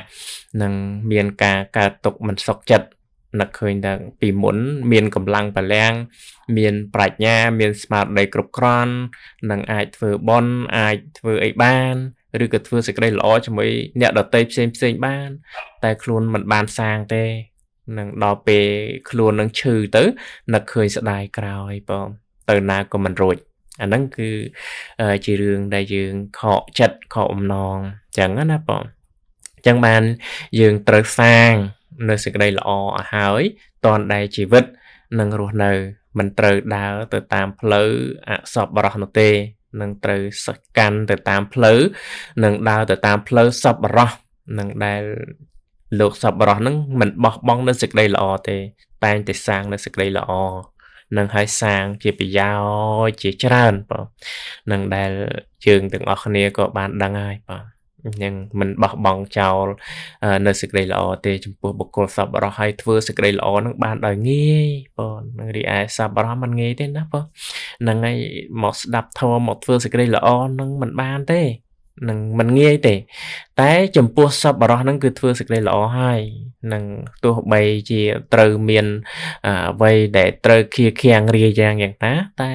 នឹងមានការកើតទុក្ខមិនសុខចិត្តនឹកឃើញថាពីមុន មានកម្លាំងបលាំងមាន ប្រាជ្ញា មានស្មារតីគ្រប់គ្រាន់នឹងអាចធ្វើបន់អាចធ្វើអីបានឬក៏ធ្វើសេចក្តីល្អជាមួយអ្នកដតីផ្សេងផ្សេងបានតែខ្លួនមិនបានសាងទេនឹងដល់ពេលខ្លួននឹងឈឺទៅនឹកឃើញស្ដាយក្រោយបង ទៅណាក៏មិនរួចអាហ្នឹងគឺជារឿងដែលយើងខកចិត្តខកអំណងចឹងណាបងចឹងបានយើងត្រូវសាងនៅសេចក្តីល្អឲ្យហើយតនដែលជីវិតនឹងរស់នៅមិនត្រូវដើរទៅតាមផ្លូវអសប្បរោះនោះទេនឹងត្រូវសកាន់ទៅតាមផ្លូវនឹងដើរទៅតាមផ្លូវសប្បុរសនឹងដែល លោកសប្បុរសនឹងមិនបោះបង់នៅសេចក្តីល្អ ទេតែងតែសាងនៅសេចក្តីល្អនឹងឲ្យសាងជាប្រយោជន៍ជាច្រើនបងនឹងដែលយើងទាំងអស់គ្នាក៏បានដឹងហើយបងយ៉ាងមិនបោះបង់ចោលនៅសេចក្តីល្អទេចំពោះបុគ្គលសប្បុរសហើយធ្វើសេចក្តីល្អនឹងបានដោយងាយបងនឹងរីឯសប្បុរសមិនងាយទេណាបងហ្នឹងហើយមកស្ដាប់ធម៌មកធ្វើសេចក្តីល្អនឹងមិនបានទេនឹងមិនងាយទេ តែ ចំពោះសប្បុរសហ្នឹងគឺធ្វើសេចក្តីល្អហើយនឹងទោះបីជាត្រូវមានអ្វីដែលត្រូវគៀខៀងរាយ៉ាងយ៉ាងណាតែ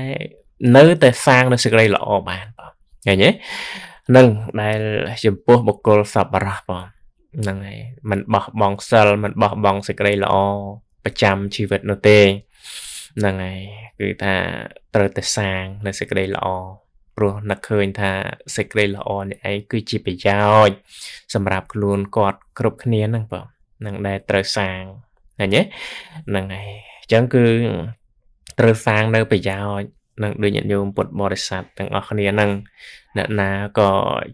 នៅតែសាងនៅសេចក្តីល្អបានបងឃើញទេនឹងដែលចំពោះបុគ្គលសប្បុរសបងហ្នឹងហើយมันបោះបង់សិលมันបោះបង់សេចក្តីល្អប្រចាំជីវិតនោះទេហ្នឹងហើយគឺថាត្រូវតែសាងនៅសេចក្តីល្អព្រោះនឹកឃើញថាសេចក្តីល្អនេះឯងគឺជាប្រយោជន៍សម្រាប់ខ្លួនគាត់គ្រប់គ្នាហ្នឹងបងនឹងដែលត្រូវសាងឃើញទេហ្នឹងហើយអញ្ចឹងគឺត្រូវសាងនៅប្រយោជន៍នឹងដូចញាតិញោមពុទ្ធបរិស័ទទាំងអស់គ្នាហ្នឹងអ្នកណាក៏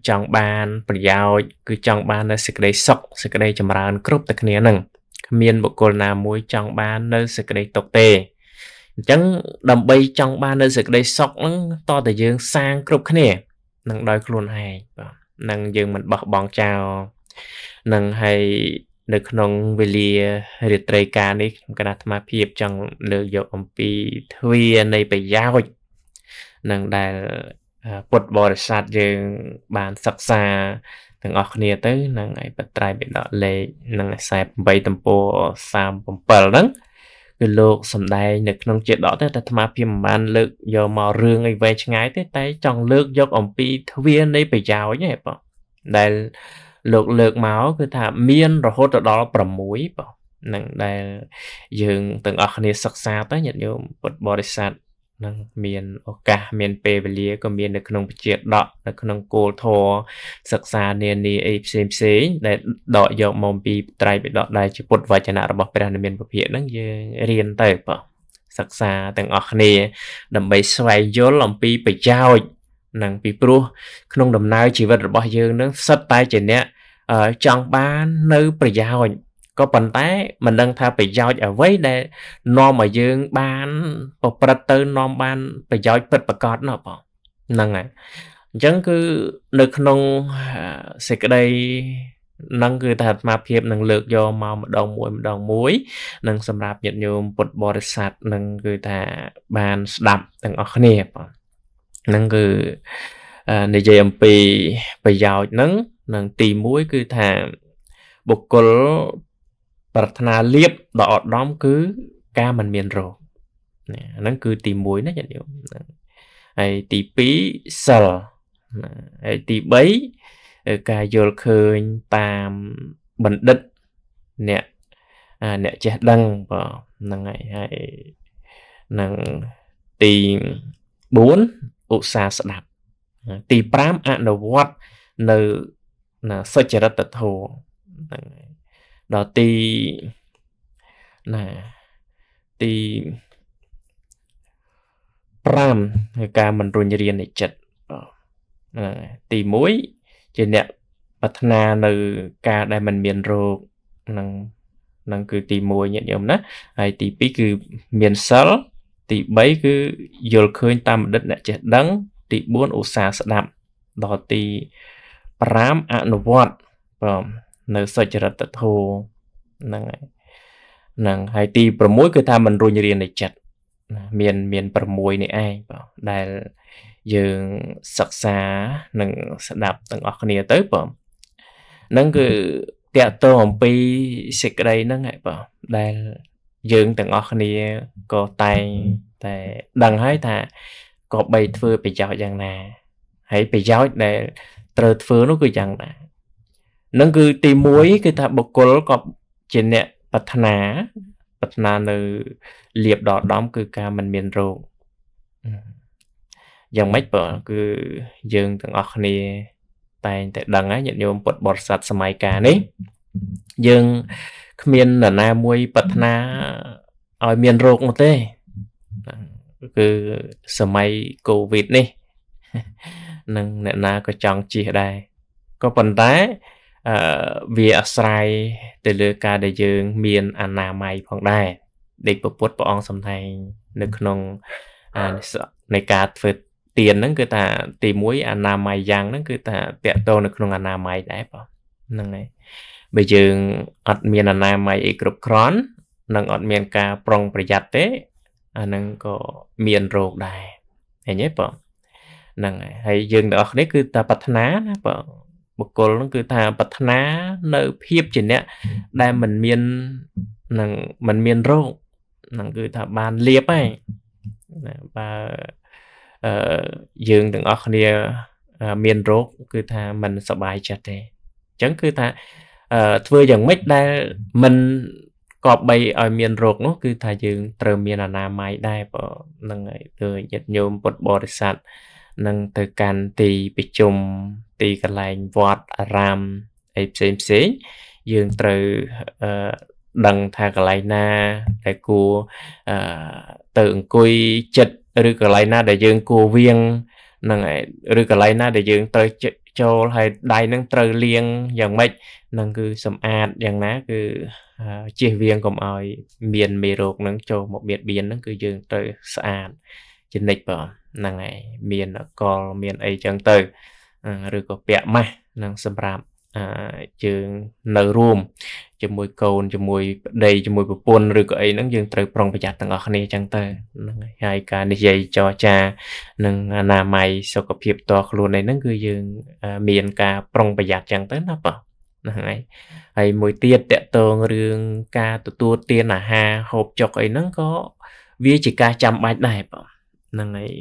ចង់បាន ប្រយោជន៍គឺ ចង់បាននៅសេចក្តីសុខសេចក្តីចម្រើនគ្រប់តែគ្នានឹងគ្មានបុគ្គលណាមួយចង់បាន នៅសេចក្តីទុកទេអញ្ចឹងដើម្បីចង់បាននៅសេចក្តីសុខហ្នឹងតតែយើង សាងគ្រប់គ្នានឹងដោយខ្លួនឯងបាទនឹងយើងមិនបោះបង់ចោលនឹងហើយនៅក្នុងវេលារាត្រីការនេះខ្ញុំគណៈអាត្មាភាពចង់លើកយកអំពីទ្វានៃប្រយោជន៍នឹងដែលពុទ្ធបរិស័ទយើងបានសិក្សាទាំងអស់គ្នាទៅនឹងឯបត្រៃបិដកលេខនឹង48ទំព័រ37ហ្នឹង គឺលោកសំដែងនៅក្នុងជាដកទៅតែអាត្មាភាពមិនបានលើកយកមករឿងអីវែងឆ្ងាយទេ តែ ចង់លើកយកអំពីទ្វារនៃប្រយោជន៍ហ្នឹងបងដែលលោកលើកមកគឺថា មានរហូតដល់6បងនឹងដែល យើងទាំងអស់គ្នាសិក្សាទៅញាតិញោមពុទ្ធបរិស័ទនឹងមានឱកាសមានពេលវេលាក៏មាននៅក្នុងវិជាដកនៅក្នុងគោលធរសិក្សានានាអីផ្សេងផ្សេងដែលដកយកមកពីត្រៃបិដកដែលជាពុទ្ធវចនៈរបស់ព្រះនិមានពភាកហ្នឹងយើងរៀនទៅបងសិក្សាទាំងអស់គ្នា ដើម្បីស្វែងយល់អំពីប្រយោជន៍នឹងពីព្រោះក្នុង ដំណើរជីវិតរបស់យើងនឹងសិតតែជាអ្នកចង់បាននៅប្រយោជន៍ក៏ប៉ុន្តែមិនដឹងថាប្រយោជន៍អ្វីដែលនាំឲ្យយើងបានប្រព្រឹត្តទៅនាំបានប្រយោជន៍ពិតប្រាកដណោះបងហ្នឹងហើយអញ្ចឹងគឺនៅក្នុងសេចក្តីនឹងគឺ ថាអាត្មាភាពនឹងលើកយកមកម្ដងមួយម្ដងមួយនឹងសម្រាប់ញាតិញោមពុទ្ធបរិស័ទនឹងគឺថាបាន ស្ដាប់ទាំងអស់គ្នាបងនឹងគឺនិយាយអំពីប្រយោជន៍នឹងនឹងទី1គឺថាបុគ្គលប្រាថ្នាលៀបដ៏ឧត្តមគឺការមិនមានរោគណាហ្នឹងគឺទី1ណាចាញោមហើយទី2សិលណាហើយទី3ការយល់ឃើញតាមបណ្ឌិតអ្នកអ្នកចេះដឹងបាទហ្នឹងហើយហើយនឹងទី4ឧស្សាហ៍ស្ដាប់ទី5អនុវត្តនៅសុចរិតធម៌ហ្នឹងហើយដល់ទីណាទី5គឺការមិនរុញរាននៃចិត្តទី1ជាអ្នកប្រាថ្នានៅការដែលมันមានរោគនឹងនឹងគឺទី1ញាតិញោមណាហើយទី2គឺមានសិលទី3គឺយល់ឃើញតាមបណ្ឌិតអ្នកចេះដឹង ទី4ឧស្សាហ៍ស្ដាប់ដល់ទី5អនុវត្តបាទនៅសុចរិតធម៌ហ្នឹងហើយហ្នឹងហើយទី6គឺថាមិនរុញរានៃចិត្តមានមាន6នេះឯងបងដែលយើងសិក្សានិងស្ដាប់ទាំងអស់គ្នាទៅបងហ្នឹងគឺតាក់ទងអំពីសេចក្តីហ្នឹងឯងបងដែលយើងទាំងអស់គ្នាក៏តែងតែដឹងហើយថាក៏បីធ្វើប្រយោជន៍យ៉ាងណា ហើយប្រយោជន៍ដែលត្រូវធ្វើនោះគឺយ៉ាងណានឹងគឺទី1គឺថាបុគ្គលក៏ជាអ្នកប្រាថ្នាប្រាថ្នានៅលៀបដល់ដំគឺការមិនមានរោគយ៉ាងម៉េចបើគឺយើងទាំងអស់គ្នា តែងតែដឹងហើយញាតិញោមពុទ្ធបរិស័ទសម័យកាលនេះយើងគ្មាននរណាមួយប្រាថ្នាឲ្យមានរោគនោះទេគឺសម័យកូវីដនេះនឹងអ្នកណាក៏ចង់ជិះដែរក៏ប៉ុន្តែអឺវាអាស្រ័យទៅលើការដែលយើងមានអនាម័យផងដែរដេកពពុតព្រះអង្គសំដែងនៅក្នុងអានិសនៃការធ្វើទៀនហ្នឹងគឺថាទី1អនាម័យយ៉ាងហ្នឹងគឺថាតកតនៅក្នុងអនាម័យដែរបងហ្នឹងហើយបើយើងអត់មានអនាម័យអីគ្រប់គ្រាន់នឹងអត់មានការប្រុងប្រយ័ត្នទេអាហ្នឹងក៏មានរោគដែរឃើញទេបងហ្នឹងហើយហើយយើងទាំងអស់គ្នាគឺតែប្រាថ្នាណាបងបុគ្គលហ្នឹងគឺថាប្រាថ្នានៅភាពជាអ្នកដែលមិនមាននឹងមិនមានរោគហ្នឹងគឺថាបានលៀបហើយណាបើអឺយើងទាំងអស់គ្នាមានរោគគឺថាมันសบายចិត្តទេអញ្ចឹងគឺថាអឺធ្វើយ៉ាងម៉េចដែលมันកបបីឲ្យមានរោគនោះ គឺថាយើងត្រូវមានអនាម័យដែរបើហ្នឹងហើយទើញញាតញោមពុទ្ធបរិស័ទអឺនឹងទៅកាន់ទីប្រជុំទីកន្លែងវត្តអារាមអីផ្សេងផ្សេងយើងត្រូវដឹងថាកន្លែងណា ដែលគួរទៅអង្គុយចិត្តឬកន្លែងណា ដែលយើង គួរវៀងហ្នឹងហើយឬកន្លែងណាដែលយើងត្រូវចូលហើយដៃនឹងត្រូវលាងយ៉ាងម៉េចនឹងគឺសម្អាតយ៉ាងណា គឺជៀសវាងកុំឲ្យ មានមេរោគនឹង ចូលមកបៀតបៀននឹងគឺយើងត្រូវស្អាតចំណិចបងហ្នឹងហើយមានកលមានអីចឹងទៅឬក៏ពាក់ម៉ាស់នឹងសម្រាប់យើងនៅរួមជាមួយ កូនជាមួយប្តីជាមួយប្រពន្ធឬក៏អីហ្នឹងយើងត្រូវប្រុងប្រយ័ត្នទាំងអស់គ្នាចឹងទៅហ្នឹងហើយការនិយាយចរចានឹងអនាម័យសុខភាពតខ្លួនឯហ្នឹងគឺយើង មាន ការប្រុង ប្រយ័ត្នចឹងទៅណាបាទហ្នឹងហើយហើយមួយទៀតតកតងរឿងការទទួលទានអាហារហូបចុកអីហ្នឹងក៏វាជាការចាំបាច់ដែរបងហ្នឹងហើយ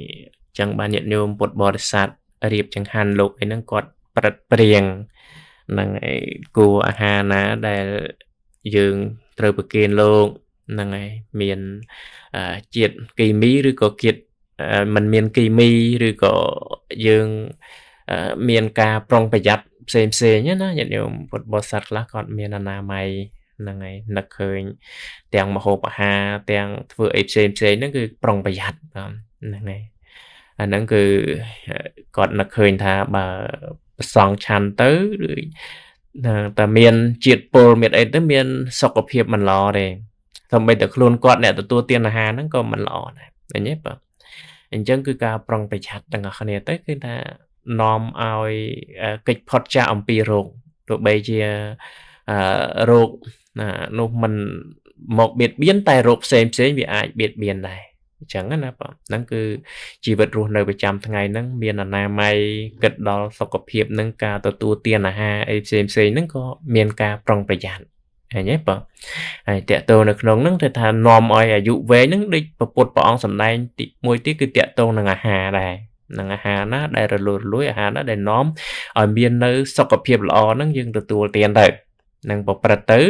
ចឹងបានញាតិញោមពុទ្ធបរិស័ទរៀបចង្ហាន់លោកឯហ្នឹងគាត់ប្រឹកព្រៀងហ្នឹងហើយគួរអាហារណាដែលយើងត្រូវប្រគេនលោកហ្នឹងហើយមានជាតិគីមីឬក៏ជាតិมันមានគីមី ឬក៏យើងមានការប្រុងប្រយ័ត្នផ្សេងផ្សេងណាញាតិញោមពុទ្ធបរិស័ទខ្លះគាត់មានអនាម័យហ្នឹងហើយនឹកឃើញ ទាំងមហូបអាហារទាំងធ្វើអីផ្សេងផ្សេងហ្នឹងគឺប្រុងប្រយ័ត្នបាទហ្នឹងហើយអាហ្នឹងគឺគាត់នឹកឃើញថាបើប្រសងឆាន់ទៅឬតែមាន ជាតិពុលមានអីទៅមាន សុខភាពមិនល្អទេតែមិនតែខ្លួនគាត់អ្នកទទួលទានអាហារហ្នឹងក៏មិនល្អដែរឃើញទេបាទអញ្ចឹងគឺការប្រុងប្រយ័ត្នទាំងអស់គ្នាទៅគឺថានាំឲ្យកិច្ចផុតចាកអំពីរោគទោះបីជារោគនោះមិនមកបៀតបៀនតែរោគផ្សេងផ្សេងវាអាចបៀតបៀនដែរអញ្ចឹងណាបងហ្នឹងគឺជីវិតរស់នៅប្រចាំថ្ងៃហ្នឹងមានអនាម័យគិតដល់សុខភាពនឹងការទទួលទានអាហារអីផ្សេងផ្សេងហ្នឹងក៏មានការប្រុងប្រយ័ត្នឃើញទេបងហើយតកតងនៅក្នុងហ្នឹងគឺថានាំឲ្យអាយុវែងហ្នឹងដូចប្រពុតព្រះអង្គសម្ដែង ទីមួយទៀតគឺតកតងនឹងអាហារដែរនឹងអាហារណា ដែលរលួយរលួយអាហារណាដែលនាំឲ្យមាននៅសុខភាពល្អហ្នឹងយើងទទួលទានទៅនឹងប្រព្រឹត្តទៅ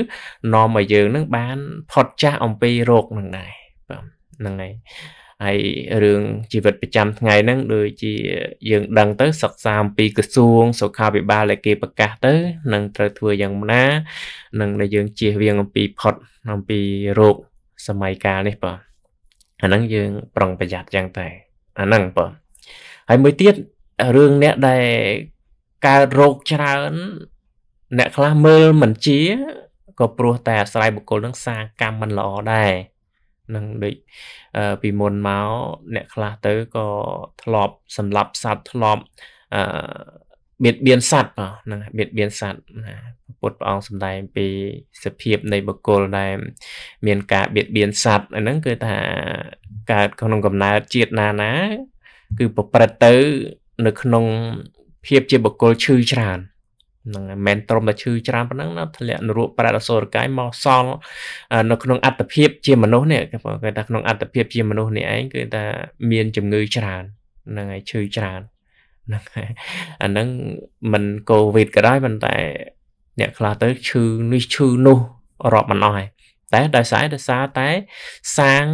នាំឲ្យយើងនឹងបានផុតចាស់អំពីโรคនឹងដែរបាទហ្នឹងហើយហើយរឿងជីវិតប្រចាំថ្ងៃហ្នឹងដូចជាយើងដឹងទៅសិក្សាអំពីក្រសួងសុខាភិបាលដែលគេប្រកាសទៅនឹងត្រូវធ្វើយ៉ាងណានឹងដែលយើងជៀសវាងអំពីផុតអំពីโรคសម័យកាលនេះបាទអាហ្នឹងយើងប្រុងប្រយ័ត្នយ៉ាងតែ អាហ្នឹងបាទហើយមួយទៀតរឿងអ្នកដែលកើតโรคច្រើន អ្នកខ្លះមើលមិនជាក៏ព្រោះតែអាស្រ័យបុគ្គលនឹងសាកម្មមិនល្អដែរនឹងដូចពីមុនមកអ្នកខ្លះទៅក៏ធ្លាប់សម្លាប់សត្វធ្លាប់អឺបៀតបៀនសត្វបាទហ្នឹងបៀតបៀនសត្វណាពុទ្ធព្រះអង្គសម្ដែងពី សភាពនៃបុគ្គលដែលមានការបៀតបៀនសត្វអាហ្នឹងគឺថាកើតក្នុងកំណើតជាតិណាណាគឺប្រព្រឹត្តទៅនៅក្នុងភាពជាបុគ្គលឈឺច្រើននឹងមិនត្រឹមតែឈឺច្រើនប៉ុណ្ណឹងណាធ្លាក់នរោបរិអសុរកាយមកសល់នៅក្នុងអត្តភាពជាមនុស្សនេះគេថាក្នុងអត្តភាពជាមនុស្សនេះឯងគឺថាមានជំងឺច្រើនហ្នឹងហើយឈឺច្រើនហ្នឹងហើយអាហ្នឹងមិនកូវីដក៏ដោយប៉ុន្តែ អ្នកខ្លះទៅឈឺនេះឈឺនោះរាប់មិនអស់ហើយតែដោយសារដោយសារតែសាង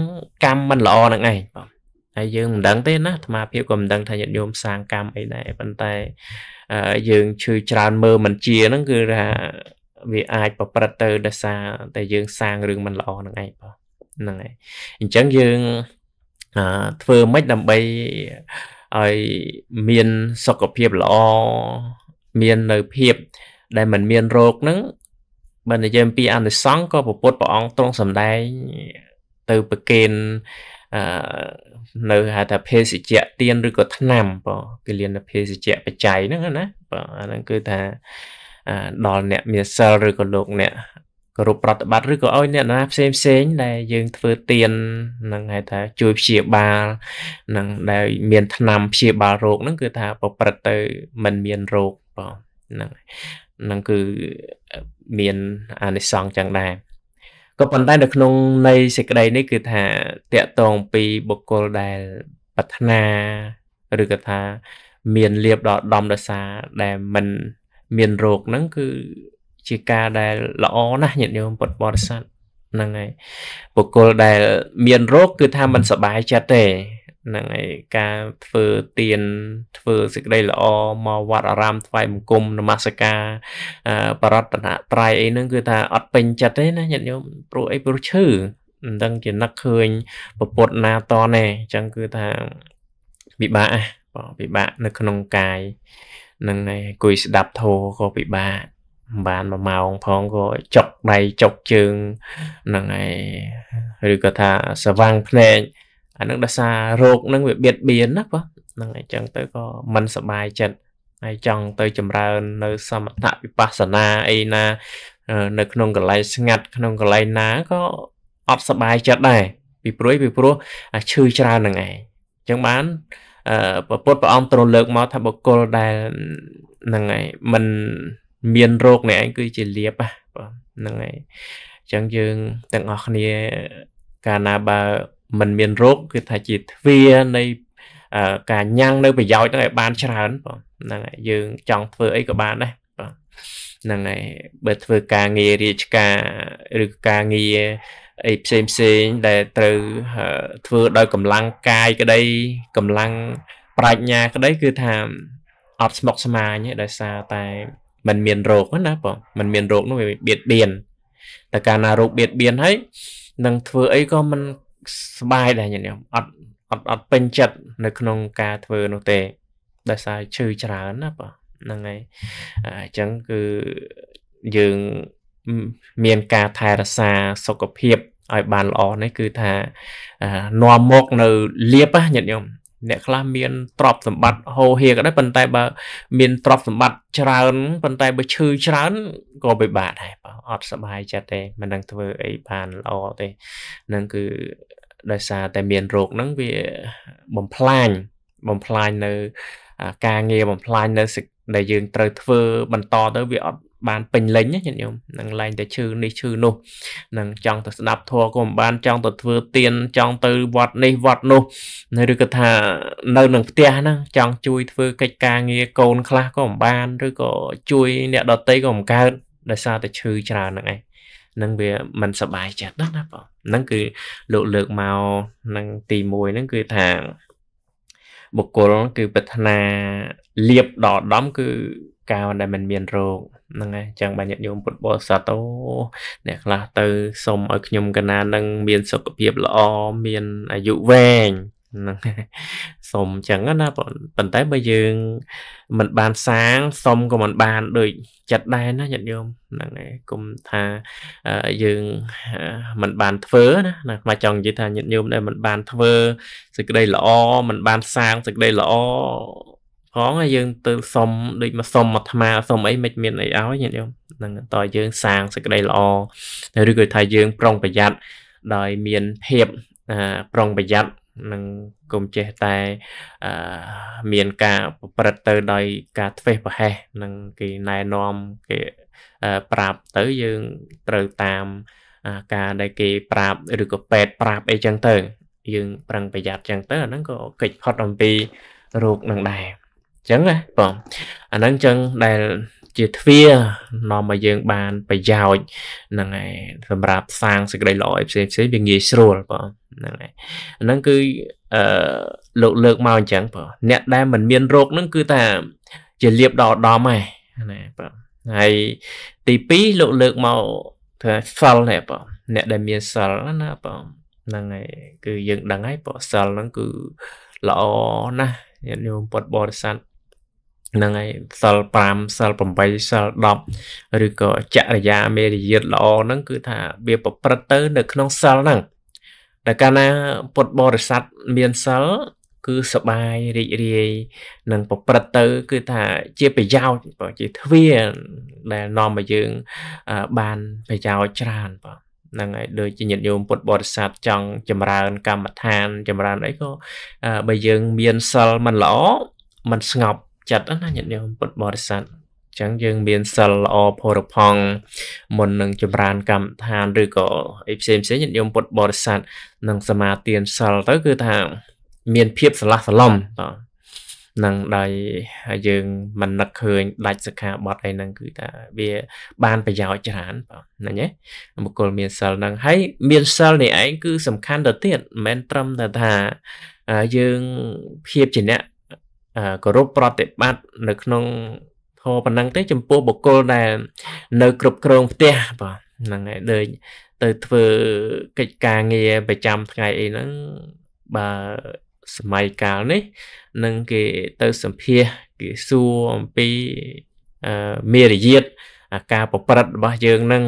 កម្មមិនល្អហ្នឹងឯងបងហើយយើងមិនដឹងទេណាអាត្មាភាពក៏មិនដឹងថាញាតិញោមសាងកម្មអីដែរប៉ុន្តែយើងឈឺច្រើនមើលមិនជាហ្នឹងគឺថាវាអាចប្រព្រឹត្តទៅដោយសារ តែយើង សាងរឿងមិនល្អហ្នឹងឯងបងហ្នឹងហើយអញ្ចឹងយើងធ្វើម៉េចដើម្បីឲ្យមានសុខភាពល្អមាននៅភាពដែលมันមានโรคហ្នឹងបើនិយាយអំពីអនុសង្ឃក៏ប្រពុតព្រះអង្គទ្រង់សម្ដែងទៅប្រគេនអឺនៅហៅថាភេសជ្ជៈទៀនឬក៏ថ្នាំបងគេលៀនភេសជ្ជៈបច្ច័យហ្នឹងណាបងអាហ្នឹងគឺថាដល់អ្នកមានសិលឬក៏លោកអ្នកគោរពប្រតិបត្តិឬក៏ឲ្យអ្នកណាផ្សេងផ្សេងដែលយើងធ្វើទៀននឹងហៅថាជួយព្យាបាលនឹងដែលមានថ្នាំព្យាបាលរោគហ្នឹងគឺថាប្រព្រឹត្តទៅមិនមានរោគបងហ្នឹងហ្នឹងគឺមានអានិសង្សចឹងដែរក៏ប៉ុន្តែនៅក្នុងនៃសេចក្តីនេះគឺថាតកតងពីបុគ្គលដែលប្រាថ្នាឬក៏ថាមានលៀបដល់ដំដសា ដែលមិនមានរោគហ្នឹងគឺជាការដែលល្អណាស់ញាតិញោមពុទ្ធបរិស័ទហ្នឹងហើយបុគ្គលដែល មានរោគគឺថាមិនសុបាយចិត្តទេហ្នឹងហើយការធ្វើទៀនធ្វើសេចក្តីល្អមកវត្តអារាមថ្វាយបង្គំនមស្ការបរតនត្រ័យអីហ្នឹងគឺ ថាអត់ពេញចិត្តទេណាញាតិញោមព្រោះអីព្រោះឈឺមិនដឹងជានឹកឃើញពពុតណាតនទេអញ្ចឹងគឺថាពិបាកបងពិបាកនៅក្នុងកាយនឹងឯងគួយស្ដាប់ធោក៏ពិបាកបានមួយម៉ោងផងក៏ចុកដៃចុកជើងនឹងឯងឬក៏ថាសវាំងភ្នែកអានឹងដោយសាររោគនឹងវាបៀតបៀនណាបងហ្នឹងអញ្ចឹងទៅក៏មិនសบายចិត្តហើយចង់ទៅចម្រើននៅសមថវិបស្សនាអីណា នៅក្នុងកន្លែងស្ងាត់ក្នុងកន្លែងណាក៏អត់សบายចិត្តដែរពីព្រួយពីព្រោះឈឺច្រើនហ្នឹងឯងអញ្ចឹងបានប្រពុតព្រះអង្គទ្រលើកមកថាបុគ្គលដែលហ្នឹងឯងមិនមានរោគនេះឯងគឺជាលៀបហ្នឹងឯងអញ្ចឹងយើងទាំងអស់គ្នាកាលណាបើมันមានរោគគឺថាជាទ្វារនៃការញ៉ាំងនៅប្រយោជន៍ហ្នឹងឲ្យបានច្រើនបងហ្នឹងហើយយើងចង់ធ្វើអីក៏បានដែរបងហ្នឹងហើយបើធ្វើការងាររាជការឬការងារអីផ្សេងផ្សេងដែលត្រូវធ្វើដោយកម្លាំងកាយក្តីកម្លាំងប្រាជ្ញាក្តីគឺថាអត់ស្មុកស្មាញទេដោយសារតែมันមានរោគណាបងมันមានរោគនោះវាបៀតបៀនតែកាលណារោគបៀតបៀនហើយនឹងធ្វើអីក៏មិនស្បាយដែរញាតិញោមអត់អត់អត់ពេញចិត្តនៅក្នុង ការធ្វើនោះទេដោយសារឈឺច្រើនណាបាទហ្នឹងហើយអញ្ចឹងគឺយើងមានការថែរក្សាសុខភាពឲ្យបានល្អនេះគឺថានាំមក នៅលៀបញាតិញោមអ្នកខ្លះមានទ្រព្យសម្បត្តិហោហៀក៏ដែរប៉ុន្តែបើមានទ្រព្យសម្បត្តិច្រើនប៉ុន្តែបើឈឺច្រើនក៏ពិបាកដែរអត់សុបាយចិត្តទេមិននឹងធ្វើអីបានល្អទេនឹងគឺដោយសារតែមានរោគហ្នឹងវាបំផ្លាញបំផ្លាញនៅ ការងារបំផ្លាញនៅដែលយើងត្រូវធ្វើបន្តទៅវាអត់បានពេញលេញញាតិញោមនឹងឡើងតែឈឺនេះឈឺនោះនឹងចង់ទៅស្ដាប់ធម៌ក៏មិនបានចង់ទៅធ្វើទៀនចង់ទៅវត្តនេះវត្តនោះឬក៏ថានៅនឹងផ្ទះហ្នឹងចង់ជួយធ្វើកិច្ចការងារកូនខ្លះក៏មិនបានឬក៏ជួយអ្នកដតីក៏មិនកើតដោយសារតែឈឺច្រើនហ្នឹងឯងនឹងវាមិនសบายចិត្តណាបងហ្នឹងគឺលោកលើកមកនឹងទី1ហ្នឹងគឺថាបុគ្គលគឺប្រាថ្នាលៀបដល់ដំ គឺការដែលมันមានរោគហ្នឹងហើយអញ្ចឹងបាទញាតិញោមពុទ្ធបរិស័ទអូអ្នកខ្លះទៅសុំឲ្យខ្ញុំកណានឹងមាន សុខភាពល្អមាន អាយុវែងហ្នឹងសុំអញ្ចឹងណាប៉ុន្តែបើយើងមិនបានសាងសុំក៏មិនបានដូចចិត្តដែរណាញាតិញោមហ្នឹងឯងគុំថាយើងមិនបានធ្វើណាណាខ្មែរចង់និយាយថាញាតិញោមដែលមិនបានធ្វើសេចក្តីល្អមិនបានសាងសេចក្តីល្អផងយើងទៅសុំដូចមកសុំអាត្មាសុំអីមិនមានអីឲ្យញាតិញោមហ្នឹងតើយើងសាងសេចក្តីល្អឬក៏ថាយើងប្រុងប្រយ័ត្នដោយមានភាពប្រុងប្រយ័ត្ននឹងកុំចេះតែមានការប្រព្រឹត្តទៅដោយការធ្វេសប្រហែសនឹងគេណែនាំគេប្រាប់ទៅយើងត្រូវតាមការដែលគេប្រាប់ឬក៏ពេទ្យប្រាប់អីចឹងទៅ យើងប្រឹងប្រយ័ត្នចឹងទៅអាហ្នឹងក៏កិច្ចផុតអំពីរោគនឹងដែរអញ្ចឹងណាបងអាហ្នឹងចឹងដែលជាទ្វារនាំឲ្យយើងបានប្រយោជន៍ហ្នឹងហើយសម្រាប់សាងសេចក្តីល្អឲ្យផ្សេងផ្សេងវាងាយស្រួលបងហ្នឹងហើយហ្នឹងគឺអឺលោកលើកមកអញ្ចឹងបងអ្នកដែលមិនមានរោគហ្នឹងគឺថាជាលៀបដល់ឧត្តមហ្នឹងណាបងហើយទី2លោកលើកមកថាសិលហ្នឹងបងអ្នកដែលមានសិលណាបងហ្នឹងហើយគឺយើង ដឹងហើយបងសិលហ្នឹងគឺល្អណាស់ញាតិញោមពុទ្ធបរិស័ទហ្នឹងហើយសិល5សិល8សិល10ឬក៏ចរិយាមេរយាទល្អហ្នឹងគឺថាវាប្រព្រឹត្តទៅ នៅក្នុងសិលហ្នឹងតែកាលណាពុទ្ធបរិស័ទមានសិលគឺសបាយរីករាយនឹងប្រព្រឹត្តទៅគឺថាជាប្រយោជន៍បើជាទ្វាដែលនាំឲ្យយើងបានប្រយោជន៍ច្រើនបើហ្នឹងហើយដូចជាញាតិញោមពុទ្ធបរិស័ទចង់ចម្រើនកម្មដ្ឋានចម្រើនអីក៏បើយើងមានសិលមិនល្អមិនស្ងប់ចិត្តណាញាតិញោមពុទ្ធបរិស័ទចឹងយើងមានសិលល្អផរផង់មុននឹងចម្រើនកម្មដ្ឋានឬក៏អីផ្សេងផ្សេងញាតិញោមពុទ្ធបរិស័ទនឹងសមាទានសិលទៅគឺថាមានភាពស្រឡះស្រឡំតនឹងដែលយើងមិននឹកឃើញដាច់សិក្ខាបទអីហ្នឹងគឺថាវាបានប្រយោជន៍ច្រើនបាទណាបុគ្គលមានសិលហ្នឹងហើយមានសិលនេះឯងគឺ សំខាន់ទៅទៀតមិនមែនត្រឹមតែថាយើងភាពជាអ្នកគោរពប្រតិបត្តិនៅក្នុងធម៌ប៉ុណ្ណឹងទេ ចំពោះបុគ្គលដែល នៅ គ្រប់គ្រងផ្ទះបាទហ្នឹងហើយដូចទៅធ្វើកិច្ចការងារប្រចាំថ្ងៃអីហ្នឹងបើសម័យកាលនេះនឹងគេទៅសម្ភាសគេសួរអំពីមេរយាទការប្រព្រឹត្តរបស់យើងនឹង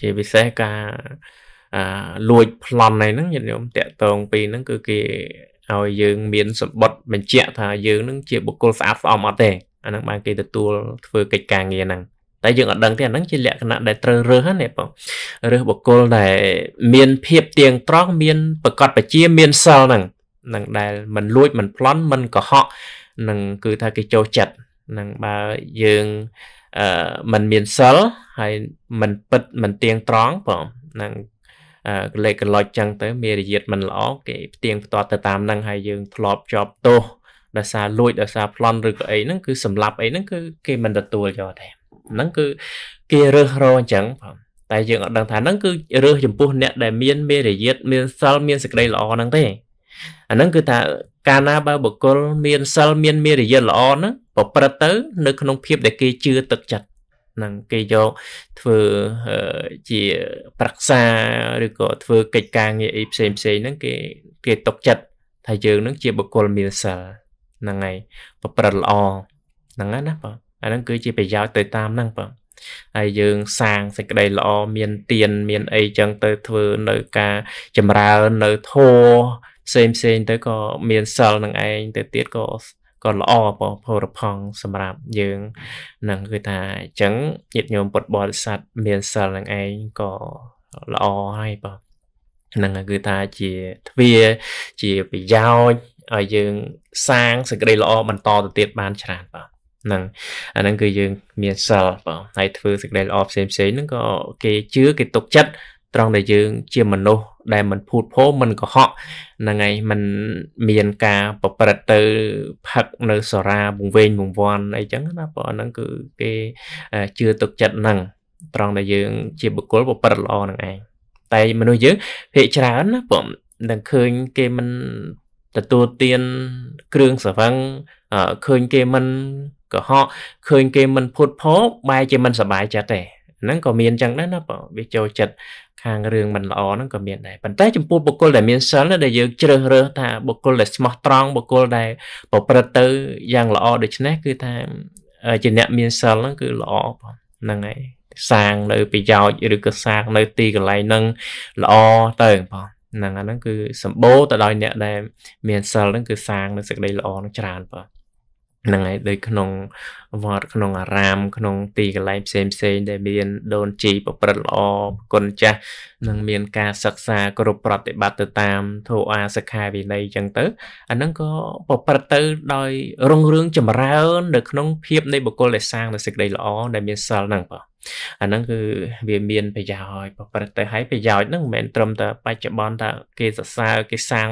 ជាពិសេសការលួចប្លន់ហ្នឹងញាតិញោមតាក់តងពីហ្នឹងគឺគេឲ្យយើងមានសម្បត្តិបញ្ជាក់ថាយើងនឹងជាបុគ្គលស្អាតស្អំអត់ទេអាហ្នឹងបានគេទទួលធ្វើកិច្ចការងារហ្នឹងតែយើងអត់ដឹងទេអាហ្នឹងជាលក្ខណៈដែលត្រូវរើសណាបងរើសបុគ្គលដែលមាន ភាពទៀងត្រង់មាន ប្រកបបជាមានសិលហ្នឹងនឹងដែលមិនលួចមិនប្លន់មិនកុហកនឹងគឺថាគេចូលចិត្តនឹងបើយើងអឺมันមានសិលហើយมันពិតมันទៀងត្រង់បងនឹងលេខកន្លុចចឹងទៅមានរយាទមិនល្អគេផ្ទៀងផ្ទាត់ទៅតាមនឹងហើយយើងធ្លាប់ជាប់ទោសដោយសារលួចដោយសារប្លន់ឬក៏អីហ្នឹងគឺសម្លាប់អីហ្នឹងគឺគេមិនទទួលយកទេហ្នឹងគឺគេរើសរអញ្ចឹងបងតែយើងអត់ដឹងថាហ្នឹងគឺ រើសចំពោះ អ្នកដែលមានមេរយាទមានសិលមានសេចក្តីល្អហ្នឹងទេអាហ្នឹងគឺថាកាលណាបើបុគ្គលមានសិលមានមេរយាទល្អហ្នឹងប្រព្រឹត្តទៅ នៅក្នុងភាពដែលគេជឿទឹកចិត្តនឹងគេយកធ្វើជាប្រឹក្សាឬក៏ធ្វើកិច្ចការងារអីផ្សេងផ្សេងហ្នឹងគេគេຕົកចិត្តថាយើងនឹងជាបុគ្គលមានសិលហ្នឹងហើយប្រព្រឹត្តល្អហ្នឹងហើយណាបងអាហ្នឹងគឺជាប្រយោជន៍ទៅតាមហ្នឹងបងហើយយើង សាងសេចក្តីល្អមានទៀនមានអីចឹងទៅធ្វើនៅការចម្រើននៅធម៌ផ្សេងផ្សេងទៅក៏មានសិលនឹងឯងទៅទៀតក៏ក៏ល្អបងប្អូនរផង់សម្រាប់យើងនឹងគឺថាអញ្ចឹងញាតិញោមពុទ្ធបរិស័ទមានសិលនឹងឯងក៏ល្អហើយបងហ្នឹងគឺថាជាទ្វាជាប្រយោជន៍ឲ្យយើង សាងសេចក្តីល្អបន្តទៅទៀតបានច្រើនបាទហ្នឹងអាហ្នឹងគឺយើងមានសិលបងហើយធ្វើសេចក្តីល្អផ្សេងផ្សេងហ្នឹងក៏គេជឿគេទុកចិត្តត្រង់ដែលយើងជាមនុស្សដែលមិនភូតភរមិនកុហកហ្នឹងហើយมันមានការប្រព្រឹត្តទៅផឹកនៅសារាវង្វេងវង្វាន់អីចឹងណាព្រោះហ្នឹងគឺគេជឿទុកចិត្តហ្នឹងត្រង់ដែលយើង ជាបុគ្គលប្រព្រឹត្តល្អហ្នឹងឯងតែមនុស្សយើងភាកច្រើនណាព្រោះនឹងឃើញគេមិនទទួលទានគ្រឿងស្រវឹងឃើញគេមិនកុហកឃើញគេមិនភុតភោបែរជាមិនសบายចិត្តទេហ្នឹងក៏មានចឹងដែរណាបើវាចូលចិត្តខាងរឿងមិនល្អហ្នឹងក៏មានដែរប៉ុន្តែចំពោះបុគ្គលដែលមានសិលដែលយើងជ្រើសរើសថាបុគ្គលដែលស្មោះត្រង់បុគ្គលដែលប្រព្រឹត្តទៅយ៉ាងល្អដូចនេះគឺថាជាអ្នកមានសិលហ្នឹងគឺល្អបងហ្នឹងហើយសាងនៅប្រយោជន៍ឬក៏សាងនៅទីកន្លែងហ្នឹងល្អទៅបងហ្នឹងអាហ្នឹងគឺសម្បូរទៅដោយអ្នកដែល មានសិលហ្នឹងគឺសាងនៅសេចក្តីល្អនឹងច្រើនបងហ្នឹងហើយដូចក្នុងវត្តក្នុងអារាម ក្នុង ទីកន្លែងផ្សេងផ្សេងដែល មាន ដូនជីប្រព្រឹត្តល្អគុណចាស់និងមានការសិក្សាគ្រប់ប្រតិបត្តិទៅតាមធោអាសិក្ខាវិន័យចឹងទៅអាហ្នឹងក៏ប្រព្រឹត្តទៅដោយរុងរឿងចម្រើននៅក្នុងភាពនៃបុគ្គលដែលសាងនូវសេចក្តីល្អដែលមានសិលហ្នឹងបងអាហ្នឹងគឺវាមានប្រយោជន៍ប្រព្រឹត្តទៅហើយប្រយោជន៍ហ្នឹងមិនមែនត្រឹមតែបច្ចុប្បន្នថាគេសរសើរគេសាង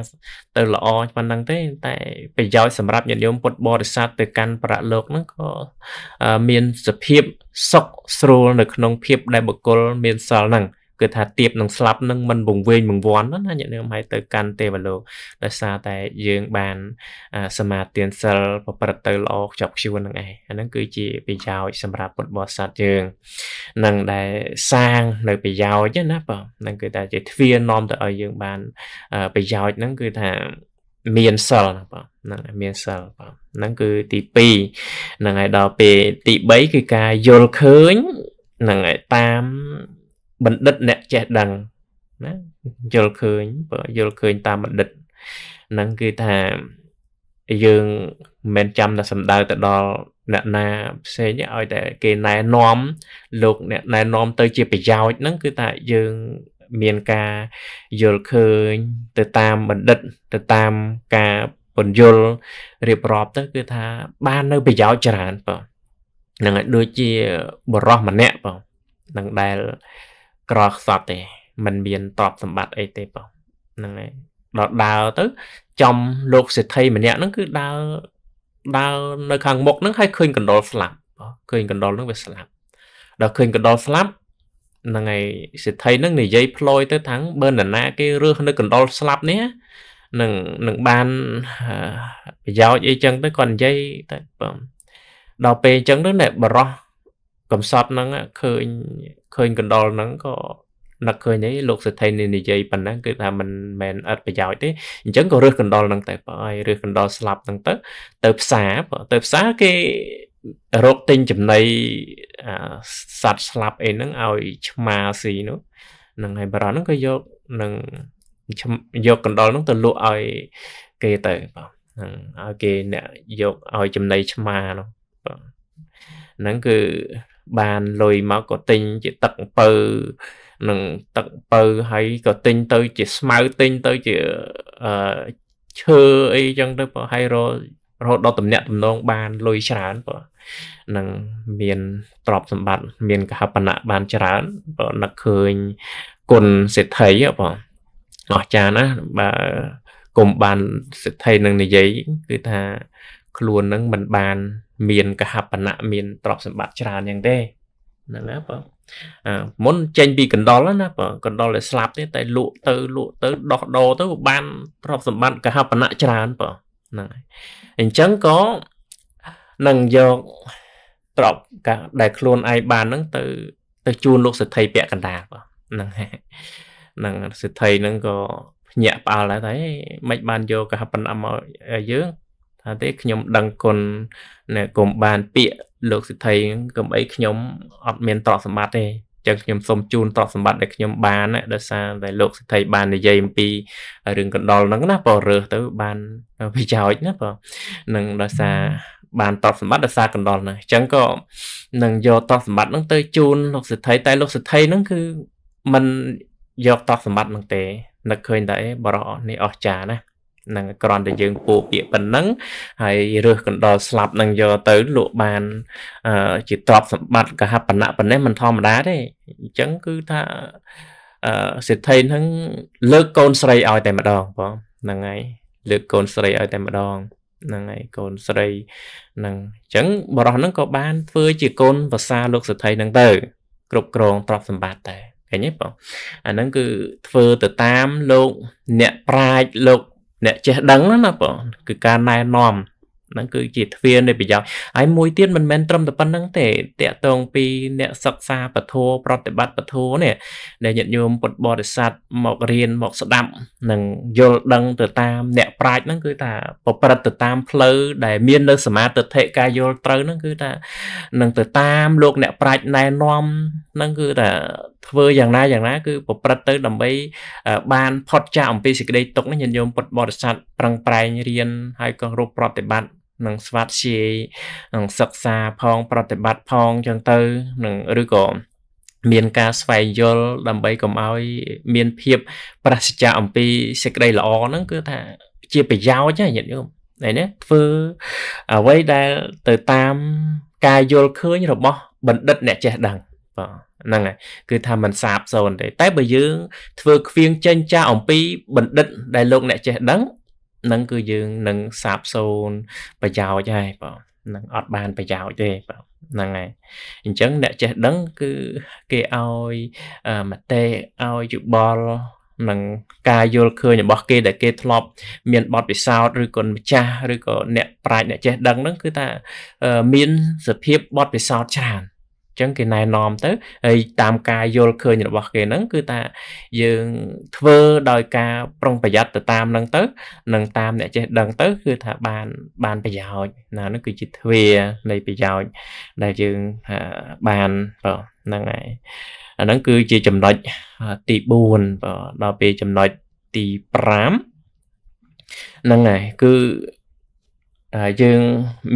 ទៅល្អប៉ុណ្ណឹងទេ តែប្រយោជន៍សម្រាប់ញាតិញោមពុទ្ធបរិស័ទទៅកាន់ប្រាក់លោកហ្នឹងក៏មានសភាពសុខស្រួលនៅក្នុងភាពដែលបុគ្គលមានសល់ហ្នឹងគឺថាទៀបនឹងស្លាប់នឹងមិនវង្វេងវង្វាន់ណាញាតិញោមហើយទៅកាន់ទេវលោកដោយសារតែយើងបានសមាទានសិល ប្រព្រឹត្តទៅល្អខ្ជាប់ខ្ជួននឹងឯងអាហ្នឹងគឺជាប្រយោជន៍សម្រាប់ពុទ្ធបរិស័ទយើងនឹងដែលសាងនៅប្រយោជន៍ណាបងហ្នឹងគឺថាជាទ្វារនាំទៅឲ្យយើងបានប្រយោជន៍ហ្នឹងគឺថាមានសិលណាបងហ្នឹងមានសិលបងហ្នឹងគឺទី2ហ្នឹងហើយដល់ពេលទី3គឺការយល់ឃើញហ្នឹងហើយតាមបណ្ឌិតអ្នកចេះដឹងណាយល់ឃើញបើយល់ឃើញតាមបណ្ឌិតហ្នឹងគឺថាយើងមិនចាំតែសំដៅទៅដល់អ្នកណាផ្សេងឲ្យតែគេណែនាំលោកអ្នកណែនាំទៅជាប្រយោជន៍ហ្នឹងគឺថាយើងមានការយល់ឃើញ ទៅតាមបណ្ឌិត ទៅតាមការពន្យល់រៀបរាប់ទៅគឺថាបាននៅប្រយោជន៍ច្រើនបងហ្នឹងហើយដូចជាបរោះម្នាក់បងនឹងដែលក្រខ្សត់ទេมันមានទ្រព្យសម្បត្តិអីទេបងហ្នឹងហើយដល់ដើរទៅចំលោកសេដ្ឋីម្នាក់ហ្នឹងគឺដើរដើរនៅខាងមុខហ្នឹងហើយឃើញកណ្ដុលស្លាប់ឃើញកណ្ដុលហ្នឹងវាស្លាប់ដល់ឃើញកណ្ដុលស្លាប់ហ្នឹងហើយសេដ្ឋីហ្នឹងនិយាយផ្លយទៅថាង បើនរណា គេរើសនៅកណ្ដុលស្លាប់នេះនឹងនឹងបានប្រយោជន៍អីចឹងទៅគាត់និយាយតែបងដល់ពេលអញ្ចឹងទៅអ្នកបរោះកំសត់ហ្នឹងឃើញឃើញកណ្ដុលហ្នឹងក៏នឹកឃើញអីលោកសេដ្ឋីនិយាយប៉ុណ្ណឹងគឺថាមិនមែនអត់ប្រយោជន៍ទេអញ្ចឹងក៏រើសកណ្ដុលហ្នឹងតែបើឲ្យរើសកណ្ដុលស្លាប់ហ្នឹងទៅ ទៅផ្សារទៅផ្សារគេរកទិញចំណីសัตว์ស្លាប់អីហ្នឹងឲ្យឆ្មាស៊ីនោះនឹងហើយបារនហ្នឹងក៏យកនឹងយកកណ្ដុលហ្នឹង ទៅលក់ឲ្យគេទៅបាទឲ្យគេអ្នកយកឲ្យចំណីឆ្មានោះបាទហ្នឹងគឺបានលុយមកក៏ទិញជាទឹកអំពៅនឹងទឹកអំពៅហើយក៏ទិញទៅ ជាស្មៅទិញទៅជាអឺឈើអីចឹងទៅបើហើយររហូតដល់តំណាក់តំណងបានលុយច្រើនបើនឹងមានទ្រព្យសម្បត្តិមានកហបណៈបានច្រើនបើនឹកឃើញគុណសេដ្ឋីបងអស្ចារ្យណាបើគុំបានសេដ្ឋីនឹងនិយាយគឺថា ខ្លួននឹងមិនបានមានកហបណៈមានទ្រព្យសម្បត្តិច្រើនយ៉ាងទេហ្នឹងណាបងមុនចេញពីកណ្ដុលណាបងកណ្ដុលតែស្លាប់ទេតែលក់ទៅលក់ទៅដោះដោទៅបានទ្រព្យសម្បត្តិកហបណៈច្រើនបងហ្នឹងហើយអញ្ចឹងក៏នឹងយកទ្រព្យដែលខ្លួនឯងបានហ្នឹងទៅ ទៅជូនលោកសិទ្ធិពាក់កណ្ដាលបងហ្នឹងហើយហ្នឹងសិទ្ធិហ្នឹងក៏ភ្ញាក់ផ្អើលដែរតែមិនបានយកកហបណៈមកយើងថាទេខ្ញុំដឹងគុណណាកុំបានពាក្យលោកសិទ្ធិកុំអីខ្ញុំអត់មានទ្រព្យសម្បត្តិទេចឹងខ្ញុំសូមជូនទ្រព្យសម្បត្តិដែលខ្ញុំបានដោយសារតែលោកសិទ្ធិបាននិយាយអំពីរឿងកណ្ដុលហ្នឹងណាបើរើសទៅបានវាចោចណាបើនឹងដោយសារបានទ្រព្យសម្បត្តិដោយសារកណ្ដុលហ្នឹងអញ្ចឹងក៏នឹងយកទ្រព្យសម្បត្តិហ្នឹងទៅ ជូនលោកសិទ្ធិតែលោកសិទ្ធិហ្នឹងគឺมันយកទ្រព្យសម្បត្តិហ្នឹងទេនឹកឃើញតែអីបរោះនេះអស្ចារណានឹងក្រាន់តែយើងពោពាកប៉ុណ្ណឹងហើយរើសកណ្ដុរស្លាប់នឹងយកទៅលក់បានជាទ្រព្យសម្បត្តិកហបណៈប៉ុណ្ណេះមិនធម្មតាទេអញ្ចឹងគឺថាអឺសេដ្ឋីហ្នឹងលើកកូនស្រីឲ្យតែម្ដងបងហ្នឹងហើយលើកកូនស្រីឲ្យតែម្ដងហ្នឹងហើយកូនស្រីហ្នឹងអញ្ចឹងបរិះហ្នឹងក៏បានធ្វើជាកូនភាសាលោកសេដ្ឋីហ្នឹងទៅ គ្រប់គ្រងទ្រព្យសម្បត្តិតែឃើញទេបងអាហ្នឹងគឺធ្វើទៅតាមលោកអ្នកប្រាជ្ញលោកអ្នកចេះដឹងណាបងគឺការណែនាំហ្នឹងគឺជាទ្វារនៃប្រយោជន៍ហើយមួយទៀតមិនមែនត្រឹមតែប៉ុណ្្នឹងទេតកតងពី អ្នកសិក្សាពធប្រតិបត្តិពធនេះដែលញាតិញោមពុទ្ធបរិស័ទមករៀនមកស្ដាប់និងយល់ដឹងទៅតាមអ្នកប្រាជ្ញហ្នឹងគឺថាប្រព្រឹត្តទៅតាមផ្លូវដែលមាននៅសមាទិដ្ឋិការយល់ត្រូវហ្នឹងគឺថានឹងទៅតាមលោកអ្នកប្រាជ្ញណែនាំហ្នឹងគឺថាធ្វើយ៉ាងណាយ៉ាងណាគឺប្រព្រឹត្តទៅ ដើម្បីបានផុតចាកអំពីសេចក្តីទុកនេះញាតិញោមពុទ្ធបរិស័ទប្រឹងប្រែងរៀនហើយក៏រូបប្រតិបត្តិនឹងស្វាតជាយនឹងសិក្សាផងប្រតិបត្តិផងចឹងទៅនឹងឬក៏មានការស្វែងយល់ដើម្បីកុំឲ្យមានភាព ប្រសិទ្ធអំពីសេចក្តីល្អហ្នឹងគឺថាជាប្រយោជន៍ណាញាតិញោមឯនេះធ្វើអ្វីដែលទៅតាម ការយល់ឃើញរបស់បណ្ឌិតអ្នកចេះដឹងបាទហ្នឹងហើយគឺថាมันសាបសូន្យទេតែបើយើង ធ្វើខ្វៀងចេញចាអំពីបណ្ឌិតដែលលោកអ្នកចេះដឹងហ្នឹងគឺយើងនឹងសាបសូន្យប្រយោជន៍ហើយបាទនឹងអត់បានប្រយោជន៍ទេបាទហ្នឹងហើយអញ្ចឹងអ្នកចេះដឹងគឺគេឲ្យមតិឲ្យយោបល់នឹងការយល់ឃើញរបស់ គេដែលគេធ្លាប់មានបទពិសោធន៍ឬក៏ម្ចាស់ឬក៏អ្នកប្រាជ្ញអ្នកចេះដឹងហ្នឹងគឺថាមានសភាពបទពិសោធន៍ច្រើនចឹងគេណែនាំទៅហើយតាមការយល់ឃើញរបស់គេហ្នឹងគឺថាយើងធ្វើដោយ ការប្រុងប្រយ័ត្នទៅតាមហ្នឹងទៅនិងតាមអ្នកចេះដឹង ទៅ គឺថាបានបានប្រយោជន៍ណានោះគឺជាទ្វានៃប្រយោជន៍ដែលយើងបានបើហ្នឹងហើយអាហ្នឹងគឺជាចំណុចទី4បើដល់ពេលចំណុចទី5ហ្នឹងហើយគឺយើង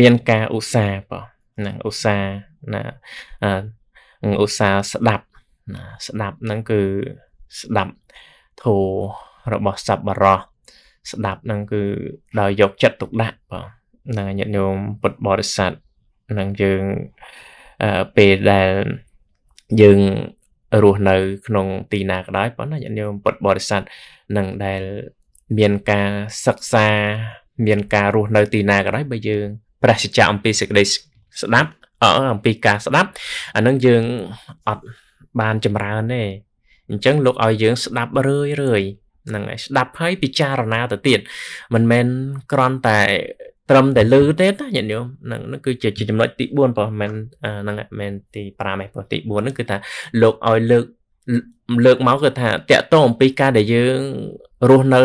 មានការឧស្សាហ៍បើហ្នឹងឧស្សាហ៍ណាឧស្សាហ៍ស្ដាប់ណាស្ដាប់ហ្នឹងគឺស្ដាប់ធូររបស់សប្បរោះស្ដាប់ហ្នឹងគឺដោយយកចិត្តទុកដាក់បងហ្នឹងញាតិញោមពុទ្ធបរិស័ទហ្នឹងយើងពេលដែលយើងរស់នៅ ក្នុងទីណាក៏ដោយប៉ុន្តែញាតិញោមពុទ្ធបរិស័ទនឹងដែលមានការសិក្សា មាន ការរស់នៅ ទីណាក៏ដោយបើយើង ប្រសិទ្ធអំពីសេចក្តីស្ដាប់អឺអំពីការស្ដាប់អានឹងយើងអត់បានចម្រើនទេអញ្ចឹងលោកឲ្យយើងស្ដាប់រឿយរឿយហ្នឹងហើយស្ដាប់ហើយពិចារណាទៅទៀតមិនមែនគ្រាន់តែ ត្រឹមតែលឺទេណាញាតិញោមហ្នឹងគឺជាចំណុចទី4ប៉ុន្មានហ្នឹងមិនទី5ឯប៉ុន្មានទី4ហ្នឹងគឺថាលោកឲ្យលើកលើកមកគឺថាតកតអំពីការដែលយើងរស់នៅ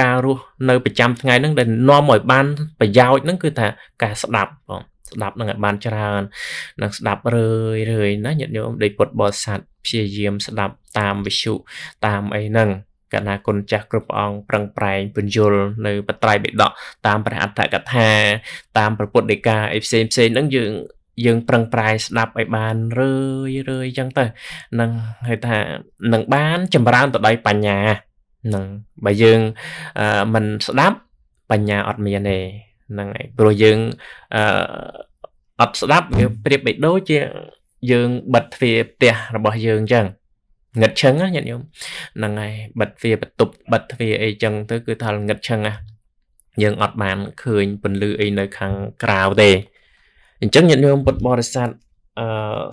ការរស់នៅប្រចាំថ្ងៃហ្នឹងដែលនាំឲ្យបានប្រយោជន៍ហ្នឹងគឺថាការស្ដាប់បងស្ដាប់នឹងឲ្យបានច្រើននឹងស្ដាប់រឿយរឿយណាញាតិញោមដូចពុទ្ធបរិស័ទព្យាយាមស្ដាប់តាមវិសុតាមអីហ្នឹងកណាគុណចាស់គ្រប់ព្រះអង្គប្រឹងប្រែងពញ្ញុលនៅបត្រៃបិដកតាមព្រះអត្ថកថាតាមប្រពុទ្ធដីកាអីផ្សេងផ្សេងហ្នឹងយើងយើងប្រឹងប្រែស្ដាប់ឲ្យបានរឿយរឿយអញ្ចឹងទៅនឹងហៅថានឹងបានចម្រើនទៅដោយបញ្ញានឹងបើយើងមិនស្ដាប់បញ្ញាអត់មានទេហ្នឹងហើយព្រោះយើងអឺអត់ស្ដាប់វាប្រៀបបីដូចជាយើងបិទទ្វារផ្ទះរបស់យើងអញ្ចឹងងឹតឈឹងញាតិញោមហ្នឹងហើយបិទទ្វារបន្ទប់បិទទ្វារអីចឹងទៅ គឺថាងឹតឈឹងណាយើងអត់បានឃើញពន្លឺអីនៅខាងក្រៅទេ អញ្ចឹងញាតិញោមពុទ្ធបរិស័ទអឺ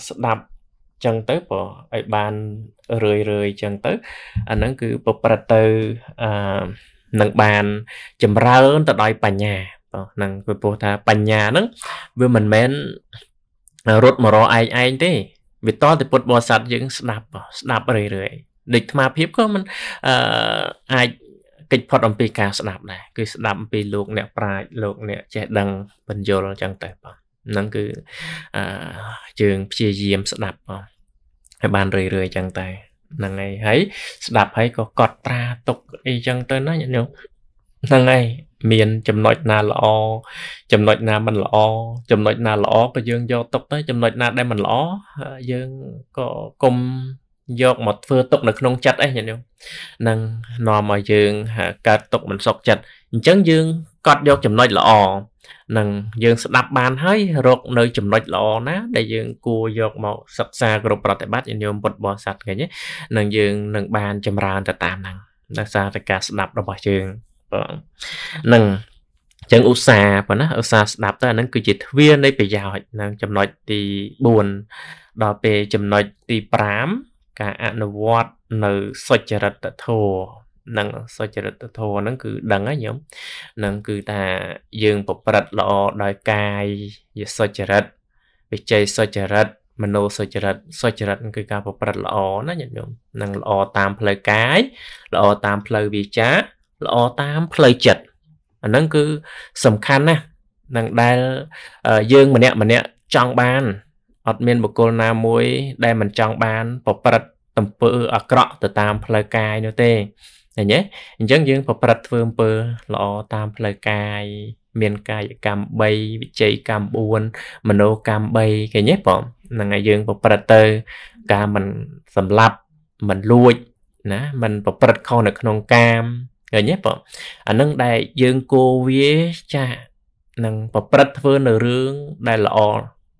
ស្ដាប់ចឹងទៅបើឲ្យបានរឿយរឿយចឹងទៅអាហ្នឹងគឺប្រព្រឹត្តទៅអឺនឹងបាន ចម្រើនទៅដោយបញ្ញាហ្នឹងវាពោលថាបញ្ញាហ្នឹងវាមិនមែនរត់មករកឯងឯងទេវាតតែពុទ្ធបរិស័ទយើងស្ដាប់ ស្ដាប់រឿយរឿយដូចអាត្មាភាពក៏មិនអឺអាចកិច្ចផុតអំពីការស្ដាប់ដែរគឺស្ដាប់អំពីលោកអ្នកប្រាជ្ញលោកអ្នកចេះដឹងបញ្យលអញ្ចឹងទៅបងហ្នឹងគឺអឺយើងព្យាយាមស្ដាប់បងហើយបានរឿយរឿយអញ្ចឹងតែហ្នឹងហើយហើយស្ដាប់ហើយក៏កត់ត្រាទុកអីអញ្ចឹងទៅណាញាតិញោមហ្នឹងហើយមានចំណុចណាល្អចំណុចណាមិនល្អចំណុចណាល្អក៏យើងយកទុកទៅចំណុចណាដែលមិនល្អយើងក៏គុំយកមកធ្វើទុក នៅក្នុងចិត្តអីញាតិញោមនឹងនាំឲ្យយើងកើតទុកមិនសុខចិត្តអញ្ចឹងយើងកត់យកចំណុចល្អនឹងយើង ស្ដាប់បានហើយរក នៅ ចំណុចល្អណា ដែលយើងគួរយកមកសិក្សាគ្រប់ប្រតិបត្តិញាតិញោមពុទ្ធបរិស័ទឃើញហ្នឹងយើងនឹងបានចម្រើនទៅតាមហ្នឹងដោយសារតែការស្ដាប់របស់យើងបងនឹងចឹងឧស្សាហ៍ប៉ុណ្ណាឧស្សាហ៍ស្ដាប់ទៅអាហ្នឹងគឺជាទ្វារនៃប្រយោជន៍នឹងចំណុចទី4ដល់ពេលចំណុចទី5ការអនុវត្តនៅសុចរិតធម៌នឹងសុចរិតធម៌ហ្នឹងគឺដឹងហើយញោមនឹងគឺថាយើងប្រព្រឹត្តល្អដោយកាយយសុចរិតវិច័យសុចរិតមនោសុចរិតសុចរិតគឺការប្រព្រឹត្តល្អណាញាតិញោមនឹងល្អតាម ផ្លូវកាយល្អតាមផ្លូវវាចាល្អតាមផ្លូវចិត្តអាហ្នឹងគឺសំខាន់ណាស់នឹងដែលយើង ម្នាក់ម្នាក់ចង់បានអត់មាន បុគ្គលណាមួយ ដែលមិនចង់បានប្រព្រឹត្តអំពើអាក្រក់ទៅតាម ផ្លូវកាយនោះទេឃើញទេអញ្ចឹងយើងប្រព្រឹត្តធ្វើអំពើល្អតាមផ្លូវកាយមានកាយកម្ម3វិជ័យកម្ម4មโนកម្ម3ឃើញទេបងហ្នឹងហើយយើង ប្រព្រឹត្តទៅការមិនសម្លាប់មិនលួចណាមិន ប្រព្រឹត្តខុសនៅ ក្នុងកាមឃើញទេបងអានឹងដែលយើងគោវាចាស់នឹងប្រព្រឹត្តធ្វើនៅរឿងដែលល្អ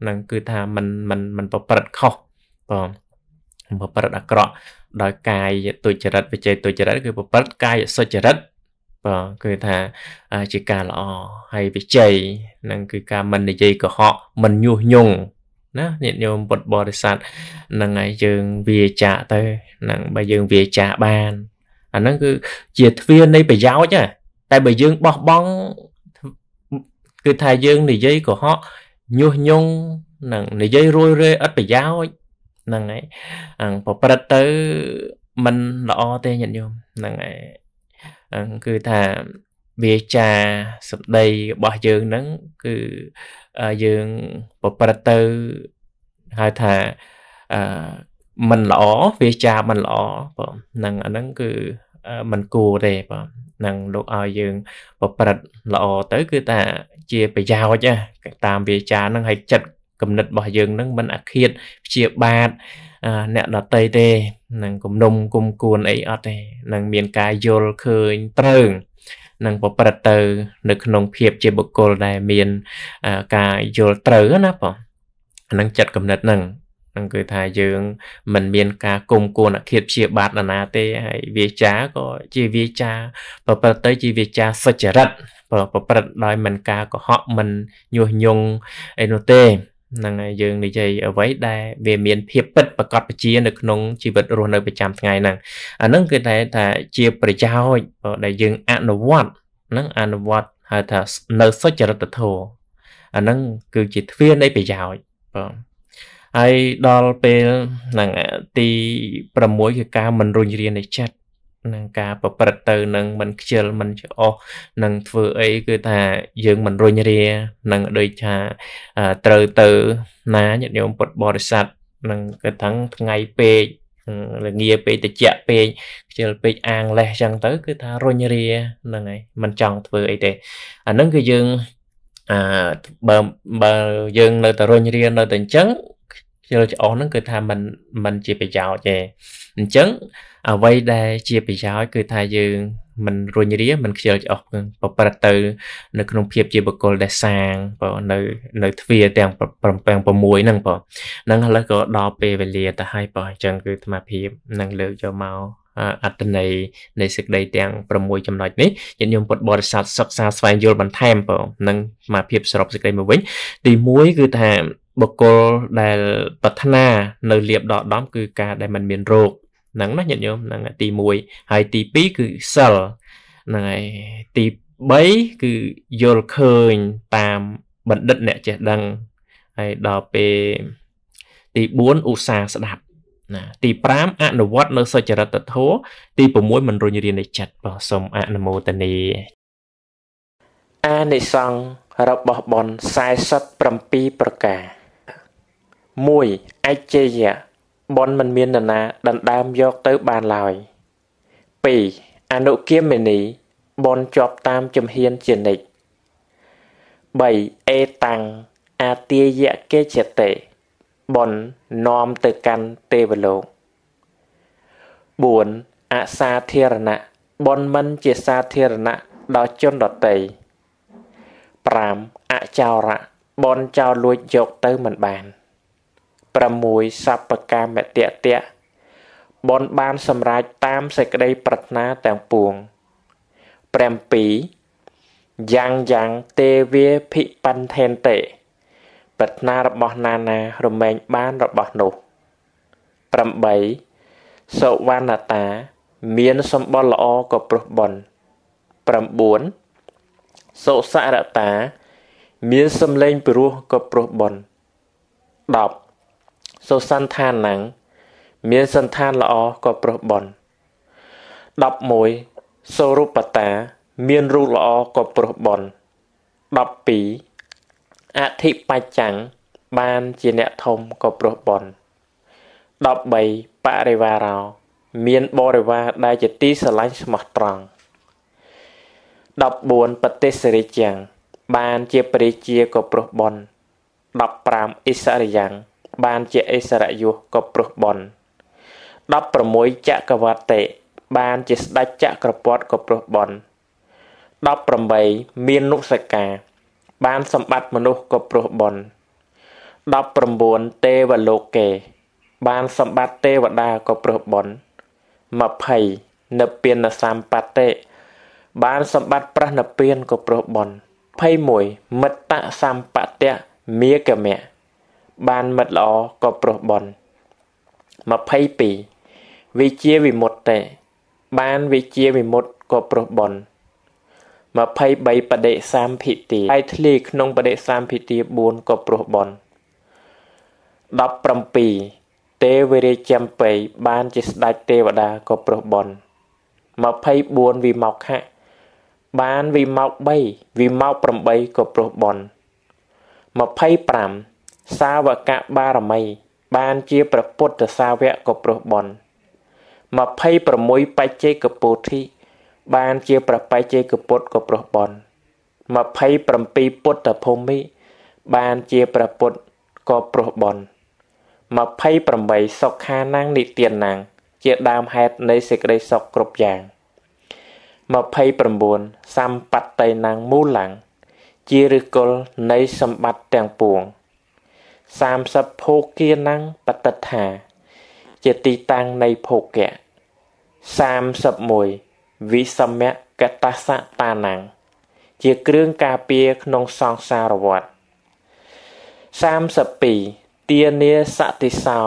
នឹងគឺថាมันมันมันប្រព្រឹត្តខុសបងប្រព្រឹត្តអាក្រក់ដោយកាយទុច្ចរិតវិជ័យទុច្ចរិតគឺប្រព្រឹត្តកាយសុចរិតបាទគឺថាជាការល្អហើយវិជ័យនឹងគឺការមិននិយាយកុហកមិនញុះញង់ណាញាតិញោមពុទ្ធបរិស័ទនឹងឲ្យយើងវាចាកទៅនឹងបើយើងវាចាកបានអាហ្នឹងគឺជាទ្វារនៃប្រយោជន៍ណាតែបើយើងបោះបង់គឺថាយើងនិយាយកុហកញុះញង់នឹងនិយាយរួយរេឥតប្រយោជន៍ហ្នឹងហើយប្រព្រឹត្តទៅมันល្អទេញាតិញោមហ្នឹងហើយគឺថាវាចាសម្ដីរបស់យើងហ្នឹងគឺយើងប្រព្រឹត្តទៅហៅថាអឺมันល្អវាចាมันល្អបងហ្នឹងអាហ្នឹងគឺមិនគួរទេបាទនឹងលោកឲ្យយើងប្រព្រឹត្តល្អទៅ គឺថាជាប្រយោជន៍ណាតាមវាចាហ្នឹងឲ្យចិត្តគំនិតរបស់យើងហ្នឹងមិនអាឃាតព្យាបាទអ្នកដតីទេនឹងគំនុំគុំគួនអីអត់ទេនឹងមានការយល់ឃើញត្រូវនឹងប្រព្រឹត្តទៅ នៅក្នុងភាពជាបុគ្គលដែលមានការយល់ត្រូវណាបងហ្នឹងចិត្តគំនិតហ្នឹងហ្នឹងគឺថាយើងមិនមានការគុំគួនអខិតព្យាបាទនរណាទេហើយវាចាក៏ជាវាចាប្រព្រឹត្តទៅជាវាចាសុចរិតប្រព្រឹត្តដោយមិនការកុហកមិនញុះញង់អីនោះទេហ្នឹងហើយយើងនិយាយអ្វីដែលវា មានភាពពិតប្រកបជានៅក្នុងជីវិតរស់នៅប្រចាំថ្ងៃហ្នឹងអាហ្នឹងគឺតែថាជាប្រយោជន៍ដែលយើងអនុវត្តហ្នឹងអនុវត្តហៅថានៅសុចរិតធម៌អាហ្នឹងគឺជាទ្វារនៃប្រយោជន៍បាទហើយដល់ពេលហ្នឹងទី6គឺការមិនរុញរានៃចិត្តនឹងការប្រព្រឹត្តទៅនឹងមិនខ្ជិលមិនច្អោះនឹងធ្វើអីគឺថាយើងមិនរុញរានឹងដូចថាត្រូវទៅណាញាតិញោមពុទ្ធបរិស័ទនឹងគឺថាថ្ងៃពេកលងាពេកតិចពេកខ្ជិលពេកអាងលេះអញ្ចឹងទៅគឺថារុញរាហ្នឹងហើយមិនចង់ធ្វើអីទេអាហ្នឹងគឺយើងអឺបើបើយើងនៅតែរុញរានៅតែអញ្ចឹងខ្ជិលច្អុះហ្នឹងគឺថាมันมันជាប្រយោជន៍ទេអញ្ចឹងអ្វីដែលជាប្រយោជន៍គឺថាយើងมันរុញរាมันខ្ជិលច្អុះប្រព្រឹត្តទៅ នៅក្នុងភាពជាបុគ្គលដែលសាងបើនៅ នៅទ្វា ទាំង7 6ហ្នឹងបើហ្នឹងឥឡូវក៏ដល់ពេលវេលាទៅហើយបើអញ្ចឹងគឺអាត្មាភាពនឹងលើកយកមកអត្តន័យនៃសេចក្តីទាំង6ចំណុចនេះញាតិញោមពុទ្ធបរិស័ទសិក្សាស្វែងយល់បន្ថែមបើនឹងអាភាពសរុបសេចក្តីមកវិញទី1គឺថាបុគ្គលដែល ប្រាថ្នានៅលៀបដកដំគឺការដែលมันមានរោគហ្នឹងណាញាតិញោមហ្នឹងទី1ហើយទី2គឺសិលហ្នឹងហើយទី3គឺយល់ឃើញតាមបណ្ឌិតអ្នកចេះដឹងហើយដល់ពេលទី4ឧស្សាហ៍ស្ដាប់ណា ទី5អនុវត្តនៅសុចរិតធម៌ទី6មិនរុញរានៃចិត្តបោះសូមអនុមោទនីអានិសង្ឃរបស់បន47ប្រការ 1. អច្ចយៈបនមិនមាននរណាដណ្ដើមយកទៅបានឡើយ 2. អនុគមនីបនជាប់តាមជំហានជានិច្ច 3. អេតាំងអាទាយៈកេចតេបននាំទៅកាន់ទេវលោក 4. អសាធារណៈបនមិនជាសាធារណៈដល់ជនដទៃ 5. អចោរៈបនចោលលួចយកទៅមិនបាន។6សัพកម្មតៈតៈបនបានសម្រេចតាមសេចក្តីប្រាថ្នាទាំងពួង7យ៉ាងយ៉ាងទេវាភិបន្ថេនតិប្រាថ្នារបស់ណានារមែងបានរបស់នោះ8សុវណ្ណតា មានសម្បល់ល្អក៏ព្រោះបុណ្យ9សុសរតា មានសម្លេងព្រោះក៏ព្រោះបុណ្យ10សុសន្តានังមានសន្តានល្អក៏ប្រោះបន់11សូរុបតា មានរូបល្អក៏ប្រោះបន់12អធិបច្ចាំងបានជាអ្នកធំក៏ប្រោះបន់13បរិវារោ មាន បរិវារដែលជាទីស្រឡាញ់ស្មោះត្រង់14បតិសរិជាងបានជាព្រះជាក៏ប្រោះបន់15អិសរិយ៉ាងបានជាអេសរយុសក៏ព្រោះបន16ចក្រវត្តេបានជាស្ដេចចក្រពតក៏ព្រោះបន18មាននុសកាបានសម្បត្តិមនុស្សក៏ព្រោះបន19ទេវលោកេបាន សម្បត្តិទេវតាក៏ព្រោះបន20និព្វានសម្បត្តិេបានសម្បត្តិប្រះនិព្វានក៏ព្រោះបន21មិត្តសម្បត្តិមេកមៈបានមិត្តល្អក៏ប្រុសបន22វិជាវិមុតតេបានវិជាវិមុតក៏ប្រុសបន23បដិសាមភិទាហើយធ្លីក្នុងបដិសាមភិទា4ក៏ប្រុសបន17ទេវរាជចំពៃបាន ជាស្ដេចទេវតាក៏ប្រុសបន24វិមោខៈបានវិមោក3វិមោក8ក៏ប្រុសបន25សាវកបារមី បានជាព្រះពុទ្ធសាវកក៏ព្រោះបន26បច្ចេកពោធិបានជាព្រះបច្ចេកពុទ្ធក៏ព្រោះបន27ពុទ្ធភូមិបានជាព្រះពុទ្ធក៏ព្រោះបន28សុខានាងនិទាននាងជាដើមហេតុនៃសេចក្តីសុខគ្រប់យ៉ាង29សម្បត្តិនាងមូលាំងជាឫសគល់នៃសម្បត្តិទាំងពួង30ភោគានឹងបតិដ្ឋាជាទីតាំងនៃភោគៈ31វិសមៈកតសតានំជាគ្រឿងការពារក្នុងសង្សារវដ្ត32ទានាសតិសោ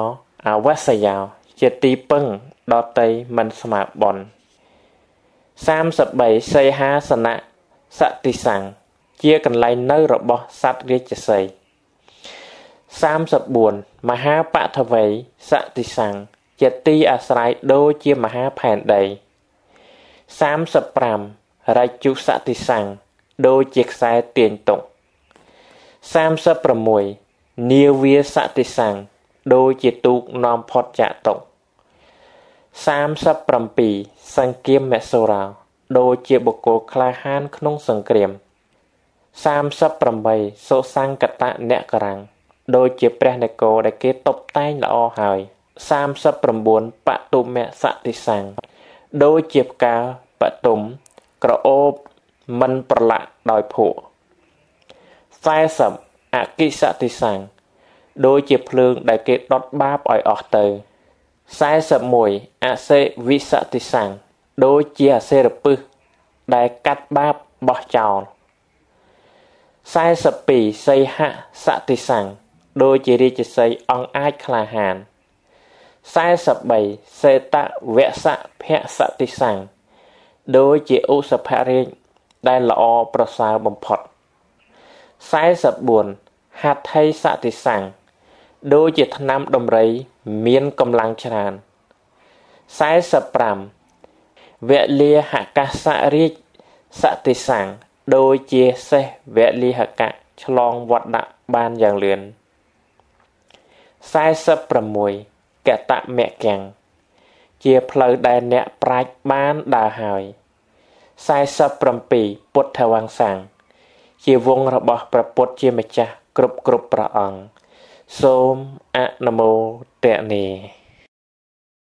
អវសយោជាទីពឹងដតីមិនស្មាបន33សីហាសនៈសតិសੰជាកន្លែងនៅរបស់សត្វរាជសីយ34មហាបថវ័យសតិសង្ឃជាទីអាស្រ័យដូចជាមហាផែនដី35រជុសតិសង្ឃដូចជាខ្សែទាញទុក36នាវាសតិសង្ឃដូចជាទូកនាំផុតចាក់ទុក37សង្គាមមសូរោដូចជាបុគ្គលក្លាហាន ក្នុងសង្គ្រាម38សុសង្កតៈអ្នកករាំងដូចជាព្រះនគរដែលគេតុបតែងល្អហើយ39បតុមៈសតិសੰងដូចជាផ្កាបតុមក្រអូបមិនប្រឡាក់ដោយភក់40អកិសតិសੰងដូចជាភ្លើងដែលគេដុតបាបឲ្យអស់ទៅ41អសេវិសតិសੰងដូចជាអសេរពឹសដែលកាត់បាបបោះចោល42សីហសតិសੰងដូចជារាជសីអង្គអាចក្លាហាន43សេតវសភៈសតិសੰងដូចជាឧសភរាជដែលល្អប្រសើរបំផុត44ហដ្ឋិសតិសੰងដូចជាថ្នាំដំរី មានកម្លាំងច្រើន45វលាហកាសរាជសតិសੰងដូចជាសេះវលាហកៈឆ្លងវត្តដាក់បានយ៉ាងលឿន46កតមៈកាំងជាផ្លូវដែលអ្នកប្រាជ្ញបានដើរហើយ47ពុទ្ធវង្សាំងជាវងរបស់ព្រះពុទ្ធជាម្ចាស់គ្រប់គ្រប់ព្រះអង្គសូមអនុមោទនា